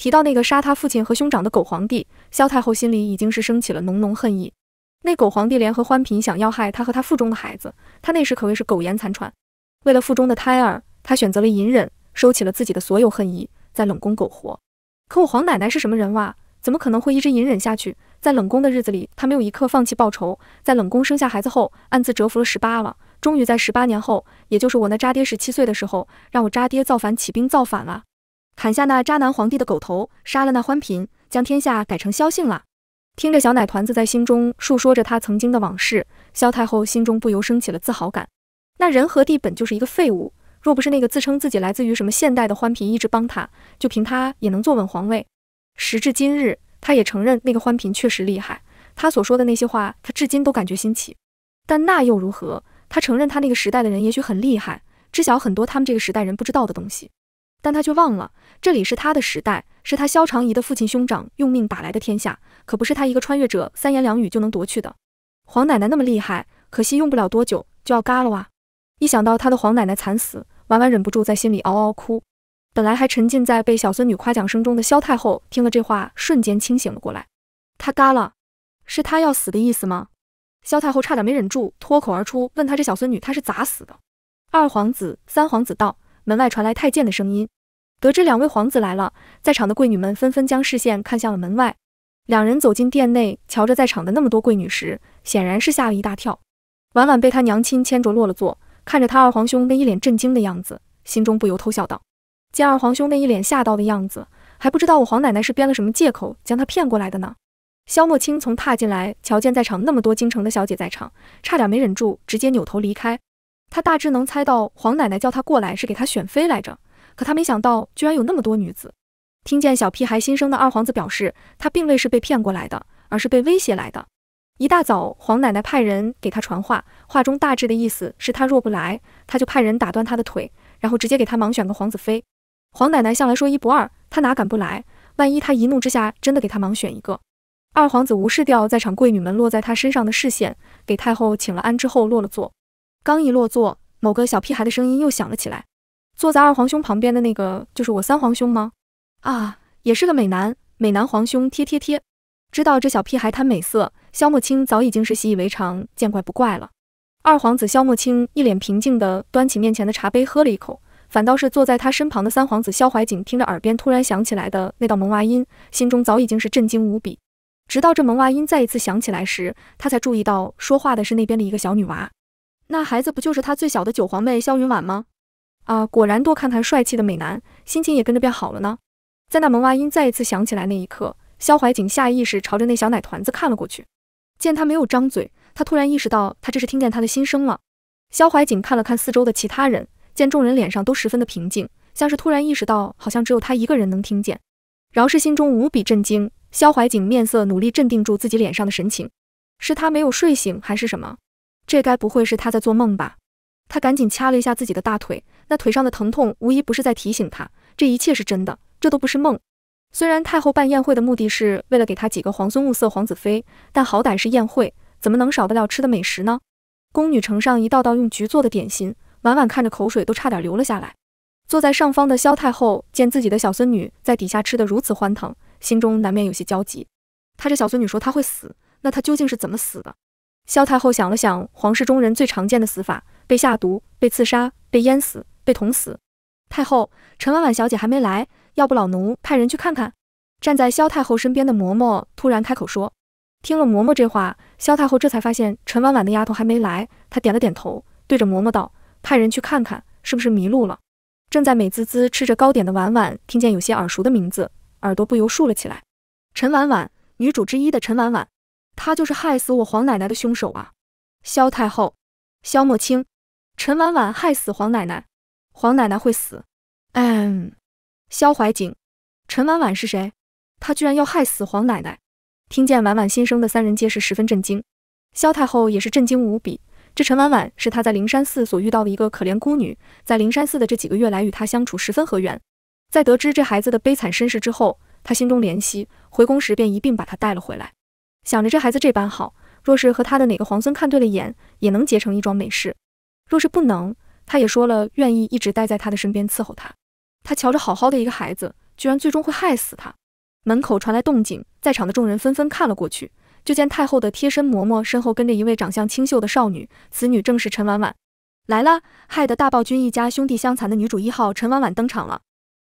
提到那个杀他父亲和兄长的狗皇帝，萧太后心里已经是升起了浓浓恨意。那狗皇帝联合欢嫔想要害他和他腹中的孩子，他那时可谓是苟延残喘。为了腹中的胎儿，他选择了隐忍，收起了自己的所有恨意，在冷宫苟活。可我皇奶奶是什么人哇？怎么可能会一直隐忍下去？在冷宫的日子里，他没有一刻放弃报仇。在冷宫生下孩子后，暗自蛰伏了十八了，终于在十八年后，也就是我那渣爹十七岁的时候，让我渣爹造反，起兵造反了。砍下那渣男皇帝的狗头，杀了那欢嫔，将天下改成萧姓了。听着小奶团子在心中述说着他曾经的往事，萧太后心中不由升起了自豪感。那人和帝本就是一个废物，若不是那个自称自己来自于什么现代的欢嫔一直帮他，就凭他也能坐稳皇位。时至今日，他也承认那个欢嫔确实厉害。他所说的那些话，他至今都感觉新奇。但那又如何？他承认他那个时代的人也许很厉害，知晓很多他们这个时代人不知道的东西。但他却忘了，这里是他的时代，是他萧长仪的父亲兄长用命打来的天下，可不是他一个穿越者三言两语就能夺去的。黄奶奶那么厉害，可惜用不了多久就要嘎了哇！一想到他的黄奶奶惨死，婉婉忍不住在心里嗷嗷哭。本来还沉浸在被小孙女夸奖声中的萧太后，听了这话，瞬间清醒了过来。他嘎了，是他要死的意思吗？萧太后差点没忍住，脱口而出问他这小孙女她是咋死的。二皇子、三皇子道。门外传来太监的声音，得知两位皇子来了，在场的贵女们纷纷将视线看向了门外。两人走进殿内，瞧着在场的那么多贵女时，显然是吓了一大跳。婉婉被他娘亲牵着落了座，看着他二皇兄那一脸震惊的样子，心中不由偷笑道：“见二皇兄那一脸吓到的样子，还不知道我皇奶奶是编了什么借口将他骗过来的呢。”萧莫青从踏进来，瞧见在场那么多京城的小姐在场，差点没忍住，直接扭头离开。他大致能猜到黄奶奶叫他过来是给他选妃来着，可他没想到居然有那么多女子。听见小屁孩心声的二皇子表示，他并未是被骗过来的，而是被威胁来的。一大早，黄奶奶派人给他传话，话中大致的意思是他若不来，他就派人打断他的腿，然后直接给他盲选个皇子妃。黄奶奶向来说一不二，他哪敢不来？万一他一怒之下真的给他盲选一个？二皇子无视掉在场贵女们落在他身上的视线，给太后请了安之后落了座。刚一落座，某个小屁孩的声音又响了起来。坐在二皇兄旁边的那个，就是我三皇兄吗？啊，也是个美男，美男皇兄贴贴贴。知道这小屁孩贪美色，萧莫清早已经是习以为常，见怪不怪了。二皇子萧莫清一脸平静地端起面前的茶杯喝了一口，反倒是坐在他身旁的三皇子萧怀景，听着耳边突然响起来的那道萌娃音，心中早已经是震惊无比。直到这萌娃音再一次响起来时，他才注意到说话的是那边的一个小女娃。那孩子不就是他最小的九皇妹萧云婉吗？啊，果然多看看帅气的美男，心情也跟着变好了呢。在那萌娃音再一次响起来那一刻，萧怀景下意识朝着那小奶团子看了过去，见他没有张嘴，他突然意识到他这是听见他的心声了。萧怀景看了看四周的其他人，见众人脸上都十分的平静，像是突然意识到好像只有他一个人能听见。饶是心中无比震惊，萧怀景面色努力镇定住自己脸上的神情，是他没有睡醒还是什么？这该不会是他在做梦吧？他赶紧掐了一下自己的大腿，那腿上的疼痛无疑不是在提醒他，这一切是真的，这都不是梦。虽然太后办宴会的目的是为了给他几个皇孙物色皇子妃，但好歹是宴会，怎么能少得了吃的美食呢？宫女呈上一道道用菊做的点心，婉婉看着，口水都差点流了下来。坐在上方的萧太后见自己的小孙女在底下吃得如此欢腾，心中难免有些焦急。她这小孙女说她会死，那她究竟是怎么死的？萧太后想了想，皇室中人最常见的死法，被下毒、被刺杀、被淹死、被捅死。太后，陈婉婉小姐还没来，要不老奴派人去看看？站在萧太后身边的嬷嬷突然开口说。听了嬷嬷这话，萧太后这才发现陈婉婉的丫头还没来，她点了点头，对着嬷嬷道：“派人去看看，是不是迷路了？”正在美滋滋吃着糕点的婉婉，听见有些耳熟的名字，耳朵不由竖了起来。陈婉婉，女主之一的陈婉婉。他就是害死我黄奶奶的凶手啊！萧太后、萧莫清，陈婉婉害死黄奶奶，黄奶奶会死。嗯，萧怀景，陈婉婉是谁？她居然要害死黄奶奶！听见婉婉心声的三人皆是十分震惊，萧太后也是震惊无比。这陈婉婉是她在灵山寺所遇到的一个可怜孤女，在灵山寺的这几个月来与她相处十分合缘。在得知这孩子的悲惨身世之后，她心中怜惜，回宫时便一并把她带了回来。想着这孩子这般好，若是和他的哪个皇孙看对了眼，也能结成一桩美事。若是不能，他也说了愿意一直待在他的身边伺候他。他瞧着好好的一个孩子，居然最终会害死他。门口传来动静，在场的众人纷纷看了过去，就见太后的贴身嬷嬷身后跟着一位长相清秀的少女，此女正是陈婉婉。来了，害得大暴君一家兄弟相残的女主一号陈婉婉登场了。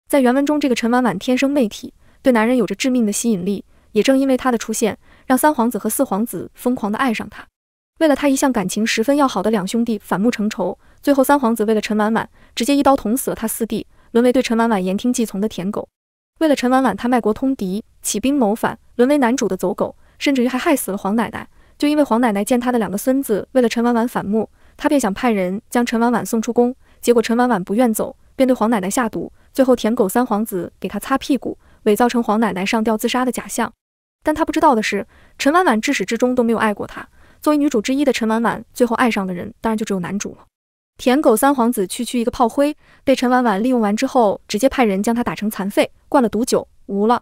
在原文中，这个陈婉婉天生媚体，对男人有着致命的吸引力，也正因为她的出现。让三皇子和四皇子疯狂地爱上他，为了他一向感情十分要好的两兄弟反目成仇，最后三皇子为了陈婉婉，直接一刀捅死了他四弟，沦为对陈婉婉言听计从的舔狗。为了陈婉婉，他卖国通敌，起兵谋反，沦为男主的走狗，甚至于还害死了黄奶奶。就因为黄奶奶见他的两个孙子为了陈婉婉反目，他便想派人将陈婉婉送出宫，结果陈婉婉不愿走，便对黄奶奶下毒，最后舔狗三皇子给他擦屁股，伪造成黄奶奶上吊自杀的假象。但他不知道的是，陈婉婉至始至终都没有爱过他。作为女主之一的陈婉婉，最后爱上的人当然就只有男主了。舔狗三皇子，区区一个炮灰，被陈婉婉利用完之后，直接派人将他打成残废，灌了毒酒，无了。